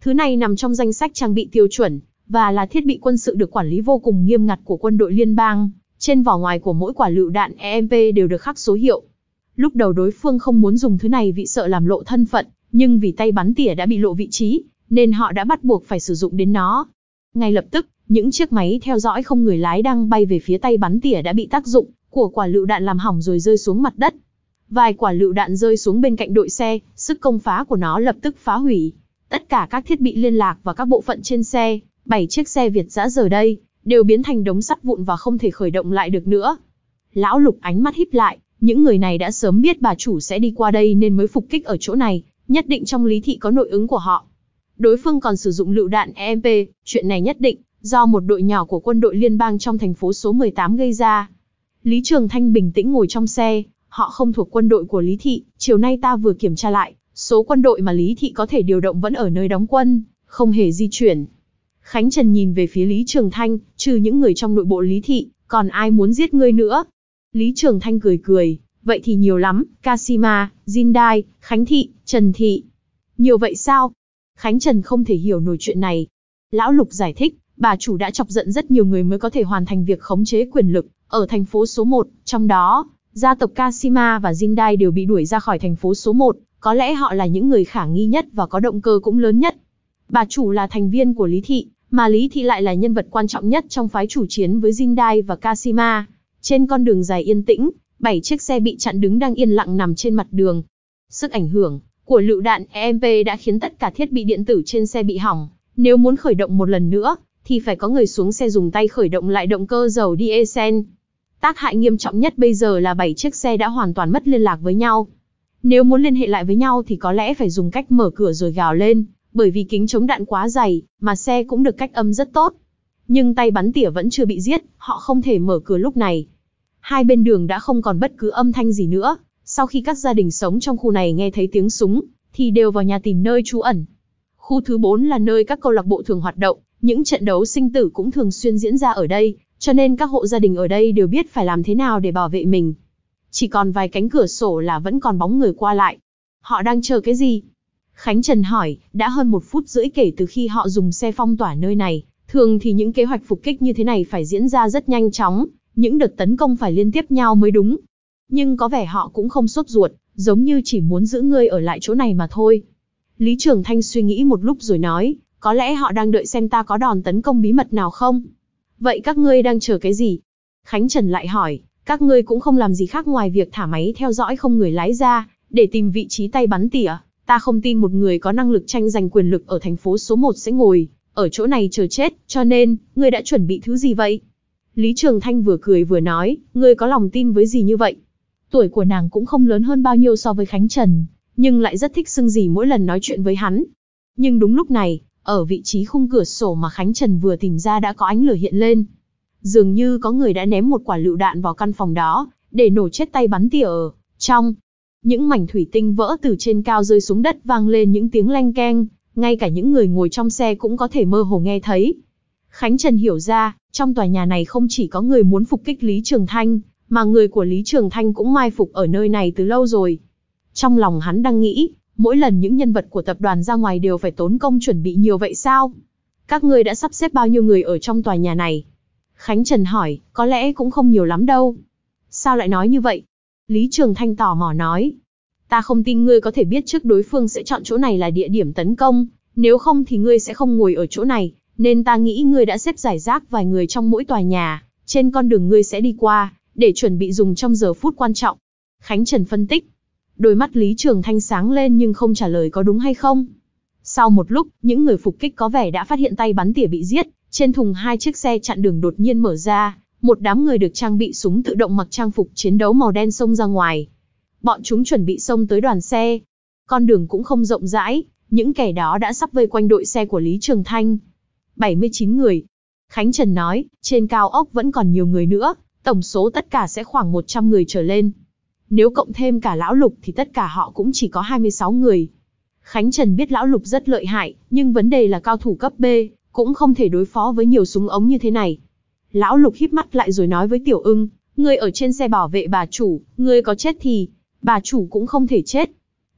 Thứ này nằm trong danh sách trang bị tiêu chuẩn, và là thiết bị quân sự được quản lý vô cùng nghiêm ngặt của quân đội liên bang. Trên vỏ ngoài của mỗi quả lựu đạn EMP đều được khắc số hiệu, Lúc đầu đối phương không muốn dùng thứ này vì sợ làm lộ thân phận, nhưng vì tay bắn tỉa đã bị lộ vị trí, nên họ đã bắt buộc phải sử dụng đến nó. Ngay lập tức, những chiếc máy theo dõi không người lái đang bay về phía tay bắn tỉa đã bị tác dụng của quả lựu đạn làm hỏng rồi rơi xuống mặt đất. Vài quả lựu đạn rơi xuống bên cạnh đội xe, sức công phá của nó lập tức phá hủy. Tất cả các thiết bị liên lạc và các bộ phận trên xe, bảy chiếc xe Việt dã giờ đây, đều biến thành đống sắt vụn và không thể khởi động lại được nữa. Lão Lục ánh mắt híp lại, những người này đã sớm biết bà chủ sẽ đi qua đây nên mới phục kích ở chỗ này, nhất định trong lý thị có nội ứng của họ. Đối phương còn sử dụng lựu đạn EMP, chuyện này nhất định, do một đội nhỏ của quân đội liên bang trong thành phố số 18 gây ra. Lý Trường Thanh bình tĩnh ngồi trong xe, họ không thuộc quân đội của Lý Thị, chiều nay ta vừa kiểm tra lại, số quân đội mà Lý Thị có thể điều động vẫn ở nơi đóng quân, không hề di chuyển. Khánh Trần nhìn về phía Lý Trường Thanh, trừ những người trong nội bộ Lý Thị, còn ai muốn giết ngươi nữa, Lý Trường Thanh cười cười, vậy thì nhiều lắm, Kasima, Jindai, Khánh Thị, Trần Thị. Nhiều vậy sao? Khánh Trần không thể hiểu nổi chuyện này. Lão Lục giải thích, bà chủ đã chọc giận rất nhiều người mới có thể hoàn thành việc khống chế quyền lực ở thành phố số 1, trong đó, gia tộc Kasima và Jindai đều bị đuổi ra khỏi thành phố số 1, có lẽ họ là những người khả nghi nhất và có động cơ cũng lớn nhất. Bà chủ là thành viên của Lý Thị, mà Lý Thị lại là nhân vật quan trọng nhất trong phái chủ chiến với Jindai và Kasima. Trên con đường dài yên tĩnh, bảy chiếc xe bị chặn đứng đang yên lặng nằm trên mặt đường. Sức ảnh hưởng của lựu đạn EMP đã khiến tất cả thiết bị điện tử trên xe bị hỏng. Nếu muốn khởi động một lần nữa, thì phải có người xuống xe dùng tay khởi động lại động cơ dầu diesel. Tác hại nghiêm trọng nhất bây giờ là bảy chiếc xe đã hoàn toàn mất liên lạc với nhau. Nếu muốn liên hệ lại với nhau thì có lẽ phải dùng cách mở cửa rồi gào lên, bởi vì kính chống đạn quá dày, mà xe cũng được cách âm rất tốt nhưng tay bắn tỉa vẫn chưa bị giết, họ không thể mở cửa lúc này. Hai bên đường đã không còn bất cứ âm thanh gì nữa, sau khi các gia đình sống trong khu này nghe thấy tiếng súng, thì đều vào nhà tìm nơi trú ẩn. Khu thứ 4 là nơi các câu lạc bộ thường hoạt động, những trận đấu sinh tử cũng thường xuyên diễn ra ở đây, cho nên các hộ gia đình ở đây đều biết phải làm thế nào để bảo vệ mình. Chỉ còn vài cánh cửa sổ là vẫn còn bóng người qua lại. Họ đang chờ cái gì? Khánh Trần hỏi, đã hơn một phút rưỡi kể từ khi họ dùng xe phong tỏa nơi này, Thường thì những kế hoạch phục kích như thế này phải diễn ra rất nhanh chóng, những đợt tấn công phải liên tiếp nhau mới đúng. Nhưng có vẻ họ cũng không sốt ruột, giống như chỉ muốn giữ ngươi ở lại chỗ này mà thôi. Lý Trường Thanh suy nghĩ một lúc rồi nói, có lẽ họ đang đợi xem ta có đòn tấn công bí mật nào không. Vậy các ngươi đang chờ cái gì? Khánh Trần lại hỏi, các ngươi cũng không làm gì khác ngoài việc thả máy theo dõi không người lái ra, để tìm vị trí tay bắn tỉa. Ta không tin một người có năng lực tranh giành quyền lực ở thành phố số 1 sẽ ngồi ở chỗ này chờ chết, cho nên, ngươi đã chuẩn bị thứ gì vậy? Lý Trường Thanh vừa cười vừa nói, ngươi có lòng tin với gì như vậy? Tuổi của nàng cũng không lớn hơn bao nhiêu so với Khánh Trần, nhưng lại rất thích xưng gì mỗi lần nói chuyện với hắn. Nhưng đúng lúc này, ở vị trí khung cửa sổ mà Khánh Trần vừa tìm ra đã có ánh lửa hiện lên. Dường như có người đã ném một quả lựu đạn vào căn phòng đó, để nổ chết tay bắn tỉa ở trong. Những mảnh thủy tinh vỡ từ trên cao rơi xuống đất vang lên những tiếng leng keng, ngay cả những người ngồi trong xe cũng có thể mơ hồ nghe thấy. Khánh Trần hiểu ra, trong tòa nhà này không chỉ có người muốn phục kích Lý Trường Thanh, mà người của Lý Trường Thanh cũng mai phục ở nơi này từ lâu rồi. Trong lòng hắn đang nghĩ, mỗi lần những nhân vật của tập đoàn ra ngoài đều phải tốn công chuẩn bị nhiều vậy sao? Các ngươi đã sắp xếp bao nhiêu người ở trong tòa nhà này? Khánh Trần hỏi, có lẽ cũng không nhiều lắm đâu. Sao lại nói như vậy? Lý Trường Thanh tò mò nói, Ta không tin ngươi có thể biết trước đối phương sẽ chọn chỗ này là địa điểm tấn công, nếu không thì ngươi sẽ không ngồi ở chỗ này, nên ta nghĩ ngươi đã xếp giải rác vài người trong mỗi tòa nhà, trên con đường ngươi sẽ đi qua, để chuẩn bị dùng trong giờ phút quan trọng. Khánh Trần phân tích. Đôi mắt Lý Trường Thanh sáng lên nhưng không trả lời có đúng hay không. Sau một lúc, những người phục kích có vẻ đã phát hiện tay bắn tỉa bị giết, trên thùng hai chiếc xe chặn đường đột nhiên mở ra, một đám người được trang bị súng tự động mặc trang phục chiến đấu màu đen xông ra ngoài. Bọn chúng chuẩn bị xông tới đoàn xe. Con đường cũng không rộng rãi, những kẻ đó đã sắp vây quanh đội xe của Lý Trường Thanh. 79 người. Khánh Trần nói, trên cao ốc vẫn còn nhiều người nữa, tổng số tất cả sẽ khoảng 100 người trở lên. Nếu cộng thêm cả lão lục thì tất cả họ cũng chỉ có 26 người. Khánh Trần biết lão lục rất lợi hại, nhưng vấn đề là cao thủ cấp B, cũng không thể đối phó với nhiều súng ống như thế này. Lão lục híp mắt lại rồi nói với tiểu ưng, ngươi ở trên xe bảo vệ bà chủ, ngươi có chết thì, bà chủ cũng không thể chết.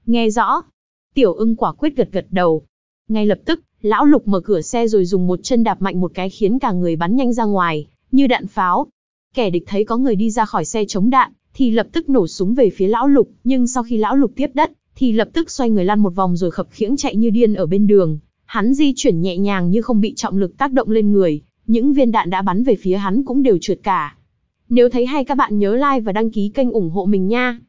Nghe rõ. Tiểu ưng quả quyết gật gật đầu. Ngay lập tức, lão lục mở cửa xe rồi dùng một chân đạp mạnh một cái khiến cả người bắn nhanh ra ngoài, như đạn pháo. Kẻ địch thấy có người đi ra khỏi xe chống đạn, thì lập tức nổ súng về phía lão lục, nhưng sau khi lão lục tiếp đất, thì lập tức xoay người lăn một vòng rồi khập khiễng chạy như điên ở bên đường. Hắn di chuyển nhẹ nhàng như không bị trọng lực tác động lên người, những viên đạn đã bắn về phía hắn cũng đều trượt cả. Nếu thấy hay các bạn nhớ like và đăng ký kênh ủng hộ mình nha.